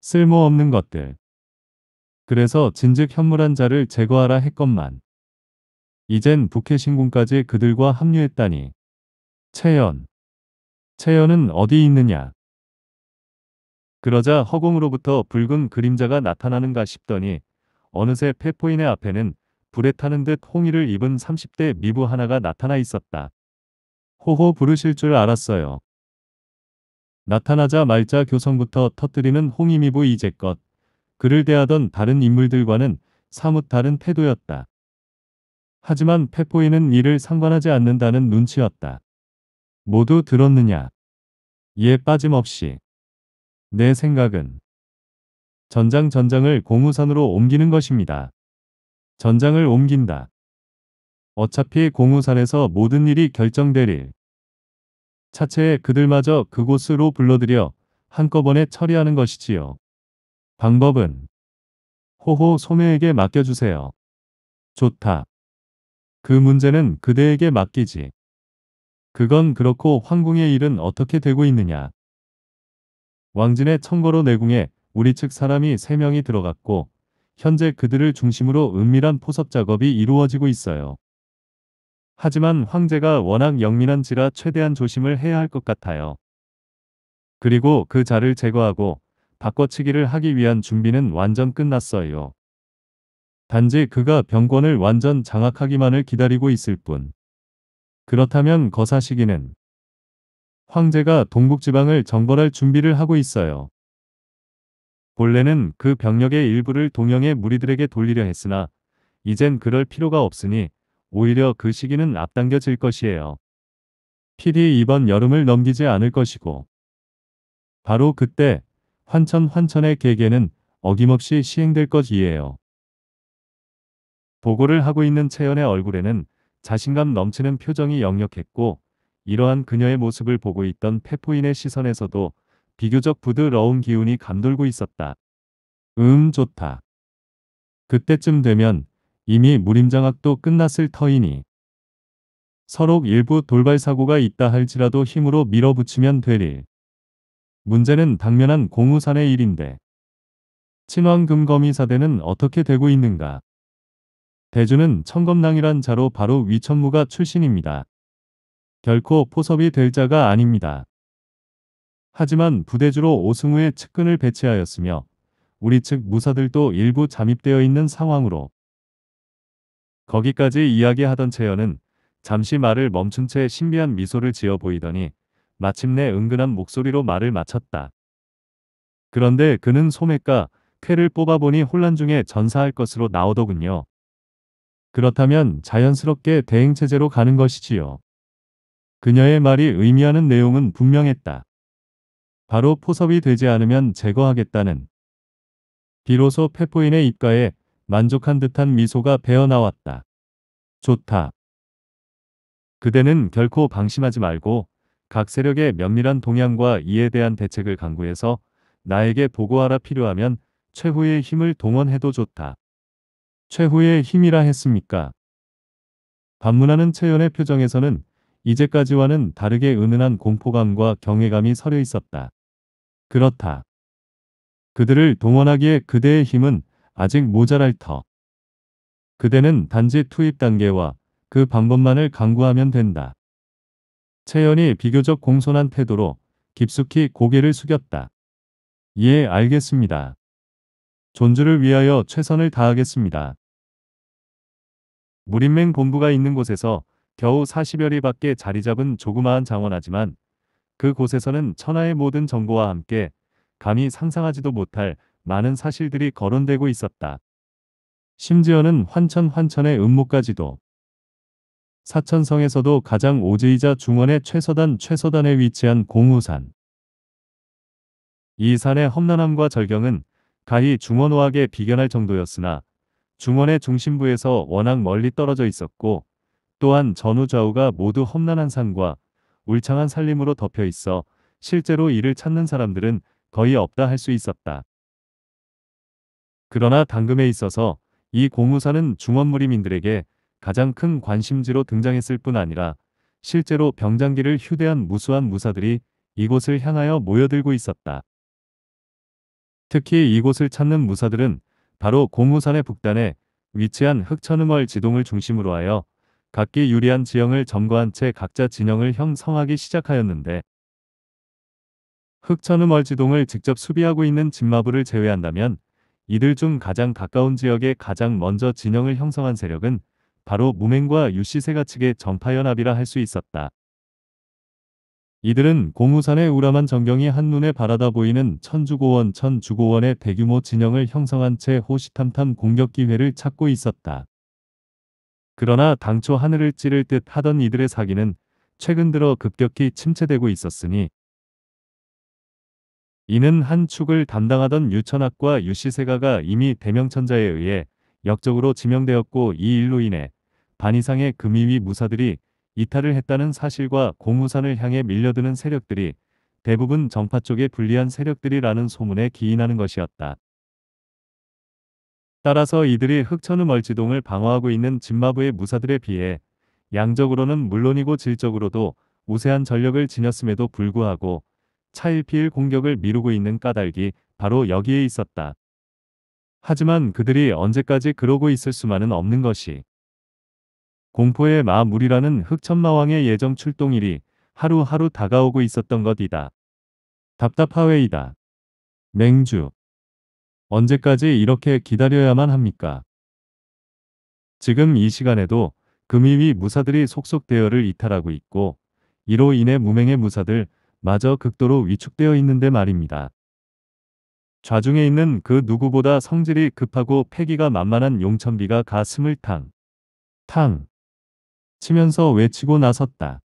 쓸모없는 것들. 그래서 진즉 현물한 자를 제거하라 했건만. 이젠 북해 신군까지 그들과 합류했다니. 채연. 채연은 어디 있느냐. 그러자 허공으로부터 붉은 그림자가 나타나는가 싶더니 어느새 페포인의 앞에는 불에 타는 듯 홍의를 입은 30대 미부 하나가 나타나 있었다. 호호 부르실 줄 알았어요. 나타나자 말자 교성부터 터뜨리는 홍이미보 이제껏 그를 대하던 다른 인물들과는 사뭇 다른 태도였다. 하지만 페포이는 이를 상관하지 않는다는 눈치였다. 모두 들었느냐? 예 빠짐없이. 내 생각은 전장 전장을 공우산으로 옮기는 것입니다. 전장을 옮긴다. 어차피 공우산에서 모든 일이 결정될 일. 차체에 그들마저 그곳으로 불러들여 한꺼번에 처리하는 것이지요. 방법은 호호 소매에게 맡겨주세요. 좋다. 그 문제는 그대에게 맡기지. 그건 그렇고 황궁의 일은 어떻게 되고 있느냐. 왕진의 청거로 내궁에 우리 측 사람이 3명이 들어갔고 현재 그들을 중심으로 은밀한 포섭 작업이 이루어지고 있어요. 하지만 황제가 워낙 영민한지라 최대한 조심을 해야 할 것 같아요. 그리고 그 자를 제거하고 바꿔치기를 하기 위한 준비는 완전 끝났어요. 단지 그가 병권을 완전 장악하기만을 기다리고 있을 뿐. 그렇다면 거사시기는 황제가 동북지방을 정벌할 준비를 하고 있어요. 본래는 그 병력의 일부를 동영의 무리들에게 돌리려 했으나 이젠 그럴 필요가 없으니 오히려 그 시기는 앞당겨질 것이에요. 필히 이번 여름을 넘기지 않을 것이고 바로 그때 환천 환천의 계계는 어김없이 시행될 것이에요. 보고를 하고 있는 채연의 얼굴에는 자신감 넘치는 표정이 역력했고 이러한 그녀의 모습을 보고 있던 페포인의 시선에서도 비교적 부드러운 기운이 감돌고 있었다. 음 좋다. 그때쯤 되면 이미 무림장악도 끝났을 터이니 서로 일부 돌발사고가 있다 할지라도 힘으로 밀어붙이면 되리. 문제는 당면한 공우산의 일인데 친왕금검이사대는 어떻게 되고 있는가. 대주는 청검낭이란 자로 바로 위천무가 출신입니다. 결코 포섭이 될 자가 아닙니다. 하지만 부대주로 오승우의 측근을 배치하였으며 우리 측 무사들도 일부 잠입되어 있는 상황으로 거기까지 이야기하던 채연은 잠시 말을 멈춘 채 신비한 미소를 지어 보이더니 마침내 은근한 목소리로 말을 마쳤다. 그런데 그는 소매가 쾌를 뽑아보니 혼란 중에 전사할 것으로 나오더군요. 그렇다면 자연스럽게 대행체제로 가는 것이지요. 그녀의 말이 의미하는 내용은 분명했다. 바로 포섭이 되지 않으면 제거하겠다는. 비로소 페포인의 입가에 만족한 듯한 미소가 배어나왔다. 좋다. 그대는 결코 방심하지 말고 각 세력의 면밀한 동향과 이에 대한 대책을 강구해서 나에게 보고하라 필요하면 최후의 힘을 동원해도 좋다. 최후의 힘이라 했습니까? 반문하는 채연의 표정에서는 이제까지와는 다르게 은은한 공포감과 경외감이 서려 있었다. 그렇다. 그들을 동원하기에 그대의 힘은 아직 모자랄 터. 그대는 단지 투입 단계와 그 방법만을 강구하면 된다. 채연이 비교적 공손한 태도로 깊숙이 고개를 숙였다. 예, 알겠습니다. 존주를 위하여 최선을 다하겠습니다. 무림맹 본부가 있는 곳에서 겨우 40여리 밖에 자리 잡은 조그마한 장원하지만 그곳에서는 천하의 모든 정보와 함께 감히 상상하지도 못할 많은 사실들이 거론되고 있었다. 심지어는 환천 환천의 음모까지도 사천성에서도 가장 오지이자 중원의 최서단 최서단에 위치한 공우산. 이 산의 험난함과 절경은 가히 중원호학에 비견할 정도였으나 중원의 중심부에서 워낙 멀리 떨어져 있었고 또한 전후좌우가 모두 험난한 산과 울창한 산림으로 덮여 있어 실제로 이를 찾는 사람들은 거의 없다 할 수 있었다. 그러나 당금에 있어서 이 고무사는 중원무림인들에게 가장 큰 관심지로 등장했을 뿐 아니라 실제로 병장기를 휴대한 무수한 무사들이 이곳을 향하여 모여들고 있었다. 특히 이곳을 찾는 무사들은 바로 고무산의 북단에 위치한 흑천음월 지동을 중심으로 하여 각기 유리한 지형을 점거한 채 각자 진영을 형성하기 시작하였는데 흑천음월 지동을 직접 수비하고 있는 진마부를 제외한다면 이들 중 가장 가까운 지역에 가장 먼저 진영을 형성한 세력은 바로 무맹과 유씨세가 측의 정파연합이라 할 수 있었다. 이들은 고무산의 우람한 전경이 한눈에 바라다 보이는 천주고원 천주고원의 대규모 진영을 형성한 채 호시탐탐 공격 기회를 찾고 있었다. 그러나 당초 하늘을 찌를 듯 하던 이들의 사기는 최근 들어 급격히 침체되고 있었으니 이는 한 축을 담당하던 유천학과 유시세가가 이미 대명천자에 의해 역적으로 지명되었고 이 일로 인해 반 이상의 금위위 무사들이 이탈을 했다는 사실과 고무산을 향해 밀려드는 세력들이 대부분 정파 쪽에 불리한 세력들이라는 소문에 기인하는 것이었다. 따라서 이들이 흑천음 얼지동을 방어하고 있는 진마부의 무사들에 비해 양적으로는 물론이고 질적으로도 우세한 전력을 지녔음에도 불구하고 차일피일 공격을 미루고 있는 까닭이 바로 여기에 있었다. 하지만 그들이 언제까지 그러고 있을 수만은 없는 것이 공포의 마물이라는 흑천마왕의 예정 출동일이 하루하루 다가오고 있었던 것이다. 답답하웨이다. 맹주. 언제까지 이렇게 기다려야만 합니까? 지금 이 시간에도 금이위 무사들이 속속 대열을 이탈하고 있고 이로 인해 무명의 무사들 마저 극도로 위축되어 있는데 말입니다. 좌중에 있는 그 누구보다 성질이 급하고 패기가 만만한 용천비가 가슴을 탕, 탕 치면서 외치고 나섰다.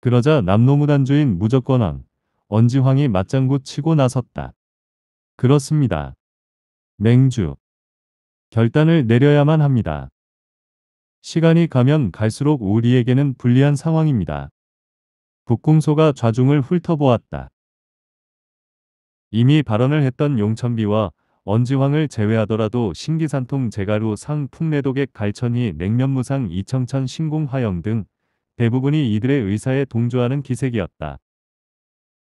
그러자 남노무단주인 무조건왕, 언지황이 맞장구 치고 나섰다. 그렇습니다. 맹주. 결단을 내려야만 합니다. 시간이 가면 갈수록 우리에게는 불리한 상황입니다. 북궁소가 좌중을 훑어보았다. 이미 발언을 했던 용천비와 언지황을 제외하더라도 신기산통 제가루 상풍내독객 갈천이 냉면무상 이청천 신공화영 등 대부분이 이들의 의사에 동조하는 기색이었다.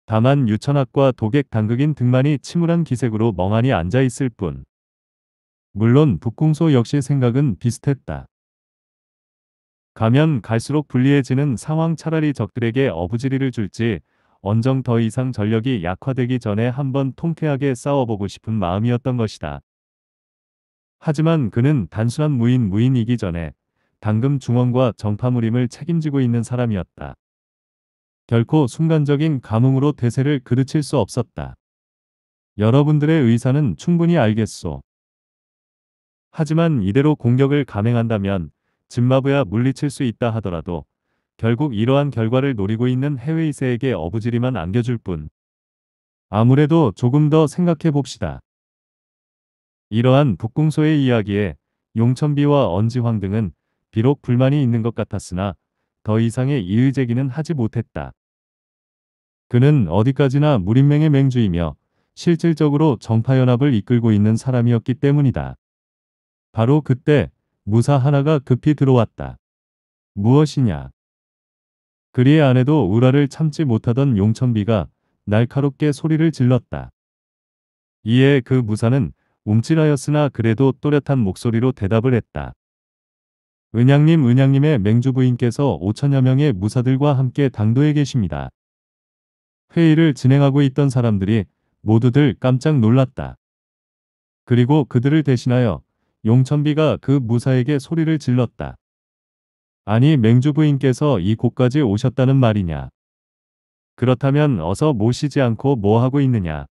다만 유천학과 독액 당극인 등만이 침울한 기색으로 멍하니 앉아있을 뿐 물론 북궁소 역시 생각은 비슷했다. 가면 갈수록 불리해지는 상황 차라리 적들에게 어부지리를 줄지 언정 더 이상 전력이 약화되기 전에 한번 통쾌하게 싸워보고 싶은 마음이었던 것이다. 하지만 그는 단순한 무인 무인이기 전에 당금 중원과 정파무림을 책임지고 있는 사람이었다. 결코 순간적인 감흥으로 대세를 그르칠 수 없었다. 여러분들의 의사는 충분히 알겠소. 하지만 이대로 공격을 감행한다면 짐마브야 물리칠 수 있다 하더라도 결국 이러한 결과를 노리고 있는 해외이세에게 어부지리만 안겨줄 뿐 아무래도 조금 더 생각해 봅시다. 이러한 북궁소의 이야기에 용천비와 언지황 등은 비록 불만이 있는 것 같았으나 더 이상의 이의 제기는 하지 못했다. 그는 어디까지나 무림맹의 맹주이며 실질적으로 정파연합을 이끌고 있는 사람이었기 때문이다. 바로 그때 무사 하나가 급히 들어왔다. 무엇이냐? 그리의 아내도 우라를 참지 못하던 용천비가 날카롭게 소리를 질렀다. 이에 그 무사는 움찔하였으나 그래도 또렷한 목소리로 대답을 했다. 은양님 은양님의 맹주부인께서 5천여 명의 무사들과 함께 당도에 계십니다. 회의를 진행하고 있던 사람들이 모두들 깜짝 놀랐다. 그리고 그들을 대신하여 용천비가 그 무사에게 소리를 질렀다. 아니 맹주 부인께서 이 곳까지 오셨다는 말이냐. 그렇다면 어서 모시지 않고 뭐하고 있느냐.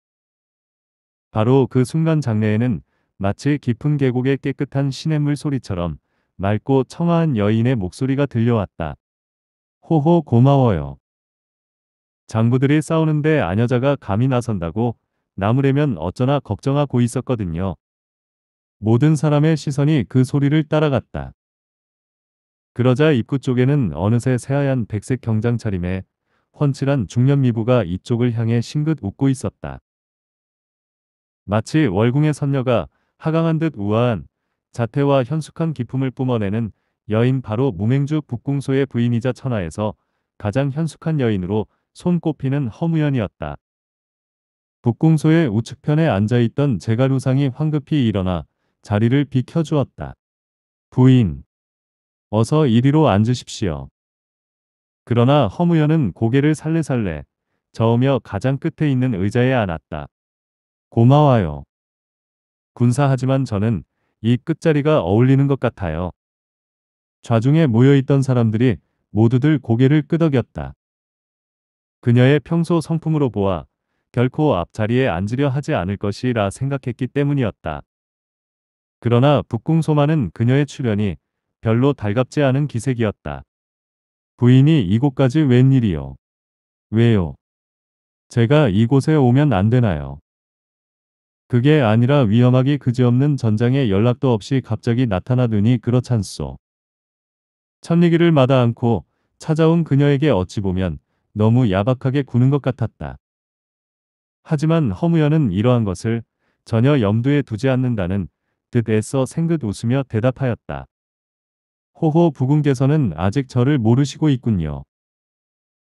바로 그 순간 장례에는 마치 깊은 계곡의 깨끗한 시냇물 소리처럼 맑고 청아한 여인의 목소리가 들려왔다. 호호 고마워요. 장부들이 싸우는데 아녀자가 감이 나선다고 나무래면 어쩌나 걱정하고 있었거든요. 모든 사람의 시선이 그 소리를 따라갔다. 그러자 입구 쪽에는 어느새 새하얀 백색 경장 차림에 훤칠한 중년 미부가 이쪽을 향해 싱긋 웃고 있었다. 마치 월궁의 선녀가 하강한 듯 우아한 자태와 현숙한 기품을 뿜어내는 여인 바로 무맹주 북궁소의 부인이자 천하에서 가장 현숙한 여인으로 손꼽히는 허무연이었다. 북궁소의 우측편에 앉아있던 제갈우상이 황급히 일어나 자리를 비켜주었다. 부인, 어서 이리로 앉으십시오. 그러나 허무연은 고개를 살레살레 저으며 가장 끝에 있는 의자에 앉았다. 고마워요. 군사하지만 저는 이 끝자리가 어울리는 것 같아요. 좌중에 모여있던 사람들이 모두들 고개를 끄덕였다. 그녀의 평소 성품으로 보아 결코 앞자리에 앉으려 하지 않을 것이라 생각했기 때문이었다. 그러나 북궁소만은 그녀의 출현이 별로 달갑지 않은 기색이었다. 부인이 이곳까지 웬일이요? 왜요? 제가 이곳에 오면 안 되나요? 그게 아니라 위험하기 그지없는 전장에 연락도 없이 갑자기 나타나더니 그렇잖소. 천리기를 마다 않고 찾아온 그녀에게 어찌 보면 너무 야박하게 구는 것 같았다. 하지만 허무연은 이러한 것을 전혀 염두에 두지 않는다는 듯 애써 생긋 웃으며 대답하였다. 호호 부궁께서는 아직 저를 모르시고 있군요.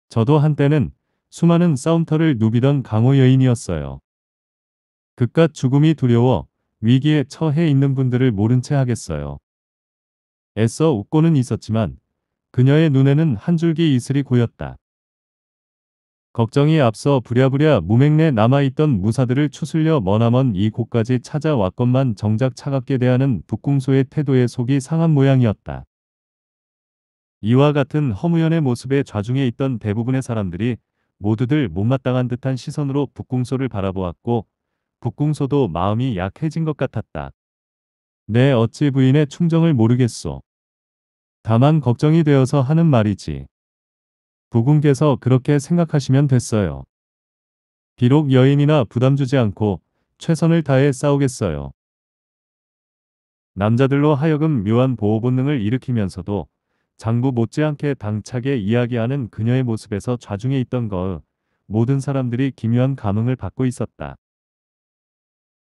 저도 한때는 수많은 싸움터를 누비던 강호 여인이었어요. 그깟 죽음이 두려워 위기에 처해 있는 분들을 모른 채 하겠어요. 애써 웃고는 있었지만 그녀의 눈에는 한 줄기 이슬이 고였다. 걱정이 앞서 부랴부랴 무맹내 남아있던 무사들을 추슬려 머나먼 이곳까지 찾아왔건만 정작 차갑게 대하는 북궁소의 태도에 속이 상한 모양이었다. 이와 같은 허무연의 모습에 좌중에 있던 대부분의 사람들이 모두들 못마땅한 듯한 시선으로 북궁소를 바라보았고 북궁소도 마음이 약해진 것 같았다. 내 네, 어찌 부인의 충정을 모르겠소. 다만 걱정이 되어서 하는 말이지. 부군께서 그렇게 생각하시면 됐어요. 비록 여인이나 부담 주지 않고 최선을 다해 싸우겠어요. 남자들로 하여금 묘한 보호 본능을 일으키면서도 장부 못지않게 당차게 이야기하는 그녀의 모습에서 좌중에 있던 걸 모든 사람들이 기묘한 감흥을 받고 있었다.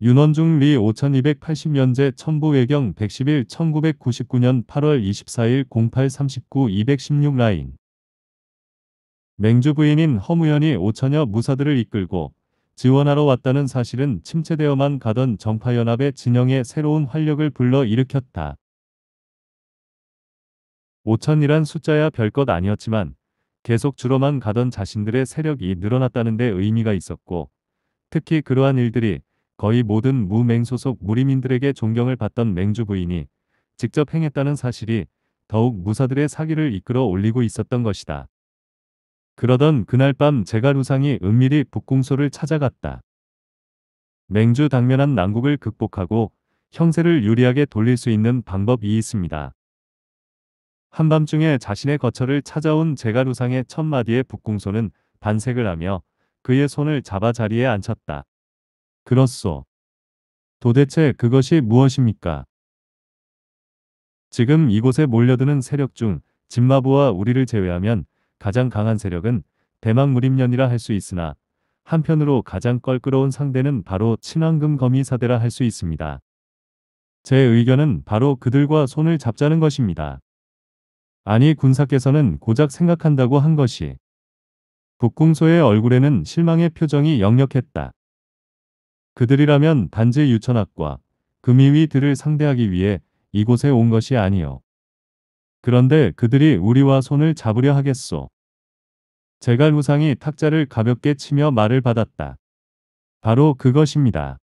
윤원중 리 5280년제 천부외경 111 1999년 8월 24일 0839 216 라인 맹주 부인인 허무연이 5천여 무사들을 이끌고 지원하러 왔다는 사실은 침체되어만 가던 정파연합의 진영에 새로운 활력을 불러일으켰다. 5천이란 숫자야 별것 아니었지만 계속 줄어만 가던 자신들의 세력이 늘어났다는 데 의미가 있었고 특히 그러한 일들이 거의 모든 무맹 소속 무리민들에게 존경을 받던 맹주 부인이 직접 행했다는 사실이 더욱 무사들의 사기를 이끌어 올리고 있었던 것이다. 그러던 그날 밤제갈우상이 은밀히 북궁소를 찾아갔다. 맹주 당면한 난국을 극복하고 형세를 유리하게 돌릴 수 있는 방법이 있습니다. 한밤중에 자신의 거처를 찾아온 제갈우상의첫 마디에 북궁소는 반색을 하며 그의 손을 잡아 자리에 앉혔다. 그렇소. 도대체 그것이 무엇입니까? 지금 이곳에 몰려드는 세력 중 진마부와 우리를 제외하면 가장 강한 세력은 대망무림년이라 할 수 있으나 한편으로 가장 껄끄러운 상대는 바로 친황금 거미사대라 할 수 있습니다. 제 의견은 바로 그들과 손을 잡자는 것입니다. 아니 군사께서는 고작 생각한다고 한 것이 북궁소의 얼굴에는 실망의 표정이 역력했다. 그들이라면 단지 유천학과 금이위들을 상대하기 위해 이곳에 온 것이 아니요. 그런데 그들이 우리와 손을 잡으려 하겠소. 제갈 후상이 탁자를 가볍게 치며 말을 받았다. 바로 그것입니다.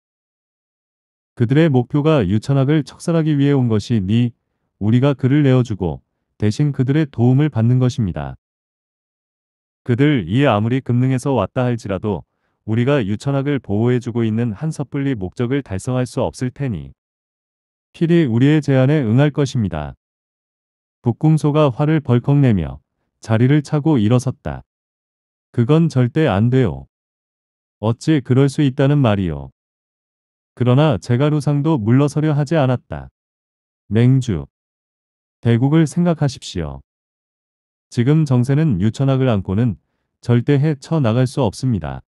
그들의 목표가 유천학을 척살하기 위해 온 것이니 우리가 그를 내어주고 대신 그들의 도움을 받는 것입니다. 그들 이에 아무리 금능해서 왔다 할지라도 우리가 유천학을 보호해주고 있는 한섣불리 목적을 달성할 수 없을 테니 필히 우리의 제안에 응할 것입니다. 북궁소가 화를 벌컥 내며 자리를 차고 일어섰다. 그건 절대 안 돼요. 어찌 그럴 수 있다는 말이요. 그러나 제가루상도 물러서려 하지 않았다. 맹주. 대국을 생각하십시오. 지금 정세는 유천학을 안고는 절대 헤쳐 나갈 수 없습니다.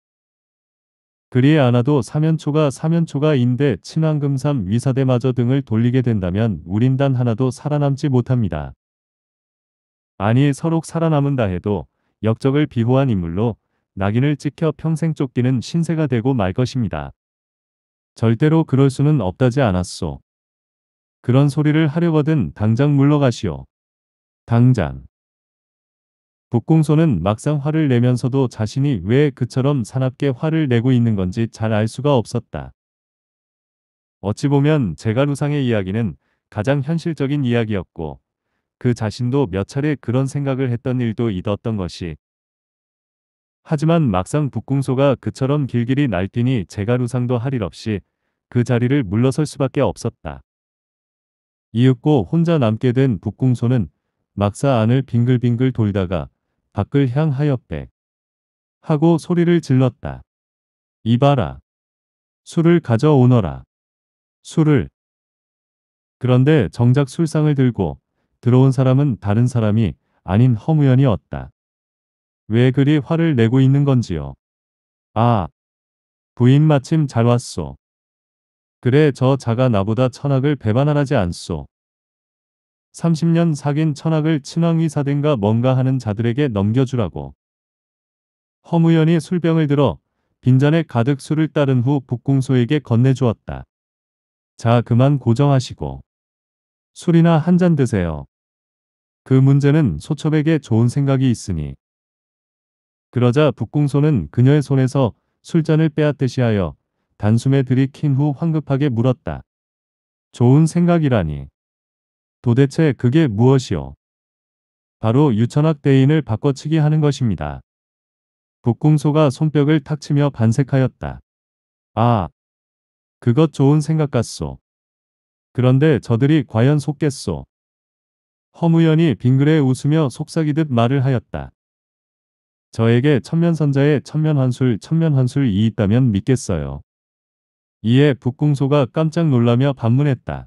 그리에 안아도 사면초가 사면초가 인데 친환금삼 위사대마저 등을 돌리게 된다면 우린 단 하나도 살아남지 못합니다. 아니 서록 살아남은다 해도 역적을 비호한 인물로 낙인을 찍혀 평생 쫓기는 신세가 되고 말 것입니다. 절대로 그럴 수는 없다지 않았소. 그런 소리를 하려거든 당장 물러가시오. 당장. 북궁소는 막상 화를 내면서도 자신이 왜 그처럼 사납게 화를 내고 있는 건지 잘 알 수가 없었다. 어찌 보면 제갈우상의 이야기는 가장 현실적인 이야기였고 그 자신도 몇 차례 그런 생각을 했던 일도 잊었던 것이. 하지만 막상 북궁소가 그처럼 길길이 날뛰니 제가루상도 할 일 없이 그 자리를 물러설 수밖에 없었다. 이윽고 혼자 남게 된 북궁소는 막사 안을 빙글빙글 돌다가 밖을 향하여 백 하고 소리를 질렀다. 이봐라. 술을 가져오너라. 술을. 그런데 정작 술상을 들고 들어온 사람은 다른 사람이 아닌 허무연이었다. 왜 그리 화를 내고 있는 건지요. 아, 부인 마침 잘 왔소. 그래 저 자가 나보다 천학을 배반하지 않소. 30년 사귄 천학을 친왕위사된가 뭔가 하는 자들에게 넘겨주라고. 허무연이 술병을 들어 빈잔에 가득 술을 따른 후 북궁소에게 건네주었다. 자 그만 고정하시고 술이나 한 잔 드세요. 그 문제는 소첩에게 좋은 생각이 있으니. 그러자 북궁소는 그녀의 손에서 술잔을 빼앗듯이 하여 단숨에 들이킨 후 황급하게 물었다. 좋은 생각이라니. 도대체 그게 무엇이오? 바로 유천학 대인을 바꿔치기 하는 것입니다. 북궁소가 손뼉을 탁 치며 반색하였다. 아, 그것 좋은 생각 같소. 그런데 저들이 과연 속겠소. 허무연이 빙그레 웃으며 속삭이듯 말을 하였다. 저에게 천면선자의 천면환술 천면환술이 있다면 믿겠어요. 이에 북궁소가 깜짝 놀라며 반문했다.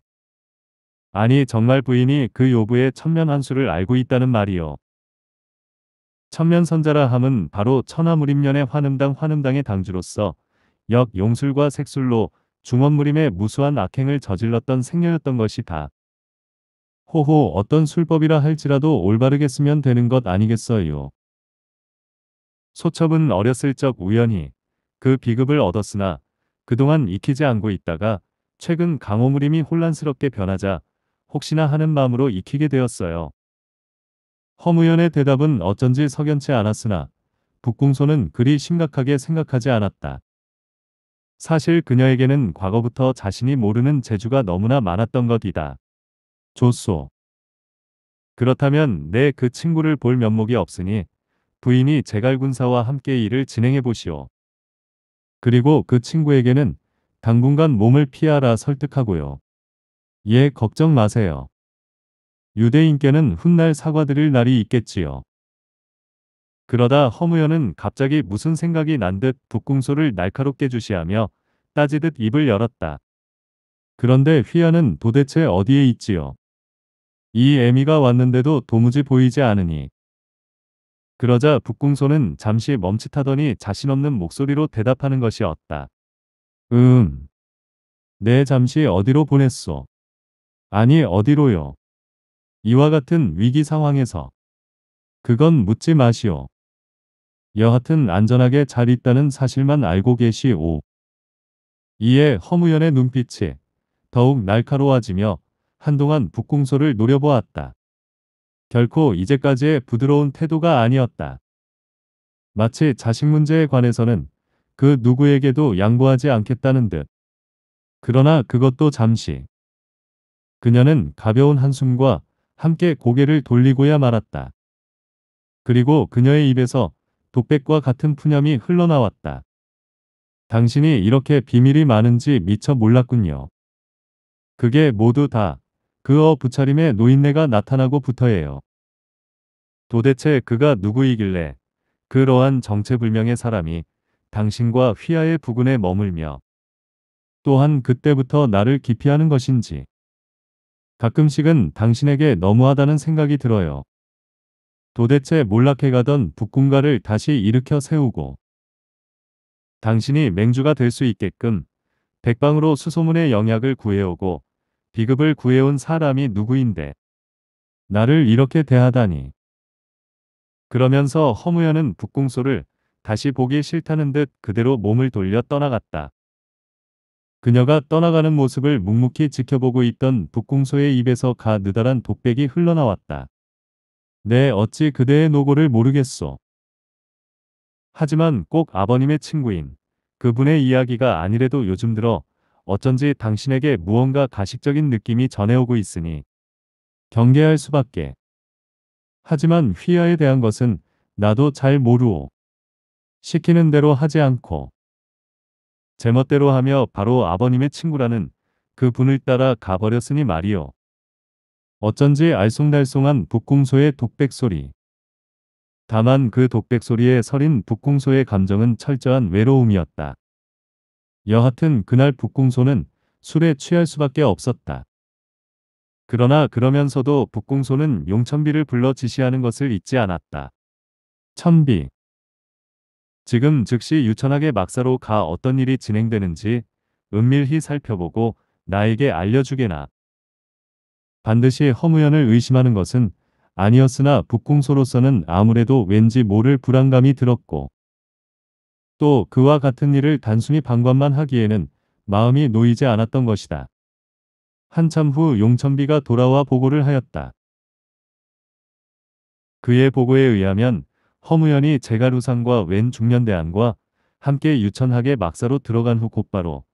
아니 정말 부인이 그 요부의 천면환술을 알고 있다는 말이요. 천면선자라 함은 바로 천하무림년의 환음당 환음당의 당주로서 역 용술과 색술로 중원무림의 무수한 악행을 저질렀던 생녀였던 것이다. 호호 어떤 술법이라 할지라도 올바르게 쓰면 되는 것 아니겠어요. 소첩은 어렸을 적 우연히 그 비급을 얻었으나 그동안 익히지 않고 있다가 최근 강호무림이 혼란스럽게 변하자 혹시나 하는 마음으로 익히게 되었어요. 허무연의 대답은 어쩐지 석연치 않았으나 북궁소는 그리 심각하게 생각하지 않았다. 사실 그녀에게는 과거부터 자신이 모르는 재주가 너무나 많았던 것이다. 좋소. 그렇다면 내 그 친구를 볼 면목이 없으니 부인이 제갈군사와 함께 일을 진행해 보시오. 그리고 그 친구에게는 당분간 몸을 피하라 설득하고요. 예, 걱정 마세요. 유대인께는 훗날 사과드릴 날이 있겠지요. 그러다 허무연은 갑자기 무슨 생각이 난 듯 북궁소를 날카롭게 주시하며 따지듯 입을 열었다. 그런데 휘연은 도대체 어디에 있지요? 이 애미가 왔는데도 도무지 보이지 않으니 그러자 북궁소는 잠시 멈칫하더니 자신 없는 목소리로 대답하는 것이었다. 음. 네 잠시 어디로 보냈소. 아니 어디로요. 이와 같은 위기 상황에서 그건 묻지 마시오. 여하튼 안전하게 잘 있다는 사실만 알고 계시오. 이에 허무연의 눈빛이 더욱 날카로워지며 한동안 북궁소를 노려보았다. 결코 이제까지의 부드러운 태도가 아니었다. 마치 자식 문제에 관해서는 그 누구에게도 양보하지 않겠다는 듯. 그러나 그것도 잠시. 그녀는 가벼운 한숨과 함께 고개를 돌리고야 말았다. 그리고 그녀의 입에서 독백과 같은 푸념이 흘러나왔다. 당신이 이렇게 비밀이 많은지 미처 몰랐군요. 그게 모두 다 그어 부차림에 노인네가 나타나고 부터예요. 도대체 그가 누구이길래 그러한 정체불명의 사람이 당신과 휘하의 부근에 머물며 또한 그때부터 나를 기피하는 것인지 가끔씩은 당신에게 너무하다는 생각이 들어요. 도대체 몰락해가던 북궁가를 다시 일으켜 세우고 당신이 맹주가 될 수 있게끔 백방으로 수소문의 영약을 구해오고 비급을 구해온 사람이 누구인데 나를 이렇게 대하다니. 그러면서 허무연은 북궁소를 다시 보기 싫다는 듯 그대로 몸을 돌려 떠나갔다. 그녀가 떠나가는 모습을 묵묵히 지켜보고 있던 북궁소의 입에서 가느다란 독백이 흘러나왔다. 네 어찌 그대의 노고를 모르겠소. 하지만 꼭 아버님의 친구인 그분의 이야기가 아니래도 요즘 들어 어쩐지 당신에게 무언가 가식적인 느낌이 전해오고 있으니 경계할 수밖에. 하지만 휘하에 대한 것은 나도 잘 모르오. 시키는 대로 하지 않고 제멋대로 하며 바로 아버님의 친구라는 그 분을 따라 가버렸으니 말이오. 어쩐지 알쏭달쏭한 북궁소의 독백소리. 다만 그 독백소리에 서린 북궁소의 감정은 철저한 외로움이었다. 여하튼 그날 북궁소는 술에 취할 수밖에 없었다. 그러나 그러면서도 북궁소는 용천비를 불러 지시하는 것을 잊지 않았다. 천비 지금 즉시 유천하게 막사로 가 어떤 일이 진행되는지 은밀히 살펴보고 나에게 알려주게나. 반드시 허무연을 의심하는 것은 아니었으나 북궁소로서는 아무래도 왠지 모를 불안감이 들었고 또 그와 같은 일을 단순히 방관만 하기에는 마음이 놓이지 않았던 것이다. 한참 후 용천비가 돌아와 보고를 하였다. 그의 보고에 의하면 허무연이 제가우상과왼 중년대왕과 함께 유천학의 막사로 들어간 후 곧바로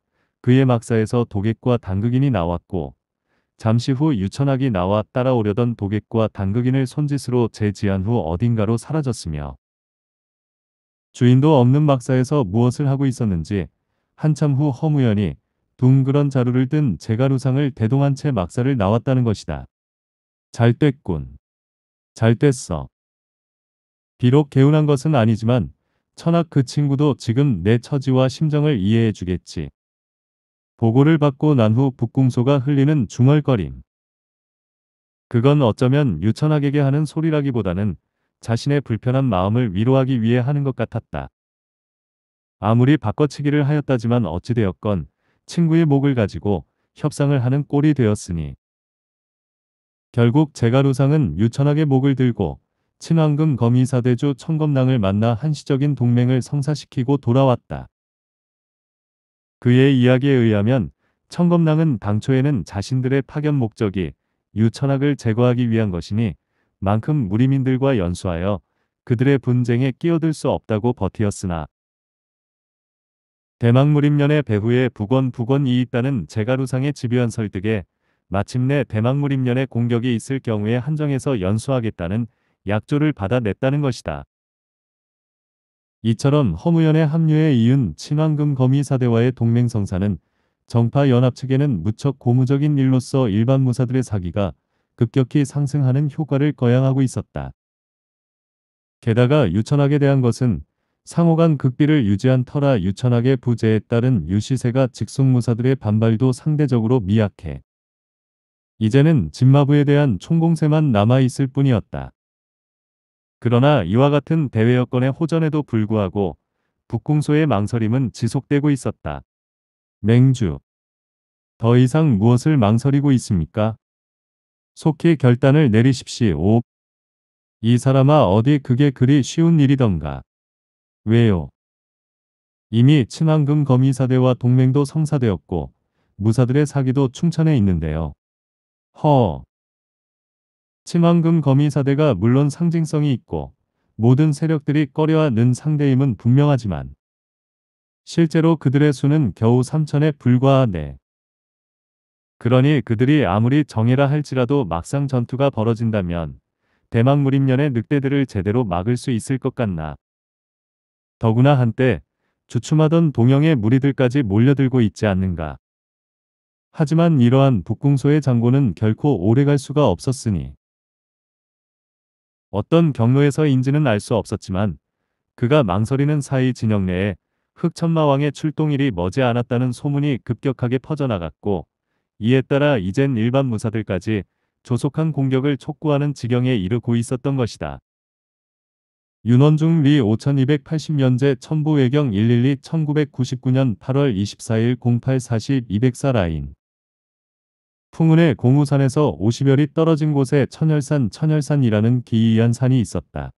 그의 막사에서 도객과 당극인이 나왔고 잠시 후 유천학이 나와 따라오려던 도객과 당극인을 손짓으로 제지한 후 어딘가로 사라졌으며 주인도 없는 막사에서 무엇을 하고 있었는지 한참 후허무연히 둥그런 자루를 뜬 제가루상을 대동한 채 막사를 나왔다는 것이다. 잘 됐군. 잘 됐어. 비록 개운한 것은 아니지만 천악그 친구도 지금 내 처지와 심정을 이해해 주겠지. 보고를 받고 난 후 북궁소가 흘리는 중얼거림. 그건 어쩌면 유천학에게 하는 소리라기보다는 자신의 불편한 마음을 위로하기 위해 하는 것 같았다. 아무리 바꿔치기를 하였다지만 어찌되었건 친구의 목을 가지고 협상을 하는 꼴이 되었으니 결국 제가루상은 유천하게 목을 들고 친황금거미사대주 청검낭을 만나 한시적인 동맹을 성사시키고 돌아왔다. 그의 이야기에 의하면 청검낭은 당초에는 자신들의 파견 목적이 유천학을 제거하기 위한 것이니 만큼 무림민들과 연수하여 그들의 분쟁에 끼어들 수 없다고 버티었으나 대망무림년의 배후에 부건부건이 있다는 제가루상의 집요한 설득에 마침내 대망무림년의 공격이 있을 경우에 한정해서 연수하겠다는 약조를 받아냈다는 것이다. 이처럼 허무연의 합류에 이은 친황금 거미사대와의 동맹성사는 정파 연합 측에는 무척 고무적인 일로서 일반 무사들의 사기가 급격히 상승하는 효과를 거양하고 있었다. 게다가 유천학에 대한 것은 상호간 극비를 유지한 터라 유천학의 부재에 따른 유시세가 직속무사들의 반발도 상대적으로 미약해 이제는 진마부에 대한 총공세만 남아있을 뿐이었다. 그러나 이와 같은 대외 여건의 호전에도 불구하고 북궁소의 망설임은 지속되고 있었다. 맹주 더 이상 무엇을 망설이고 있습니까? 속히 결단을 내리십시오. 이 사람아 어디 그게 그리 쉬운 일이던가. 왜요? 이미 친환금 거미사대와 동맹도 성사되었고 무사들의 사기도 충천에 있는데요. 허. 친환금 거미사대가 물론 상징성이 있고 모든 세력들이 꺼려하는 상대임은 분명하지만 실제로 그들의 수는 겨우 3천에 불과하네. 그러니 그들이 아무리 정해라 할지라도 막상 전투가 벌어진다면 대망 무림년의 늑대들을 제대로 막을 수 있을 것 같나. 더구나 한때 주춤하던 동영의 무리들까지 몰려들고 있지 않는가. 하지만 이러한 북궁소의 장고는 결코 오래갈 수가 없었으니 어떤 경로에서인지는 알 수 없었지만 그가 망설이는 사이 진영 내에 흑천마왕의 출동일이 머지않았다는 소문이 급격하게 퍼져나갔고 이에 따라 이젠 일반 무사들까지 조속한 공격을 촉구하는 지경에 이르고 있었던 것이다. 윤원중 리 5280년제 천부외경 112 1999년 8월 24일 0840 204 라인 풍운의 고무산에서 5 0열이 떨어진 곳에 천열산 천열산이라는 기이한 산이 있었다.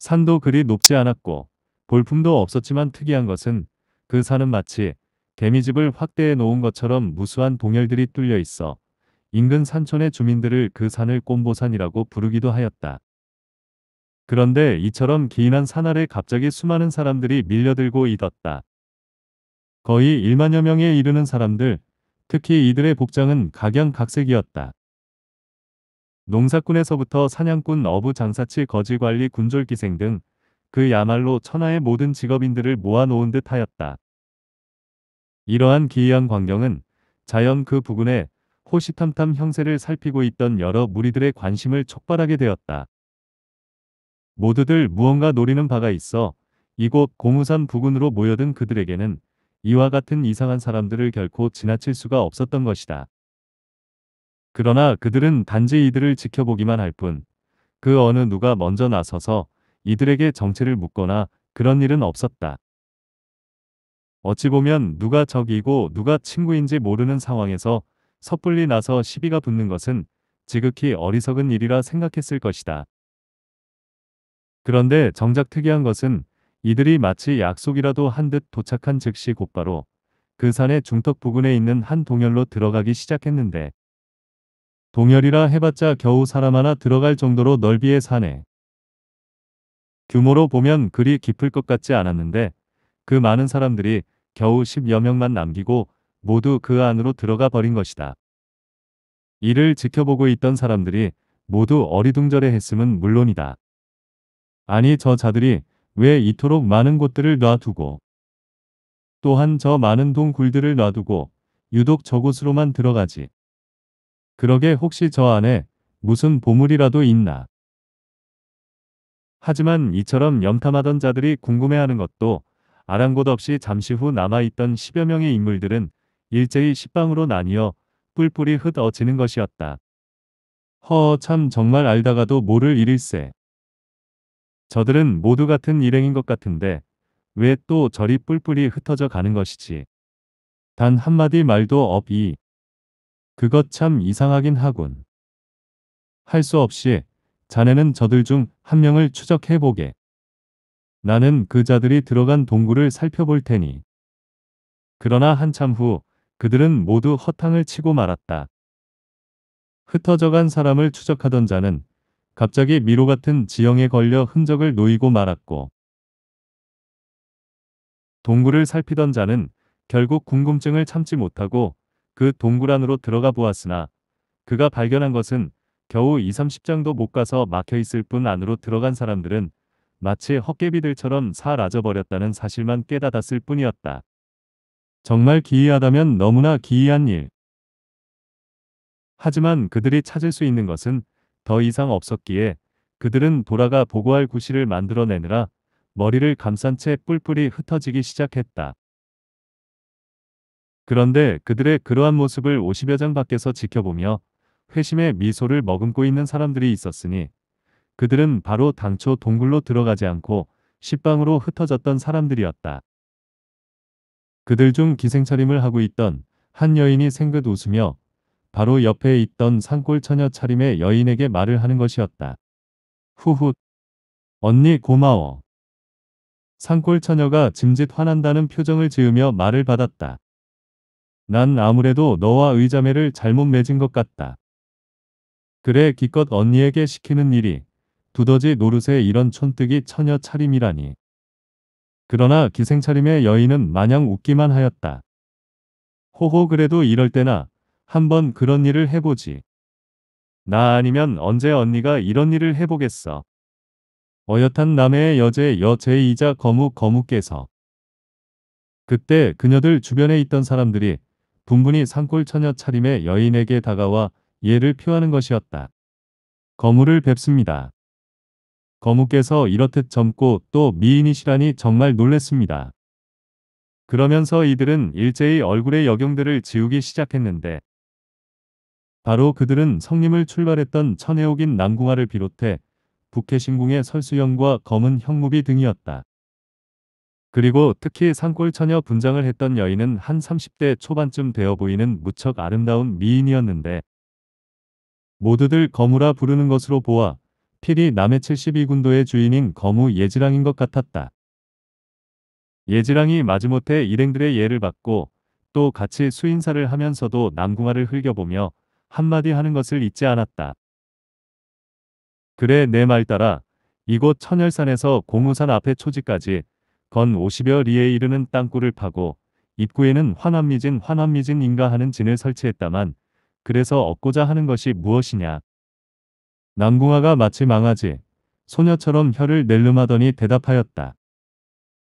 산도 그리 높지 않았고 볼품도 없었지만 특이한 것은 그 산은 마치 개미집을 확대해 놓은 것처럼 무수한 동열들이 뚫려 있어 인근 산촌의 주민들을 그 산을 꼼보산이라고 부르기도 하였다. 그런데 이처럼 기인한산 아래 갑자기 수많은 사람들이 밀려들고 있었다. 거의 1만여 명에 이르는 사람들, 특히 이들의 복장은 각양각색이었다. 농사꾼에서부터 사냥꾼, 어부, 장사치, 거지관리, 군졸기생 등 그 야말로 천하의 모든 직업인들을 모아놓은 듯 하였다. 이러한 기이한 광경은 자연 그 부근에 호시탐탐 형세를 살피고 있던 여러 무리들의 관심을 촉발하게 되었다. 모두들 무언가 노리는 바가 있어 이곳 고무산 부근으로 모여든 그들에게는 이와 같은 이상한 사람들을 결코 지나칠 수가 없었던 것이다. 그러나 그들은 단지 이들을 지켜보기만 할 뿐 그 어느 누가 먼저 나서서 이들에게 정체를 묻거나 그런 일은 없었다. 어찌 보면 누가 적이고 누가 친구인지 모르는 상황에서 섣불리 나서 시비가 붙는 것은 지극히 어리석은 일이라 생각했을 것이다. 그런데 정작 특이한 것은 이들이 마치 약속이라도 한 듯 도착한 즉시 곧바로 그 산의 중턱 부근에 있는 한 동열로 들어가기 시작했는데 동열이라 해봤자 겨우 사람 하나 들어갈 정도로 넓이의 산에 규모로 보면 그리 깊을 것 같지 않았는데 그 많은 사람들이 겨우 10여 명만 남기고 모두 그 안으로 들어가 버린 것이다. 이를 지켜보고 있던 사람들이 모두 어리둥절해 했음은 물론이다. 아니 저 자들이 왜 이토록 많은 곳들을 놔두고 또한 저 많은 동굴들을 놔두고 유독 저곳으로만 들어가지. 그러게 혹시 저 안에 무슨 보물이라도 있나. 하지만 이처럼 염탐하던 자들이 궁금해하는 것도 아랑곳 없이 잠시 후 남아있던 10여 명의 인물들은 일제히 식방으로 나뉘어 뿔뿔이 흩어지는 것이었다. 허 참 정말 알다가도 모를 일일세. 저들은 모두 같은 일행인 것 같은데 왜 또 저리 뿔뿔이 흩어져 가는 것이지. 단 한마디 말도 없이. 그것 참 이상하긴 하군. 할 수 없이 자네는 저들 중 한 명을 추적해보게. 나는 그 자들이 들어간 동굴을 살펴볼 테니. 그러나 한참 후 그들은 모두 허탕을 치고 말았다. 흩어져간 사람을 추적하던 자는 갑자기 미로 같은 지형에 걸려 흔적을 놓이고 말았고 동굴을 살피던 자는 결국 궁금증을 참지 못하고 그 동굴 안으로 들어가 보았으나 그가 발견한 것은 겨우 2, 30장도 못 가서 막혀 있을 뿐 안으로 들어간 사람들은 마치 헛개비들처럼 사라져버렸다는 사실만 깨닫았을 뿐이었다. 정말 기이하다면 너무나 기이한 일. 하지만 그들이 찾을 수 있는 것은 더 이상 없었기에 그들은 돌아가 보고할 구실을 만들어내느라 머리를 감싼 채 뿔뿔이 흩어지기 시작했다. 그런데 그들의 그러한 모습을 50여 장 밖에서 지켜보며 회심의 미소를 머금고 있는 사람들이 있었으니 그들은 바로 당초 동굴로 들어가지 않고 식방으로 흩어졌던 사람들이었다. 그들 중 기생차림을 하고 있던 한 여인이 생긋 웃으며 바로 옆에 있던 산골 처녀 차림의 여인에게 말을 하는 것이었다. 후훗. 언니 고마워. 산골 처녀가 짐짓 화난다는 표정을 지으며 말을 받았다. 난 아무래도 너와 의자매를 잘못 맺은 것 같다. 그래 기껏 언니에게 시키는 일이 두더지 노릇의 이런 촌뜨기 처녀 차림이라니. 그러나 기생차림의 여인은 마냥 웃기만 하였다. 호호 그래도 이럴 때나 한번 그런 일을 해보지. 나 아니면 언제 언니가 이런 일을 해보겠어. 어엿한 남해의 여제 여제이자 거무 거무께서 그때 그녀들 주변에 있던 사람들이 분분히 산골 처녀 차림의 여인에게 다가와 예를 표하는 것이었다. 거무를 뵙습니다. 거무께서 이렇듯 젊고 또 미인이시라니 정말 놀랬습니다. 그러면서 이들은 일제히 얼굴의 여경들을 지우기 시작했는데 바로 그들은 성림을 출발했던 천혜옥인 남궁화를 비롯해 북해신궁의 설수영과 검은 형무비 등이었다. 그리고 특히 산골처녀 분장을 했던 여인은 한 30대 초반쯤 되어 보이는 무척 아름다운 미인이었는데 모두들 거무라 부르는 것으로 보아 필이 남해 72군도의 주인인 거무 예지랑인 것 같았다. 예지랑이 마지못해 일행들의 예를 받고 또 같이 수인사를 하면서도 남궁화를 흘겨보며 한마디 하는 것을 잊지 않았다. 그래 내 말 따라 이곳 천열산에서 공우산 앞에 초지까지 건 50여 리에 이르는 땅굴을 파고 입구에는 환암미진 환암미진인가 하는 진을 설치했다만 그래서 얻고자 하는 것이 무엇이냐. 남궁아가 마치 망하지 소녀처럼 혀를 낼름하더니 대답하였다.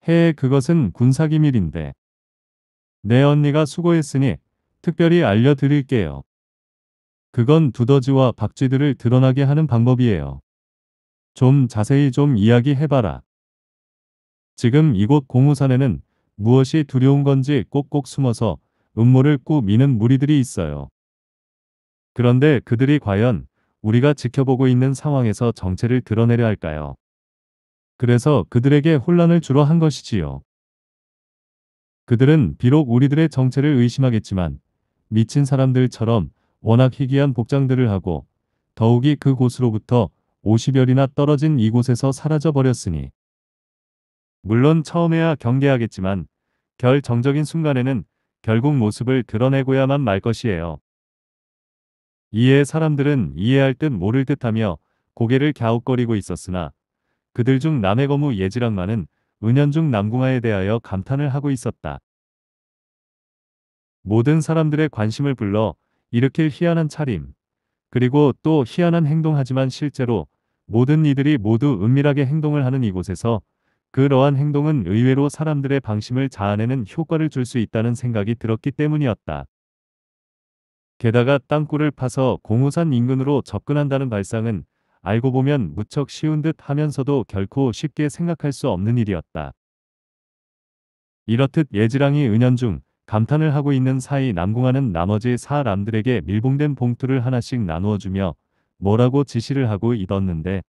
해에 그것은 군사기밀인데. 내 언니가 수고했으니 특별히 알려드릴게요. 그건 두더지와 박쥐들을 드러나게 하는 방법이에요. 좀 자세히 좀 이야기해봐라. 지금 이곳 공우산에는 무엇이 두려운 건지 꼭꼭 숨어서 음모를 꾸미는 무리들이 있어요. 그런데 그들이 과연 우리가 지켜보고 있는 상황에서 정체를 드러내려 할까요? 그래서 그들에게 혼란을 주러 한 것이지요. 그들은 비록 우리들의 정체를 의심하겠지만 미친 사람들처럼 워낙 희귀한 복장들을 하고 더욱이 그곳으로부터 50열이나 떨어진 이곳에서 사라져버렸으니 물론 처음에야 경계하겠지만 결정적인 순간에는 결국 모습을 드러내고야만 말 것이에요. 이에 사람들은 이해할 듯 모를 듯하며 고개를 갸웃거리고 있었으나 그들 중남의거무 예지랑만은 은연중 남궁아에 대하여 감탄을 하고 있었다. 모든 사람들의 관심을 불러 일으킬 희한한 차림 그리고 또 희한한 행동하지만 실제로 모든 이들이 모두 은밀하게 행동을 하는 이곳에서 그러한 행동은 의외로 사람들의 방심을 자아내는 효과를 줄 수 있다는 생각이 들었기 때문이었다. 게다가 땅굴을 파서 공우산 인근으로 접근한다는 발상은 알고 보면 무척 쉬운 듯 하면서도 결코 쉽게 생각할 수 없는 일이었다. 이렇듯 예지랑이 은연중 감탄을 하고 있는 사이 남궁하는 나머지 사람들에게 밀봉된 봉투를 하나씩 나누어주며 뭐라고 지시를 하고 있었는데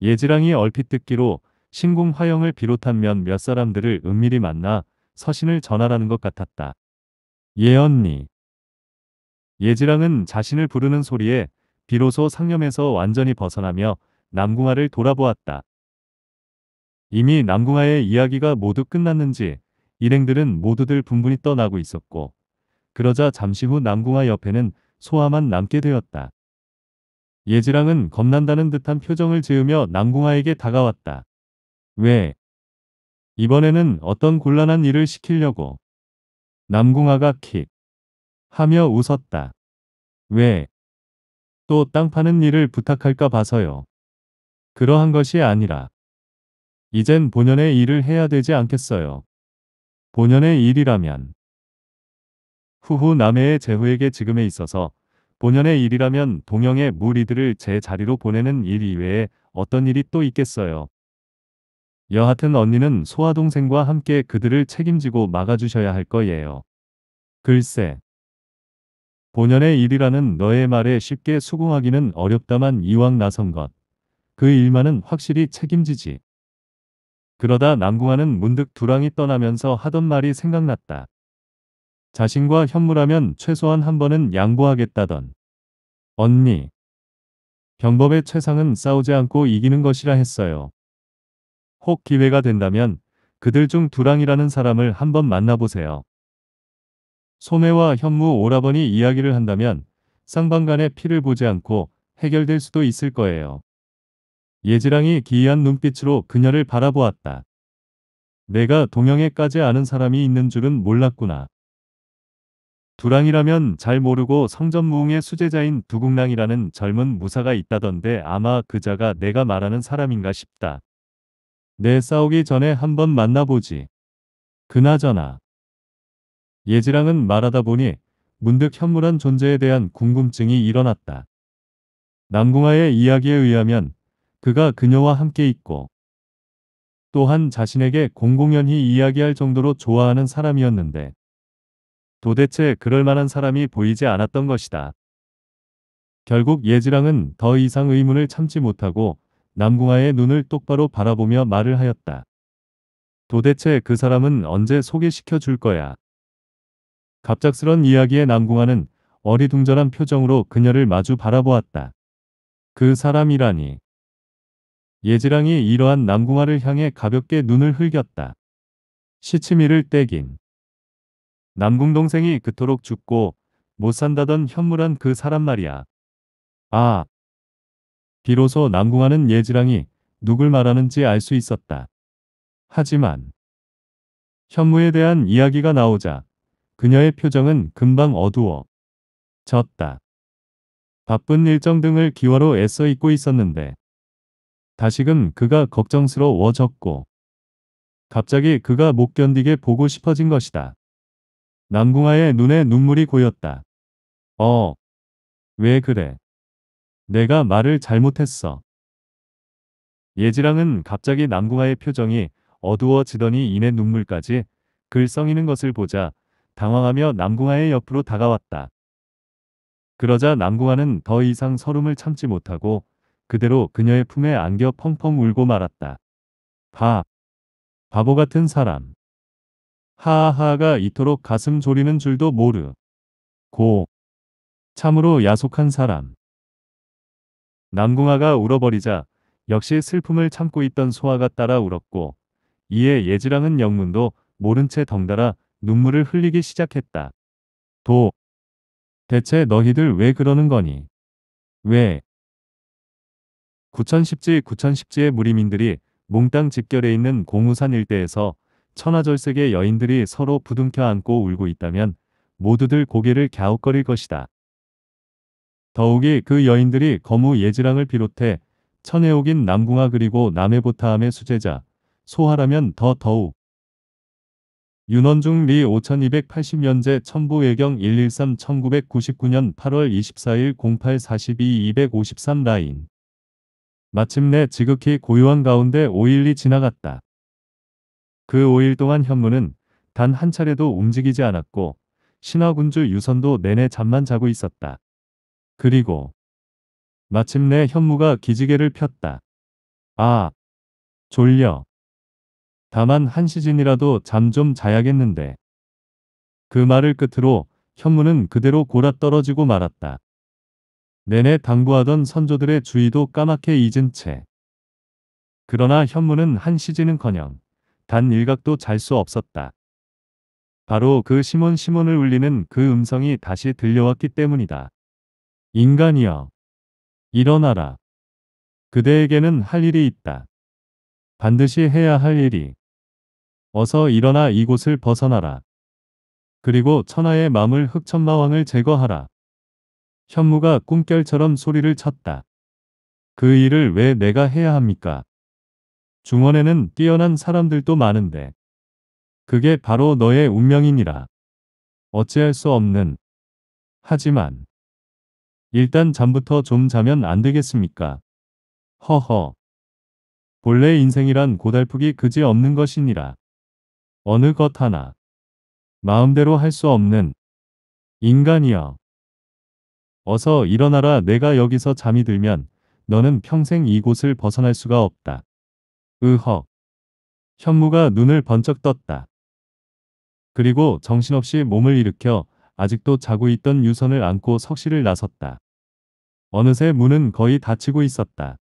예지랑이 얼핏 듣기로 신궁 화영을 비롯한 몇몇 사람들을 은밀히 만나 서신을 전하라는 것 같았다. 예언니 예지랑은 자신을 부르는 소리에 비로소 상념에서 완전히 벗어나며 남궁아를 돌아보았다. 이미 남궁아의 이야기가 모두 끝났는지 일행들은 모두들 분분히 떠나고 있었고 그러자 잠시 후 남궁아 옆에는 소아만 남게 되었다. 예지랑은 겁난다는 듯한 표정을 지으며 남궁아에게 다가왔다. 왜? 이번에는 어떤 곤란한 일을 시키려고. 남궁아가 킥. 하며 웃었다. 왜? 또 땅 파는 일을 부탁할까 봐서요. 그러한 것이 아니라 이젠 본연의 일을 해야 되지 않겠어요. 본연의 일이라면 후후 남해의 재후에게 지금에 있어서 본연의 일이라면 동영의 무리들을 제 자리로 보내는 일 이외에 어떤 일이 또 있겠어요. 여하튼 언니는 소아동생과 함께 그들을 책임지고 막아주셔야 할 거예요. 글쎄. 본연의 일이라는 너의 말에 쉽게 수긍하기는 어렵다만 이왕 나선 것. 그 일만은 확실히 책임지지. 그러다 남궁아는 문득 두랑이 떠나면서 하던 말이 생각났다. 자신과 현무라면 최소한 한 번은 양보하겠다던. 언니. 경법의 최상은 싸우지 않고 이기는 것이라 했어요. 혹 기회가 된다면 그들 중 두랑이라는 사람을 한번 만나보세요. 소매와 현무 오라버니 이야기를 한다면 쌍방간의 피를 보지 않고 해결될 수도 있을 거예요. 예지랑이 기이한 눈빛으로 그녀를 바라보았다. 내가 동영애까지 아는 사람이 있는 줄은 몰랐구나. 두랑이라면 잘 모르고 성전무웅의 수제자인 두국랑이라는 젊은 무사가 있다던데 아마 그자가 내가 말하는 사람인가 싶다. 내 싸우기 전에 한번 만나보지. 그나저나 예지랑은 말하다 보니 문득 현물한 존재에 대한 궁금증이 일어났다. 남궁아의 이야기에 의하면 그가 그녀와 함께 있고 또한 자신에게 공공연히 이야기할 정도로 좋아하는 사람이었는데 도대체 그럴 만한 사람이 보이지 않았던 것이다. 결국 예지랑은 더 이상 의문을 참지 못하고 남궁아의 눈을 똑바로 바라보며 말을 하였다. 도대체 그 사람은 언제 소개시켜 줄 거야? 갑작스런 이야기에 남궁아는 어리둥절한 표정으로 그녀를 마주 바라보았다. 그 사람이라니. 예지랑이 이러한 남궁아를 향해 가볍게 눈을 흘겼다. 시치미를 떼긴. 남궁 동생이 그토록 죽고 못 산다던 현물한 그 사람 말이야. 아. 비로소 남궁아는 예지랑이 누굴 말하는지 알 수 있었다. 하지만 현무에 대한 이야기가 나오자 그녀의 표정은 금방 어두워 졌다. 바쁜 일정 등을 기와로 애써 잊고 있었는데 다시금 그가 걱정스러워졌고 갑자기 그가 못 견디게 보고 싶어진 것이다. 남궁아의 눈에 눈물이 고였다. 어, 왜 그래? 내가 말을 잘못했어. 예지랑은 갑자기 남궁아의 표정이 어두워지더니 이내 눈물까지 글썽이는 것을 보자 당황하며 남궁아의 옆으로 다가왔다. 그러자 남궁아는더 이상 서름을 참지 못하고 그대로 그녀의 품에 안겨 펑펑 울고 말았다. 바. 바보 같은 사람. 하하하가 이토록 가슴 졸이는 줄도 모르. 고. 참으로 야속한 사람. 남궁아가 울어버리자 역시 슬픔을 참고 있던 소아가 따라 울었고 이에 예지랑은 영문도 모른 채 덩달아 눈물을 흘리기 시작했다. 도. 대체 너희들 왜 그러는 거니? 왜? 9천1 0지9천1 0지의 무리민들이 몽땅 직결해 있는 공우산 일대에서 천하절색의 여인들이 서로 부둥켜 안고 울고 있다면 모두들 고개를 갸웃거릴 것이다. 더욱이 그 여인들이 거무 예지랑을 비롯해 천해옥인 남궁아 그리고 남해보타함의 수제자 소하라면 더 더욱 윤원중 리 5280년제 천부외경 113 1999년 8월 24일 0842 253 라인 마침내 지극히 고요한 가운데 5일이 지나갔다. 그 5일 동안 현무는 단 한 차례도 움직이지 않았고 신화군주 유선도 내내 잠만 자고 있었다. 그리고 마침내 현무가 기지개를 폈다. 아! 졸려. 다만 한 시즌이라도 잠 좀 자야겠는데. 그 말을 끝으로 현무는 그대로 골아 떨어지고 말았다. 내내 당부하던 선조들의 주의도 까맣게 잊은 채. 그러나 현무는 한 시즌은커녕 단 일각도 잘 수 없었다. 바로 그 시몬 시몬을 울리는 그 음성이 다시 들려왔기 때문이다. 인간이여. 일어나라. 그대에게는 할 일이 있다. 반드시 해야 할 일이 어서 일어나 이곳을 벗어나라. 그리고 천하의 마물 흑천마왕을 제거하라. 현무가 꿈결처럼 소리를 쳤다. 그 일을 왜 내가 해야 합니까? 중원에는 뛰어난 사람들도 많은데 그게 바로 너의 운명이니라. 어찌할 수 없는 하지만 일단 잠부터 좀 자면 안 되겠습니까? 허허. 본래 인생이란 고달프기 그지 없는 것이니라. 어느 것 하나 마음대로 할 수 없는 인간이여. 어서 일어나라 내가 여기서 잠이 들면 너는 평생 이곳을 벗어날 수가 없다. 으헉. 현무가 눈을 번쩍 떴다. 그리고 정신없이 몸을 일으켜 아직도 자고 있던 유선을 안고 석실을 나섰다. 어느새 문은 거의 닫히고 있었다.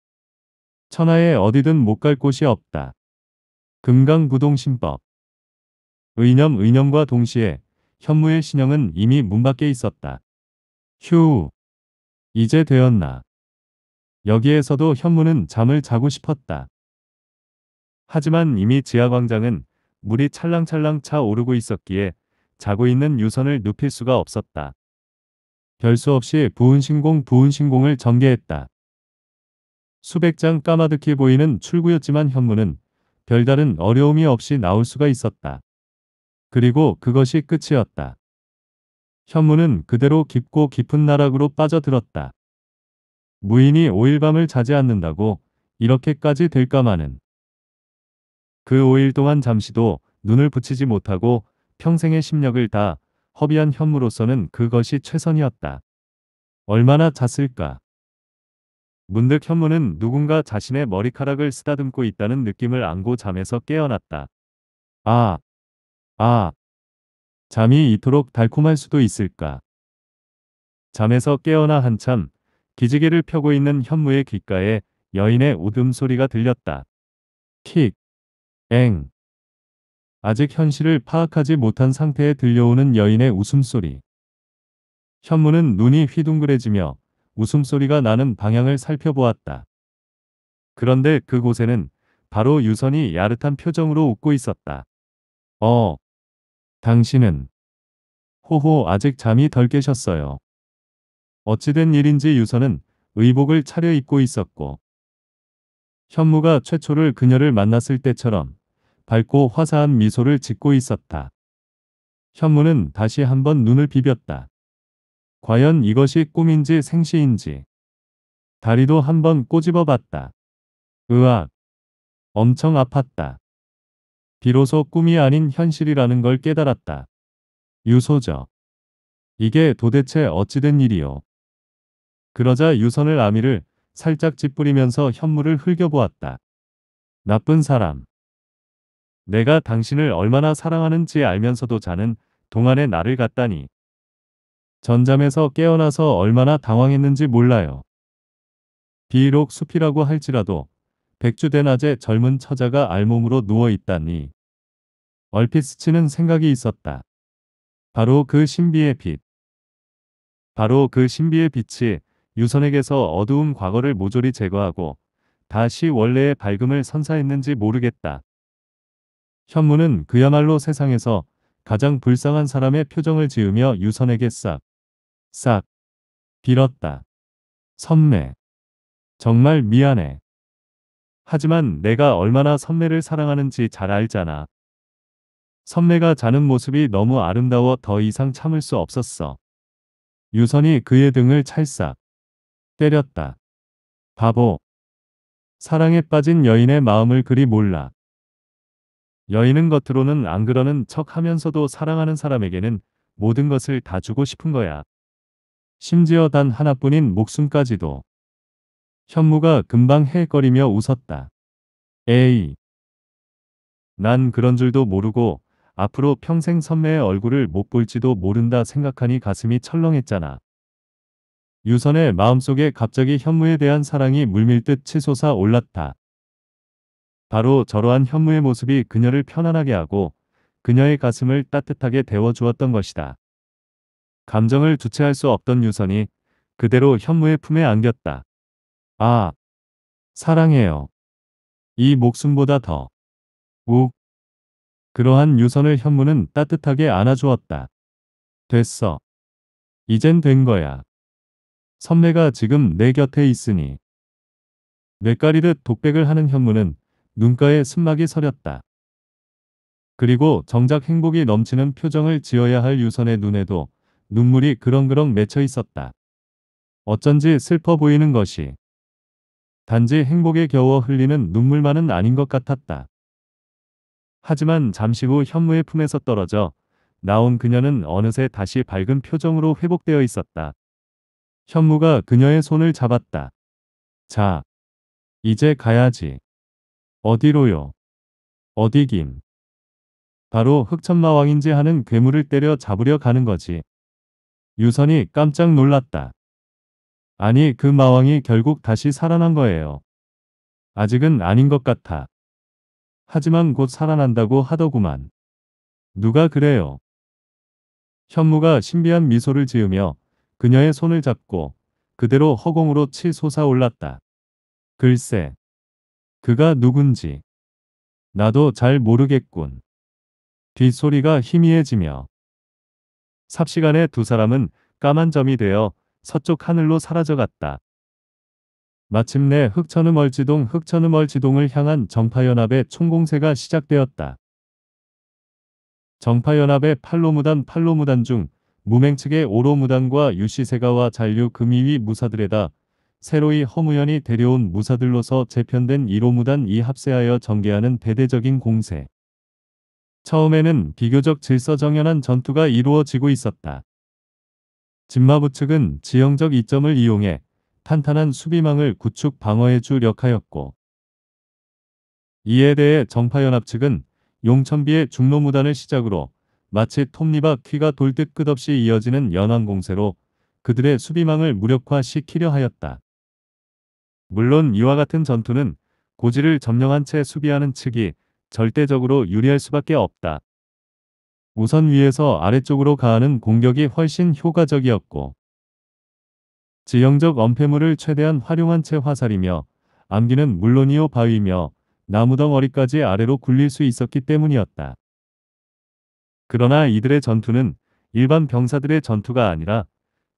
천하에 어디든 못 갈 곳이 없다. 금강부동신법 의념 의념과 동시에 현무의 신형은 이미 문 밖에 있었다. 휴, 이제 되었나. 여기에서도 현무는 잠을 자고 싶었다. 하지만 이미 지하광장은 물이 찰랑찰랑 차 오르고 있었기에 자고 있는 유선을 눕힐 수가 없었다. 별수 없이 부은신공 부은신공을 전개했다. 수백 장 까마득히 보이는 출구였지만 현무는 별다른 어려움이 없이 나올 수가 있었다. 그리고 그것이 끝이었다. 현무는 그대로 깊고 깊은 나락으로 빠져들었다. 무인이 5일 밤을 자지 않는다고 이렇게까지 될까마는 그 5일 동안 잠시도 눈을 붙이지 못하고 평생의 심력을 다 허비한 현무로서는 그것이 최선이었다. 얼마나 잤을까? 문득 현무는 누군가 자신의 머리카락을 쓰다듬고 있다는 느낌을 안고 잠에서 깨어났다. 아, 아, 잠이 이토록 달콤할 수도 있을까. 잠에서 깨어나 한참 기지개를 펴고 있는 현무의 귓가에 여인의 웃음소리가 들렸다. 킥, 엥. 아직 현실을 파악하지 못한 상태에 들려오는 여인의 웃음소리. 현무는 눈이 휘둥그레지며 웃음소리가 나는 방향을 살펴보았다. 그런데 그곳에는 바로 유선이 야릇한 표정으로 웃고 있었다. 어, 당신은 호호 아직 잠이 덜 깨셨어요. 어찌된 일인지 유선은 의복을 차려입고 있었고 현무가 최초를 그녀를 만났을 때처럼 밝고 화사한 미소를 짓고 있었다. 현무는 다시 한번 눈을 비볐다. 과연 이것이 꿈인지 생시인지. 다리도 한번 꼬집어 봤다. 으악. 엄청 아팠다. 비로소 꿈이 아닌 현실이라는 걸 깨달았다. 유소저. 이게 도대체 어찌된 일이오. 그러자 유선을 아미를 살짝 찌푸리면서 현물을 흘겨보았다. 나쁜 사람. 내가 당신을 얼마나 사랑하는지 알면서도 자는 동안에 나를 갖다니. 전잠에서 깨어나서 얼마나 당황했는지 몰라요. 비록 숲이라고 할지라도 백주된 아재 젊은 처자가 알몸으로 누워있다니 얼핏 스치는 생각이 있었다. 바로 그 신비의 빛. 바로 그 신비의 빛이 유선에게서 어두운 과거를 모조리 제거하고 다시 원래의 밝음을 선사했는지 모르겠다. 현무는 그야말로 세상에서 가장 불쌍한 사람의 표정을 지으며 유선에게 싹싹 빌었다. 선배. 정말 미안해. 하지만 내가 얼마나 선배를 사랑하는지 잘 알잖아. 선배가 자는 모습이 너무 아름다워 더 이상 참을 수 없었어. 유선이 그의 등을 찰싹 때렸다. 바보. 사랑에 빠진 여인의 마음을 그리 몰라. 여인은 겉으로는 안 그러는 척 하면서도 사랑하는 사람에게는 모든 것을 다 주고 싶은 거야. 심지어 단 하나뿐인 목숨까지도. 현무가 금방 헬거리며 웃었다. 에이. 난 그런 줄도 모르고 앞으로 평생 선매의 얼굴을 못 볼지도 모른다 생각하니 가슴이 철렁했잖아. 유선의 마음속에 갑자기 현무에 대한 사랑이 물밀듯 치솟아 올랐다. 바로 저러한 현무의 모습이 그녀를 편안하게 하고 그녀의 가슴을 따뜻하게 데워주었던 것이다. 감정을 주체할 수 없던 유선이 그대로 현무의 품에 안겼다. 아, 사랑해요. 이 목숨보다 더. 욱. 그러한 유선을 현무는 따뜻하게 안아주었다. 됐어. 이젠 된 거야. 선배가 지금 내 곁에 있으니. 뇌까리듯 독백을 하는 현무는 눈가에 숨막이 서렸다. 그리고 정작 행복이 넘치는 표정을 지어야 할 유선의 눈에도 눈물이 그렁그렁 맺혀 있었다. 어쩐지 슬퍼 보이는 것이 단지 행복에 겨워 흘리는 눈물만은 아닌 것 같았다. 하지만 잠시 후 현무의 품에서 떨어져 나온 그녀는 어느새 다시 밝은 표정으로 회복되어 있었다. 현무가 그녀의 손을 잡았다. 자, 이제 가야지. 어디로요? 어디긴? 바로 흑천마왕인지 하는 괴물을 때려 잡으려 가는 거지. 유선이 깜짝 놀랐다. 아니 그 마왕이 결국 다시 살아난 거예요. 아직은 아닌 것 같아. 하지만 곧 살아난다고 하더구만. 누가 그래요? 현무가 신비한 미소를 지으며 그녀의 손을 잡고 그대로 허공으로 치솟아 올랐다. 글쎄. 그가 누군지. 나도 잘 모르겠군. 뒷소리가 희미해지며 삽시간에 두 사람은 까만 점이 되어 서쪽 하늘로 사라져갔다. 마침내 흑천음월지동흑천음월지동을 향한 정파연합의 총공세가 시작되었다. 정파연합의 팔로무단 팔로무단 중 무맹 측의 오로무단과 유시세가와 잔류 금이위 무사들에다 새로이 허무연이 데려온 무사들로서 재편된 이로무단 이 합세하여 전개하는 대대적인 공세. 처음에는 비교적 질서정연한 전투가 이루어지고 있었다. 진마부 측은 지형적 이점을 이용해 탄탄한 수비망을 구축 방어해 주력하였고 이에 대해 정파연합 측은 용천비의 중로무단을 시작으로 마치 톱니바 퀴가 돌듯 끝없이 이어지는 연안공세로 그들의 수비망을 무력화시키려 하였다. 물론 이와 같은 전투는 고지를 점령한 채 수비하는 측이 절대적으로 유리할 수밖에 없다. 우선 위에서 아래쪽으로 가하는 공격이 훨씬 효과적이었고 지형적 엄폐물을 최대한 활용한 채 화살이며 암기는 물론이요 바위며 나무덩어리까지 아래로 굴릴 수 있었기 때문이었다. 그러나 이들의 전투는 일반 병사들의 전투가 아니라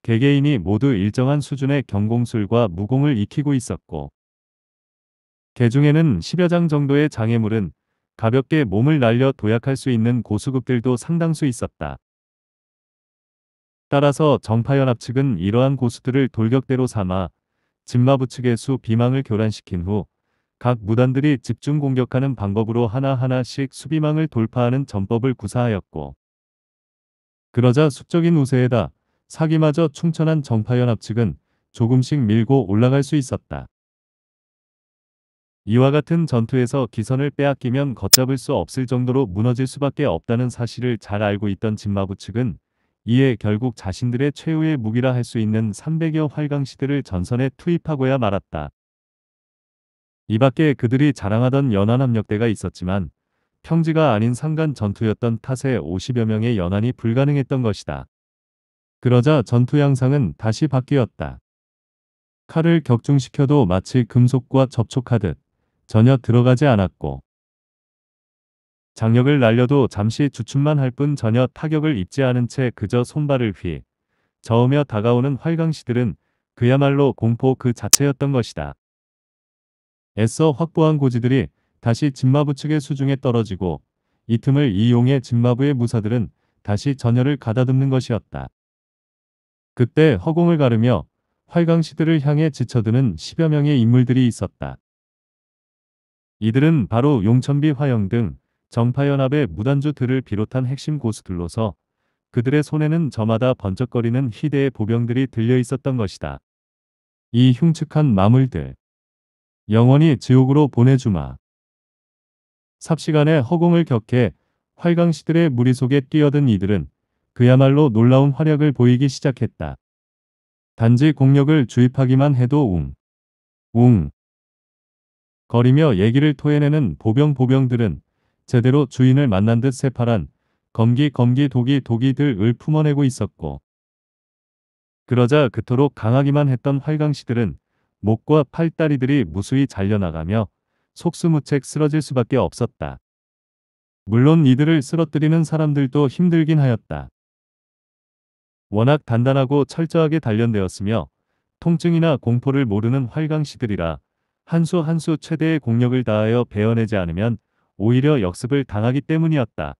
개개인이 모두 일정한 수준의 경공술과 무공을 익히고 있었고 개중에는 10여 장 정도의 장애물은 가볍게 몸을 날려 도약할 수 있는 고수급들도 상당수 있었다. 따라서 정파연합 측은 이러한 고수들을 돌격대로 삼아 진마부 측의 수 비망을 교란시킨 후 각 무단들이 집중 공격하는 방법으로 하나하나씩 수비망을 돌파하는 전법을 구사하였고 그러자 수적인 우세에다 사기마저 충천한 정파연합 측은 조금씩 밀고 올라갈 수 있었다. 이와 같은 전투에서 기선을 빼앗기면 걷잡을 수 없을 정도로 무너질 수밖에 없다는 사실을 잘 알고 있던 진마부 측은 이에 결국 자신들의 최후의 무기라 할 수 있는 300여 활강시들을 전선에 투입하고야 말았다. 이 밖에 그들이 자랑하던 연안함력대가 있었지만 평지가 아닌 상간 전투였던 탓에 50여 명의 연안이 불가능했던 것이다. 그러자 전투 양상은 다시 바뀌었다. 칼을 격중시켜도 마치 금속과 접촉하듯 전혀 들어가지 않았고 장력을 날려도 잠시 주춤만 할 뿐 전혀 타격을 입지 않은 채 그저 손발을 휘 저으며 다가오는 활강시들은 그야말로 공포 그 자체였던 것이다. 애써 확보한 고지들이 다시 진마부 측의 수중에 떨어지고 이 틈을 이용해 진마부의 무사들은 다시 전열을 가다듬는 것이었다. 그때 허공을 가르며 활강시들을 향해 지쳐드는 10여 명의 인물들이 있었다. 이들은 바로 용천비 화영 등 정파연합의 무단주들을 비롯한 핵심 고수들로서 그들의 손에는 저마다 번쩍거리는 희대의 보병들이 들려 있었던 것이다. 이 흉측한 마물들 영원히 지옥으로 보내주마. 삽시간에 허공을 격해 활강시들의 무리 속에 뛰어든 이들은 그야말로 놀라운 활약을 보이기 시작했다. 단지 공력을 주입하기만 해도 웅, 웅 거리며 얘기를 토해내는 보병보병들은 제대로 주인을 만난 듯 새파란 검기 검기 독이 독이들을 품어내고 있었고 그러자 그토록 강하기만 했던 활강시들은 목과 팔다리들이 무수히 잘려나가며 속수무책 쓰러질 수밖에 없었다. 물론 이들을 쓰러뜨리는 사람들도 힘들긴 하였다. 워낙 단단하고 철저하게 단련되었으며 통증이나 공포를 모르는 활강시들이라 한수 한수 최대의 공력을 다하여 배어내지 않으면 오히려 역습을 당하기 때문이었다.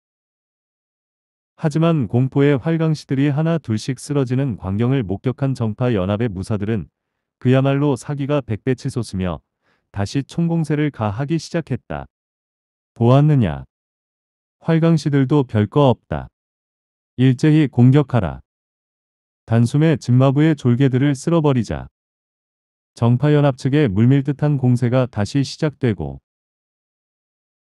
하지만 공포의 활강시들이 하나 둘씩 쓰러지는 광경을 목격한 정파 연합의 무사들은 그야말로 사기가 백배 치솟으며 다시 총공세를 가하기 시작했다. 보았느냐? 활강시들도 별거 없다. 일제히 공격하라. 단숨에 진마부의 졸개들을 쓸어버리자. 정파연합 측의 물밀듯한 공세가 다시 시작되고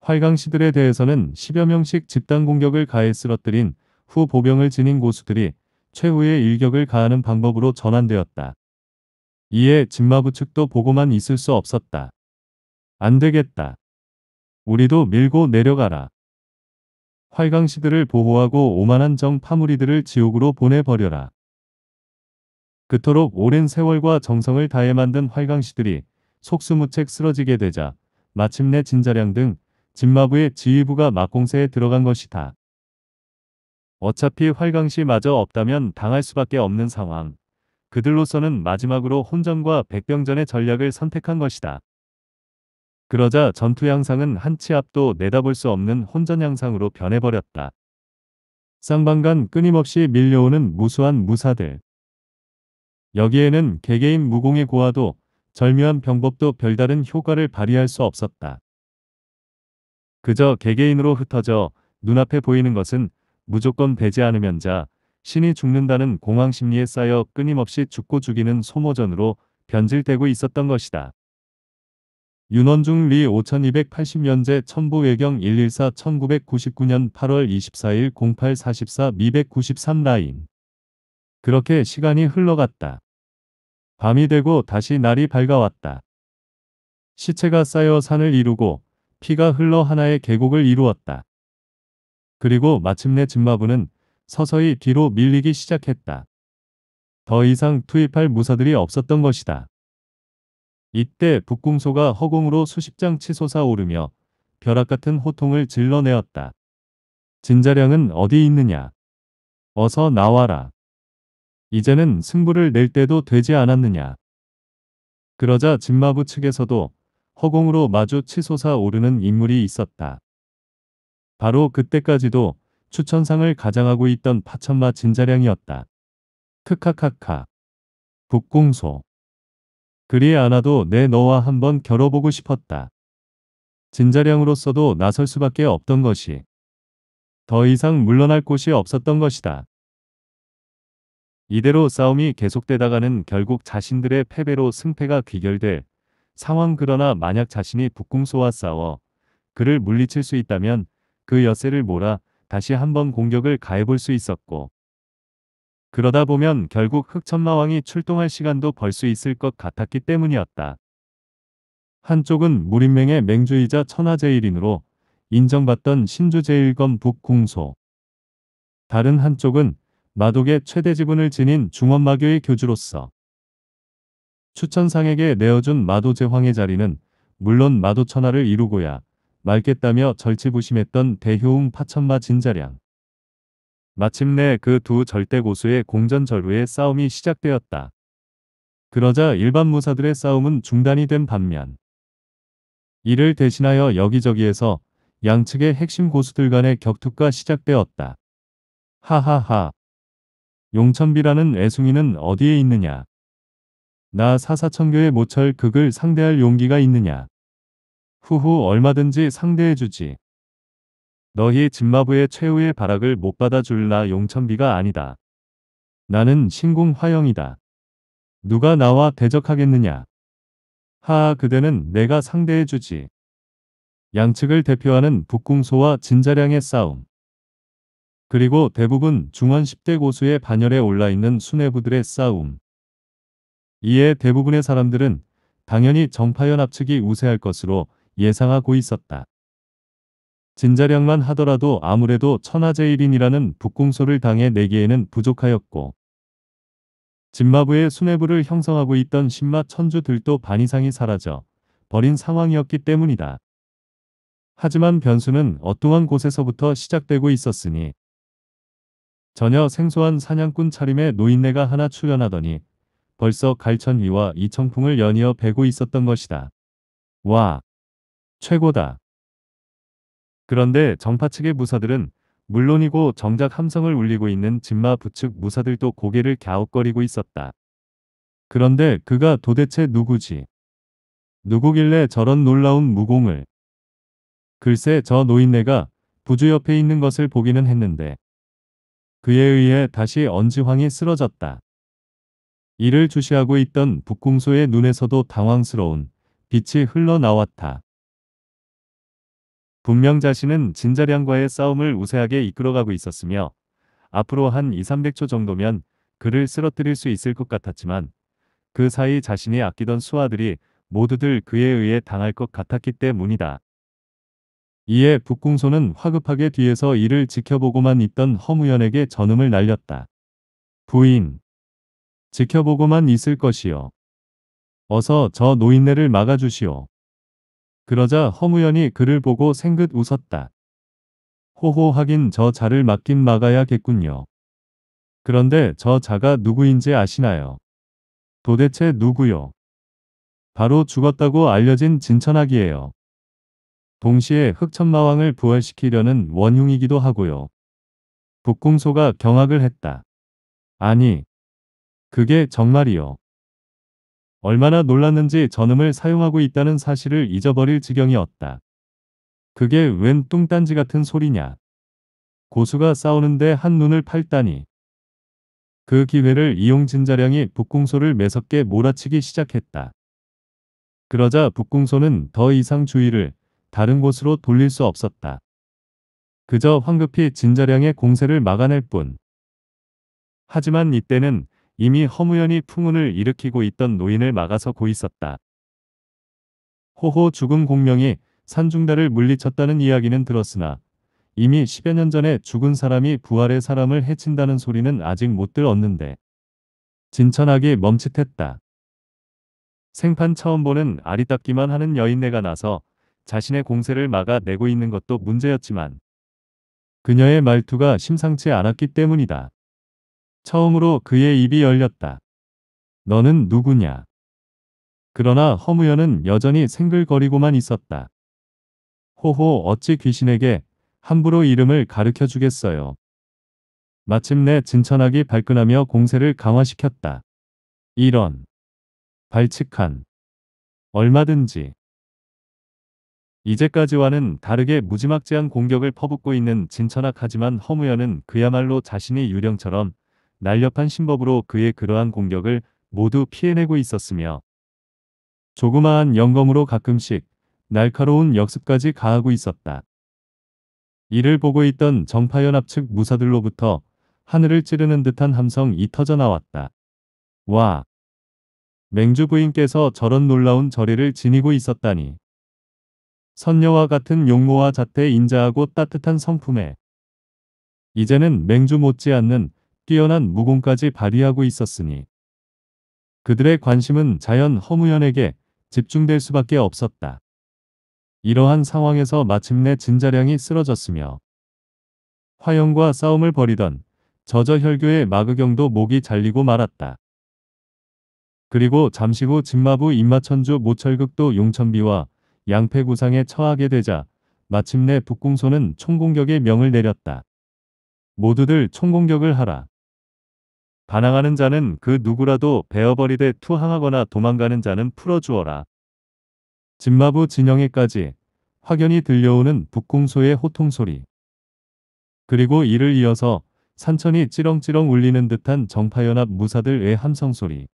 활강시들에 대해서는 10여 명씩 집단 공격을 가해 쓰러뜨린 후 보병을 지닌 고수들이 최후의 일격을 가하는 방법으로 전환되었다. 이에 진마부 측도 보고만 있을 수 없었다. 안 되겠다. 우리도 밀고 내려가라. 활강시들을 보호하고 오만한 정 파무리들을 지옥으로 보내버려라. 그토록 오랜 세월과 정성을 다해 만든 활강시들이 속수무책 쓰러지게 되자 마침내 진자량 등 진마부의 지휘부가 막공세에 들어간 것이다. 어차피 활강시마저 없다면 당할 수밖에 없는 상황. 그들로서는 마지막으로 혼전과 백병전의 전략을 선택한 것이다. 그러자 전투 양상은 한치 앞도 내다볼 수 없는 혼전 양상으로 변해버렸다. 쌍방간 끊임없이 밀려오는 무수한 무사들. 여기에는 개개인 무공의 고와도 절묘한 병법도 별다른 효과를 발휘할 수 없었다. 그저 개개인으로 흩어져 눈앞에 보이는 것은 무조건 되지 않으면 자, 신이 죽는다는 공황 심리에 쌓여 끊임없이 죽고 죽이는 소모전으로 변질되고 있었던 것이다. 윤원중 리 5280년제 천부 외경 114 1999년 8월 24일 0844 293 라인 그렇게 시간이 흘러갔다. 밤이 되고 다시 날이 밝아왔다. 시체가 쌓여 산을 이루고 피가 흘러 하나의 계곡을 이루었다. 그리고 마침내 진마부는 서서히 뒤로 밀리기 시작했다. 더 이상 투입할 무사들이 없었던 것이다. 이때 북궁소가 허공으로 수십 장 치솟아 오르며 벼락 같은 호통을 질러내었다. 진자량은 어디 있느냐? 어서 나와라. 이제는 승부를 낼 때도 되지 않았느냐. 그러자 진마부 측에서도 허공으로 마주 치솟아 오르는 인물이 있었다. 바로 그때까지도 추천상을 가장하고 있던 파천마 진자량이었다. 크카카카. 북궁소. 그리 안아도 내 너와 한번 겨뤄보고 싶었다. 진자량으로서도 나설 수밖에 없던 것이 더 이상 물러날 곳이 없었던 것이다. 이대로 싸움이 계속되다가는 결국 자신들의 패배로 승패가 귀결돼 상황 그러나 만약 자신이 북궁소와 싸워 그를 물리칠 수 있다면 그 여세를 몰아 다시 한번 공격을 가해볼 수 있었고 그러다 보면 결국 흑천마왕이 출동할 시간도 벌 수 있을 것 같았기 때문이었다. 한쪽은 무림맹의 맹주이자 천하제일인으로 인정받던 신주제일검 북궁소 다른 한쪽은 마독의 최대 지분을 지닌 중원마교의 교주로서 추천상에게 내어준 마도 제황의 자리는 물론 마도 천하를 이루고야 맑겠다며 절치부심했던 대효웅 파천마 진자량. 마침내 그 두 절대 고수의 공전 절후의 싸움이 시작되었다. 그러자 일반 무사들의 싸움은 중단이 된 반면 이를 대신하여 여기저기에서 양측의 핵심 고수들 간의 격투가 시작되었다. 하하하. 용천비라는 애숭이는 어디에 있느냐? 나 사사천교의 모철 극을 상대할 용기가 있느냐? 후후 얼마든지 상대해주지. 너희 진마부의 최후의 발악을 못 받아줄 나 용천비가 아니다. 나는 신궁 화영이다. 누가 나와 대적하겠느냐? 하하 그대는 내가 상대해주지. 양측을 대표하는 북궁소와 진자량의 싸움. 그리고 대부분 중원 10대 고수의 반열에 올라있는 수뇌부들의 싸움. 이에 대부분의 사람들은 당연히 정파연합 측이 우세할 것으로 예상하고 있었다. 진자량만 하더라도 아무래도 천하제일인이라는 북궁소를 당해 내기에는 부족하였고 진마부의 수뇌부를 형성하고 있던 신마 천주들도 반 이상이 사라져 버린 상황이었기 때문이다. 하지만 변수는 어떠한 곳에서부터 시작되고 있었으니 전혀 생소한 사냥꾼 차림의 노인네가 하나 출연하더니 벌써 갈천위와 이청풍을 연이어 베고 있었던 것이다. 와! 최고다! 그런데 정파 측의 무사들은 물론이고 정작 함성을 울리고 있는 진마 부측 무사들도 고개를 갸웃거리고 있었다. 그런데 그가 도대체 누구지? 누구길래 저런 놀라운 무공을? 글쎄 저 노인네가 부주 옆에 있는 것을 보기는 했는데 그에 의해 다시 언지황이 쓰러졌다. 이를 주시하고 있던 북궁소의 눈에서도 당황스러운 빛이 흘러나왔다. 분명 자신은 진자량과의 싸움을 우세하게 이끌어가고 있었으며 앞으로 한 2, 300초 정도면 그를 쓰러뜨릴 수 있을 것 같았지만 그 사이 자신이 아끼던 수하들이 모두들 그에 의해 당할 것 같았기 때문이다. 이에 북궁소는 화급하게 뒤에서 이를 지켜보고만 있던 허무연에게 전음을 날렸다. 부인. 지켜보고만 있을 것이요. 어서 저 노인네를 막아주시오. 그러자 허무연이 그를 보고 생긋 웃었다. 호호 하긴 저 자를 막긴 막아야겠군요. 그런데 저 자가 누구인지 아시나요? 도대체 누구요? 바로 죽었다고 알려진 진천학이에요. 동시에 흑천마왕을 부활시키려는 원흉이기도 하고요. 북궁소가 경악을 했다. 아니, 그게 정말이요. 얼마나 놀랐는지 전음을 사용하고 있다는 사실을 잊어버릴 지경이었다. 그게 웬 뚱딴지 같은 소리냐. 고수가 싸우는데 한눈을 팔다니. 그 기회를 이용 진자량이 북궁소를 매섭게 몰아치기 시작했다. 그러자 북궁소는 더 이상 주의를 다른 곳으로 돌릴 수 없었다. 그저 황급히 진자량의 공세를 막아낼 뿐. 하지만 이때는 이미 허무연히 풍운을 일으키고 있던 노인을 막아서고 있었다. 호호 죽음 공명이 산중달을 물리쳤다는 이야기는 들었으나 이미 10여 년 전에 죽은 사람이 부활의 사람을 해친다는 소리는 아직 못 들었는데 진천하기 멈칫했다. 생판 처음 보는 아리따기만 하는 여인네가 나서 자신의 공세를 막아내고 있는 것도 문제였지만 그녀의 말투가 심상치 않았기 때문이다. 처음으로 그의 입이 열렸다. 너는 누구냐? 그러나 허무연은 여전히 생글거리고만 있었다. 호호 어찌 귀신에게 함부로 이름을 가르켜 주겠어요. 마침내 진천하기 발끈하며 공세를 강화시켰다. 이런 발칙한 얼마든지 이제까지와는 다르게 무지막지한 공격을 퍼붓고 있는 진천학 하지만 허무연은 그야말로 자신의 유령처럼 날렵한 신법으로 그의 그러한 공격을 모두 피해내고 있었으며 조그마한 영검으로 가끔씩 날카로운 역습까지 가하고 있었다. 이를 보고 있던 정파연합 측 무사들로부터 하늘을 찌르는 듯한 함성이 터져나왔다. 와! 맹주 부인께서 저런 놀라운 저리를 지니고 있었다니. 선녀와 같은 용모와 자태 인자하고 따뜻한 성품에 이제는 맹주 못지않는 뛰어난 무공까지 발휘하고 있었으니 그들의 관심은 자연 허무연에게 집중될 수밖에 없었다. 이러한 상황에서 마침내 진자량이 쓰러졌으며 화영과 싸움을 벌이던 저저혈교의 마그경도 목이 잘리고 말았다. 그리고 잠시 후 진마부 임마천주 모철극도 용천비와 양패구상에 처하게 되자 마침내 북궁소는 총공격의 명을 내렸다. 모두들 총공격을 하라. 반항하는 자는 그 누구라도 베어버리되 투항하거나 도망가는 자는 풀어주어라. 진마부 진영에까지 확연히 들려오는 북궁소의 호통소리. 그리고 이를 이어서 산천이 찌렁찌렁 울리는 듯한 정파연합 무사들의 함성소리.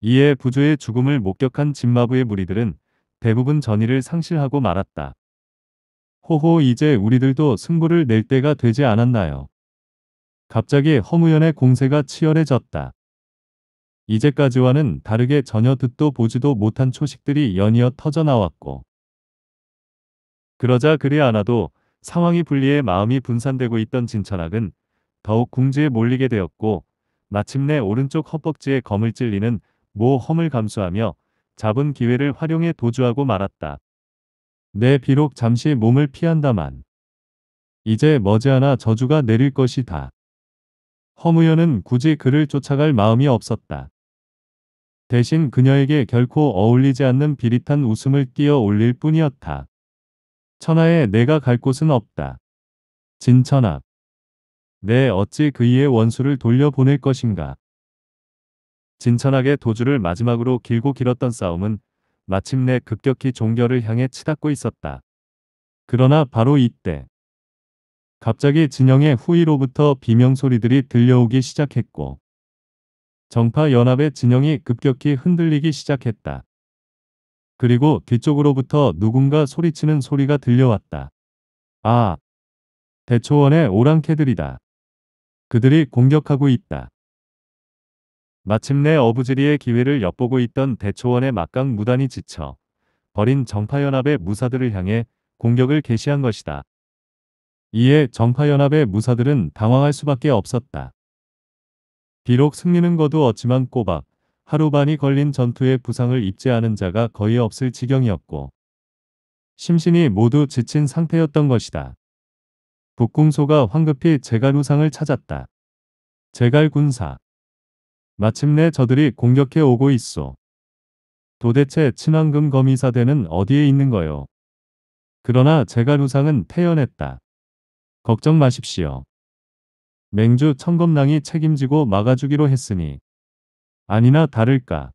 이에 부조의 죽음을 목격한 진마부의 무리들은 대부분 전의를 상실하고 말았다. 호호 이제 우리들도 승부를 낼 때가 되지 않았나요? 갑자기 허무연의 공세가 치열해졌다. 이제까지와는 다르게 전혀 듣도 보지도 못한 초식들이 연이어 터져나왔고 그러자 그리 않아도 상황이 불리해 마음이 분산되고 있던 진천학은 더욱 궁지에 몰리게 되었고 마침내 오른쪽 허벅지에 검을 찔리는 모 험을 감수하며 잡은 기회를 활용해 도주하고 말았다. 내 네, 비록 잠시 몸을 피한다만 이제 머지않아 저주가 내릴 것이다. 허무연은 굳이 그를 쫓아갈 마음이 없었다. 대신 그녀에게 결코 어울리지 않는 비릿한 웃음을 띄어 올릴 뿐이었다. 천하에 내가 갈 곳은 없다. 진천하내 네, 어찌 그이의 원수를 돌려보낼 것인가. 진천하게 도주를 마지막으로 길고 길었던 싸움은 마침내 급격히 종결을 향해 치닫고 있었다. 그러나 바로 이때 갑자기 진영의 후위로부터 비명소리들이 들려오기 시작했고 정파 연합의 진영이 급격히 흔들리기 시작했다. 그리고 뒤쪽으로부터 누군가 소리치는 소리가 들려왔다. 아! 대초원의 오랑캐들이다. 그들이 공격하고 있다. 마침내 어부지리의 기회를 엿보고 있던 대초원의 막강 무단이 지쳐 버린 정파연합의 무사들을 향해 공격을 개시한 것이다. 이에 정파연합의 무사들은 당황할 수밖에 없었다. 비록 승리는 거두었지만 꼬박 하루 반이 걸린 전투에 부상을 입지 않은 자가 거의 없을 지경이었고 심신이 모두 지친 상태였던 것이다. 북궁소가 황급히 제갈 우상을 찾았다. 제갈 군사 마침내 저들이 공격해 오고 있어. 도대체 친환금 검미사대는 어디에 있는 거요? 그러나 제가 루상은 태연했다. 걱정 마십시오. 맹주 청검낭이 책임지고 막아주기로 했으니 아니나 다를까.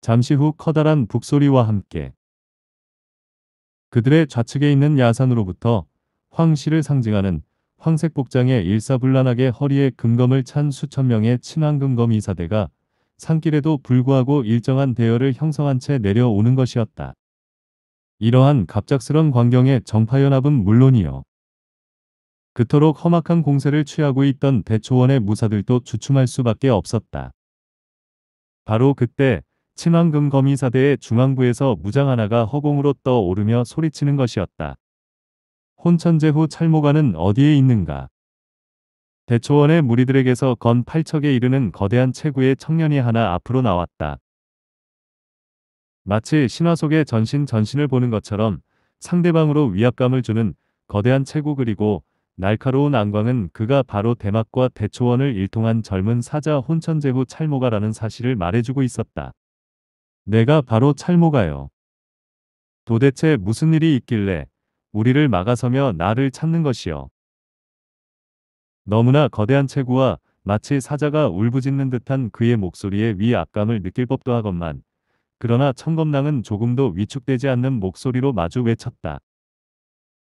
잠시 후 커다란 북소리와 함께 그들의 좌측에 있는 야산으로부터 황실을 상징하는 황색 복장에 일사불란하게 허리에 금검을 찬 수천 명의 친환금검 이사대가 산길에도 불구하고 일정한 대열을 형성한 채 내려오는 것이었다. 이러한 갑작스런 광경에 정파연합은 물론이요. 그토록 험악한 공세를 취하고 있던 대초원의 무사들도 주춤할 수밖에 없었다. 바로 그때 친환금 검미사대의 중앙부에서 무장 하나가 허공으로 떠오르며 소리치는 것이었다. 혼천제후 찰모가는 어디에 있는가? 대초원의 무리들에게서 건 8척에 이르는 거대한 체구의 청년이 하나 앞으로 나왔다. 마치 신화 속의 전신 전신을 보는 것처럼 상대방으로 위압감을 주는 거대한 체구 그리고 날카로운 안광은 그가 바로 대막과 대초원을 일통한 젊은 사자 혼천제후 찰모가라는 사실을 말해주고 있었다. 내가 바로 찰모가요. 도대체 무슨 일이 있길래 우리를 막아서며 나를 찾는 것이요. 너무나 거대한 체구와 마치 사자가 울부짖는 듯한 그의 목소리에 위압감을 느낄 법도 하건만 그러나 청검낭은 조금도 위축되지 않는 목소리로 마주 외쳤다.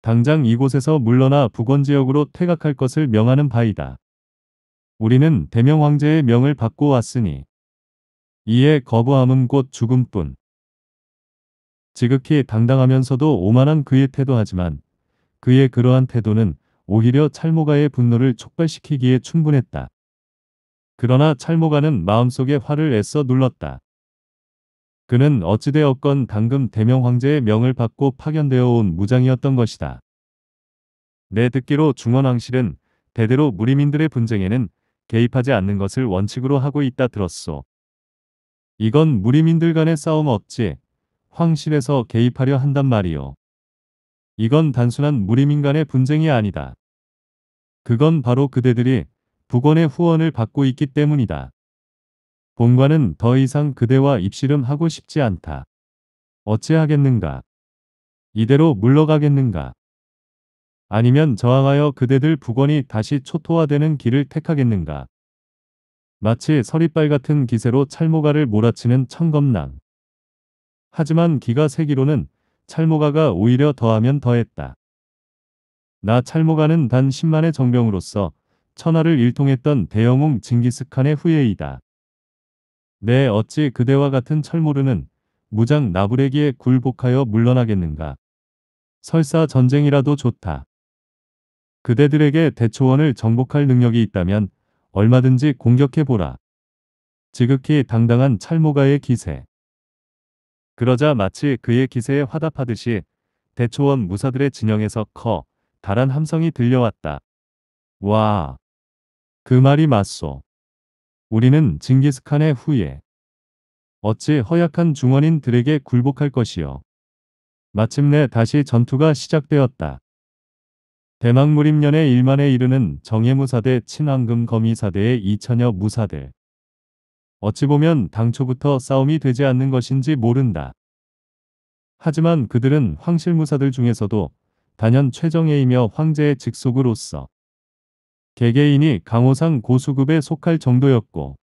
당장 이곳에서 물러나 북원지역으로 퇴각할 것을 명하는 바이다. 우리는 대명황제의 명을 받고 왔으니 이에 거부함은 곧 죽음뿐. 지극히 당당하면서도 오만한 그의 태도하지만 그의 그러한 태도는 오히려 찰모가의 분노를 촉발시키기에 충분했다. 그러나 찰모가는 마음속에 화를 애써 눌렀다. 그는 어찌되었건 당금 대명 황제의 명을 받고 파견되어 온 무장이었던 것이다. 내 듣기로 중원왕실은 대대로 무리민들의 분쟁에는 개입하지 않는 것을 원칙으로 하고 있다 들었소. 이건 무리민들 간의 싸움 없지 황실에서 개입하려 한단 말이오 이건 단순한 무리민간의 분쟁이 아니다. 그건 바로 그대들이 북원의 후원을 받고 있기 때문이다. 본관은 더 이상 그대와 입씨름하고 싶지 않다. 어찌하겠는가? 이대로 물러가겠는가? 아니면 저항하여 그대들 북원이 다시 초토화되는 길을 택하겠는가? 마치 서리빨 같은 기세로 찰모가를 몰아치는 청검낭. 하지만 기가 세기로는 찰모가가 오히려 더하면 더했다. 나 찰모가는 단 10만의 정병으로서 천하를 일통했던 대영웅 징기스칸의 후예이다. 내 어찌 그대와 같은 철모르는 무장 나부레기에 굴복하여 물러나겠는가. 설사 전쟁이라도 좋다. 그대들에게 대초원을 정복할 능력이 있다면 얼마든지 공격해보라. 지극히 당당한 찰모가의 기세. 그러자 마치 그의 기세에 화답하듯이 대초원 무사들의 진영에서 커 다란 함성이 들려왔다. 와. 그 말이 맞소. 우리는 징기스칸의 후예. 어찌 허약한 중원인들에게 굴복할 것이요. 마침내 다시 전투가 시작되었다. 대망 무림년의 1만에 이르는 정예무사대 친왕금 거미사대의 2천여 무사들. 어찌 보면 당초부터 싸움이 되지 않는 것인지 모른다. 하지만 그들은 황실무사들 중에서도 단연 최정예이며 황제의 직속으로서 개개인이 강호상 고수급에 속할 정도였고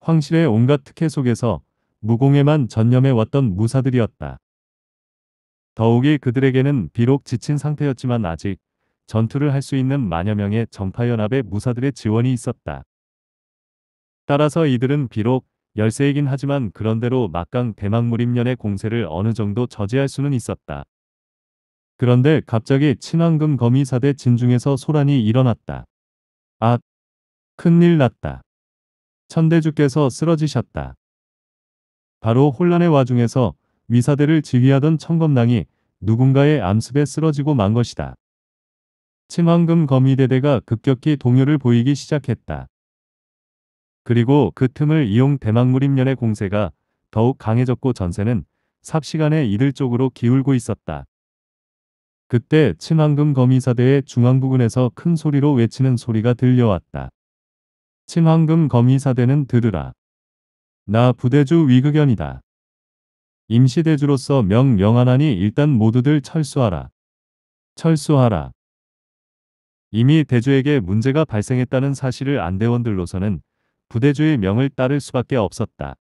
황실의 온갖 특혜 속에서 무공에만 전념해왔던 무사들이었다. 더욱이 그들에게는 비록 지친 상태였지만 아직 전투를 할 수 있는 만여 명의 정파연합의 무사들의 지원이 있었다. 따라서 이들은 비록 열세이긴 하지만 그런대로 막강 대망무림년의 공세를 어느 정도 저지할 수는 있었다. 그런데 갑자기 친황금 거미사대 진중에서 소란이 일어났다. 아, 큰일 났다. 천대주께서 쓰러지셨다. 바로 혼란의 와중에서 위사대를 지휘하던 청검낭이 누군가의 암습에 쓰러지고 만 것이다. 친황금 거미대대가 급격히 동요를 보이기 시작했다. 그리고 그 틈을 이용 대망 무림년의 공세가 더욱 강해졌고 전세는 삽시간에 이들 쪽으로 기울고 있었다. 그때 친황금 거미사대의 중앙부근에서 큰 소리로 외치는 소리가 들려왔다. 친황금 거미사대는 들으라. 나 부대주 위극연이다. 임시대주로서 명령하나니 일단 모두들 철수하라. 철수하라. 이미 대주에게 문제가 발생했다는 사실을 안대원들로서는 부대주의 명을 따를 수밖에 없었다.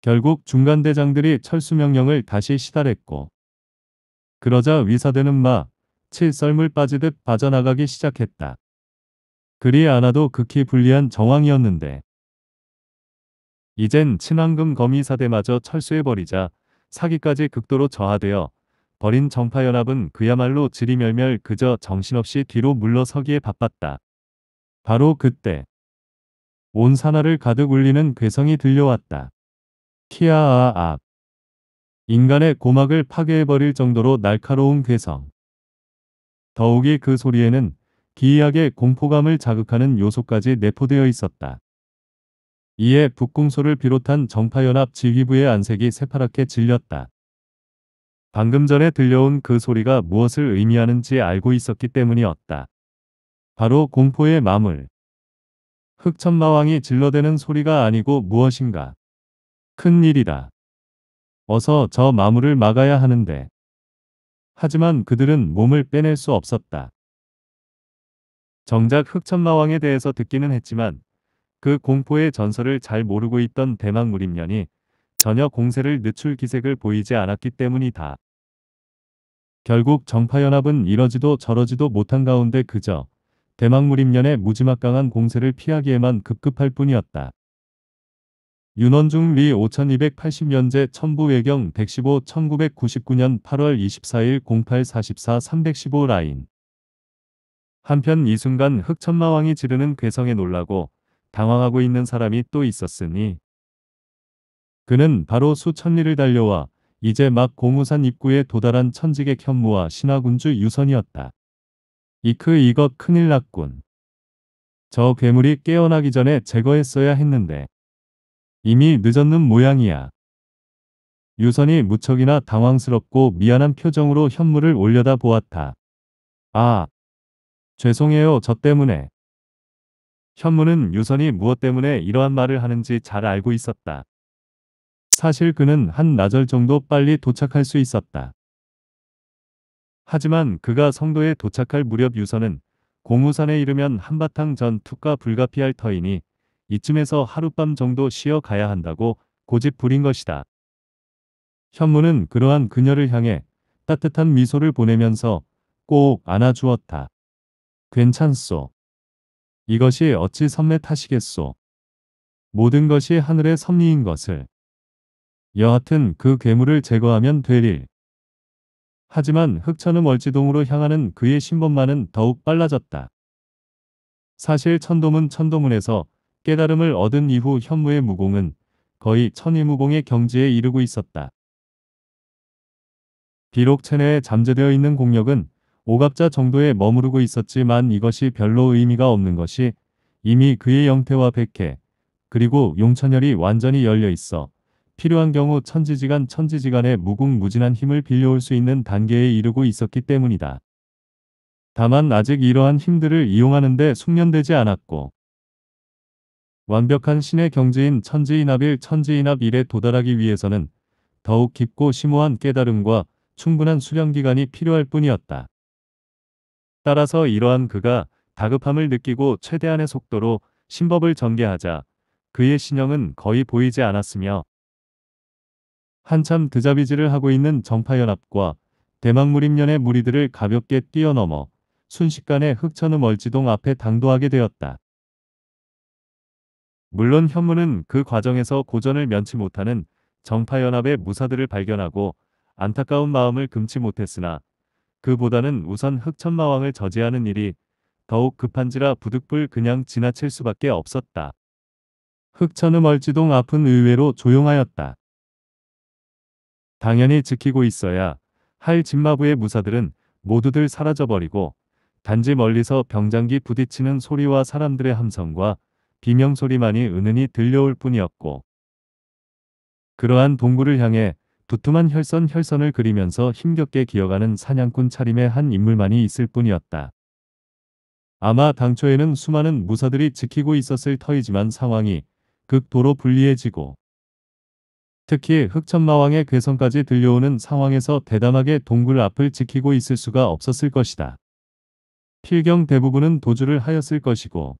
결국 중간대장들이 철수 명령을 다시 시달했고 그러자 위사되는 마, 칠 썰물 빠지듯 빠져나가기 시작했다. 그리 않아도 극히 불리한 정황이었는데 이젠 친환금 거미사대마저 철수해버리자 사기까지 극도로 저하되어 버린 정파연합은 그야말로 지리멸멸 그저 정신없이 뒤로 물러서기에 바빴다. 바로 그때 온 산하를 가득 울리는 괴성이 들려왔다. 키아아압. 인간의 고막을 파괴해버릴 정도로 날카로운 괴성. 더욱이 그 소리에는 기이하게 공포감을 자극하는 요소까지 내포되어 있었다. 이에 북궁소를 비롯한 정파연합 지휘부의 안색이 새파랗게 질렸다. 방금 전에 들려온 그 소리가 무엇을 의미하는지 알고 있었기 때문이었다. 바로 공포의 마물, 흑천마왕이 질러대는 소리가 아니고 무엇인가. 큰일이다. 어서 저 마물을 막아야 하는데. 하지만 그들은 몸을 빼낼 수 없었다. 정작 흑천마왕에 대해서 듣기는 했지만 그 공포의 전설을 잘 모르고 있던 대망 무림년이 전혀 공세를 늦출 기색을 보이지 않았기 때문이다. 결국 정파연합은 이러지도 저러지도 못한 가운데 그저 대망무림년의 무지막 강한 공세를 피하기에만 급급할 뿐이었다. 윤원중 위 5280년제 천부외경 115 1999년 8월 24일 0844 315 라인 한편 이 순간 흑천마왕이 지르는 괴성에 놀라고 당황하고 있는 사람이 또 있었으니 그는 바로 수천리를 달려와 이제 막 고무산 입구에 도달한 천직의 현무와 신하군주 유선이었다. 이크 그 이것 큰일 났군. 저 괴물이 깨어나기 전에 제거했어야 했는데 이미 늦었는 모양이야. 유선이 무척이나 당황스럽고 미안한 표정으로 현물을 올려다 보았다. 아, 죄송해요 저 때문에. 현무는 유선이 무엇 때문에 이러한 말을 하는지 잘 알고 있었다. 사실 그는 한 나절 정도 빨리 도착할 수 있었다. 하지만 그가 성도에 도착할 무렵 유선은 고무산에 이르면 한바탕 전투가 불가피할 터이니 이쯤에서 하룻밤 정도 쉬어 가야 한다고 고집 부린 것이다. 현무는 그러한 그녀를 향해 따뜻한 미소를 보내면서 꼭 안아주었다. 괜찮소. 이것이 어찌 선매 탓이겠소. 모든 것이 하늘의 섭리인 것을. 여하튼 그 괴물을 제거하면 될 일. 하지만 흑천음 월지동으로 향하는 그의 신법만은 더욱 빨라졌다. 사실 천도문 천도문에서 깨달음을 얻은 이후 현무의 무공은 거의 천의무공의 경지에 이르고 있었다. 비록 체내에 잠재되어 있는 공력은 오갑자 정도에 머무르고 있었지만 이것이 별로 의미가 없는 것이 이미 그의 영태와 백해 그리고 용천열이 완전히 열려 있어 필요한 경우 천지지간 천지지간의 무궁무진한 힘을 빌려올 수 있는 단계에 이르고 있었기 때문이다. 다만 아직 이러한 힘들을 이용하는데 숙련되지 않았고 완벽한 신의 경지인 천지인압일천지인압 일에 도달하기 위해서는 더욱 깊고 심오한 깨달음과 충분한 수련기간이 필요할 뿐이었다. 따라서 이러한 그가 다급함을 느끼고 최대한의 속도로 신법을 전개하자 그의 신형은 거의 보이지 않았으며 한참 드자비질을 하고 있는 정파연합과 대망무림련의 무리들을 가볍게 뛰어넘어 순식간에 흑천의 멀지동 앞에 당도하게 되었다. 물론 현무는 그 과정에서 고전을 면치 못하는 정파연합의 무사들을 발견하고 안타까운 마음을 금치 못했으나 그보다는 우선 흑천마왕을 저지하는 일이 더욱 급한지라 부득불 그냥 지나칠 수밖에 없었다. 흑천의 멀지동 앞은 의외로 조용하였다. 당연히 지키고 있어야 할 진마부의 무사들은 모두들 사라져버리고 단지 멀리서 병장기 부딪히는 소리와 사람들의 함성과 비명소리만이 은은히 들려올 뿐이었고 그러한 동굴을 향해 두툼한 혈선 혈선을 그리면서 힘겹게 기어가는 사냥꾼 차림의 한 인물만이 있을 뿐이었다. 아마 당초에는 수많은 무사들이 지키고 있었을 터이지만 상황이 극도로 불리해지고 특히 흑천마왕의 괴성까지 들려오는 상황에서 대담하게 동굴 앞을 지키고 있을 수가 없었을 것이다. 필경 대부분은 도주를 하였을 것이고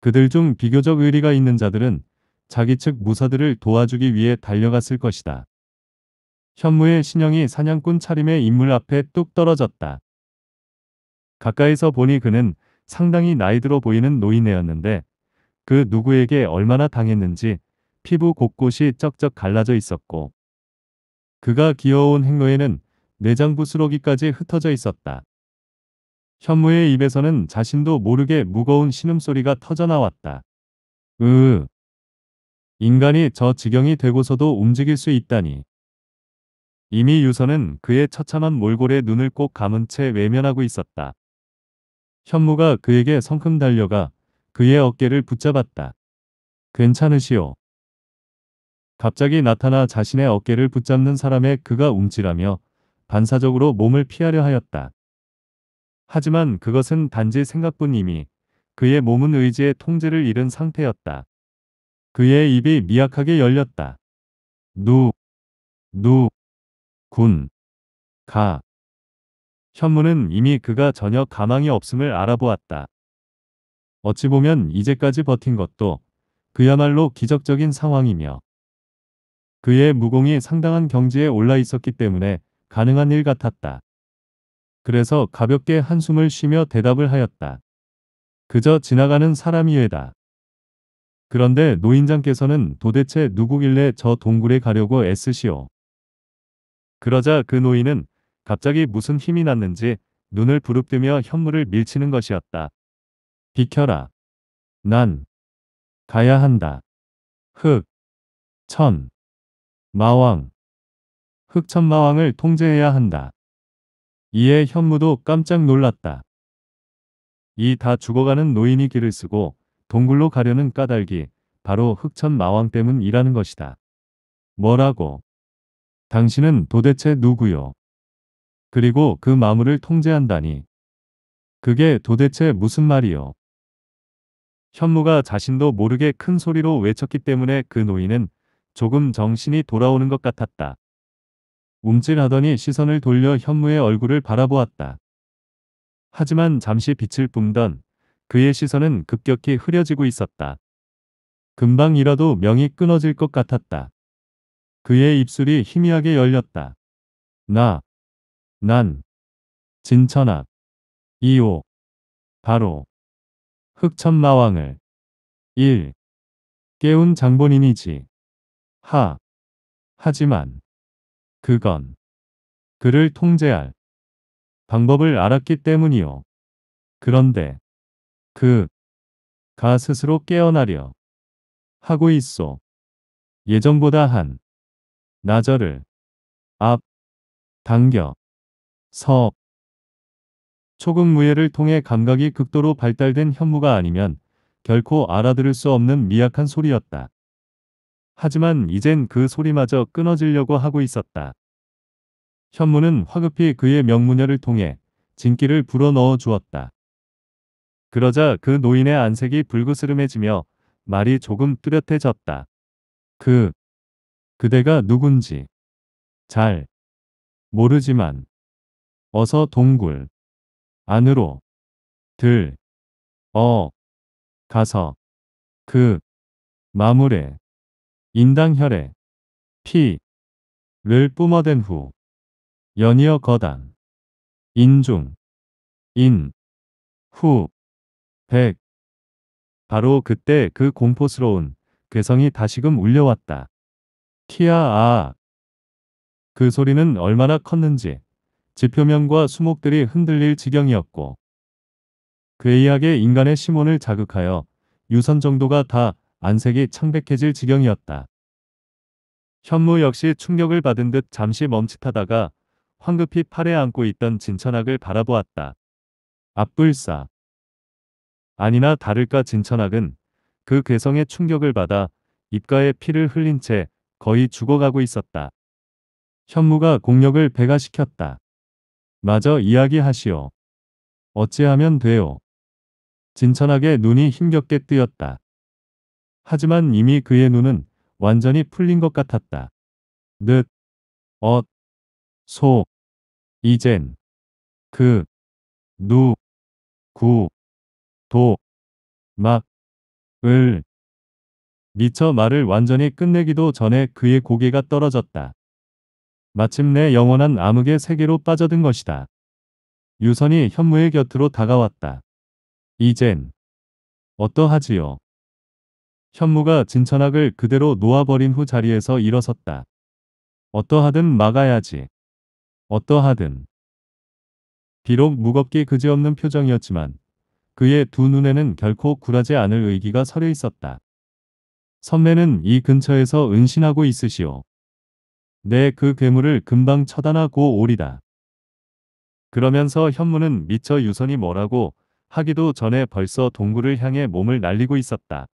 그들 중 비교적 의리가 있는 자들은 자기 측 무사들을 도와주기 위해 달려갔을 것이다. 현무의 신형이 사냥꾼 차림의 인물 앞에 뚝 떨어졌다. 가까이서 보니 그는 상당히 나이 들어 보이는 노인이였는데그 누구에게 얼마나 당했는지 피부 곳곳이 쩍쩍 갈라져 있었고 그가 기어온 행로에는 내장부 스러기까지 흩어져 있었다. 현무의 입에서는 자신도 모르게 무거운 신음소리가 터져나왔다. 으으. 인간이 저 지경이 되고서도 움직일 수 있다니. 이미 유선은 그의 처참한 몰골에 눈을 꼭 감은 채 외면하고 있었다. 현무가 그에게 성큼 달려가 그의 어깨를 붙잡았다. 괜찮으시오. 갑자기 나타나 자신의 어깨를 붙잡는 사람의 그가 움찔하며 반사적으로 몸을 피하려 하였다. 하지만 그것은 단지 생각뿐 이미 그의 몸은 의지의 통제를 잃은 상태였다. 그의 입이 미약하게 열렸다. 누, 누, 군, 가. 현무는 이미 그가 전혀 가망이 없음을 알아보았다. 어찌 보면 이제까지 버틴 것도 그야말로 기적적인 상황이며 그의 무공이 상당한 경지에 올라 있었기 때문에 가능한 일 같았다. 그래서 가볍게 한숨을 쉬며 대답을 하였다. 그저 지나가는 사람이외다. 그런데 노인장께서는 도대체 누구길래 저 동굴에 가려고 애쓰시오. 그러자 그 노인은 갑자기 무슨 힘이 났는지 눈을 부릅뜨며 현물을 밀치는 것이었다. 비켜라. 난 가야 한다. 흙, 천, 마왕. 흑천마왕을 통제해야 한다. 이에 현무도 깜짝 놀랐다. 이 다 죽어가는 노인이 길을 쓰고 동굴로 가려는 까닭이 바로 흑천마왕 때문이라는 것이다. 뭐라고? 당신은 도대체 누구요? 그리고 그 마물을 통제한다니. 그게 도대체 무슨 말이요? 현무가 자신도 모르게 큰 소리로 외쳤기 때문에 그 노인은 조금 정신이 돌아오는 것 같았다. 움찔하더니 시선을 돌려 현무의 얼굴을 바라보았다. 하지만 잠시 빛을 뿜던 그의 시선은 급격히 흐려지고 있었다. 금방이라도 명이 끊어질 것 같았다. 그의 입술이 희미하게 열렸다. 나, 난, 진천압, 이오 바로, 흑천마왕을, 1. 깨운 장본인이지. 하. 하지만 그건 그를 통제할 방법을 알았기 때문이요. 그런데 그가 스스로 깨어나려 하고 있어. 예전보다 한 나절을 앞 당겨 서 초근무예를 통해 감각이 극도로 발달된 현무가 아니면 결코 알아들을 수 없는 미약한 소리였다. 하지만 이젠 그 소리마저 끊어지려고 하고 있었다. 현무는 화급히 그의 명문녀를 통해 진기를 불어넣어 주었다. 그러자 그 노인의 안색이 불그스름해지며 말이 조금 뚜렷해졌다. 그 그대가 누군지 잘 모르지만 어서 동굴 안으로 들 어 가서 그 마물에 인당 혈에 피를 뿜어댄 후 연이어 거단 인중 인 후 백 바로 그때 그 공포스러운 괴성이 다시금 울려왔다. 티아아 그 소리는 얼마나 컸는지 지표면과 수목들이 흔들릴 지경이었고 괴이하게 인간의 심원을 자극하여 유선 정도가 다 안색이 창백해질 지경이었다. 현무 역시 충격을 받은 듯 잠시 멈칫하다가 황급히 팔에 안고 있던 진천학을 바라보았다. 앞불사. 아니나 다를까 진천학은 그 괴성의 충격을 받아 입가에 피를 흘린 채 거의 죽어가고 있었다. 현무가 공력을 배가시켰다. 마저 이야기하시오. 어찌하면 돼요. 진천하게 눈이 힘겹게 뜨였다. 하지만 이미 그의 눈은 완전히 풀린 것 같았다. 늦, 엇, 소, 이젠, 그, 누, 구, 도, 막, 을. 미처 말을 완전히 끝내기도 전에 그의 고개가 떨어졌다. 마침내 영원한 암흑의 세계로 빠져든 것이다. 유선이 현무의 곁으로 다가왔다. 이젠 어떠하지요? 현무가 진천학을 그대로 놓아버린 후 자리에서 일어섰다. 어떠하든 막아야지. 어떠하든. 비록 무겁게 그지없는 표정이었지만 그의 두 눈에는 결코 굴하지 않을 의기가 서려 있었다. 선배는 이 근처에서 은신하고 있으시오. 내그 네, 괴물을 금방 처단하고 오리다. 그러면서 현무는 미처 유선이 뭐라고 하기도 전에 벌써 동굴을 향해 몸을 날리고 있었다.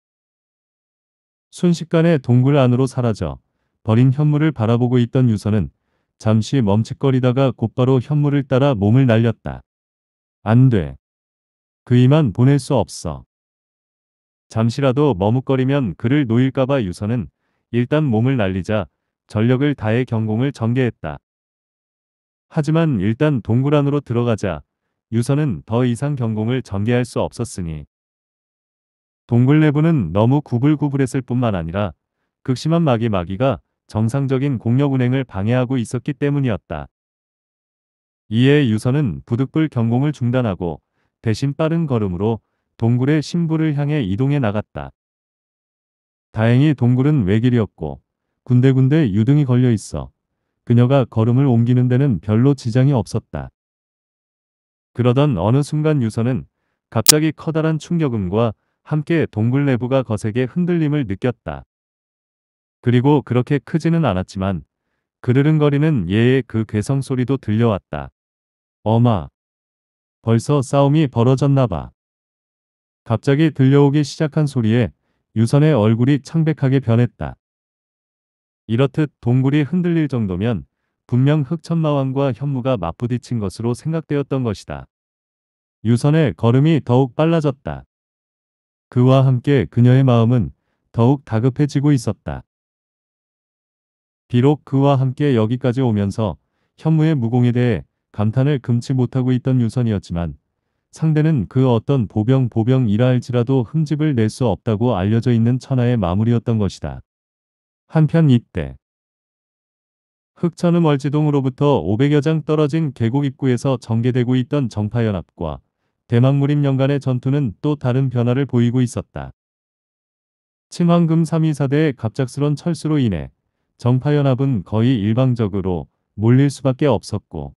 순식간에 동굴 안으로 사라져 버린 현물을 바라보고 있던 유서는 잠시 멈칫거리다가 곧바로 현물을 따라 몸을 날렸다. 안 돼. 그이만 보낼 수 없어. 잠시라도 머뭇거리면 그를 놓일까봐 유서는 일단 몸을 날리자 전력을 다해 경공을 전개했다. 하지만 일단 동굴 안으로 들어가자 유서는 더 이상 경공을 전개할 수 없었으니 동굴 내부는 너무 구불구불했을 뿐만 아니라 극심한 마귀마귀가 정상적인 공력 운행을 방해하고 있었기 때문이었다. 이에 유선은 부득불 경공을 중단하고 대신 빠른 걸음으로 동굴의 심부를 향해 이동해 나갔다. 다행히 동굴은 외길이었고 군데군데 유등이 걸려 있어 그녀가 걸음을 옮기는 데는 별로 지장이 없었다. 그러던 어느 순간 유선은 갑자기 커다란 충격음과 함께 동굴 내부가 거세게 흔들림을 느꼈다. 그리고 그렇게 크지는 않았지만 그르릉거리는 예의그 괴성 소리도 들려왔다. 어마. 벌써 싸움이 벌어졌나봐. 갑자기 들려오기 시작한 소리에 유선의 얼굴이 창백하게 변했다. 이렇듯 동굴이 흔들릴 정도면 분명 흑천마왕과 현무가 맞부딪힌 것으로 생각되었던 것이다. 유선의 걸음이 더욱 빨라졌다. 그와 함께 그녀의 마음은 더욱 다급해지고 있었다. 비록 그와 함께 여기까지 오면서 현무의 무공에 대해 감탄을 금치 못하고 있던 유선이었지만 상대는 그 어떤 보병 보병이라 할지라도 흠집을 낼 수 없다고 알려져 있는 천하의 마무리였던 것이다. 한편 이때 흑천음 월지동으로부터 500여 장 떨어진 계곡 입구에서 전개되고 있던 정파연합과 대망 무림연간의 전투는 또 다른 변화를 보이고 있었다. 칭황금 3위4대의 갑작스런 철수로 인해 정파연합은 거의 일방적으로 몰릴 수밖에 없었고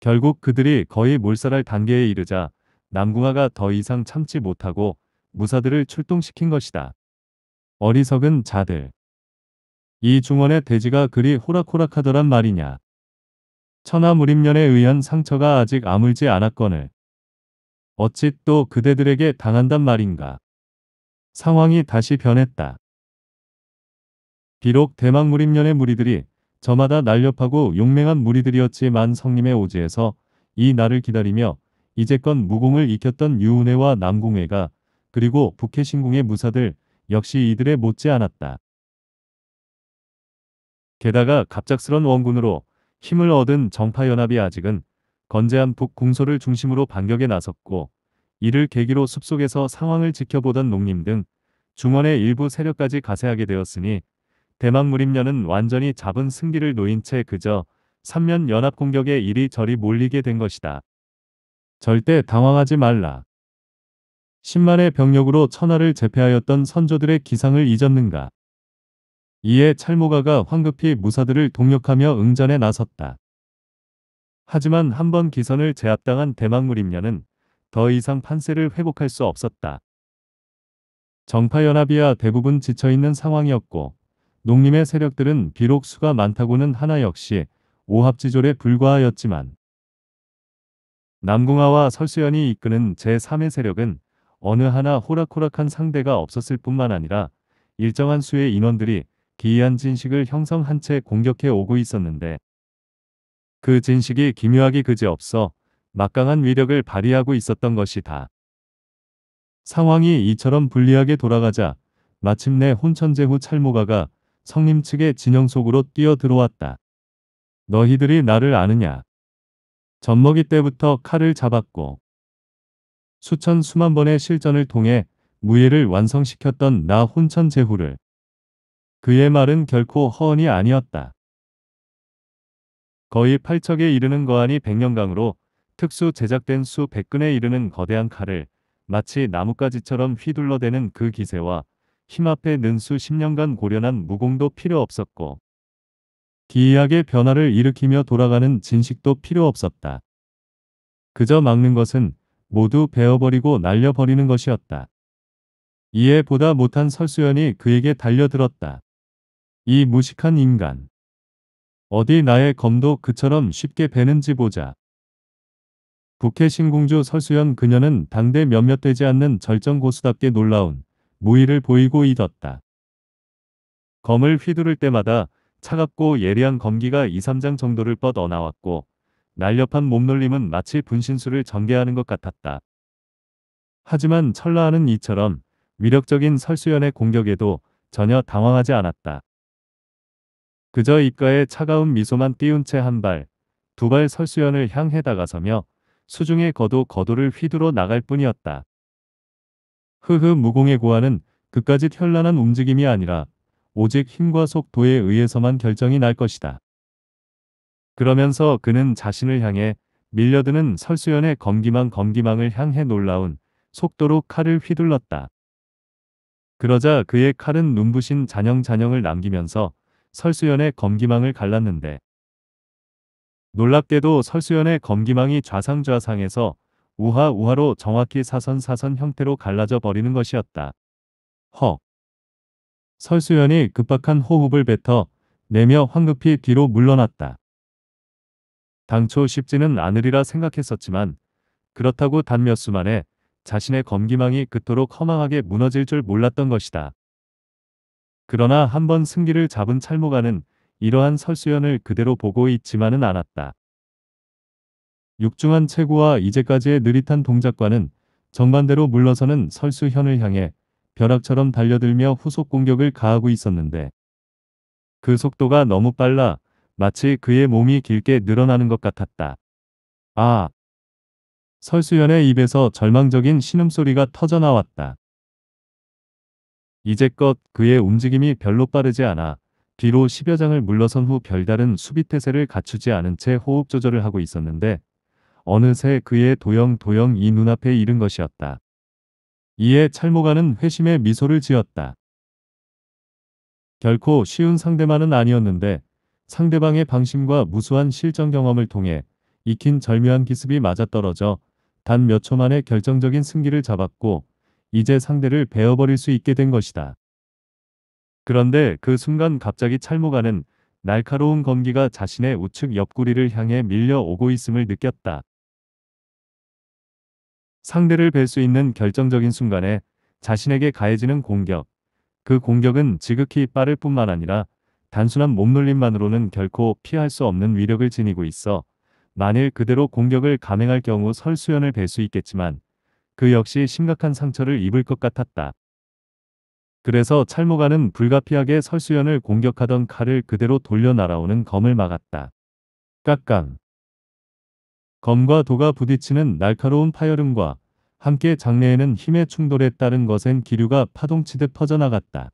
결국 그들이 거의 몰살할 단계에 이르자 남궁아가 더 이상 참지 못하고 무사들을 출동시킨 것이다. 어리석은 자들. 이 중원의 대지가 그리 호락호락하더란 말이냐. 천하무림년에 의한 상처가 아직 아물지 않았거늘 어찌 또 그대들에게 당한단 말인가. 상황이 다시 변했다. 비록 대망 무림년의 무리들이 저마다 날렵하고 용맹한 무리들이었지만 성림의 오지에서 이 날을 기다리며 이제껏 무공을 익혔던 유은혜와 남궁회가 그리고 북해신궁의 무사들 역시 이들의 못지않았다. 게다가 갑작스런 원군으로 힘을 얻은 정파연합이 아직은 건재한 북궁소를 중심으로 반격에 나섰고 이를 계기로 숲속에서 상황을 지켜보던 농림 등 중원의 일부 세력까지 가세하게 되었으니 대망 무림녀는 완전히 잡은 승기를 놓인 채 그저 3면 연합 공격에 이리저리 몰리게 된 것이다. 절대 당황하지 말라. 10만의 병력으로 천하를 제패하였던 선조들의 기상을 잊었는가. 이에 찰모가가 황급히 무사들을 동력하며 응전에 나섰다. 하지만 한 번 기선을 제압당한 대망무림녀는더 이상 판세를 회복할 수 없었다. 정파연합이야 대부분 지쳐있는 상황이었고 농림의 세력들은 비록 수가 많다고는 하나 역시 오합지졸에 불과하였지만 남궁아와 설수연이 이끄는 제3의 세력은 어느 하나 호락호락한 상대가 없었을 뿐만 아니라 일정한 수의 인원들이 기이한 진식을 형성한 채 공격해 오고 있었는데 그 진식이 기묘하기 그지없어 막강한 위력을 발휘하고 있었던 것이다. 상황이 이처럼 불리하게 돌아가자 마침내 혼천제후 찰모가가 성림 측의 진영 속으로 뛰어 들어왔다. 너희들이 나를 아느냐? 젖먹이 때부터 칼을 잡았고 수천 수만 번의 실전을 통해 무예를 완성시켰던 나혼천제후를 그의 말은 결코 허언이 아니었다. 거의 8척에 이르는 거안이 백년강으로 특수 제작된 수 100근에 이르는 거대한 칼을 마치 나뭇가지처럼 휘둘러대는 그 기세와 힘 앞에 는 수 10년간 고련한 무공도 필요 없었고 기이하게 변화를 일으키며 돌아가는 진식도 필요 없었다. 그저 막는 것은 모두 베어버리고 날려버리는 것이었다. 이에 보다 못한 설수연이 그에게 달려들었다. 이 무식한 인간. 어디 나의 검도 그처럼 쉽게 베는지 보자. 북해 신공주 설수연 그녀는 당대 몇몇 되지 않는 절정 고수답게 놀라운 무의를 보이고 있었다. 검을 휘두를 때마다 차갑고 예리한 검기가 2, 3장 정도를 뻗어 나왔고 날렵한 몸놀림은 마치 분신술을 전개하는 것 같았다. 하지만 철라하는 이처럼 위력적인 설수연의 공격에도 전혀 당황하지 않았다. 그저 입가에 차가운 미소만 띄운 채 한 발, 두 발 설수연을 향해 다가서며 수중에 거도 거도를 휘두러 나갈 뿐이었다. 흐흐 무공의 고아는 그까지 현란한 움직임이 아니라 오직 힘과 속도에 의해서만 결정이 날 것이다. 그러면서 그는 자신을 향해 밀려드는 설수연의 검기망 검기망을 향해 놀라운 속도로 칼을 휘둘렀다. 그러자 그의 칼은 눈부신 잔영잔영을 남기면서 설수연의 검기망을 갈랐는데 놀랍게도 설수연의 검기망이 좌상좌상에서 우하우하로 정확히 사선사선 형태로 갈라져 버리는 것이었다. 헉. 설수연이 급박한 호흡을 뱉어 내며 황급히 뒤로 물러났다. 당초 쉽지는 않으리라 생각했었지만 그렇다고 단 몇수 만에 자신의 검기망이 그토록 허망하게 무너질 줄 몰랐던 것이다. 그러나 한번 승기를 잡은 찰모가는 이러한 설수연을 그대로 보고 있지만은 않았다. 육중한 체구와 이제까지의 느릿한 동작과는 정반대로 물러서는 설수현을 향해 벼락처럼 달려들며 후속 공격을 가하고 있었는데 그 속도가 너무 빨라 마치 그의 몸이 길게 늘어나는 것 같았다. 아! 설수현의 입에서 절망적인 신음소리가 터져나왔다. 이제껏 그의 움직임이 별로 빠르지 않아 뒤로 10여 장을 물러선 후 별다른 수비태세를 갖추지 않은 채 호흡 조절을 하고 있었는데 어느새 그의 도영도영 이 눈앞에 이른 것이었다. 이에 찰모가는 회심의 미소를 지었다. 결코 쉬운 상대만은 아니었는데 상대방의 방심과 무수한 실전 경험을 통해 익힌 절묘한 기습이 맞아떨어져 단 몇 초 만에 결정적인 승기를 잡았고 이제 상대를 베어버릴 수 있게 된 것이다. 그런데 그 순간 갑자기 찰모가는 날카로운 검기가 자신의 우측 옆구리를 향해 밀려오고 있음을 느꼈다. 상대를 뵐 수 있는 결정적인 순간에 자신에게 가해지는 공격. 그 공격은 지극히 빠를 뿐만 아니라 단순한 몸놀림만으로는 결코 피할 수 없는 위력을 지니고 있어 만일 그대로 공격을 감행할 경우 설수연을 뵐 수 있겠지만 그 역시 심각한 상처를 입을 것 같았다. 그래서 찰모가는 불가피하게 설수연을 공격하던 칼을 그대로 돌려 날아오는 검을 막았다. 깍깡. 검과 도가 부딪히는 날카로운 파열음과 함께 장내에는 힘의 충돌에 따른 것엔 기류가 파동치듯 퍼져나갔다.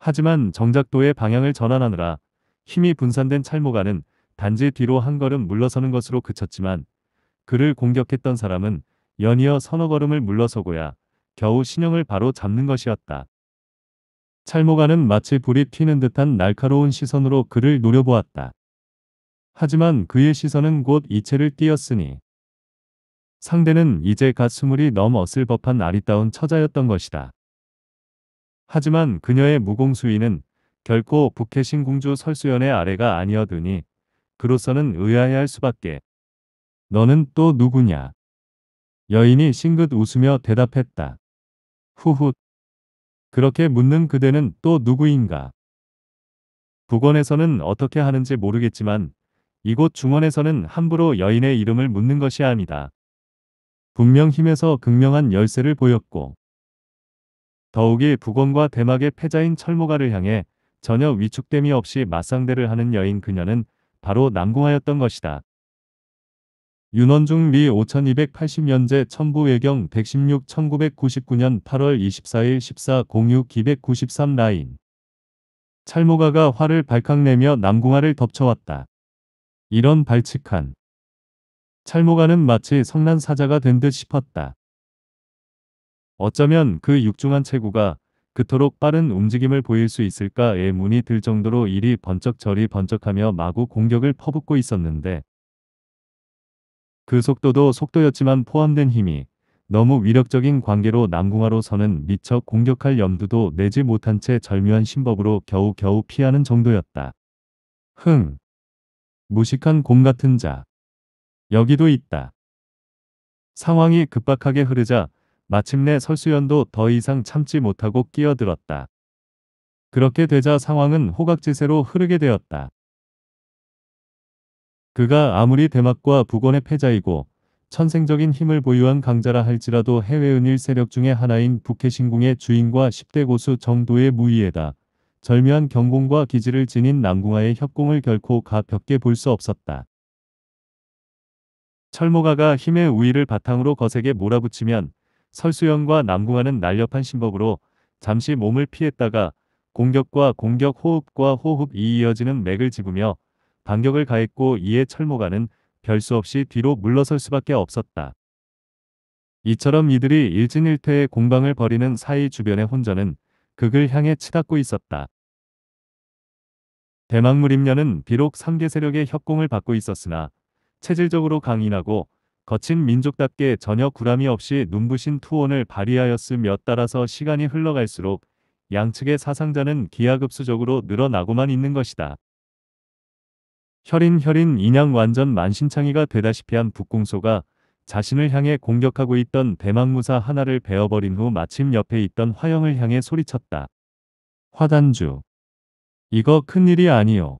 하지만 정작도의 방향을 전환하느라 힘이 분산된 찰모가는 단지 뒤로 한 걸음 물러서는 것으로 그쳤지만 그를 공격했던 사람은 연이어 서너 걸음을 물러서고야 겨우 신형을 바로 잡는 것이었다. 찰모가는 마치 불이 튀는 듯한 날카로운 시선으로 그를 노려보았다. 하지만 그의 시선은 곧 이체를 띄었으니 상대는 이제 갓 스물이 넘었을 법한 아리따운 처자였던 것이다. 하지만 그녀의 무공수위는 결코 북해신 공주 설수연의 아래가 아니어드니 그로서는 의아해할 수밖에. 너는 또 누구냐? 여인이 싱긋 웃으며 대답했다. 후훗. 그렇게 묻는 그대는 또 누구인가? 북원에서는 어떻게 하는지 모르겠지만 이곳 중원에서는 함부로 여인의 이름을 묻는 것이 아니다. 분명 힘에서 극명한 열쇠를 보였고 더욱이 북원과 대막의 패자인 철모가를 향해 전혀 위축됨이 없이 맞상대를 하는 여인 그녀는 바로 남궁하였던 것이다. 윤원중 미 5280년제 천부외경 116 1999년 8월 24일 1406 293 라인 찰모가가 화를 발칵내며 남궁화를 덮쳐왔다. 이런 발칙한 찰모가는 마치 성난 사자가 된 듯 싶었다. 어쩌면 그 육중한 체구가 그토록 빠른 움직임을 보일 수있을까의 문이 들 정도로 일이 번쩍 저리 번쩍하며 마구 공격을 퍼붓고 있었는데 그 속도도 속도였지만 포함된 힘이 너무 위력적인 관계로 남궁화로서는 미처 공격할 염두도 내지 못한 채 절묘한 심법으로 겨우겨우 피하는 정도였다. 흥! 무식한 곰 같은 자. 여기도 있다. 상황이 급박하게 흐르자 마침내 설수연도 더 이상 참지 못하고 끼어들었다. 그렇게 되자 상황은 호각지세로 흐르게 되었다. 그가 아무리 대막과 북원의 패자이고 천생적인 힘을 보유한 강자라 할지라도 해외 은일 세력 중의 하나인 북해신궁의 주인과 10대 고수 정도의 무위에다 절묘한 경공과 기지를 지닌 남궁하의 협공을 결코 가볍게 볼 수 없었다. 철모가가 힘의 우위를 바탕으로 거세게 몰아붙이면 설수영과 남궁하는 날렵한 신법으로 잠시 몸을 피했다가 공격과 공격 호흡과 호흡이 이어지는 맥을 집으며 반격을 가했고 이에 철모가는 별수 없이 뒤로 물러설 수밖에 없었다. 이처럼 이들이 일진일퇴의 공방을 벌이는 사이 주변의 혼전은 극을 향해 치닫고 있었다. 대망무림녀는 비록 3개 세력의 협공을 받고 있었으나 체질적으로 강인하고 거친 민족답게 전혀 구람이 없이 눈부신 투혼을 발휘하였으며 따라서 시간이 흘러갈수록 양측의 사상자는 기하급수적으로 늘어나고만 있는 것이다. 혈인 혈인 인양 완전 만신창이가 되다시피 한 북궁소가 자신을 향해 공격하고 있던 대망무사 하나를 베어버린 후 마침 옆에 있던 화영을 향해 소리쳤다. 화단주. 이거 큰일이 아니오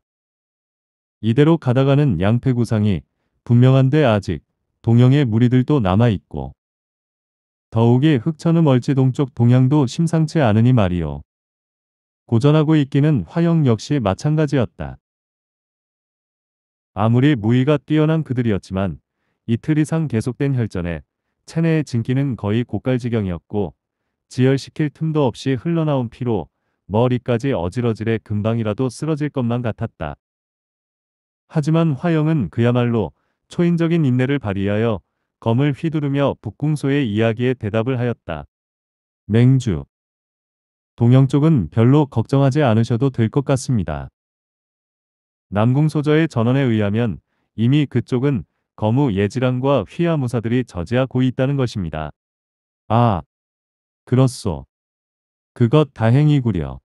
이대로 가다가는 양패구상이 분명한데 아직 동영의 무리들도 남아있고 더욱이 흑천음 얼지 동쪽 동향도 심상치 않으니 말이오 고전하고 있기는 화영 역시 마찬가지였다. 아무리 무위가 뛰어난 그들이었지만 이틀 이상 계속된 혈전에 체내의 진기는 거의 고깔지경이었고 지혈시킬 틈도 없이 흘러나온 피로 머리까지 어질어질해 금방이라도 쓰러질 것만 같았다. 하지만 화영은 그야말로 초인적인 인내를 발휘하여 검을 휘두르며 북궁소의 이야기에 대답을 하였다. 맹주 동영 쪽은 별로 걱정하지 않으셔도 될 것 같습니다. 남궁소저의 전언에 의하면 이미 그쪽은 거무 예지랑과 휘하 무사들이 저지하고 있다는 것입니다. 아, 그렇소. 그것 다행이구려.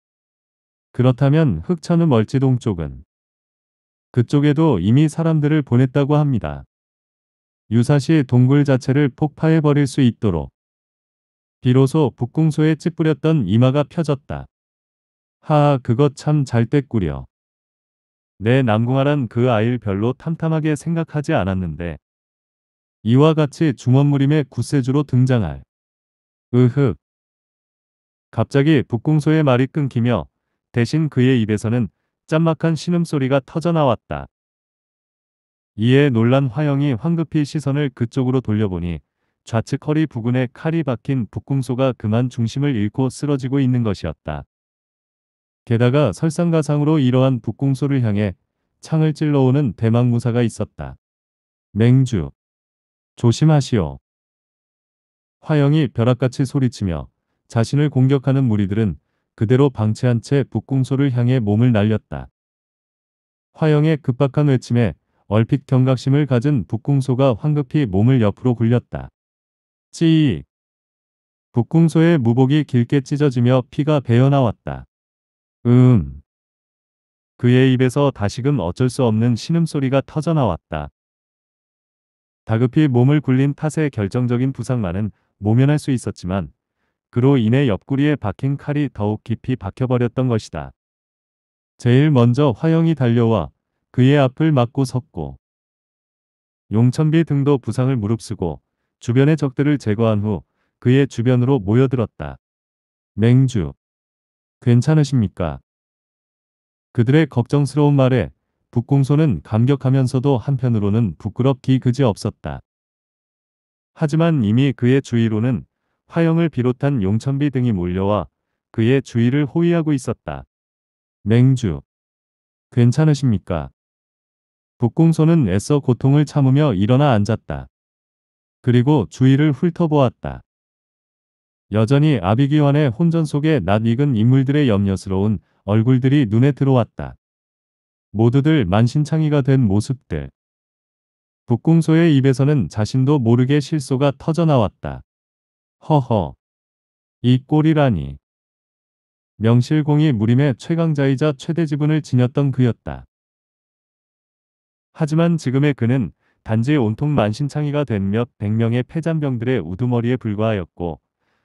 그렇다면 흑천은 멀지 동쪽은 그쪽에도 이미 사람들을 보냈다고 합니다. 유사시 동굴 자체를 폭파해버릴 수 있도록 비로소 북궁소에 찌뿌렸던 이마가 펴졌다. 하아 그것 참잘 됐구려. 내남궁아란그 아이를 별로 탐탐하게 생각하지 않았는데 이와 같이 중원무림의 구세주로 등장할 으흑 갑자기 북궁소의 말이 끊기며 대신 그의 입에서는 짠막한 신음소리가 터져나왔다. 이에 놀란 화영이 황급히 시선을 그쪽으로 돌려보니 좌측 허리 부근에 칼이 박힌 북궁소가 그만 중심을 잃고 쓰러지고 있는 것이었다. 게다가 설상가상으로 이러한 북궁소를 향해 창을 찔러오는 대망무사가 있었다. 맹주. 조심하시오. 화영이 벼락같이 소리치며 자신을 공격하는 무리들은 그대로 방치한 채 북궁소를 향해 몸을 날렸다. 화영의 급박한 외침에 얼핏 경각심을 가진 북궁소가 황급히 몸을 옆으로 굴렸다. 찌익. 북궁소의 무복이 길게 찢어지며 피가 배어나왔다. 음. 그의 입에서 다시금 어쩔 수 없는 신음소리가 터져나왔다. 다급히 몸을 굴린 탓에 결정적인 부상만은 모면할 수 있었지만 그로 인해 옆구리에 박힌 칼이 더욱 깊이 박혀버렸던 것이다. 제일 먼저 화영이 달려와 그의 앞을 막고 섰고 용천비 등도 부상을 무릅쓰고 주변의 적들을 제거한 후 그의 주변으로 모여들었다. 맹주 괜찮으십니까? 그들의 걱정스러운 말에 북공소는 감격하면서도 한편으로는 부끄럽기 그지 없었다. 하지만 이미 그의 주위로는 화영을 비롯한 용천비 등이 몰려와 그의 주위를 호위하고 있었다. 맹주. 괜찮으십니까? 북공소는 애써 고통을 참으며 일어나 앉았다. 그리고 주위를 훑어보았다. 여전히 아비기환의 혼전 속에 낯익은 인물들의 염려스러운 얼굴들이 눈에 들어왔다. 모두들 만신창이가 된 모습들. 북궁소의 입에서는 자신도 모르게 실소가 터져나왔다. 허허. 이 꼴이라니. 명실공이 무림의 최강자이자 최대 지분을 지녔던 그였다. 하지만 지금의 그는 단지 온통 만신창이가 된 몇 백명의 폐잔병들의 우두머리에 불과하였고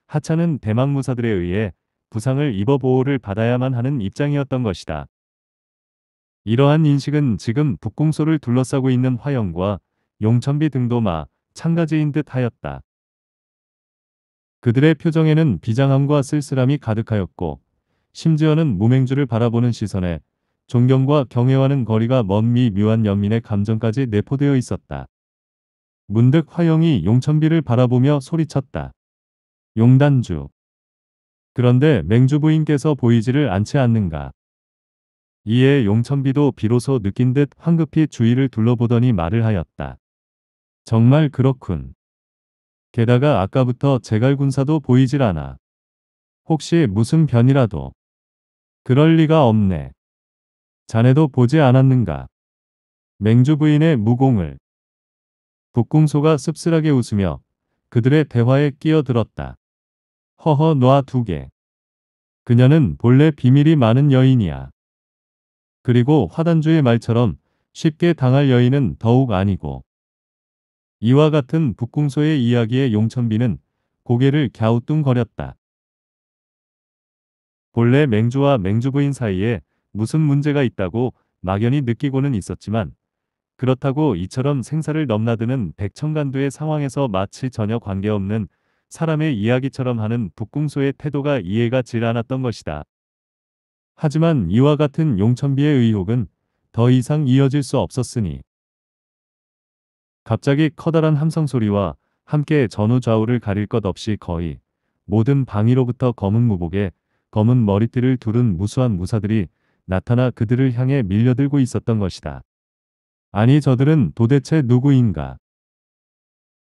하차는 대망무사들에 의해 부상을 입어 보호를 받아야만 하는 입장이었던 것이다. 이러한 인식은 지금 북궁소를 둘러싸고 있는 화영과 용천비 등도 마 참가지인 듯 하였다. 그들의 표정에는 비장함과 쓸쓸함이 가득하였고 심지어는 무맹주를 바라보는 시선에 존경과 경외와는 거리가 먼 미묘한 연민의 감정까지 내포되어 있었다. 문득 화영이 용천비를 바라보며 소리쳤다. 용단주. 그런데 맹주 부인께서 보이지를 않지 않는가. 이에 용천비도 비로소 느낀 듯 황급히 주위를 둘러보더니 말을 하였다. 정말 그렇군. 게다가 아까부터 제갈군사도 보이질 않아. 혹시 무슨 변이라도. 그럴 리가 없네. 자네도 보지 않았는가. 맹주 부인의 무공을. 북궁소가 씁쓸하게 웃으며 그들의 대화에 끼어들었다. 허허 놔 두 개. 그녀는 본래 비밀이 많은 여인이야. 그리고 화단주의 말처럼 쉽게 당할 여인은 더욱 아니고. 이와 같은 북궁소의 이야기에 용천비는 고개를 갸우뚱거렸다. 본래 맹주와 맹주부인 사이에 무슨 문제가 있다고 막연히 느끼고는 있었지만 그렇다고 이처럼 생사를 넘나드는 백천간두의 상황에서 마치 전혀 관계없는 사람의 이야기처럼 하는 북궁소의 태도가 이해가 질 않았던 것이다. 하지만 이와 같은 용천비의 의혹은 더 이상 이어질 수 없었으니 갑자기 커다란 함성 소리와 함께 전후 좌우를 가릴 것 없이 거의 모든 방위로부터 검은 무복에 검은 머리띠를 두른 무수한 무사들이 나타나 그들을 향해 밀려들고 있었던 것이다. 아니 저들은 도대체 누구인가?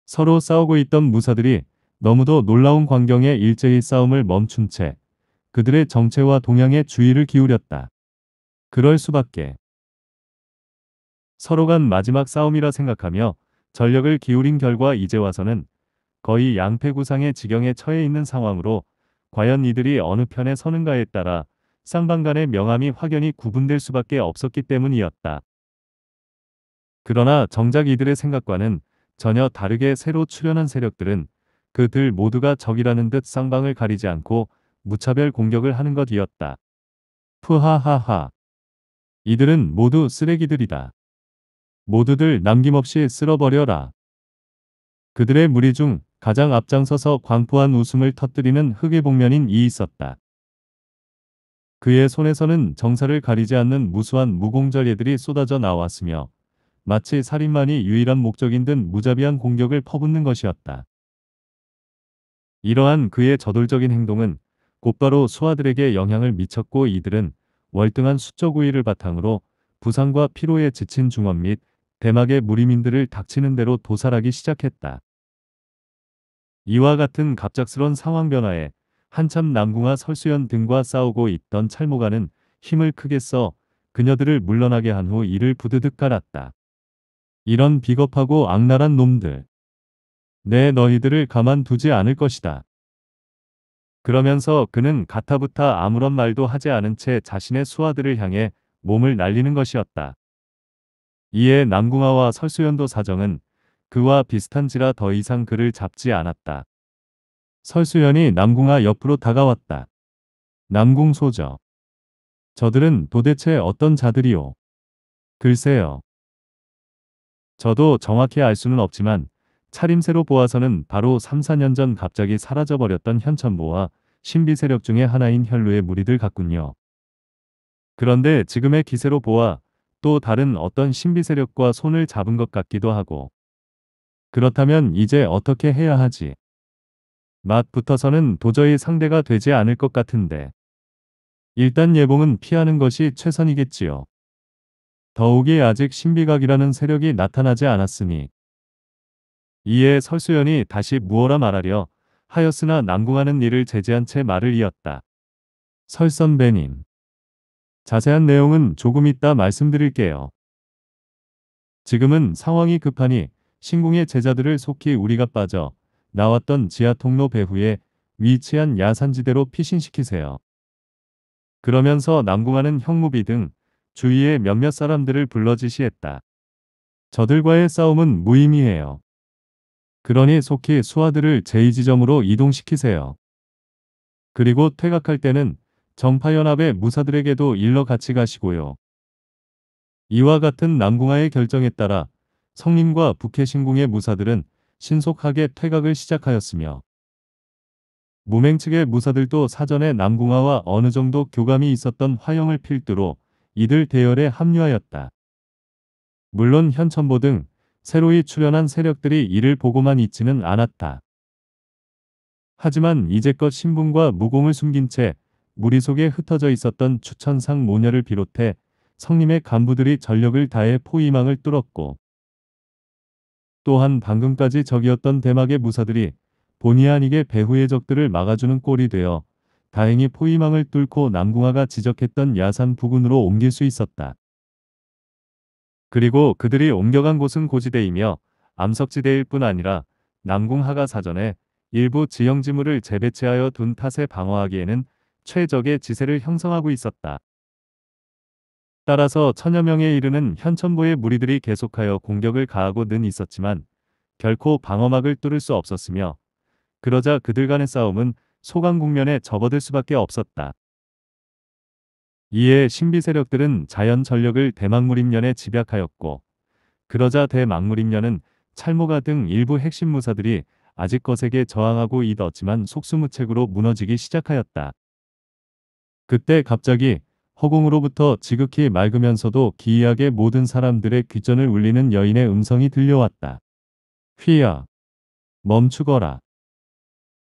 서로 싸우고 있던 무사들이 너무도 놀라운 광경에 일제히 싸움을 멈춘 채 그들의 정체와 동향에 주의를 기울였다. 그럴 수밖에. 서로 간 마지막 싸움이라 생각하며 전력을 기울인 결과 이제 와서는 거의 양패구상의 지경에 처해 있는 상황으로 과연 이들이 어느 편에 서는가에 따라 쌍방 간의 명암이 확연히 구분될 수밖에 없었기 때문이었다. 그러나 정작 이들의 생각과는 전혀 다르게 새로 출현한 세력들은 그들 모두가 적이라는 듯 쌍방을 가리지 않고 무차별 공격을 하는 것이었다. 푸하하하. 이들은 모두 쓰레기들이다. 모두들 남김없이 쓸어버려라. 그들의 무리 중 가장 앞장서서 광포한 웃음을 터뜨리는 흑의 복면인 이 있었다. 그의 손에서는 정사를 가리지 않는 무수한 무공절예들이 쏟아져 나왔으며 마치 살인만이 유일한 목적인 듯 무자비한 공격을 퍼붓는 것이었다. 이러한 그의 저돌적인 행동은 곧바로 수아들에게 영향을 미쳤고 이들은 월등한 수적 우위를 바탕으로 부상과 피로에 지친 중원 및 대막의 무리민들을 닥치는 대로 도살하기 시작했다. 이와 같은 갑작스런 상황 변화에 한참 남궁아 설수연 등과 싸우고 있던 찰모가는 힘을 크게 써 그녀들을 물러나게 한 후 이를 부드득 갈았다. 이런 비겁하고 악랄한 놈들. 내 너희들을 가만두지 않을 것이다. 그러면서 그는 가타부타 아무런 말도 하지 않은 채 자신의 수하들을 향해 몸을 날리는 것이었다. 이에 남궁아와 설수연도 사정은 그와 비슷한지라 더 이상 그를 잡지 않았다. 설수연이 남궁아 옆으로 다가왔다. 남궁소저. 저들은 도대체 어떤 자들이오? 글쎄요. 저도 정확히 알 수는 없지만 차림새로 보아서는 바로 3, 4년 전 갑자기 사라져버렸던 현천모와 신비 세력 중에 하나인 현루의 무리들 같군요. 그런데 지금의 기세로 보아 또 다른 어떤 신비 세력과 손을 잡은 것 같기도 하고 그렇다면 이제 어떻게 해야 하지? 맛붙어서는 도저히 상대가 되지 않을 것 같은데 일단 예봉은 피하는 것이 최선이겠지요. 더욱이 아직 신비각이라는 세력이 나타나지 않았으니 이에 설수연이 다시 무어라 말하려 하였으나 난궁하는 일을 제재한 채 말을 이었다. 설선배님. 자세한 내용은 조금 있다 말씀드릴게요. 지금은 상황이 급하니 신궁의 제자들을 속히 우리가 빠져 나왔던 지하 통로 배후에 위치한 야산지대로 피신시키세요. 그러면서 남궁하는 형무비 등 주위의 몇몇 사람들을 불러 지시했다. 저들과의 싸움은 무의미해요. 그러니 속히 수하들을 제2지점으로 이동시키세요. 그리고 퇴각할 때는 정파연합의 무사들에게도 일러 같이 가시고요. 이와 같은 남궁하의 결정에 따라 성림과 북해신궁의 무사들은 신속하게 퇴각을 시작하였으며 무맹 측의 무사들도 사전에 남궁하와 어느 정도 교감이 있었던 화영을 필두로 이들 대열에 합류하였다. 물론 현천보 등 새로이 출연한 세력들이 이를 보고만 있지는 않았다. 하지만 이제껏 신분과 무공을 숨긴 채 무리 속에 흩어져 있었던 추천상 모녀를 비롯해 성림의 간부들이 전력을 다해 포위망을 뚫었고 또한 방금까지 적이었던 대막의 무사들이 본의 아니게 배후의 적들을 막아주는 꼴이 되어 다행히 포위망을 뚫고 남궁화가 지적했던 야산 부근으로 옮길 수 있었다. 그리고 그들이 옮겨간 곳은 고지대이며 암석지대일 뿐 아니라 남궁하가 사전에 일부 지형지물을 재배치하여 둔 탓에 방어하기에는 최적의 지세를 형성하고 있었다. 따라서 천여 명에 이르는 현천부의 무리들이 계속하여 공격을 가하고는 있었지만 결코 방어막을 뚫을 수 없었으며 그러자 그들 간의 싸움은 소강 국면에 접어들 수밖에 없었다. 이에 신비 세력들은 자연 전력을 대망무림년에 집약하였고 그러자 대망무림년은 찰모가 등 일부 핵심 무사들이 아직 거세게 저항하고 이었지만 속수무책으로 무너지기 시작하였다. 그때 갑자기 허공으로부터 지극히 맑으면서도 기이하게 모든 사람들의 귀전을 울리는 여인의 음성이 들려왔다. 휘야. 멈추거라.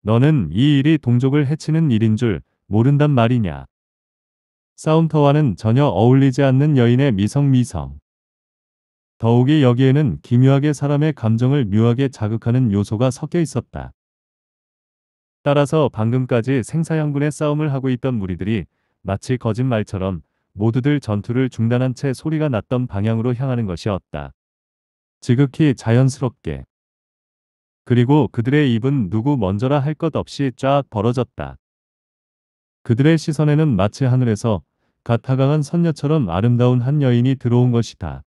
너는 이 일이 동족을 해치는 일인 줄 모른단 말이냐. 싸움터와는 전혀 어울리지 않는 여인의 미성미성. 더욱이 여기에는 기묘하게 사람의 감정을 묘하게 자극하는 요소가 섞여 있었다. 따라서 방금까지 생사양분의 싸움을 하고 있던 무리들이 마치 거짓말처럼 모두들 전투를 중단한 채 소리가 났던 방향으로 향하는 것이었다. 지극히 자연스럽게. 그리고 그들의 입은 누구 먼저라 할 것 없이 쫙 벌어졌다. 그들의 시선에는 마치 하늘에서 가타강한 선녀처럼 아름다운 한 여인이 들어온 것이다.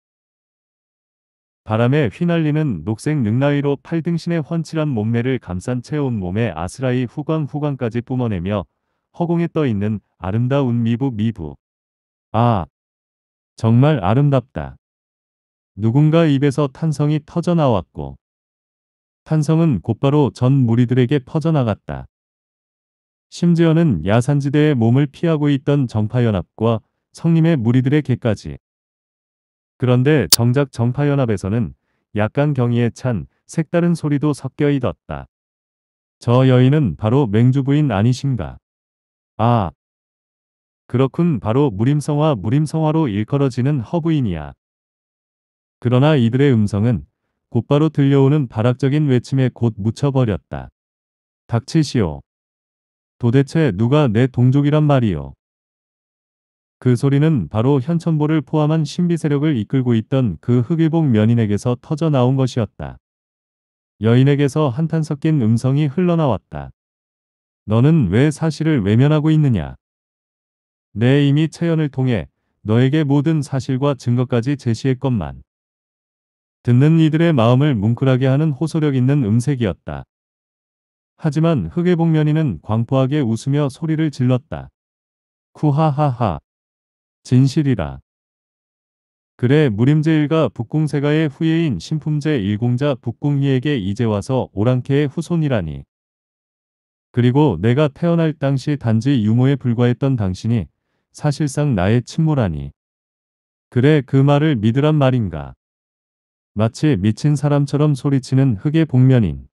바람에 휘날리는 녹색 능나위로 팔등신의 훤칠한 몸매를 감싼 채 온몸에 아스라이 후광후광까지 뿜어내며 허공에 떠있는 아름다운 미부 미부. 아, 정말 아름답다. 누군가 입에서 탄성이 터져나왔고 탄성은 곧바로 전 무리들에게 퍼져나갔다. 심지어는 야산지대에 몸을 피하고 있던 정파연합과 성림의 무리들의 개까지. 그런데 정작 정파연합에서는 약간 경이에 찬 색다른 소리도 섞여 있었다. 저 여인은 바로 맹주부인 아니신가? 아, 그렇군 바로 무림성화 무림성화로 일컬어지는 허부인이야. 그러나 이들의 음성은 곧바로 들려오는 발악적인 외침에 곧 묻혀버렸다. 닥치시오. 도대체 누가 내 동족이란 말이요. 그 소리는 바로 현천보를 포함한 신비 세력을 이끌고 있던 그 흑일봉 면인에게서 터져 나온 것이었다. 여인에게서 한탄 섞인 음성이 흘러나왔다. 너는 왜 사실을 외면하고 있느냐? 내 이미 체연을 통해 너에게 모든 사실과 증거까지 제시했건만. 듣는 이들의 마음을 뭉클하게 하는 호소력 있는 음색이었다. 하지만 흑의복면이는 광포하게 웃으며 소리를 질렀다. 쿠하하하. 진실이라. 그래 무림제일가 북궁세가의 후예인 신품제 일공자 북궁희에게 이제 와서 오랑캐의 후손이라니. 그리고 내가 태어날 당시 단지 유모에 불과했던 당신이 사실상 나의 친모라니. 그래 그 말을 믿으란 말인가. 마치 미친 사람처럼 소리치는 흑의 복면인.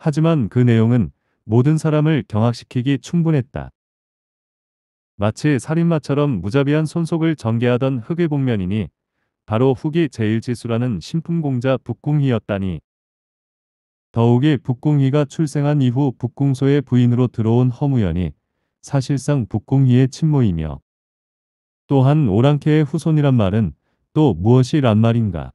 하지만 그 내용은 모든 사람을 경악시키기 충분했다. 마치 살인마처럼 무자비한 손속을 전개하던 흑의 복면이니 바로 후기 제일지수라는 신품공자 북궁희였다니. 더욱이 북궁희가 출생한 이후 북궁소의 부인으로 들어온 허무연이 사실상 북궁희의 친모이며 또한 오랑캐의 후손이란 말은 또 무엇이란 말인가.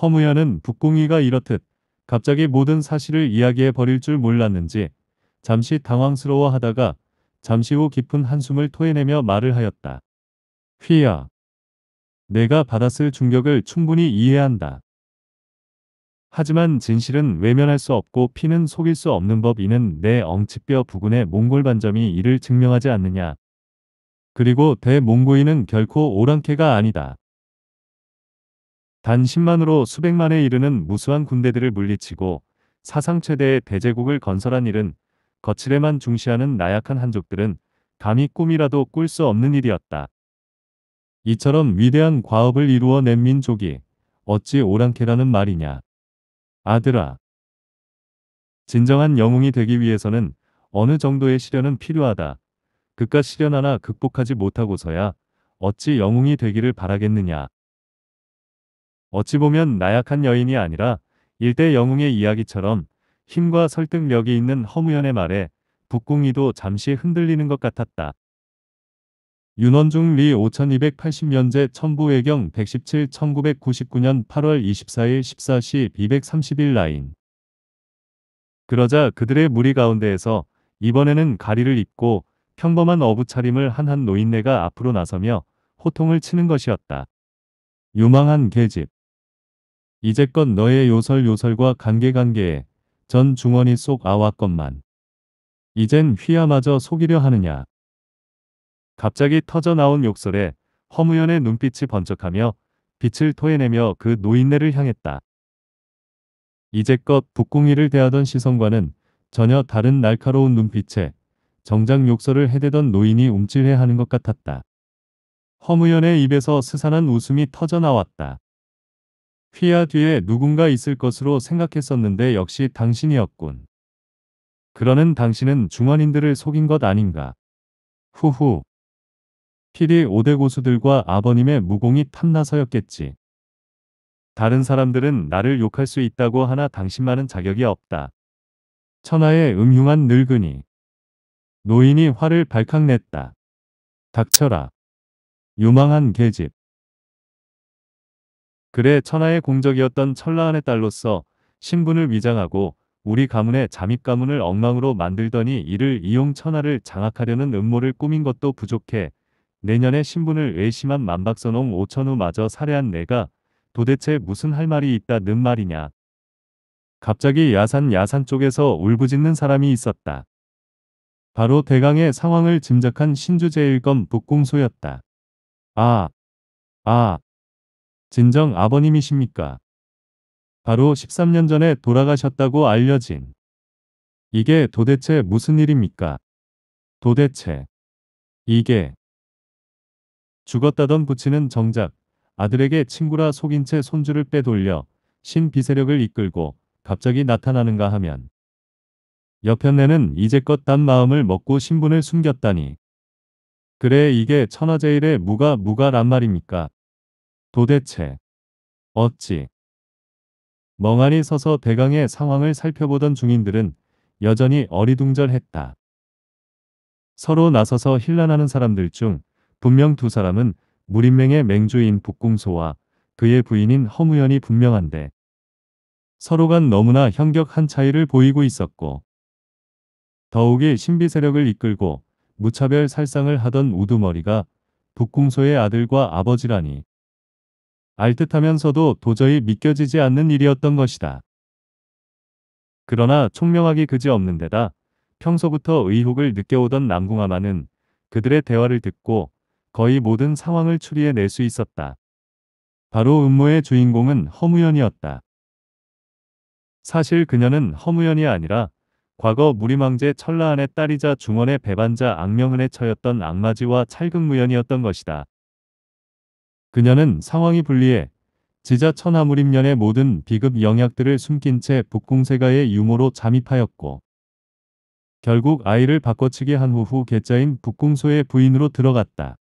허무연은 북궁희가 이렇듯 갑자기 모든 사실을 이야기해 버릴 줄 몰랐는지 잠시 당황스러워 하다가 잠시 후 깊은 한숨을 토해내며 말을 하였다. 휘야. 내가 받았을 충격을 충분히 이해한다. 하지만 진실은 외면할 수 없고 피는 속일 수 없는 법 이는 내 엉치뼈 부근의 몽골 반점이 이를 증명하지 않느냐. 그리고 대몽고인은 결코 오랑캐가 아니다. 단 10만으로 수백만에 이르는 무수한 군대들을 물리치고 사상 최대의 대제국을 건설한 일은 거칠에만 중시하는 나약한 한족들은 감히 꿈이라도 꿀 수 없는 일이었다. 이처럼 위대한 과업을 이루어낸 민족이 어찌 오랑캐라는 말이냐. 아들아. 진정한 영웅이 되기 위해서는 어느 정도의 시련은 필요하다. 그깟 시련 하나 극복하지 못하고서야 어찌 영웅이 되기를 바라겠느냐. 어찌 보면 나약한 여인이 아니라 일대 영웅의 이야기처럼 힘과 설득력이 있는 허무연의 말에 북궁이도 잠시 흔들리는 것 같았다. 윤원중 리 5280년제 천부외경 117 1999년 8월 24일 14시 231 라인 그러자 그들의 무리 가운데에서 이번에는 가리를 입고 평범한 어부차림을 한 한 노인네가 앞으로 나서며 호통을 치는 것이었다. 유망한 계집 이제껏 너의 요설 요설과 관계관계에 전 중원이 쏙 아왔건만 이젠 휘야마저 속이려 하느냐. 갑자기 터져나온 욕설에 허무연의 눈빛이 번쩍하며 빛을 토해내며 그 노인네를 향했다. 이제껏 북궁이를 대하던 시선과는 전혀 다른 날카로운 눈빛에 정작 욕설을 해대던 노인이 움찔해하는 것 같았다. 허무연의 입에서 스산한 웃음이 터져나왔다. 휘야 뒤에 누군가 있을 것으로 생각했었는데 역시 당신이었군. 그러는 당신은 중원인들을 속인 것 아닌가. 후후. 필이 5대 고수들과 아버님의 무공이 탐나서였겠지. 다른 사람들은 나를 욕할 수 있다고 하나 당신만은 자격이 없다. 천하의 음흉한 늙은이. 노인이 화를 발칵 냈다. 닥쳐라. 유망한 계집. 그래 천하의 공적이었던 천라한의 딸로서 신분을 위장하고 우리 가문의 잠입 가문을 엉망으로 만들더니 이를 이용 천하를 장악하려는 음모를 꾸민 것도 부족해 내년에 신분을 의심한 만박선홍 오천우마저 살해한 내가 도대체 무슨 할 말이 있다는 말이냐. 갑자기 야산 야산 쪽에서 울부짖는 사람이 있었다. 바로 대강의 상황을 짐작한 신주제일검 북궁소였다. 아, 아, 진정 아버님이십니까? 바로 13년 전에 돌아가셨다고 알려진 이게 도대체 무슨 일입니까? 도대체 이게 죽었다던 부친은 정작 아들에게 친구라 속인 채 손주를 빼돌려 신비세력을 이끌고 갑자기 나타나는가 하면 옆편네는 이제껏 딴 마음을 먹고 신분을 숨겼다니 그래 이게 천하제일의 무가 무가란 말입니까? 도대체 어찌 멍하니 서서 대강의 상황을 살펴보던 중인들은 여전히 어리둥절했다. 서로 나서서 힐난하는 사람들 중 분명 두 사람은 무림맹의 맹주인 북궁소와 그의 부인인 허무연이 분명한데 서로 간 너무나 현격한 차이를 보이고 있었고 더욱이 신비 세력을 이끌고 무차별 살상을 하던 우두머리가 북궁소의 아들과 아버지라니 알듯하면서도 도저히 믿겨지지 않는 일이었던 것이다. 그러나 총명하기 그지없는 데다 평소부터 의혹을 느껴오던 남궁아마는 그들의 대화를 듣고 거의 모든 상황을 추리해낼 수 있었다. 바로 음모의 주인공은 허무연이었다. 사실 그녀는 허무연이 아니라 과거 무리망제천라안의 딸이자 중원의 배반자 악명은의 처였던 악마지와 찰극무연이었던 것이다. 그녀는 상황이 불리해 지자 천하무림년의 모든 비급 영약들을 숨긴 채 북궁세가의 유모로 잠입하였고 결국 아이를 바꿔치기 한 후후 계자인 북궁소의 부인으로 들어갔다.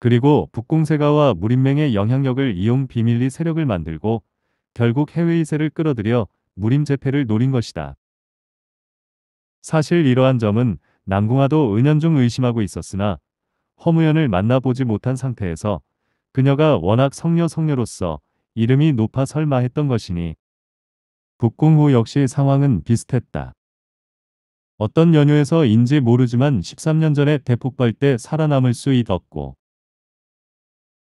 그리고 북궁세가와 무림맹의 영향력을 이용 비밀리 세력을 만들고 결국 해외이세를 끌어들여 무림재패를 노린 것이다. 사실 이러한 점은 남궁화도 은연중 의심하고 있었으나 허무연을 만나보지 못한 상태에서 그녀가 워낙 성녀 성녀로서 이름이 높아 설마 했던 것이니 북궁 후 역시 상황은 비슷했다. 어떤 연유에서인지 모르지만 13년 전에 대폭발 때 살아남을 수 있었고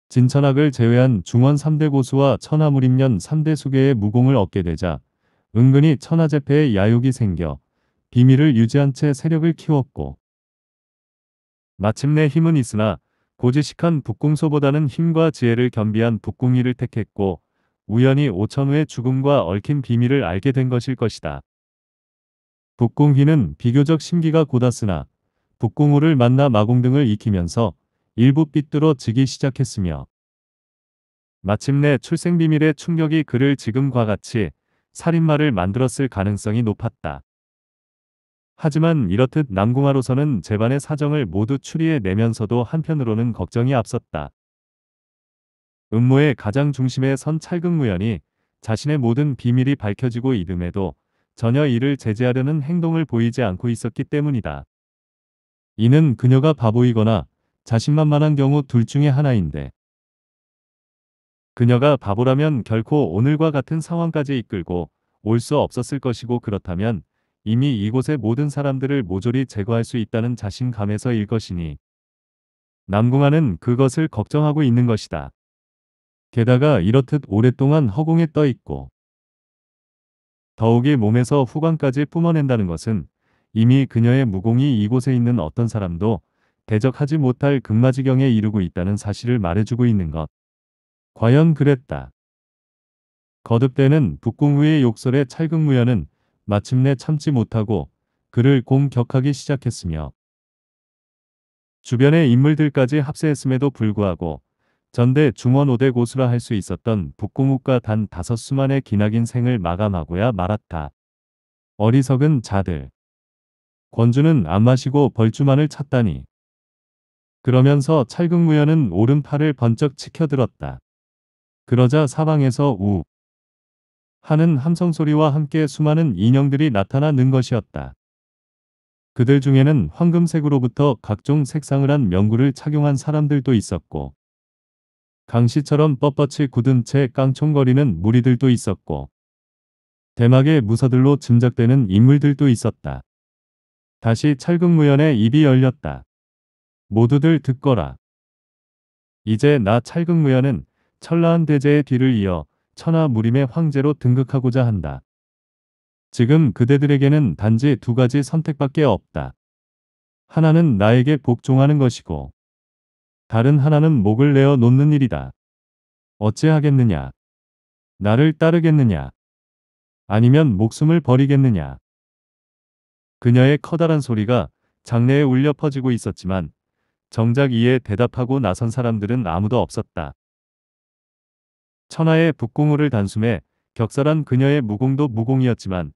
진천학을 제외한 중원 3대 고수와 천하무림년 3대 수계의 무공을 얻게 되자 은근히 천하재패의 야욕이 생겨 비밀을 유지한 채 세력을 키웠고 마침내 힘은 있으나 고지식한 북궁소보다는 힘과 지혜를 겸비한 북궁이를 택했고 우연히 오천우의 죽음과 얽힌 비밀을 알게 된 것일 것이다. 북궁희는 비교적 심기가 고았으나 북궁우를 만나 마공등을 익히면서 일부 삐뚤어지기 시작했으며 마침내 출생비밀의 충격이 그를 지금과 같이 살인마를 만들었을 가능성이 높았다. 하지만 이렇듯 남궁화로서는 재반의 사정을 모두 추리해 내면서도 한편으로는 걱정이 앞섰다. 음모의 가장 중심에 선 찰극무연이 자신의 모든 비밀이 밝혀지고 이듬해도 전혀 이를 제재하려는 행동을 보이지 않고 있었기 때문이다. 이는 그녀가 바보이거나 자신만만한 경우 둘 중에 하나인데 그녀가 바보라면 결코 오늘과 같은 상황까지 이끌고 올 수 없었을 것이고 그렇다면 이미 이곳의 모든 사람들을 모조리 제거할 수 있다는 자신감에서일 것이니 남궁아는 그것을 걱정하고 있는 것이다. 게다가 이렇듯 오랫동안 허공에 떠 있고 더욱이 몸에서 후광까지 뿜어낸다는 것은 이미 그녀의 무공이 이곳에 있는 어떤 사람도 대적하지 못할 금마지경에 이르고 있다는 사실을 말해주고 있는 것. 과연 그랬다. 거듭되는 북궁우의 욕설에 찰극무연은 마침내 참지 못하고 그를 공격하기 시작했으며 주변의 인물들까지 합세했음에도 불구하고 전대 중원 5대 고수라 할 수 있었던 북궁욱과 단 다섯 수만의 기나긴 생을 마감하고야 말았다. 어리석은 자들. 권주는 안 마시고 벌주만을 찾다니. 그러면서 찰극무연은 오른팔을 번쩍 치켜들었다. 그러자 사방에서 우 하는 함성 소리와 함께 수많은 인형들이 나타나는 것이었다. 그들 중에는 황금색으로부터 각종 색상을 한 명구를 착용한 사람들도 있었고 강씨처럼 뻣뻣이 굳은 채 깡총거리는 무리들도 있었고 대막의 무사들로 짐작되는 인물들도 있었다. 다시 찰극무연의 입이 열렸다. 모두들 듣거라. 이제 나 찰극무연은 철라한 대제의 뒤를 이어 천하 무림의 황제로 등극하고자 한다. 지금 그대들에게는 단지 두 가지 선택밖에 없다. 하나는 나에게 복종하는 것이고 다른 하나는 목을 내어 놓는 일이다. 어찌하겠느냐? 나를 따르겠느냐? 아니면 목숨을 버리겠느냐? 그녀의 커다란 소리가 장내에 울려 퍼지고 있었지만 정작 이에 대답하고 나선 사람들은 아무도 없었다. 천하의 북궁우를 단숨에 격살한 그녀의 무공도 무공이었지만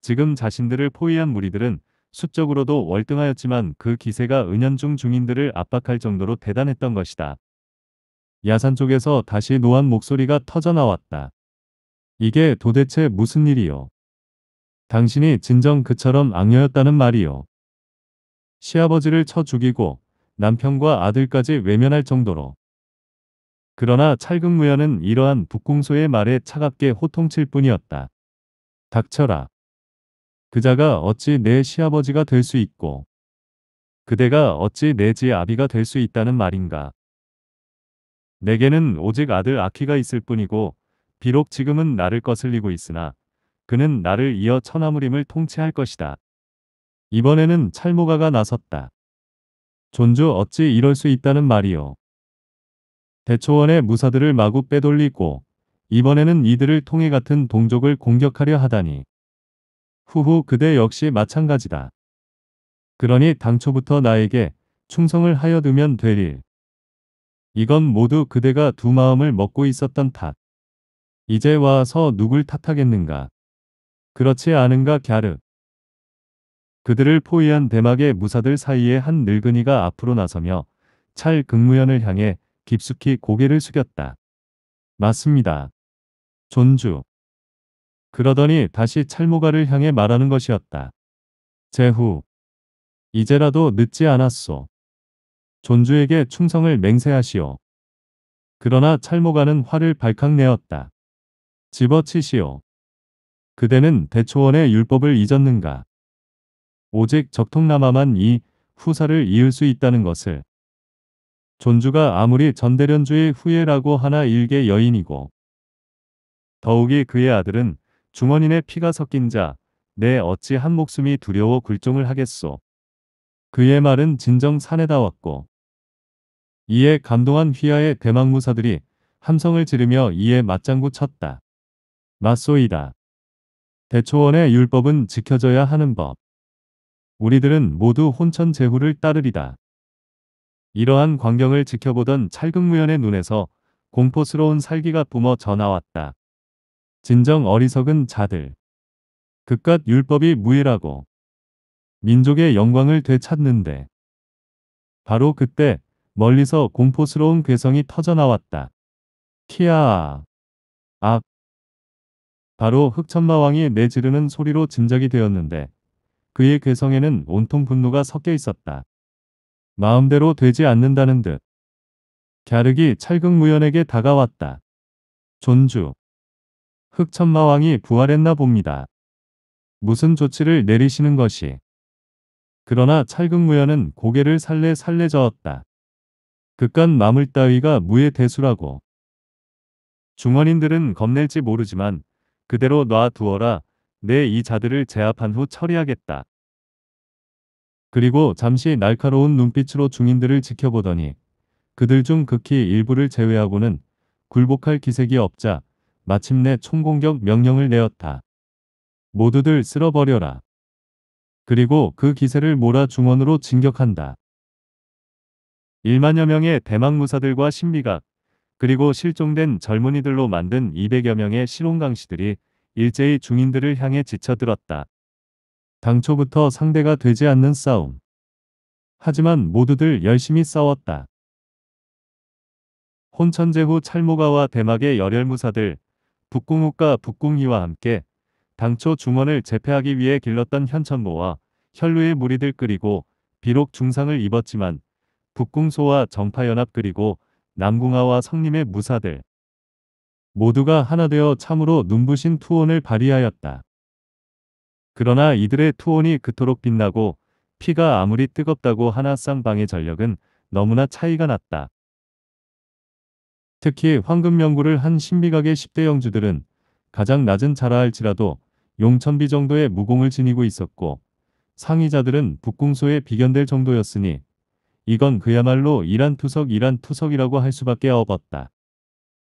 지금 자신들을 포위한 무리들은 수적으로도 월등하였지만 그 기세가 은연중 중인들을 압박할 정도로 대단했던 것이다. 야산 쪽에서 다시 노한 목소리가 터져나왔다. 이게 도대체 무슨 일이요? 당신이 진정 그처럼 악녀였다는 말이요. 시아버지를 쳐 죽이고 남편과 아들까지 외면할 정도로 그러나 찰극무현은 이러한 북궁소의 말에 차갑게 호통칠 뿐이었다. 닥쳐라. 그자가 어찌 내 시아버지가 될 수 있고 그대가 어찌 내 지 아비가 될 수 있다는 말인가. 내게는 오직 아들 아키가 있을 뿐이고 비록 지금은 나를 거슬리고 있으나 그는 나를 이어 천하무림을 통치할 것이다. 이번에는 찰모가가 나섰다. 존주 어찌 이럴 수 있다는 말이오. 대초원의 무사들을 마구 빼돌리고 이번에는 이들을 통해 같은 동족을 공격하려 하다니. 후후 그대 역시 마찬가지다. 그러니 당초부터 나에게 충성을 하여 두면 되릴. 이건 모두 그대가 두 마음을 먹고 있었던 탓. 이제 와서 누굴 탓하겠는가. 그렇지 않은가 갸르 그들을 포위한 대막의 무사들 사이에 한 늙은이가 앞으로 나서며 찰극무연을 향해 깊숙이 고개를 숙였다. 맞습니다. 존주. 그러더니 다시 찰모가를 향해 말하는 것이었다. 제후. 이제라도 늦지 않았소. 존주에게 충성을 맹세하시오. 그러나 찰모가는 화를 발칵 내었다. 집어치시오. 그대는 대초원의 율법을 잊었는가. 오직 적통나마만이 후사를 이을 수 있다는 것을 존주가 아무리 전대련주의 후예라고 하나 일개 여인이고 더욱이 그의 아들은 중원인의 피가 섞인 자, 내 어찌 한 목숨이 두려워 굴종을 하겠소. 그의 말은 진정 산에다왔고 이에 감동한 휘하의 대망무사들이 함성을 지르며 이에 맞장구 쳤다. 맞소이다. 대초원의 율법은 지켜져야 하는 법. 우리들은 모두 혼천 제후를 따르리다. 이러한 광경을 지켜보던 찰극무연의 눈에서 공포스러운 살기가 뿜어 져나왔다 진정 어리석은 자들. 그깟 율법이 무일라고 민족의 영광을 되찾는데. 바로 그때 멀리서 공포스러운 괴성이 터져나왔다. 티아아. 악. 바로 흑천마왕이 내지르는 소리로 짐작이 되었는데 그의 괴성에는 온통 분노가 섞여 있었다. 마음대로 되지 않는다는 듯. 갸륵이 찰극무연에게 다가왔다. 존주. 흑천마왕이 부활했나 봅니다. 무슨 조치를 내리시는 것이. 그러나 찰극무연은 고개를 살래살래 저었다. 극간 마물 따위가 무의 대수라고. 중원인들은 겁낼지 모르지만 그대로 놔두어라. 내 이 자들을 제압한 후 처리하겠다. 그리고 잠시 날카로운 눈빛으로 중인들을 지켜보더니 그들 중 극히 일부를 제외하고는 굴복할 기색이 없자 마침내 총공격 명령을 내었다. 모두들 쓸어버려라. 그리고 그 기세를 몰아 중원으로 진격한다. 1만여 명의 대망 무사들과 신비각, 그리고 실종된 젊은이들로 만든 200여 명의 실온강시들이 일제히 중인들을 향해 지쳐들었다. 당초부터 상대가 되지 않는 싸움. 하지만 모두들 열심히 싸웠다. 혼천제 후 찰모가와 대막의 열혈무사들 북궁욱과 북궁이와 함께 당초 중원을 제패하기 위해 길렀던 현천모와 현루의 무리들 그리고 비록 중상을 입었지만 북궁소와 정파연합 그리고 남궁아와 성님의 무사들 모두가 하나 되어 참으로 눈부신 투혼을 발휘하였다. 그러나 이들의 투혼이 그토록 빛나고 피가 아무리 뜨겁다고 하나 쌍방의 전력은 너무나 차이가 났다. 특히 황금 명구를한 신비각의 10대 영주들은 가장 낮은 자라 할지라도 용천비 정도의 무공을 지니고 있었고 상위자들은 북궁소에 비견될 정도였으니 이건 그야말로 이란투석 이란투석이라고 할 수밖에 없었다.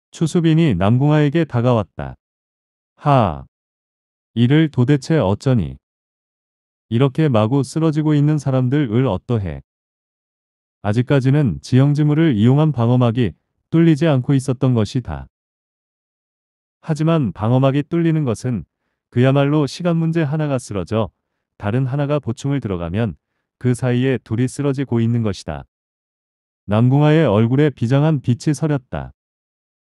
추수빈이 남궁아에게 다가왔다. 하, 이를 도대체 어쩌니? 이렇게 마구 쓰러지고 있는 사람들을 어떠해? 아직까지는 지형지물을 이용한 방어막이 뚫리지 않고 있었던 것이다. 하지만 방어막이 뚫리는 것은 그야말로 시간 문제 하나가 쓰러져 다른 하나가 보충을 들어가면 그 사이에 둘이 쓰러지고 있는 것이다. 남궁아의 얼굴에 비장한 빛이 서렸다.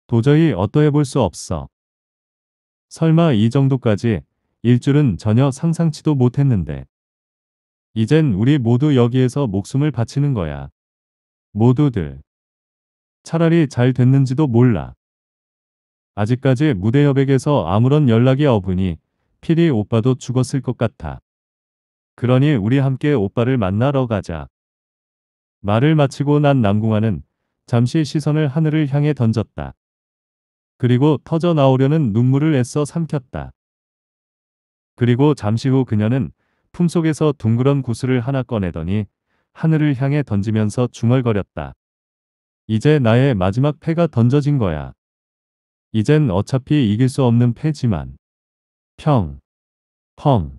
도저히 어떠해 볼 수 없어. 설마 이 정도까지 일줄은 전혀 상상치도 못했는데. 이젠 우리 모두 여기에서 목숨을 바치는 거야. 모두들. 차라리 잘 됐는지도 몰라. 아직까지 무대 여백에서 아무런 연락이 없으니 필히 오빠도 죽었을 것 같아. 그러니 우리 함께 오빠를 만나러 가자. 말을 마치고 난 남궁아는 잠시 시선을 하늘을 향해 던졌다. 그리고 터져 나오려는 눈물을 애써 삼켰다. 그리고 잠시 후 그녀는 품속에서 둥그런 구슬을 하나 꺼내더니 하늘을 향해 던지면서 중얼거렸다. 이제 나의 마지막 패가 던져진 거야. 이젠 어차피 이길 수 없는 패지만. 평. 펑.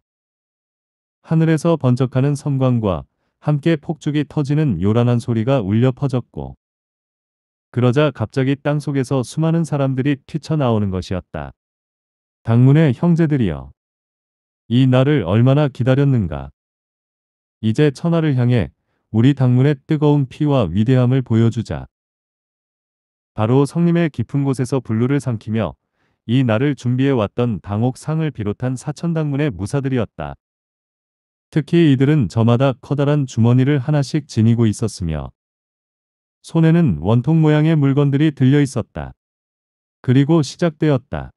하늘에서 번쩍하는 섬광과 함께 폭죽이 터지는 요란한 소리가 울려 퍼졌고 그러자 갑자기 땅속에서 수많은 사람들이 튀쳐나오는 것이었다. 당문의 형제들이여. 이 날을 얼마나 기다렸는가. 이제 천하를 향해 우리 당문의 뜨거운 피와 위대함을 보여주자. 바로 성림의 깊은 곳에서 불루를 삼키며 이 날을 준비해왔던 당옥상을 비롯한 사천당문의 무사들이었다. 특히 이들은 저마다 커다란 주머니를 하나씩 지니고 있었으며 손에는 원통 모양의 물건들이 들려 있었다. 그리고 시작되었다.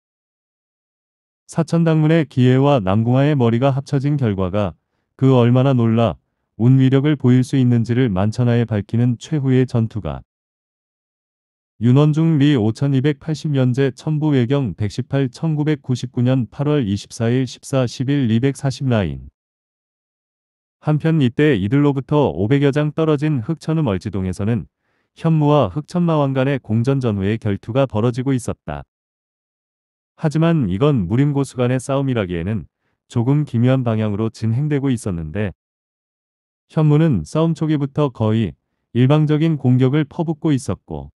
사천당문의 기회와 남궁아의 머리가 합쳐진 결과가 그 얼마나 놀라 운 위력을 보일 수 있는지를 만천하에 밝히는 최후의 전투가 윤원중 리 5280년제 천부 외경 118 1999년 8월 24일 14 11 240 라인 한편 이때 이들로부터 500여 장 떨어진 흑천음 얼지동에서는 현무와 흑천마왕 간의 공전 전후의 결투가 벌어지고 있었다. 하지만 이건 무림고수 간의 싸움이라기에는 조금 기묘한 방향으로 진행되고 있었는데 현무는 싸움 초기부터 거의 일방적인 공격을 퍼붓고 있었고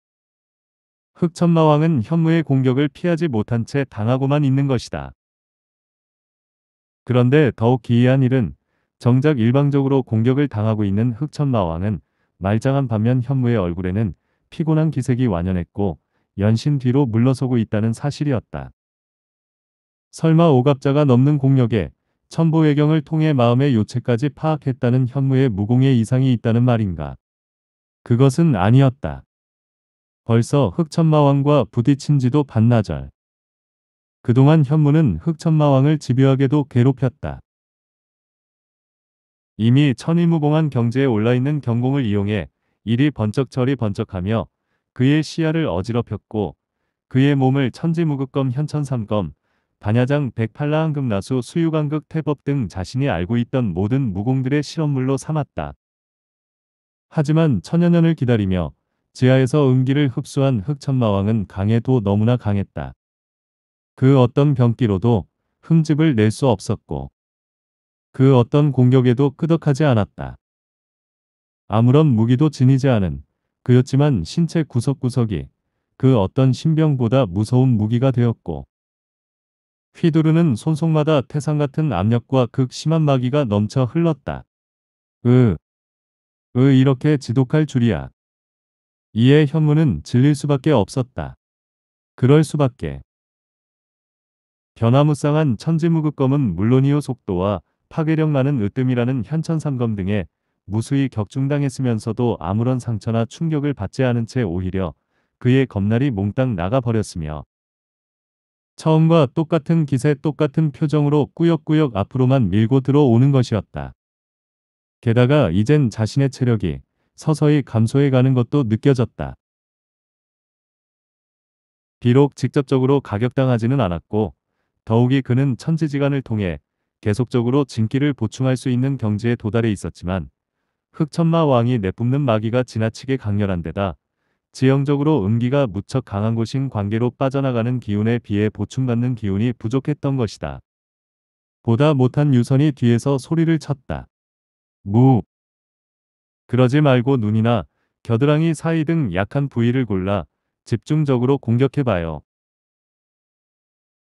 흑천마왕은 현무의 공격을 피하지 못한 채 당하고만 있는 것이다. 그런데 더욱 기이한 일은 정작 일방적으로 공격을 당하고 있는 흑천마왕은 말장한 반면 현무의 얼굴에는 피곤한 기색이 완연했고 연신 뒤로 물러서고 있다는 사실이었다. 설마 오갑자가 넘는 공력에 천보외경을 통해 마음의 요체까지 파악했다는 현무의 무공의 이상이 있다는 말인가. 그것은 아니었다. 벌써 흑천마왕과 부딪힌 지도 반나절. 그동안 현무는 흑천마왕을 집요하게도 괴롭혔다. 이미 천일무공한경제에 올라있는 경공을 이용해 일이 번쩍저리 번쩍하며 그의 시야를 어지럽혔고 그의 몸을 천지무극검 현천삼검 단야장 1 0 8라한금 나수 수유관극 태법 등 자신이 알고 있던 모든 무공들의 실험물로 삼았다. 하지만 천여년을 기다리며 지하에서 음기를 흡수한 흑천마왕은 강해도 너무나 강했다. 그 어떤 병기로도 흠집을 낼 수 없었고 그 어떤 공격에도 끄덕하지 않았다. 아무런 무기도 지니지 않은 그였지만 신체 구석구석이 그 어떤 신병보다 무서운 무기가 되었고 휘두르는 손속마다 태상 같은 압력과 극심한 마귀가 넘쳐 흘렀다. 으, 으 이렇게 지독할 줄이야. 이에 현무는 질릴 수밖에 없었다. 그럴 수밖에. 변화무쌍한 천지무극검은 물론이요 속도와 파괴력 많은 으뜸이라는 현천삼검 등에 무수히 격중당했으면서도 아무런 상처나 충격을 받지 않은 채 오히려 그의 겁날이 몽땅 나가버렸으며 처음과 똑같은 기세 똑같은 표정으로 꾸역꾸역 앞으로만 밀고 들어오는 것이었다. 게다가 이젠 자신의 체력이 서서히 감소해가는 것도 느껴졌다. 비록 직접적으로 가격당하지는 않았고 더욱이 그는 천지지간을 통해 계속적으로 진기를 보충할 수 있는 경지에 도달해 있었지만 흑천마 왕이 내뿜는 마귀가 지나치게 강렬한 데다 지형적으로 음기가 무척 강한 곳인 관계로 빠져나가는 기운에 비해 보충받는 기운이 부족했던 것이다. 보다 못한 유선이 뒤에서 소리를 쳤다. 무. 그러지 말고 눈이나 겨드랑이 사이 등 약한 부위를 골라 집중적으로 공격해봐요.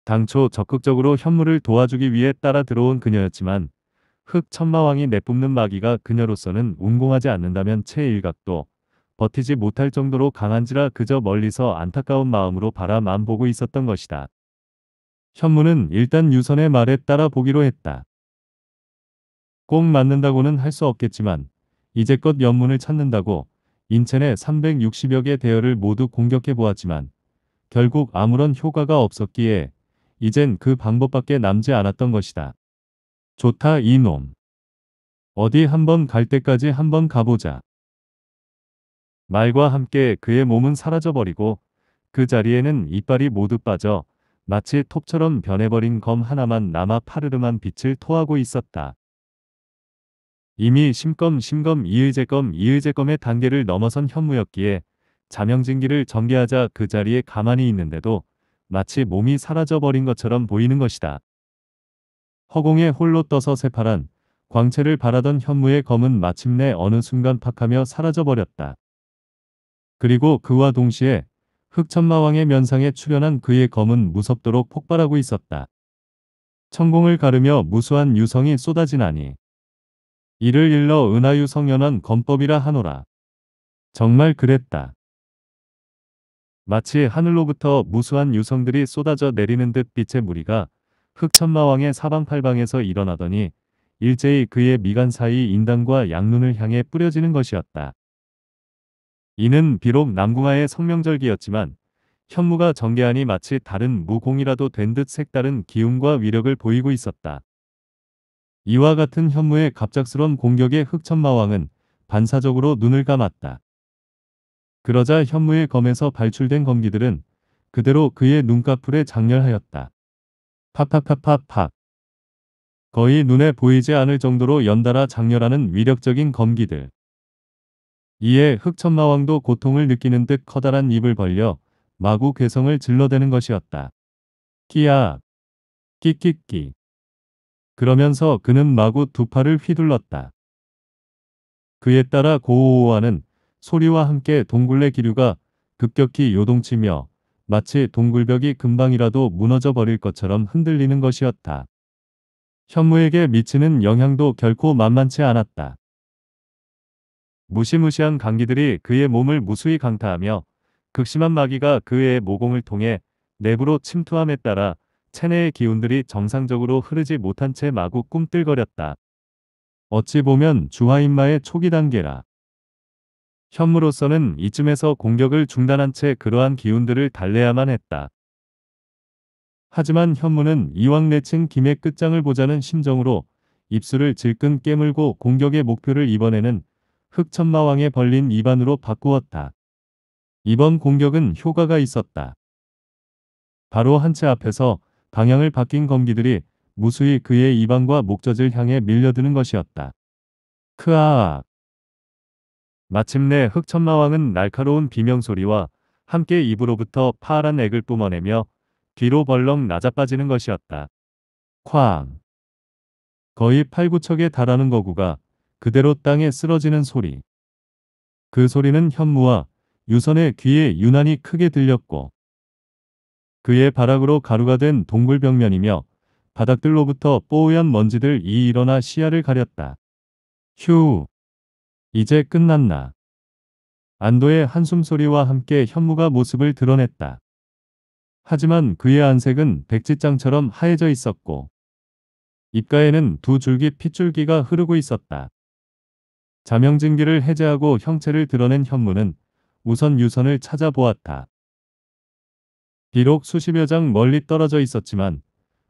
당초 적극적으로 현무를 도와주기 위해 따라 들어온 그녀였지만 흑 천마왕이 내뿜는 마귀가 그녀로서는 운공하지 않는다면 최일각도 버티지 못할 정도로 강한지라 그저 멀리서 안타까운 마음으로 바라만 보고 있었던 것이다. 현무는 일단 유선의 말에 따라 보기로 했다. 꼭 맞는다고는 할 수 없겠지만 이제껏 연문을 찾는다고 인천의 360여 개 대열을 모두 공격해 보았지만 결국 아무런 효과가 없었기에 이젠 그 방법밖에 남지 않았던 것이다. 좋다 이놈. 어디 한번 갈 때까지 한번 가보자. 말과 함께 그의 몸은 사라져버리고 그 자리에는 이빨이 모두 빠져 마치 톱처럼 변해버린 검 하나만 남아 파르르만 빛을 토하고 있었다. 이미 심검 심검 이의제검 이의제검의 단계를 넘어선 현무였기에 자명진기를 전개하자 그 자리에 가만히 있는데도 마치 몸이 사라져버린 것처럼 보이는 것이다. 허공에 홀로 떠서 새파란 광채를 바라던 현무의 검은 마침내 어느 순간 팍하며 사라져버렸다. 그리고 그와 동시에 흑천마왕의 면상에 출현한 그의 검은 무섭도록 폭발하고 있었다. 천공을 가르며 무수한 유성이 쏟아지나니 이를 일러 은하유 성연한 검법이라 하노라. 정말 그랬다. 마치 하늘로부터 무수한 유성들이 쏟아져 내리는 듯 빛의 무리가 흑천마왕의 사방팔방에서 일어나더니 일제히 그의 미간 사이 인당과 양눈을 향해 뿌려지는 것이었다. 이는 비록 남궁하의 성명절기였지만 현무가 전개하니 마치 다른 무공이라도 된 듯 색다른 기운과 위력을 보이고 있었다. 이와 같은 현무의 갑작스런 공격에 흑천마왕은 반사적으로 눈을 감았다. 그러자 현무의 검에서 발출된 검기들은 그대로 그의 눈꺼풀에 장렬하였다. 팍팍팍팍팍. 거의 눈에 보이지 않을 정도로 연달아 장렬하는 위력적인 검기들. 이에 흑천마왕도 고통을 느끼는 듯 커다란 입을 벌려 마구 괴성을 질러대는 것이었다. 끼야! 끼끼끼! 그러면서 그는 마구 두 팔을 휘둘렀다. 그에 따라 고오오하는 소리와 함께 동굴의 기류가 급격히 요동치며 마치 동굴벽이 금방이라도 무너져 버릴 것처럼 흔들리는 것이었다. 현무에게 미치는 영향도 결코 만만치 않았다. 무시무시한 강기들이 그의 몸을 무수히 강타하며 극심한 마귀가 그의 모공을 통해 내부로 침투함에 따라 체내의 기운들이 정상적으로 흐르지 못한 채 마구 꿈틀거렸다. 어찌 보면 주하인마의 초기 단계라. 현무로서는 이쯤에서 공격을 중단한 채 그러한 기운들을 달래야만 했다. 하지만 현무는 이왕 내친 김의 끝장을 보자는 심정으로 입술을 질끈 깨물고 공격의 목표를 이번에는 흑천마왕의 벌린 입안으로 바꾸었다. 이번 공격은 효과가 있었다. 바로 한 채 앞에서 방향을 바뀐 검기들이 무수히 그의 입안과 목젖을 향해 밀려드는 것이었다. 크아아 마침내 흑천마왕은 날카로운 비명소리와 함께 입으로부터 파란 액을 뿜어내며 뒤로 벌렁 낮아빠지는 것이었다. 쾅! 거의 8, 9척에 달하는 거구가 그대로 땅에 쓰러지는 소리. 그 소리는 현무와 유선의 귀에 유난히 크게 들렸고 그의 발악으로 가루가 된 동굴 벽면이며 바닥들로부터 뽀얀 먼지들이 일어나 시야를 가렸다. 휴. 이제 끝났나. 안도의 한숨소리와 함께 현무가 모습을 드러냈다. 하지만 그의 안색은 백지장처럼 하얘져 있었고 입가에는 두 줄기 핏줄기가 흐르고 있었다. 자명증기를 해제하고 형체를 드러낸 현무는 우선 유선을 찾아보았다. 비록 수십여 장 멀리 떨어져 있었지만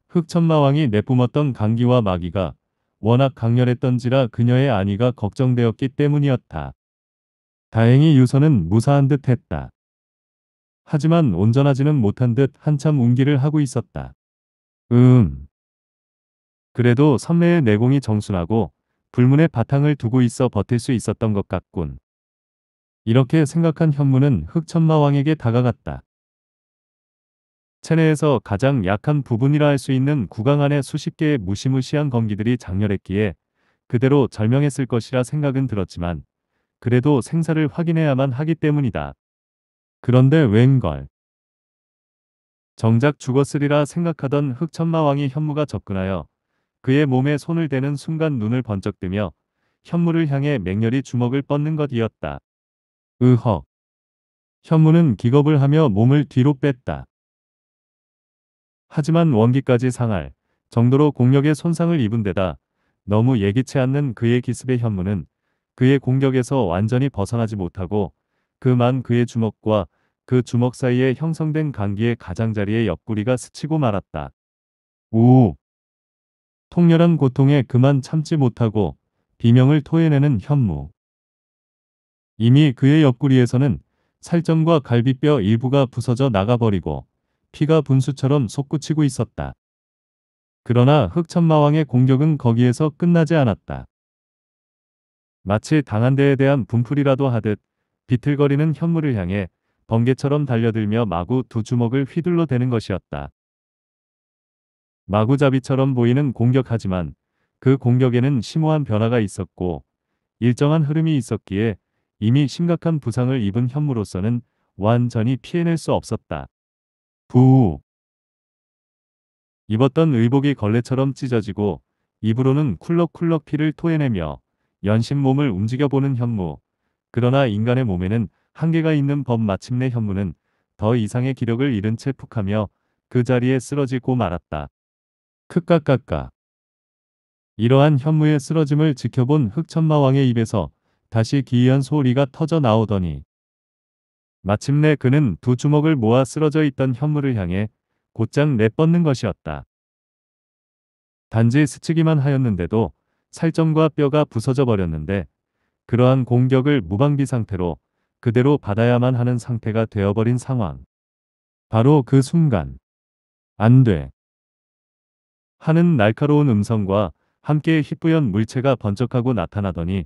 흑천마왕이 내뿜었던 강기와 마기가 워낙 강렬했던지라 그녀의 안위가 걱정되었기 때문이었다. 다행히 유선은 무사한 듯 했다. 하지만 온전하지는 못한 듯 한참 운기를 하고 있었다. 음. 그래도 선례의 내공이 정순하고 불문의 바탕을 두고 있어 버틸 수 있었던 것 같군. 이렇게 생각한 현무는 흑천마왕에게 다가갔다. 체내에서 가장 약한 부분이라 할 수 있는 구강 안에 수십 개의 무시무시한 검기들이 장렬했기에 그대로 절명했을 것이라 생각은 들었지만 그래도 생사를 확인해야만 하기 때문이다. 그런데 웬걸. 정작 죽었으리라 생각하던 흑천마왕이 현무가 접근하여 그의 몸에 손을 대는 순간 눈을 번쩍 뜨며 현무를 향해 맹렬히 주먹을 뻗는 것이었다. 으헉. 현무는 기겁을 하며 몸을 뒤로 뺐다. 하지만 원기까지 상할 정도로 공력의 손상을 입은 데다 너무 예기치 않는 그의 기습의 현무는 그의 공격에서 완전히 벗어나지 못하고 그만 그의 주먹과 그 주먹 사이에 형성된 강기의 가장자리에 옆구리가 스치고 말았다. 오! 통렬한 고통에 그만 참지 못하고 비명을 토해내는 현무. 이미 그의 옆구리에서는 살점과 갈비뼈 일부가 부서져 나가버리고 피가 분수처럼 솟구치고 있었다. 그러나 흑천마왕의 공격은 거기에서 끝나지 않았다. 마치 당한 데에 대한 분풀이라도 하듯 비틀거리는 현무를 향해 번개처럼 달려들며 마구 두 주먹을 휘둘러 대는 것이었다. 마구잡이처럼 보이는 공격하지만 그 공격에는 심오한 변화가 있었고 일정한 흐름이 있었기에 이미 심각한 부상을 입은 현무로서는 완전히 피해낼 수 없었다. 부 입었던 의복이 걸레처럼 찢어지고 입으로는 쿨럭쿨럭 피를 토해내며 연신 몸을 움직여보는 현무. 그러나 인간의 몸에는 한계가 있는 법 마침내 현무는 더 이상의 기력을 잃은 채 푹하며 그 자리에 쓰러지고 말았다. 크까까까. 이러한 현무의 쓰러짐을 지켜본 흑천마왕의 입에서 다시 기이한 소리가 터져 나오더니 마침내 그는 두 주먹을 모아 쓰러져 있던 현무를 향해 곧장 내뻗는 것이었다. 단지 스치기만 하였는데도 살점과 뼈가 부서져 버렸는데 그러한 공격을 무방비 상태로 그대로 받아야만 하는 상태가 되어버린 상황. 바로 그 순간. 안 돼. 하는 날카로운 음성과 함께 희뿌연 물체가 번쩍하고 나타나더니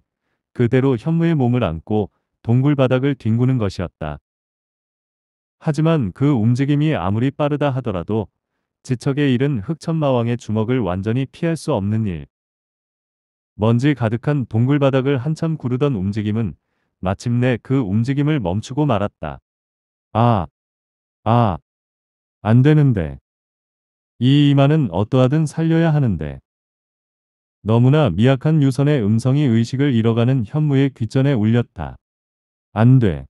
그대로 현무의 몸을 안고 동굴 바닥을 뒹구는 것이었다. 하지만 그 움직임이 아무리 빠르다 하더라도 지척의 일은 흑천마왕의 주먹을 완전히 피할 수 없는 일. 먼지 가득한 동굴 바닥을 한참 구르던 움직임은 마침내 그 움직임을 멈추고 말았다. 아, 아, 안 되는데. 이 이마는 어떠하든 살려야 하는데 너무나 미약한 유선의 음성이 의식을 잃어가는 현무의 귀전에 울렸다. 안 돼.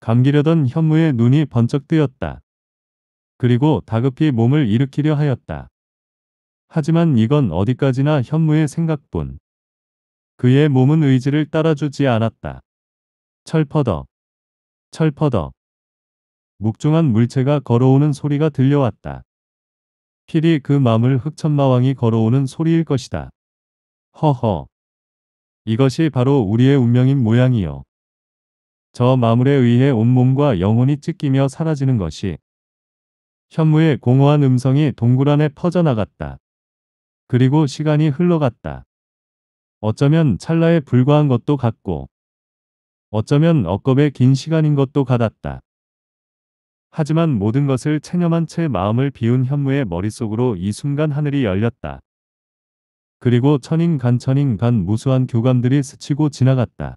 감기려던 현무의 눈이 번쩍 뜨였다. 그리고 다급히 몸을 일으키려 하였다. 하지만 이건 어디까지나 현무의 생각뿐. 그의 몸은 의지를 따라주지 않았다. 철퍼덕. 철퍼덕. 묵중한 물체가 걸어오는 소리가 들려왔다. 필히 그 마음을 흑천마왕이 걸어오는 소리일 것이다. 허허. 이것이 바로 우리의 운명인 모양이요. 저 마물에 의해 온몸과 영혼이 찢기며 사라지는 것이 현무의 공허한 음성이 동굴 안에 퍼져나갔다. 그리고 시간이 흘러갔다. 어쩌면 찰나에 불과한 것도 같고 어쩌면 억겁의 긴 시간인 것도 같았다. 하지만 모든 것을 체념한 채 마음을 비운 현무의 머릿속으로 이 순간 하늘이 열렸다. 그리고 천인간 천인간 무수한 교감들이 스치고 지나갔다.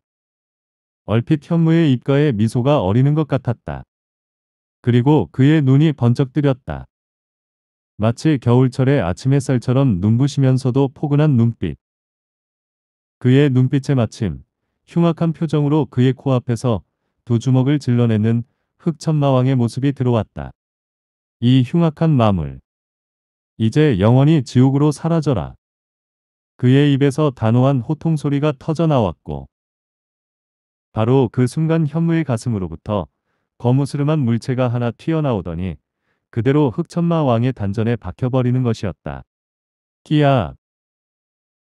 얼핏 현무의 입가에 미소가 어리는 것 같았다. 그리고 그의 눈이 번쩍 뜨렸다. 마치 겨울철의 아침 햇살처럼 눈부시면서도 포근한 눈빛. 그의 눈빛에 마침 흉악한 표정으로 그의 코앞에서 두 주먹을 질러내는 흑천마왕의 모습이 들어왔다. 이 흉악한 마물. 이제 영원히 지옥으로 사라져라. 그의 입에서 단호한 호통소리가 터져나왔고 바로 그 순간 현무의 가슴으로부터 거무스름한 물체가 하나 튀어나오더니 그대로 흑천마 왕의 단전에 박혀버리는 것이었다. 끼야!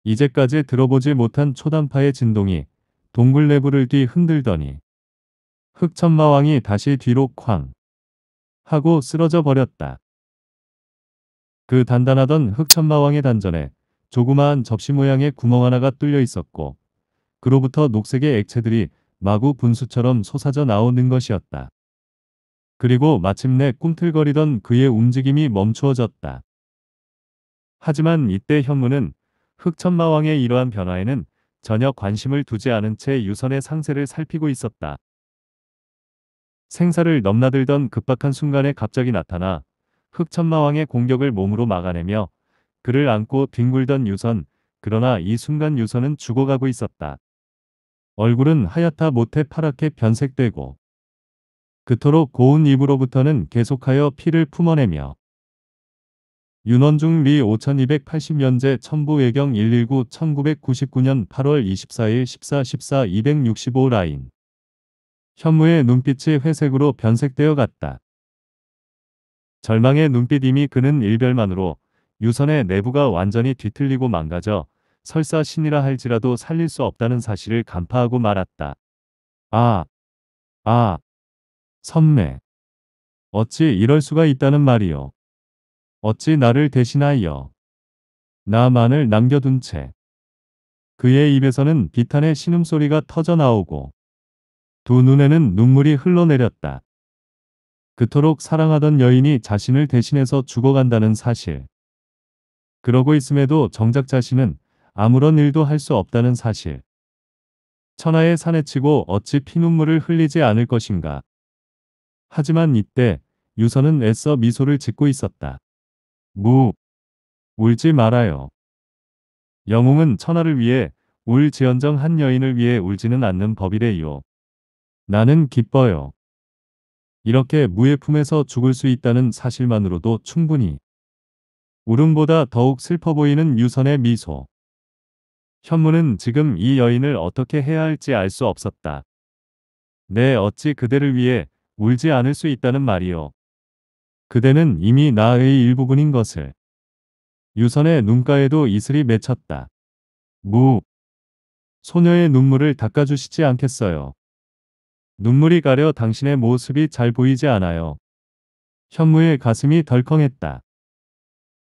이제까지 들어보지 못한 초단파의 진동이 동굴 내부를 뒤 흔들더니 흑천마왕이 다시 뒤로 쾅 하고 쓰러져 버렸다. 그 단단하던 흑천마왕의 단전에 조그마한 접시 모양의 구멍 하나가 뚫려 있었고 그로부터 녹색의 액체들이 마구 분수처럼 솟아져 나오는 것이었다. 그리고 마침내 꿈틀거리던 그의 움직임이 멈추어졌다. 하지만 이때 현무는 흑천마왕의 이러한 변화에는 전혀 관심을 두지 않은 채 유선의 상세를 살피고 있었다. 생사를 넘나들던 급박한 순간에 갑자기 나타나 흑천마왕의 공격을 몸으로 막아내며 그를 안고 뒹굴던 유선 그러나 이 순간 유선은 죽어가고 있었다. 얼굴은 하얗다 못해 파랗게 변색되고 그토록 고운 입으로부터는 계속하여 피를 품어내며 윤원중 리 5280년제 천부외경 119 1999년 8월 24일 14 14 265 라인 현무의 눈빛이 회색으로 변색되어 갔다. 절망의 눈빛 임이 그는 일별만으로 유선의 내부가 완전히 뒤틀리고 망가져 설사 신이라 할지라도 살릴 수 없다는 사실을 간파하고 말았다. 아, 아, 선매. 어찌 이럴 수가 있다는 말이요. 어찌 나를 대신하여 나만을 남겨둔 채 그의 입에서는 비탄의 신음소리가 터져나오고 두 눈에는 눈물이 흘러내렸다. 그토록 사랑하던 여인이 자신을 대신해서 죽어간다는 사실. 그러고 있음에도 정작 자신은 아무런 일도 할 수 없다는 사실. 천하의 산에치고 어찌 피눈물을 흘리지 않을 것인가. 하지만 이때 유선은 애써 미소를 짓고 있었다. 무. 울지 말아요. 영웅은 천하를 위해 울지언정 한 여인을 위해 울지는 않는 법이래요. 나는 기뻐요. 이렇게 무의 품에서 죽을 수 있다는 사실만으로도 충분히 울음보다 더욱 슬퍼 보이는 유선의 미소. 현무는 지금 이 여인을 어떻게 해야 할지 알 수 없었다. 내 네, 어찌 그대를 위해 울지 않을 수 있다는 말이요. 그대는 이미 나의 일부분인 것을. 유선의 눈가에도 이슬이 맺혔다. 무. 소녀의 눈물을 닦아주시지 않겠어요. 눈물이 가려 당신의 모습이 잘 보이지 않아요. 현무의 가슴이 덜컹했다.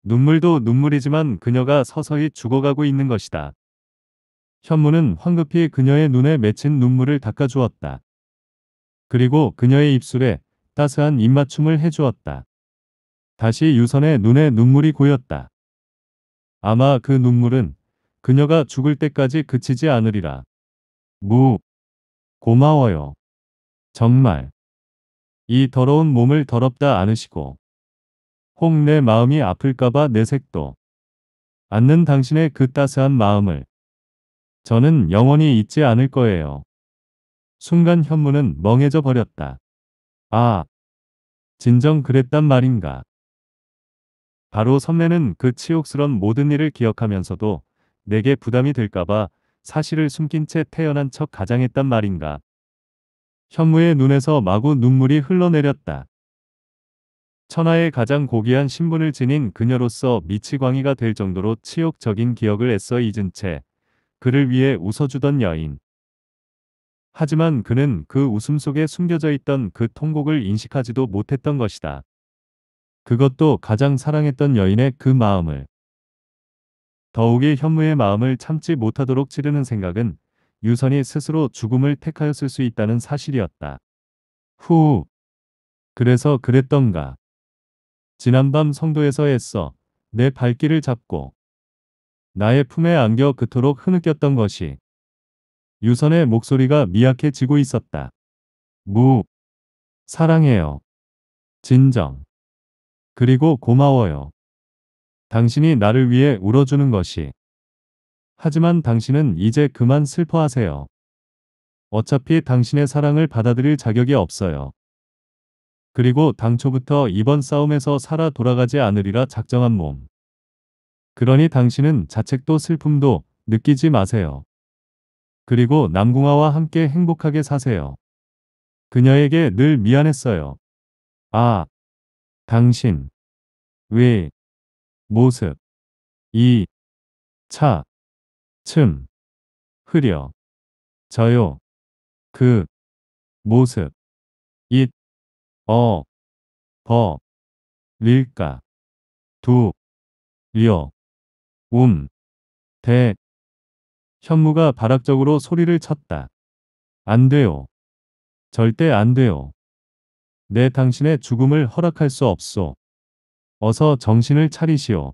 눈물도 눈물이지만 그녀가 서서히 죽어가고 있는 것이다. 현무는 황급히 그녀의 눈에 맺힌 눈물을 닦아주었다. 그리고 그녀의 입술에 따스한 입맞춤을 해주었다. 다시 유선의 눈에 눈물이 고였다. 아마 그 눈물은 그녀가 죽을 때까지 그치지 않으리라. 무 고마워요. 정말 이 더러운 몸을 더럽다 않으시고 혹 내 마음이 아플까봐 내색도 않는 당신의 그 따스한 마음을 저는 영원히 잊지 않을 거예요. 순간 현무는 멍해져 버렸다. 아, 진정 그랬단 말인가. 바로 선배는 그 치욕스런 모든 일을 기억하면서도 내게 부담이 될까봐 사실을 숨긴 채태연한척 가장했단 말인가. 현무의 눈에서 마구 눈물이 흘러내렸다. 천하의 가장 고귀한 신분을 지닌 그녀로서 미치광이가 될 정도로 치욕적인 기억을 애써 잊은 채 그를 위해 웃어주던 여인. 하지만 그는 그 웃음 속에 숨겨져 있던 그 통곡을 인식하지도 못했던 것이다. 그것도 가장 사랑했던 여인의 그 마음을. 더욱이 현무의 마음을 참지 못하도록 치르는 생각은 유선이 스스로 죽음을 택하였을 수 있다는 사실이었다. 후. 그래서 그랬던가. 지난밤 성도에서 애써 내 발길을 잡고 나의 품에 안겨 그토록 흐느꼈던 것이 유선의 목소리가 미약해지고 있었다. 무. 사랑해요. 진정. 그리고 고마워요. 당신이 나를 위해 울어주는 것이 하지만 당신은 이제 그만 슬퍼하세요. 어차피 당신의 사랑을 받아들일 자격이 없어요. 그리고 당초부터 이번 싸움에서 살아 돌아가지 않으리라 작정한 몸. 그러니 당신은 자책도 슬픔도 느끼지 마세요. 그리고 남궁아와 함께 행복하게 사세요. 그녀에게 늘 미안했어요. 아, 당신, 왜, 모습, 이, 차, 춤, 흐려, 저요, 그, 모습, 잇 어, 버, 릴까, 두, 려, 움, 대. 현무가 발악적으로 소리를 쳤다. 안 돼요. 절대 안 돼요. 내 당신의 죽음을 허락할 수 없소. 어서 정신을 차리시오.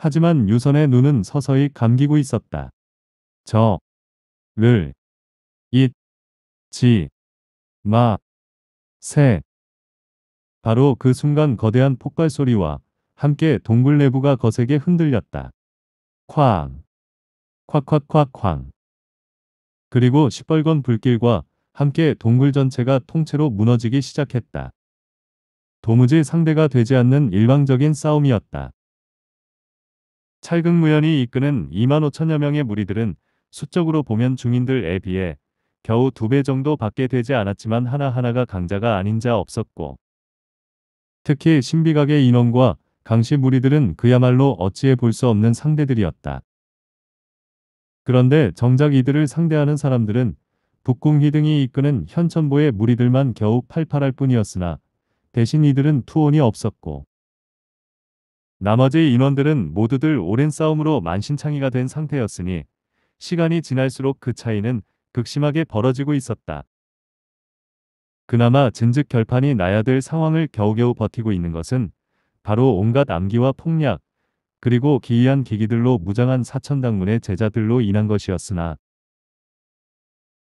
하지만 유선의 눈은 서서히 감기고 있었다. 저, 를, 잇, 지, 마, 새. 바로 그 순간 거대한 폭발 소리와 함께 동굴 내부가 거세게 흔들렸다. 쾅, 콱콱콱 쾅. 그리고 시뻘건 불길과 함께 동굴 전체가 통째로 무너지기 시작했다. 도무지 상대가 되지 않는 일방적인 싸움이었다. 찰극무연이 이끄는 2만 5천여 명의 무리들은 수적으로 보면 중인들에 비해 겨우 두 배 정도 밖에 되지 않았지만 하나하나가 강자가 아닌 자 없었고 특히 신비각의 인원과 강씨 무리들은 그야말로 어찌해 볼 수 없는 상대들이었다. 그런데 정작 이들을 상대하는 사람들은 북궁희 등이 이끄는 현천보의 무리들만 겨우 팔팔할 뿐이었으나 대신 이들은 투혼이 없었고 나머지 인원들은 모두들 오랜 싸움으로 만신창이가 된 상태였으니 시간이 지날수록 그 차이는 극심하게 벌어지고 있었다. 그나마 진즉 결판이 나야 될 상황을 겨우겨우 버티고 있는 것은 바로 온갖 암기와 폭력, 그리고 기이한 기기들로 무장한 사천당문의 제자들로 인한 것이었으나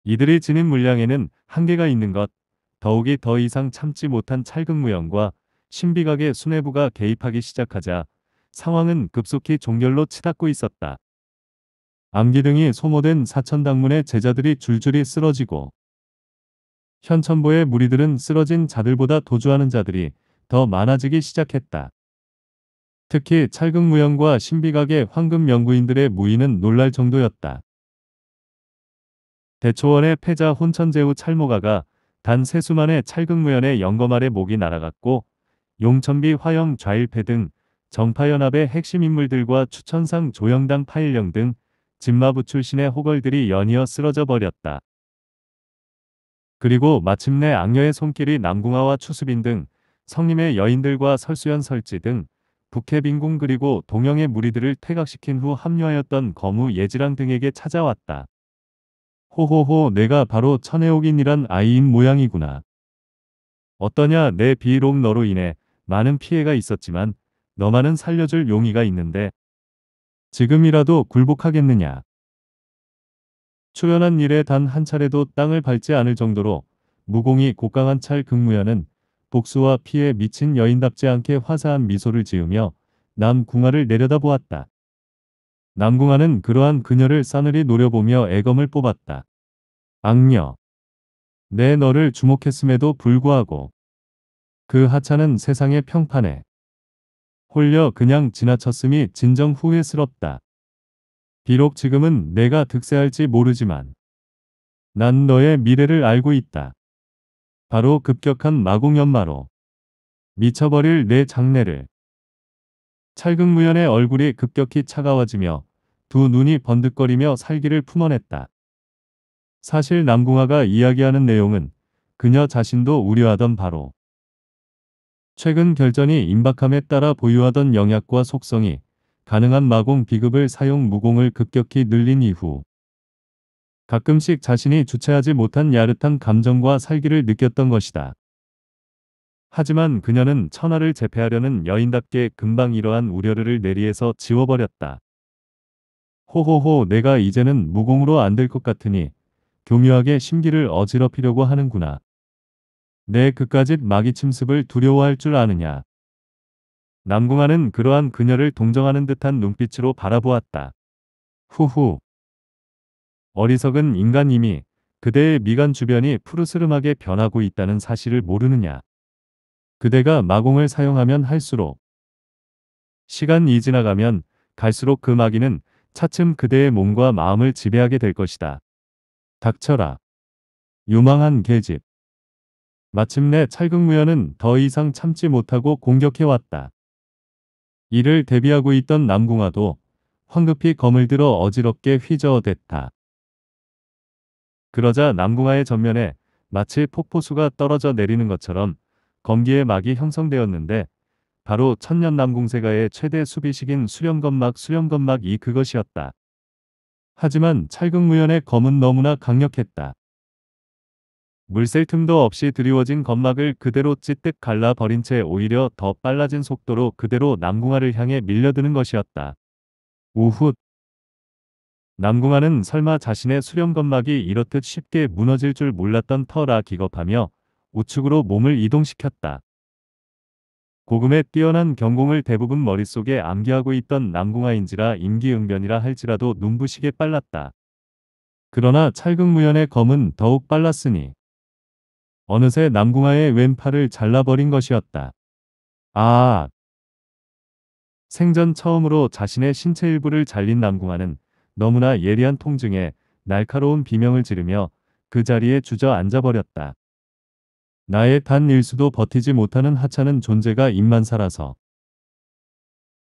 이들이 지닌 물량에는 한계가 있는 것, 더욱이 더 이상 참지 못한 찰극무형과 신비각의 수뇌부가 개입하기 시작하자 상황은 급속히 종결로 치닫고 있었다. 암기등이 소모된 사천당문의 제자들이 줄줄이 쓰러지고 현천보의 무리들은 쓰러진 자들보다 도주하는 자들이 더 많아지기 시작했다. 특히 찰극무연과 신비각의 황금 연구인들의 무인은 놀랄 정도였다. 대초원의 패자 혼천제우 찰모가가 단 세수만의 찰극무연의 영검 아래 목이 날아갔고 용천비 화영 좌일패 등 정파연합의 핵심 인물들과 추천상 조영당 파일령 등 진마부 출신의 호걸들이 연이어 쓰러져 버렸다. 그리고 마침내 악녀의 손길이 남궁아와 추수빈 등성님의 여인들과 설수연 설지 등 북해 빈궁 그리고 동영의 무리들을 퇴각시킨 후 합류하였던 거무 예지랑 등에게 찾아왔다. 호호호 내가 바로 천혜옥인이란 아이인 모양이구나. 어떠냐 내 비록 너로 인해 많은 피해가 있었지만 너만은 살려줄 용의가 있는데 지금이라도 굴복하겠느냐. 초연한 일에 단 한 차례도 땅을 밟지 않을 정도로 무공이 곡강한 찰극무연은 복수와 피해 미친 여인답지 않게 화사한 미소를 지으며 남궁아를 내려다보았다. 남궁아는 그러한 그녀를 싸늘히 노려보며 애검을 뽑았다. 악녀. 내 너를 주목했음에도 불구하고 그 하찮은 세상의 평판에 홀려 그냥 지나쳤음이 진정 후회스럽다. 비록 지금은 내가 득세할지 모르지만 난 너의 미래를 알고 있다. 바로 급격한 마공연마로 미쳐버릴 내장례를 찰극무연의 얼굴이 급격히 차가워지며 두 눈이 번득거리며 살기를 품어냈다. 사실 남궁화가 이야기하는 내용은 그녀 자신도 우려하던 바로 최근 결전이 임박함에 따라 보유하던 영약과 속성이 가능한 마공 비급을 사용 무공을 급격히 늘린 이후 가끔씩 자신이 주체하지 못한 야릇한 감정과 살기를 느꼈던 것이다. 하지만 그녀는 천하를 제패하려는 여인답게 금방 이러한 우려를 내리에서 지워버렸다. 호호호 내가 이제는 무공으로 안 될 것 같으니 교묘하게 심기를 어지럽히려고 하는구나. 내 그까짓 마귀 침습을 두려워할 줄 아느냐. 남궁아는 그러한 그녀를 동정하는 듯한 눈빛으로 바라보았다. 후후. 어리석은 인간님이 그대의 미간 주변이 푸르스름하게 변하고 있다는 사실을 모르느냐. 그대가 마공을 사용하면 할수록 시간이 지나가면 갈수록 그 마귀는 차츰 그대의 몸과 마음을 지배하게 될 것이다. 닥쳐라. 유망한 계집. 마침내 찰극무연은더 이상 참지 못하고 공격해왔다. 이를 대비하고 있던 남궁화도 황급히 검을 들어 어지럽게 휘저어댔다. 그러자 남궁화의 전면에 마치 폭포수가 떨어져 내리는 것처럼 검기의 막이 형성되었는데 바로 천년 남궁세가의 최대 수비식인 수령검막수령검막이 그것이었다. 하지만 찰극무연의 검은 너무나 강력했다. 물샐 틈도 없이 드리워진 건막을 그대로 찌뜩 갈라버린 채 오히려 더 빨라진 속도로 그대로 남궁아를 향해 밀려드는 것이었다. 우훗 남궁아는 설마 자신의 수렴 건막이 이렇듯 쉽게 무너질 줄 몰랐던 터라 기겁하며 우측으로 몸을 이동시켰다. 고금의 뛰어난 경공을 대부분 머릿속에 암기하고 있던 남궁아인지라 임기응변이라 할지라도 눈부시게 빨랐다. 그러나 찰극무연의 검은 더욱 빨랐으니 어느새 남궁아의 왼팔을 잘라버린 것이었다. 아! 생전 처음으로 자신의 신체 일부를 잘린 남궁아는 너무나 예리한 통증에 날카로운 비명을 지르며 그 자리에 주저앉아 버렸다. 나의 단 일수도 버티지 못하는 하찮은 존재가 입만 살아서.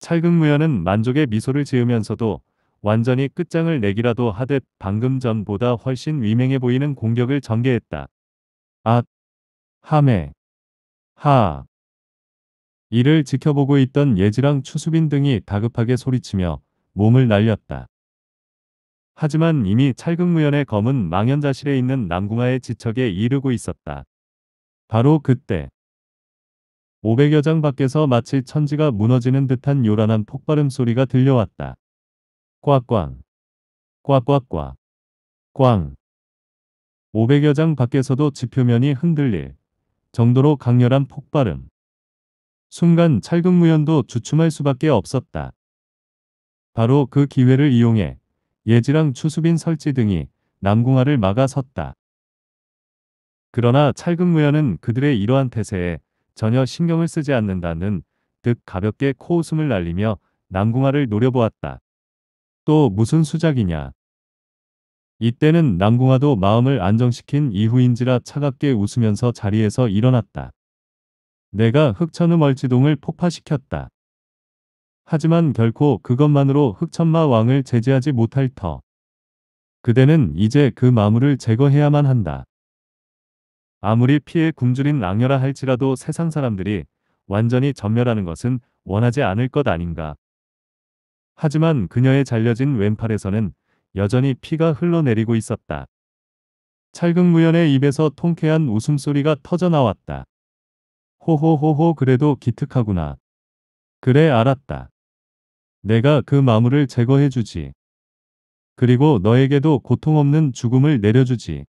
찰극무연은 만족의 미소를 지으면서도 완전히 끝장을 내기라도 하듯 방금 전보다 훨씬 위맹해 보이는 공격을 전개했다. 앗, 함에, 하. 이를 지켜보고 있던 예지랑 추수빈 등이 다급하게 소리치며 몸을 날렸다. 하지만 이미 찰극무연의 검은 망연자실에 있는 남궁하의 지척에 이르고 있었다. 바로 그때 500여 장 밖에서 마치 천지가 무너지는 듯한 요란한 폭발음 소리가 들려왔다. 꽉꽝 꽉꽉꽉 꽝 500여 장 밖에서도 지표면이 흔들릴 정도로 강렬한 폭발음. 순간 찰금무연도 주춤할 수밖에 없었다. 바로 그 기회를 이용해 예지랑 추수빈 설치 등이 남궁화를 막아섰다. 그러나 찰금무연은 그들의 이러한 태세에 전혀 신경을 쓰지 않는다는 듯 가볍게 코웃음을 날리며 남궁화를 노려보았다. 또 무슨 수작이냐. 이때는 남궁아도 마음을 안정시킨 이후인지라 차갑게 웃으면서 자리에서 일어났다. 내가 흑천음 얼지동을 폭파시켰다. 하지만 결코 그것만으로 흑천마 왕을 제지하지 못할 터. 그대는 이제 그 마물을 제거해야만 한다. 아무리 피해 굶주린 악녀라 할지라도 세상 사람들이 완전히 전멸하는 것은 원하지 않을 것 아닌가. 하지만 그녀의 잘려진 왼팔에서는 여전히 피가 흘러내리고 있었다. 찰극무연의 입에서 통쾌한 웃음소리가 터져나왔다. 호호호호 그래도 기특하구나. 그래 알았다. 내가 그 마물을 제거해주지. 그리고 너에게도 고통 없는 죽음을 내려주지.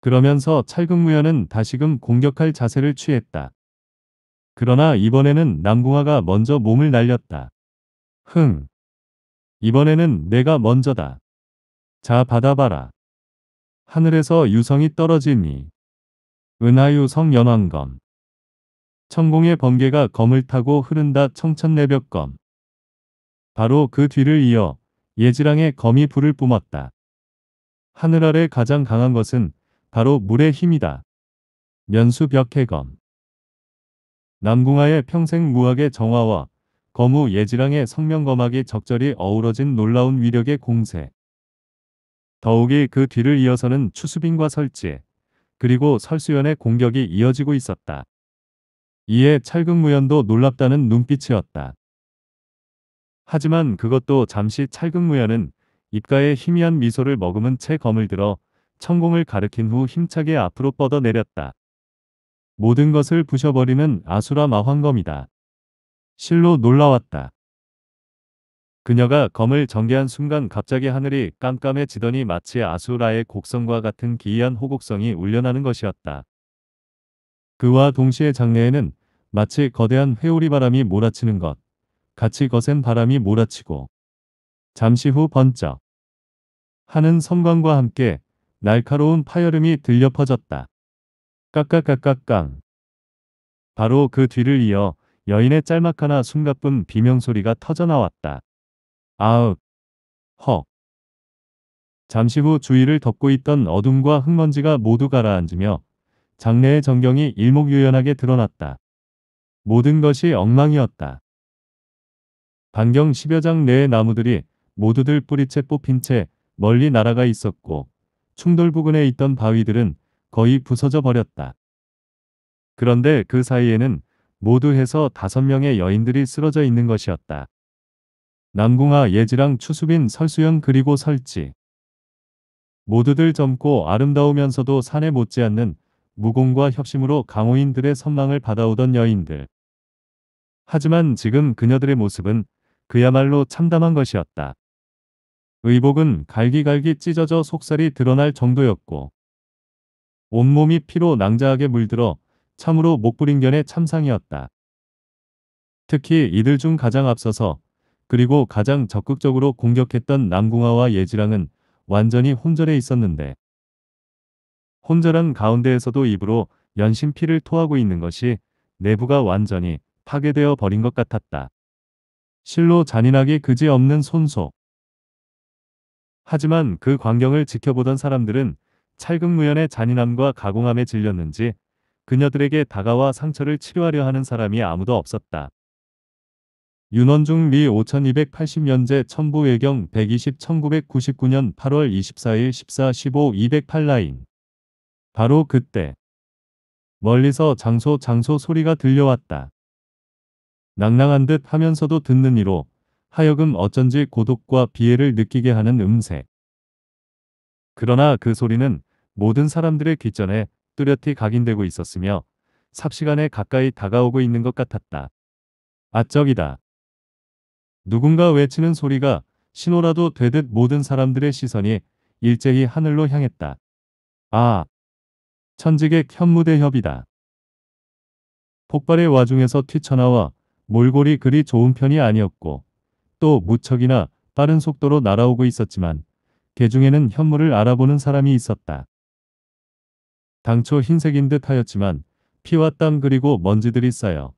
그러면서 찰극무연은 다시금 공격할 자세를 취했다. 그러나 이번에는 남궁화가 먼저 몸을 날렸다. 흥. 이번에는 내가 먼저다. 자 받아봐라. 하늘에서 유성이 떨어지니 은하유 성연왕검 천공의 번개가 검을 타고 흐른다 청천내벽검 바로 그 뒤를 이어 예지랑의 검이 불을 뿜었다. 하늘 아래 가장 강한 것은 바로 물의 힘이다. 면수벽해검 남궁하의 평생 무학의 정화와 거무 예지랑의 성명검악이 적절히 어우러진 놀라운 위력의 공세. 더욱이 그 뒤를 이어서는 추수빈과 설지, 그리고 설수연의 공격이 이어지고 있었다. 이에 찰극무연도 놀랍다는 눈빛이었다. 하지만 그것도 잠시 찰극무연은 입가에 희미한 미소를 머금은 채 검을 들어 천공을 가르킨 후 힘차게 앞으로 뻗어내렸다. 모든 것을 부셔버리는 아수라 마황검이다. 실로 놀라웠다. 그녀가 검을 전개한 순간 갑자기 하늘이 깜깜해지더니 마치 아수라의 곡성과 같은 기이한 호곡성이 울려나는 것이었다. 그와 동시에 장내에는 마치 거대한 회오리 바람이 몰아치는 것, 같이 거센 바람이 몰아치고 잠시 후 번쩍 하는 섬광과 함께 날카로운 파열음이 들려 퍼졌다. 깍깍깍깍깡 바로 그 뒤를 이어 여인의 짤막하나 숨가쁜 비명소리가 터져나왔다. 아윽. 헉. 잠시 후 주위를 덮고 있던 어둠과 흙먼지가 모두 가라앉으며 장래의 전경이 일목요연하게 드러났다. 모든 것이 엉망이었다. 반경 10여 장 내의 나무들이 모두들 뿌리채 뽑힌 채 멀리 날아가 있었고 충돌 부근에 있던 바위들은 거의 부서져 버렸다. 그런데 그 사이에는 모두 해서 다섯 명의 여인들이 쓰러져 있는 것이었다. 남궁아, 예지랑 추수빈, 설수영 그리고 설지. 모두들 젊고 아름다우면서도 산에 못지않는 무공과 협심으로 강호인들의 선망을 받아오던 여인들. 하지만 지금 그녀들의 모습은 그야말로 참담한 것이었다. 의복은 갈기갈기 찢어져 속살이 드러날 정도였고 온몸이 피로 낭자하게 물들어 참으로 목부림견의 참상이었다. 특히 이들 중 가장 앞서서 그리고 가장 적극적으로 공격했던 남궁아와 예지랑은 완전히 혼절해 있었는데 혼절한 가운데에서도 입으로 연신 피를 토하고 있는 것이 내부가 완전히 파괴되어 버린 것 같았다. 실로 잔인하게 그지없는 손속. 하지만 그 광경을 지켜보던 사람들은 찰극무연의 잔인함과 가공함에 질렸는지 그녀들에게 다가와 상처를 치료하려 하는 사람이 아무도 없었다. 윤원중 리 5280년제 천부외경 120 1999년 8월 24일 14 15 208라인 바로 그때 멀리서 장소 장소 소리가 들려왔다. 낭낭한 듯 하면서도 듣는 이로 하여금 어쩐지 고독과 비애를 느끼게 하는 음색. 그러나 그 소리는 모든 사람들의 귀전에 뚜렷이 각인되고 있었으며 삽시간에 가까이 다가오고 있는 것 같았다. 아적이다 누군가 외치는 소리가 신호라도 되듯 모든 사람들의 시선이 일제히 하늘로 향했다. 아, 천직의 현무대협이다. 폭발의 와중에서 튀쳐나와 몰골이 그리 좋은 편이 아니었고 또 무척이나 빠른 속도로 날아오고 있었지만 개중에는 그 현무를 알아보는 사람이 있었다. 당초 흰색인 듯 하였지만 피와 땀 그리고 먼지들이 쌓여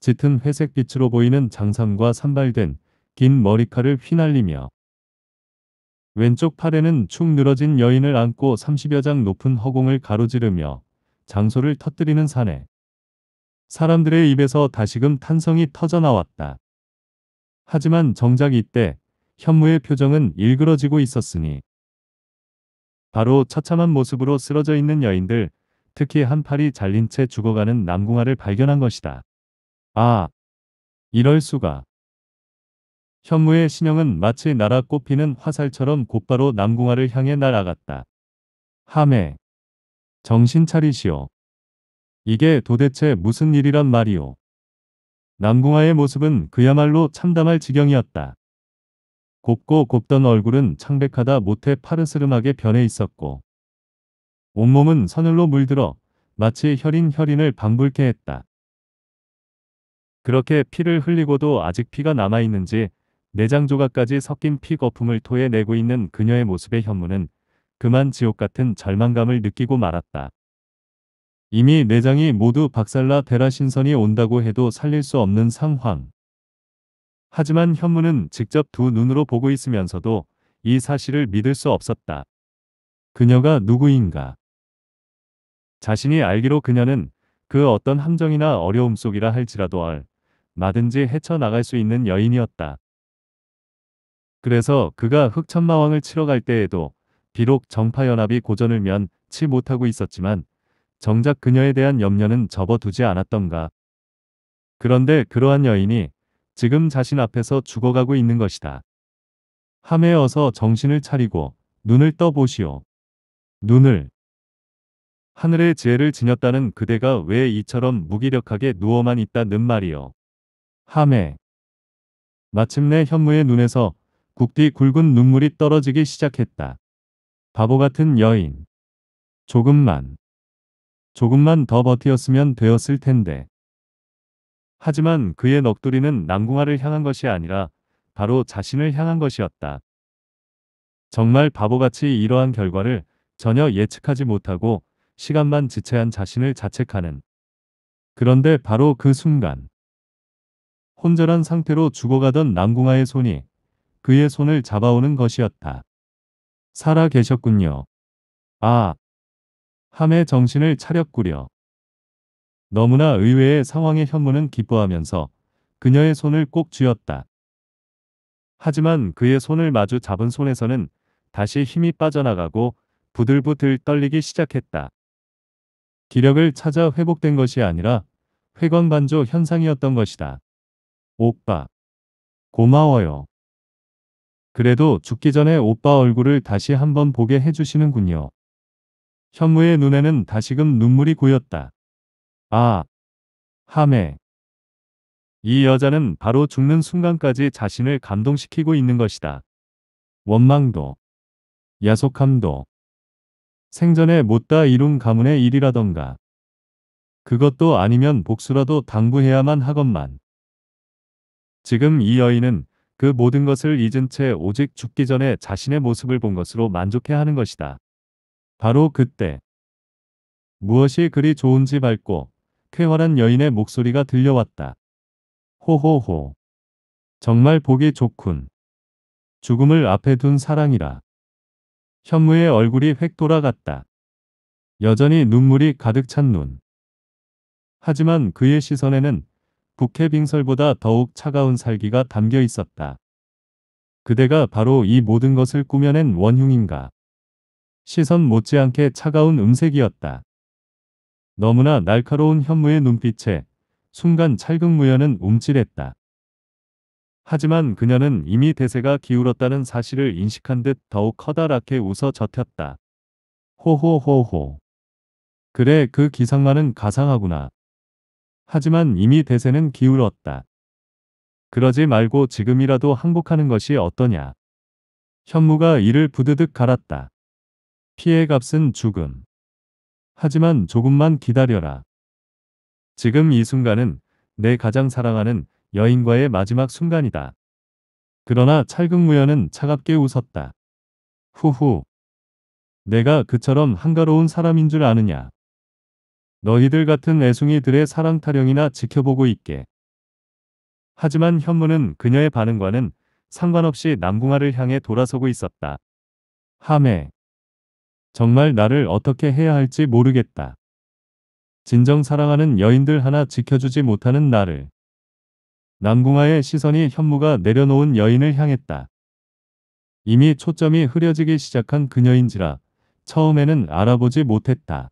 짙은 회색 빛으로 보이는 장상과 산발된 긴 머리칼을 휘날리며 왼쪽 팔에는 축 늘어진 여인을 안고 30여 장 높은 허공을 가로지르며 장소를 터뜨리는 사내. 사람들의 입에서 다시금 탄성이 터져나왔다. 하지만 정작 이때 현무의 표정은 일그러지고 있었으니 바로 처참한 모습으로 쓰러져 있는 여인들, 특히 한 팔이 잘린 채 죽어가는 남궁아를 발견한 것이다. 아, 이럴 수가. 현무의 신형은 마치 날아 꽃피는 화살처럼 곧바로 남궁아를 향해 날아갔다. 함해. 정신 차리시오. 이게 도대체 무슨 일이란 말이오. 남궁아의 모습은 그야말로 참담할 지경이었다. 곱고 곱던 얼굴은 창백하다 못해 파르스름하게 변해 있었고 온몸은 서늘로 물들어 마치 혈인 혈인을 방불케 했다. 그렇게 피를 흘리고도 아직 피가 남아있는지 내장 조각까지 섞인 피 거품을 토해내고 있는 그녀의 모습에 현무는 그만 지옥 같은 절망감을 느끼고 말았다. 이미 내장이 모두 박살나 대라 신선이 온다고 해도 살릴 수 없는 상황. 하지만 현무는 직접 두 눈으로 보고 있으면서도 이 사실을 믿을 수 없었다. 그녀가 누구인가? 자신이 알기로 그녀는 그 어떤 함정이나 어려움 속이라 할지라도 얼 마든지 헤쳐나갈 수 있는 여인이었다. 그래서 그가 흑천마왕을 치러 갈 때에도 비록 정파연합이 고전을 면치 못하고 있었지만 정작 그녀에 대한 염려는 접어두지 않았던가. 그런데 그러한 여인이 지금 자신 앞에서 죽어가고 있는 것이다. 함에 어서 정신을 차리고 눈을 떠보시오. 눈을. 하늘의 지혜를 지녔다는 그대가 왜 이처럼 무기력하게 누워만 있다는 말이요. 함에. 마침내 현무의 눈에서 국디 굵은 눈물이 떨어지기 시작했다. 바보 같은 여인. 조금만. 조금만 더 버티었으면 되었을 텐데. 하지만 그의 넋두리는 남궁아를 향한 것이 아니라 바로 자신을 향한 것이었다. 정말 바보같이 이러한 결과를 전혀 예측하지 못하고 시간만 지체한 자신을 자책하는. 그런데 바로 그 순간 혼절한 상태로 죽어가던 남궁아의 손이 그의 손을 잡아오는 것이었다. 살아 계셨군요. 아, 함의 정신을 차렸구려. 너무나 의외의 상황에 현무는 기뻐하면서 그녀의 손을 꼭 쥐었다. 하지만 그의 손을 마주 잡은 손에서는 다시 힘이 빠져나가고 부들부들 떨리기 시작했다. 기력을 찾아 회복된 것이 아니라 회광반조 현상이었던 것이다. 오빠. 고마워요. 그래도 죽기 전에 오빠 얼굴을 다시 한번 보게 해주시는군요. 현무의 눈에는 다시금 눈물이 고였다. 아, 함해. 이 여자는 바로 죽는 순간까지 자신을 감동시키고 있는 것이다. 원망도, 야속함도, 생전에 못다 이룬 가문의 일이라던가. 그것도 아니면 복수라도 당부해야만 하건만. 지금 이 여인은 그 모든 것을 잊은 채 오직 죽기 전에 자신의 모습을 본 것으로 만족해 하는 것이다. 바로 그때 무엇이 그리 좋은지 밝고 쾌활한 여인의 목소리가 들려왔다. 호호호. 정말 보기 좋군. 죽음을 앞에 둔 사랑이라. 현무의 얼굴이 획 돌아갔다. 여전히 눈물이 가득 찬 눈. 하지만 그의 시선에는 북해 빙설보다 더욱 차가운 살기가 담겨 있었다. 그대가 바로 이 모든 것을 꾸며낸 원흉인가. 시선 못지않게 차가운 음색이었다. 너무나 날카로운 현무의 눈빛에 순간 찰극무연은 움찔했다. 하지만 그녀는 이미 대세가 기울었다는 사실을 인식한 듯 더욱 커다랗게 웃어 젖혔다. 호호호호. 그래 그 기상만은 가상하구나. 하지만 이미 대세는 기울었다. 그러지 말고 지금이라도 항복하는 것이 어떠냐. 현무가 이를 부드득 갈았다. 피해 값은 죽음. 하지만 조금만 기다려라. 지금 이 순간은 내 가장 사랑하는 여인과의 마지막 순간이다. 그러나 찰극무연은 차갑게 웃었다. 후후. 내가 그처럼 한가로운 사람인 줄 아느냐. 너희들 같은 애숭이들의 사랑 타령이나 지켜보고 있게. 하지만 현무는 그녀의 반응과는 상관없이 남궁아를 향해 돌아서고 있었다. 함해. 정말 나를 어떻게 해야 할지 모르겠다. 진정 사랑하는 여인들 하나 지켜주지 못하는 나를. 남궁아의 시선이 현무가 내려놓은 여인을 향했다. 이미 초점이 흐려지기 시작한 그녀인지라 처음에는 알아보지 못했다.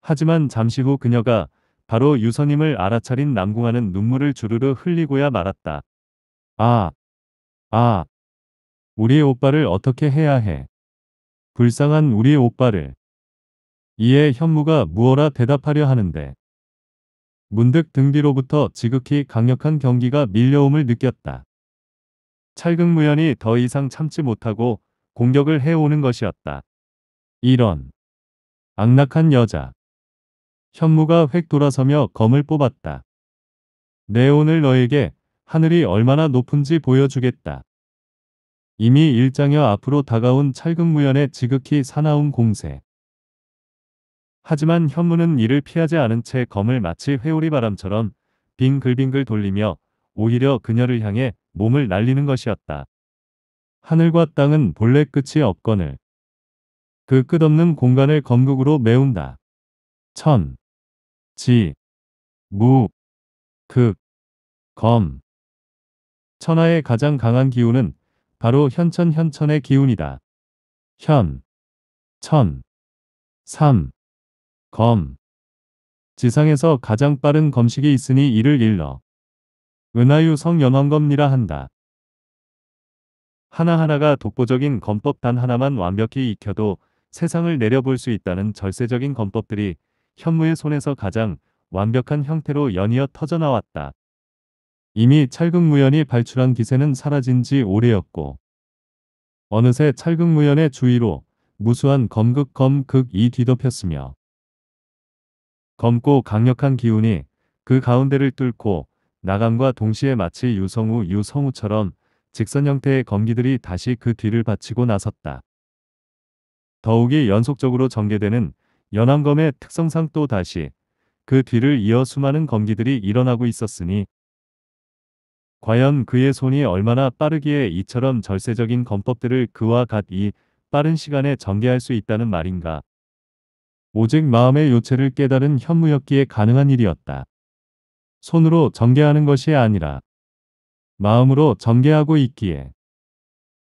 하지만 잠시 후 그녀가 바로 유선임을 알아차린 남궁아는 눈물을 주르르 흘리고야 말았다. 아, 아, 우리 오빠를 어떻게 해야 해. 불쌍한 우리 오빠를. 이에 현무가 무어라 대답하려 하는데 문득 등 뒤로부터 지극히 강력한 경기가 밀려옴을 느꼈다. 찰극무연이 더 이상 참지 못하고 공격을 해오는 것이었다. 이런 악락한 여자. 현무가 획 돌아서며 검을 뽑았다. 내 오늘 너에게 하늘이 얼마나 높은지 보여주겠다. 이미 일장여 앞으로 다가온 찰극무연의 지극히 사나운 공세. 하지만 현무는 이를 피하지 않은 채 검을 마치 회오리 바람처럼 빙글빙글 돌리며 오히려 그녀를 향해 몸을 날리는 것이었다. 하늘과 땅은 본래 끝이 없거늘그 끝없는 공간을 검극으로 메운다. 천, 지, 무, 극, 검. 천하의 가장 강한 기운은 바로 현천 현천의 기운이다. 현, 천, 삼, 검. 지상에서 가장 빠른 검식이 있으니 이를 일러 은하유 성연원검이라 한다. 하나하나가 독보적인 검법 단 하나만 완벽히 익혀도 세상을 내려볼 수 있다는 절세적인 검법들이 현무의 손에서 가장 완벽한 형태로 연이어 터져나왔다. 이미 찰극무연이 발출한 기세는 사라진 지 오래였고 어느새 찰극무연의 주위로 무수한 검극 검극이 뒤덮였으며 검고 강력한 기운이 그 가운데를 뚫고 나감과 동시에 마치 유성우 유성우처럼 직선 형태의 검기들이 다시 그 뒤를 바치고 나섰다. 더욱이 연속적으로 전개되는 연암검의 특성상 또 다시 그 뒤를 이어 수많은 검기들이 일어나고 있었으니 과연 그의 손이 얼마나 빠르기에 이처럼 절세적인 검법들을 그와 같이 빠른 시간에 전개할 수 있다는 말인가. 오직 마음의 요체를 깨달은 현무였기에 가능한 일이었다. 손으로 전개하는 것이 아니라 마음으로 전개하고 있기에.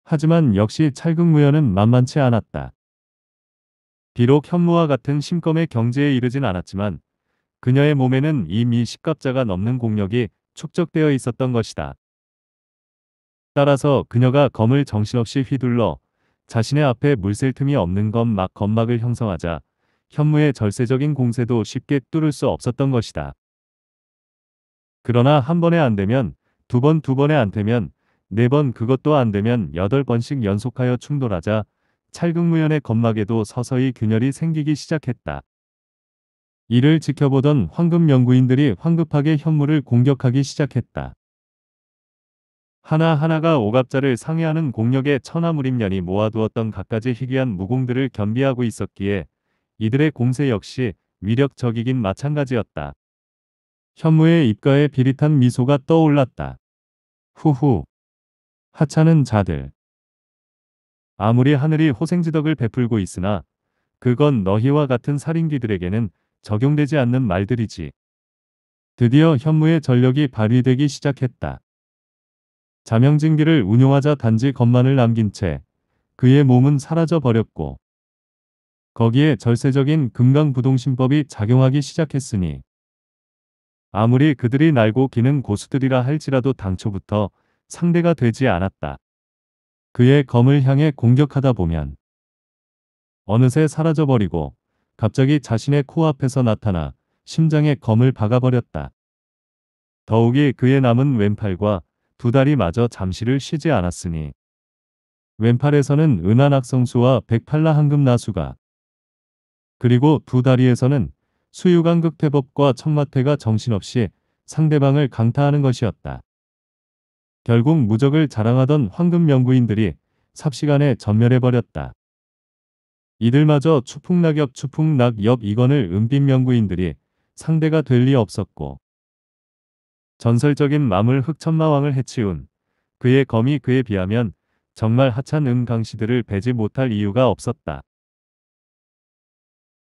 하지만 역시 찰극무연은 만만치 않았다. 비록 현무와 같은 심검의 경지에 이르진 않았지만 그녀의 몸에는 이미 십갑자가 넘는 공력이 축적되어 있었던 것이다. 따라서 그녀가 검을 정신없이 휘둘러 자신의 앞에 물샐 틈이 없는 건막 건막을 형성하자 현무의 절세적인 공세도 쉽게 뚫을 수 없었던 것이다. 그러나 한 번에 안 되면 두 번 두 번에 안 되면 네 번 그것도 안 되면 여덟 번씩 연속하여 충돌하자 찰극무연의 건막에도 서서히 균열이 생기기 시작했다. 이를 지켜보던 황금 연구인들이 황급하게 현물을 공격하기 시작했다. 하나하나가 오갑자를 상회하는 공력의 천하무림년이 모아두었던 갖가지 희귀한 무공들을 겸비하고 있었기에 이들의 공세 역시 위력적이긴 마찬가지였다. 현무의 입가에 비릿한 미소가 떠올랐다. 후후. 하찮은 자들. 아무리 하늘이 호생지덕을 베풀고 있으나 그건 너희와 같은 살인귀들에게는 적용되지 않는 말들이지. 드디어 현무의 전력이 발휘되기 시작했다. 자명진기를 운용하자 단지 겉만을 남긴 채 그의 몸은 사라져 버렸고 거기에 절세적인 금강부동신법이 작용하기 시작했으니 아무리 그들이 날고 기는 고수들이라 할지라도 당초부터 상대가 되지 않았다. 그의 검을 향해 공격하다 보면 어느새 사라져버리고 갑자기 자신의 코앞에서 나타나 심장의 검을 박아버렸다. 더욱이 그의 남은 왼팔과 두 다리 마저 잠시를 쉬지 않았으니 왼팔에서는 은하낙성수와 백팔라 황금나수가 그리고 두 다리에서는 수유강극태법과 청마태가 정신없이 상대방을 강타하는 것이었다. 결국 무적을 자랑하던 황금연구인들이 삽시간에 전멸해버렸다. 이들마저 추풍낙엽 추풍낙엽 이건을 은빛 명구인들이 상대가 될 리 없었고 전설적인 마물 흑천마왕을 해치운 그의 검이 그에 비하면 정말 하찮은 강시들을 배지 못할 이유가 없었다.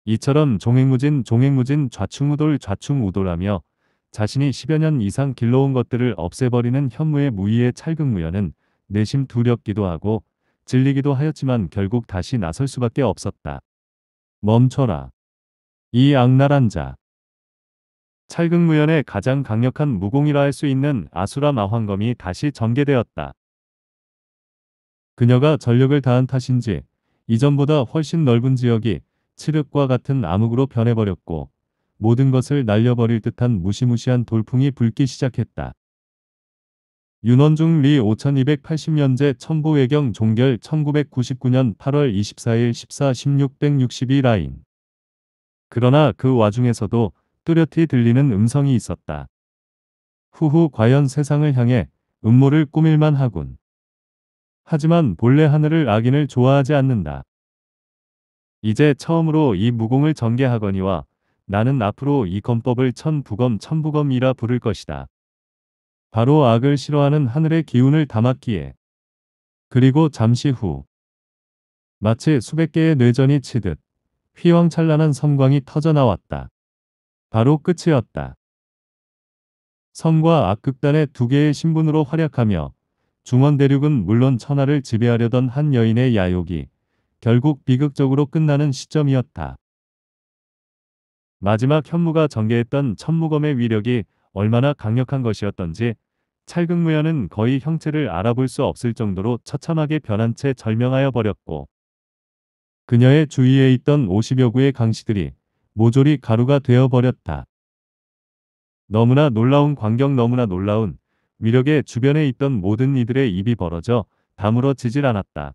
이처럼 종횡무진 종횡무진 좌충우돌 좌충우돌하며 자신이 10여 년 이상 길러온 것들을 없애버리는 현무의 무위의 찰극무연은 내심 두렵기도 하고 질리기도 하였지만 결국 다시 나설 수밖에 없었다. 멈춰라. 이 악랄한 자. 찰극무연의 가장 강력한 무공이라 할 수 있는 아수라 마황검이 다시 전개되었다. 그녀가 전력을 다한 탓인지 이전보다 훨씬 넓은 지역이 칠흑과 같은 암흑으로 변해버렸고 모든 것을 날려버릴 듯한 무시무시한 돌풍이 불기 시작했다. 윤원중 리 5280년제 천부외경 종결 1999년 8월 24일 14 16 6 2 라인 그러나 그 와중에서도 뚜렷히 들리는 음성이 있었다. 후후 과연 세상을 향해 음모를 꾸밀만 하군. 하지만 본래 하늘을 악인을 좋아하지 않는다. 이제 처음으로 이 무공을 전개하거니와 나는 앞으로 이 검법을 천부검 천부검이라 부를 것이다. 바로 악을 싫어하는 하늘의 기운을 담았기에 그리고 잠시 후 마치 수백 개의 뇌전이 치듯 휘황찬란한 섬광이 터져나왔다. 바로 끝이었다. 성과 악극단의 두 개의 신분으로 활약하며 중원대륙은 물론 천하를 지배하려던 한 여인의 야욕이 결국 비극적으로 끝나는 시점이었다. 마지막 현무가 전개했던 천무검의 위력이 얼마나 강력한 것이었던지 찰극무현은 거의 형체를 알아볼 수 없을 정도로 처참하게 변한 채 절명하여 버렸고 그녀의 주위에 있던 50여 구의 강시들이 모조리 가루가 되어 버렸다. 너무나 놀라운 광경 너무나 놀라운 위력에 주변에 있던 모든 이들의 입이 벌어져 다물어지질 않았다.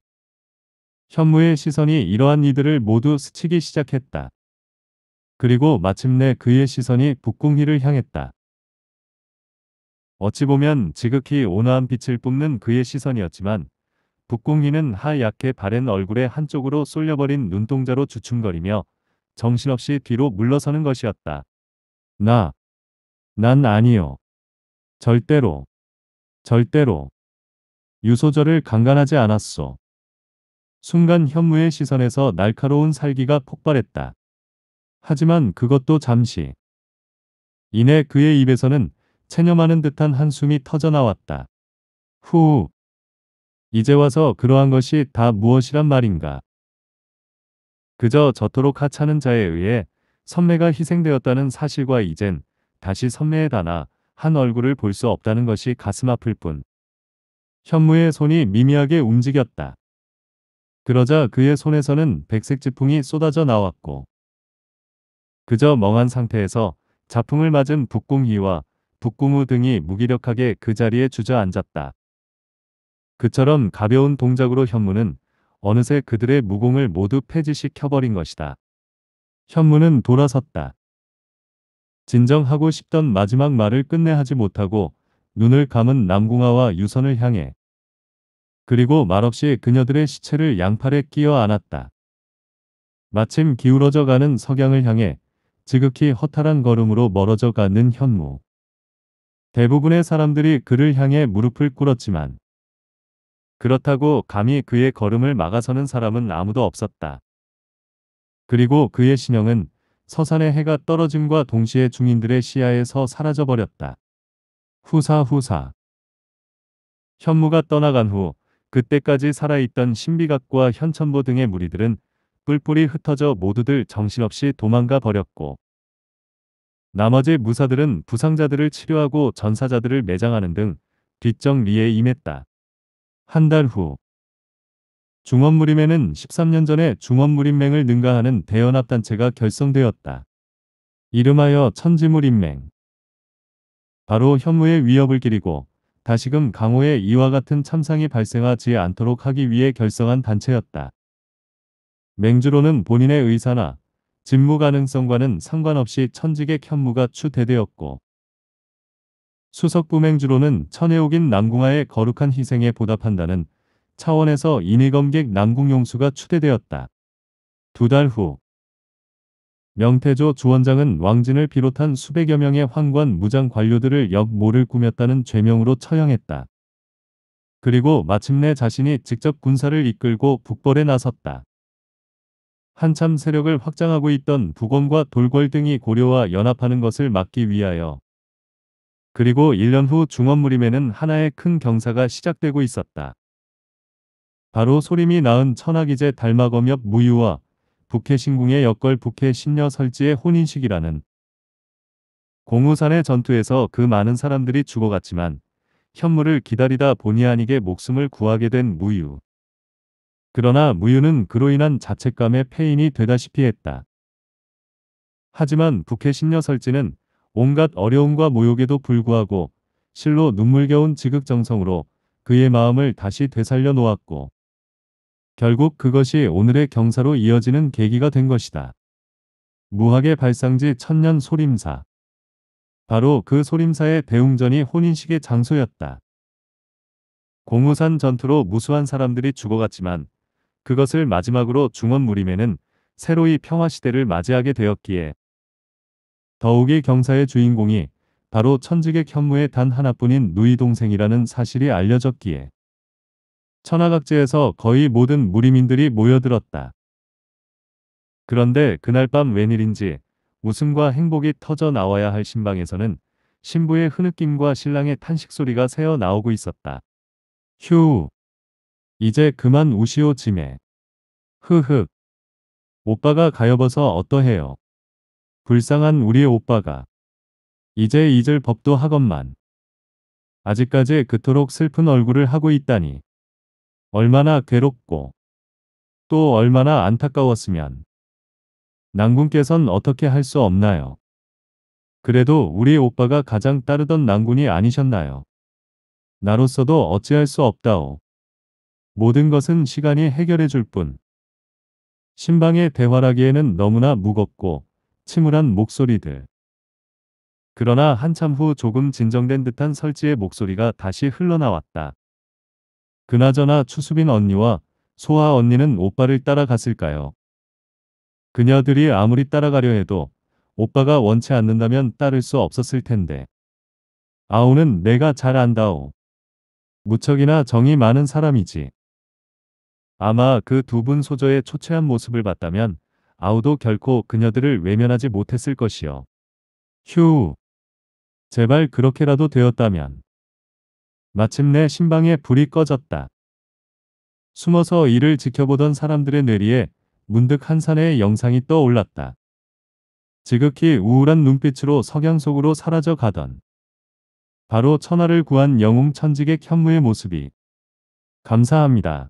현무의 시선이 이러한 이들을 모두 스치기 시작했다. 그리고 마침내 그의 시선이 북궁희를 향했다. 어찌 보면 지극히 온화한 빛을 뿜는 그의 시선이었지만 북궁이는 하얗게 바랜 얼굴의 한쪽으로 쏠려버린 눈동자로 주춤거리며 정신없이 뒤로 물러서는 것이었다. 나. 난 아니요. 절대로. 절대로. 유소절을 강간하지 않았소. 순간 현무의 시선에서 날카로운 살기가 폭발했다. 하지만 그것도 잠시. 이내 그의 입에서는 체념하는 듯한 한숨이 터져나왔다. 후. 이제 와서 그러한 것이 다 무엇이란 말인가. 그저 저토록 하찮은 자에 의해 선매가 희생되었다는 사실과 이젠 다시 선매에 다나 한 얼굴을 볼 수 없다는 것이 가슴 아플 뿐. 현무의 손이 미미하게 움직였다. 그러자 그의 손에서는 백색 지풍이 쏟아져 나왔고 그저 멍한 상태에서 자풍을 맞은 북궁희와 북구무 등이 무기력하게 그 자리에 주저앉았다. 그처럼 가벼운 동작으로 현무는 어느새 그들의 무공을 모두 폐지시켜버린 것이다. 현무는 돌아섰다. 진정하고 싶던 마지막 말을 끝내 하지 못하고 눈을 감은 남궁아와 유선을 향해 그리고 말없이 그녀들의 시체를 양팔에 끼어 안았다. 마침 기울어져 가는 석양을 향해 지극히 허탈한 걸음으로 멀어져 가는 현무. 대부분의 사람들이 그를 향해 무릎을 꿇었지만 그렇다고 감히 그의 걸음을 막아서는 사람은 아무도 없었다. 그리고 그의 신형은 서산의 해가 떨어짐과 동시에 중인들의 시야에서 사라져버렸다. 후사후사 현무가 떠나간 후 그때까지 살아있던 신비각과 현천보 등의 무리들은 뿔뿔이 흩어져 모두들 정신없이 도망가 버렸고 나머지 무사들은 부상자들을 치료하고 전사자들을 매장하는 등 뒷정리에 임했다. 한 달 후 중원무림에는 13년 전에 중원무림맹을 능가하는 대연합단체가 결성되었다. 이름하여 천지무림맹. 바로 현무의 위협을 기리고 다시금 강호의 이와 같은 참상이 발생하지 않도록 하기 위해 결성한 단체였다. 맹주로는 본인의 의사나 직무 가능성과는 상관없이 천직의 현무가 추대되었고 수석 부맹주로는 천혜옥인 남궁하의 거룩한 희생에 보답한다는 차원에서 인의검객 남궁용수가 추대되었다. 두 달 후 명태조 주원장은 왕진을 비롯한 수백여 명의 황관 무장 관료들을 역모를 꾸몄다는 죄명으로 처형했다. 그리고 마침내 자신이 직접 군사를 이끌고 북벌에 나섰다. 한참 세력을 확장하고 있던 부검과 돌궐 등이 고려와 연합하는 것을 막기 위하여 그리고 1년 후 중원무림에는 하나의 큰 경사가 시작되고 있었다. 바로 소림이 낳은 천하기제 달마검엽 무유와 북해신궁의 역걸 북해 신녀 설지의 혼인식이라는 공우산의 전투에서 그 많은 사람들이 죽어갔지만 현무를 기다리다 본의 아니게 목숨을 구하게 된 무유. 그러나 무유는 그로 인한 자책감에 폐인이 되다시피 했다. 하지만 북해 신녀설지는 온갖 어려움과 모욕에도 불구하고 실로 눈물겨운 지극정성으로 그의 마음을 다시 되살려 놓았고 결국 그것이 오늘의 경사로 이어지는 계기가 된 것이다. 무학의 발상지 천년 소림사 바로 그 소림사의 대웅전이 혼인식의 장소였다. 공우산 전투로 무수한 사람들이 죽어갔지만 그것을 마지막으로 중원 무림에는 새로이 평화시대를 맞이하게 되었기에 더욱이 경사의 주인공이 바로 천지객 현무의 단 하나뿐인 누이 동생이라는 사실이 알려졌기에 천하각지에서 거의 모든 무림인들이 모여들었다. 그런데 그날 밤 웬일인지 웃음과 행복이 터져 나와야 할 신방에서는 신부의 흐느낌과 신랑의 탄식 소리가 새어 나오고 있었다. 휴! 이제 그만 우시오 짐에. 흐흑. 오빠가 가엾어서 어떠해요. 불쌍한 우리 오빠가. 이제 잊을 법도 하건만. 아직까지 그토록 슬픈 얼굴을 하고 있다니. 얼마나 괴롭고 또 얼마나 안타까웠으면. 난군께선 어떻게 할 수 없나요? 그래도 우리 오빠가 가장 따르던 난군이 아니셨나요? 나로서도 어찌할 수 없다오. 모든 것은 시간이 해결해 줄 뿐. 신방의 대화라기에는 너무나 무겁고 침울한 목소리들. 그러나 한참 후 조금 진정된 듯한 설지의 목소리가 다시 흘러나왔다. 그나저나 추수빈 언니와 소아 언니는 오빠를 따라갔을까요? 그녀들이 아무리 따라가려 해도 오빠가 원치 않는다면 따를 수 없었을 텐데. 아우는 내가 잘 안다오. 무척이나 정이 많은 사람이지. 아마 그 두 분 소저의 초췌한 모습을 봤다면 아우도 결코 그녀들을 외면하지 못했을 것이요. 휴. 제발 그렇게라도 되었다면. 마침내 신방에 불이 꺼졌다. 숨어서 이를 지켜보던 사람들의 뇌리에 문득 한산의 영상이 떠올랐다. 지극히 우울한 눈빛으로 석양 속으로 사라져 가던 바로 천하를 구한 영웅 천직의 현무의 모습이 감사합니다.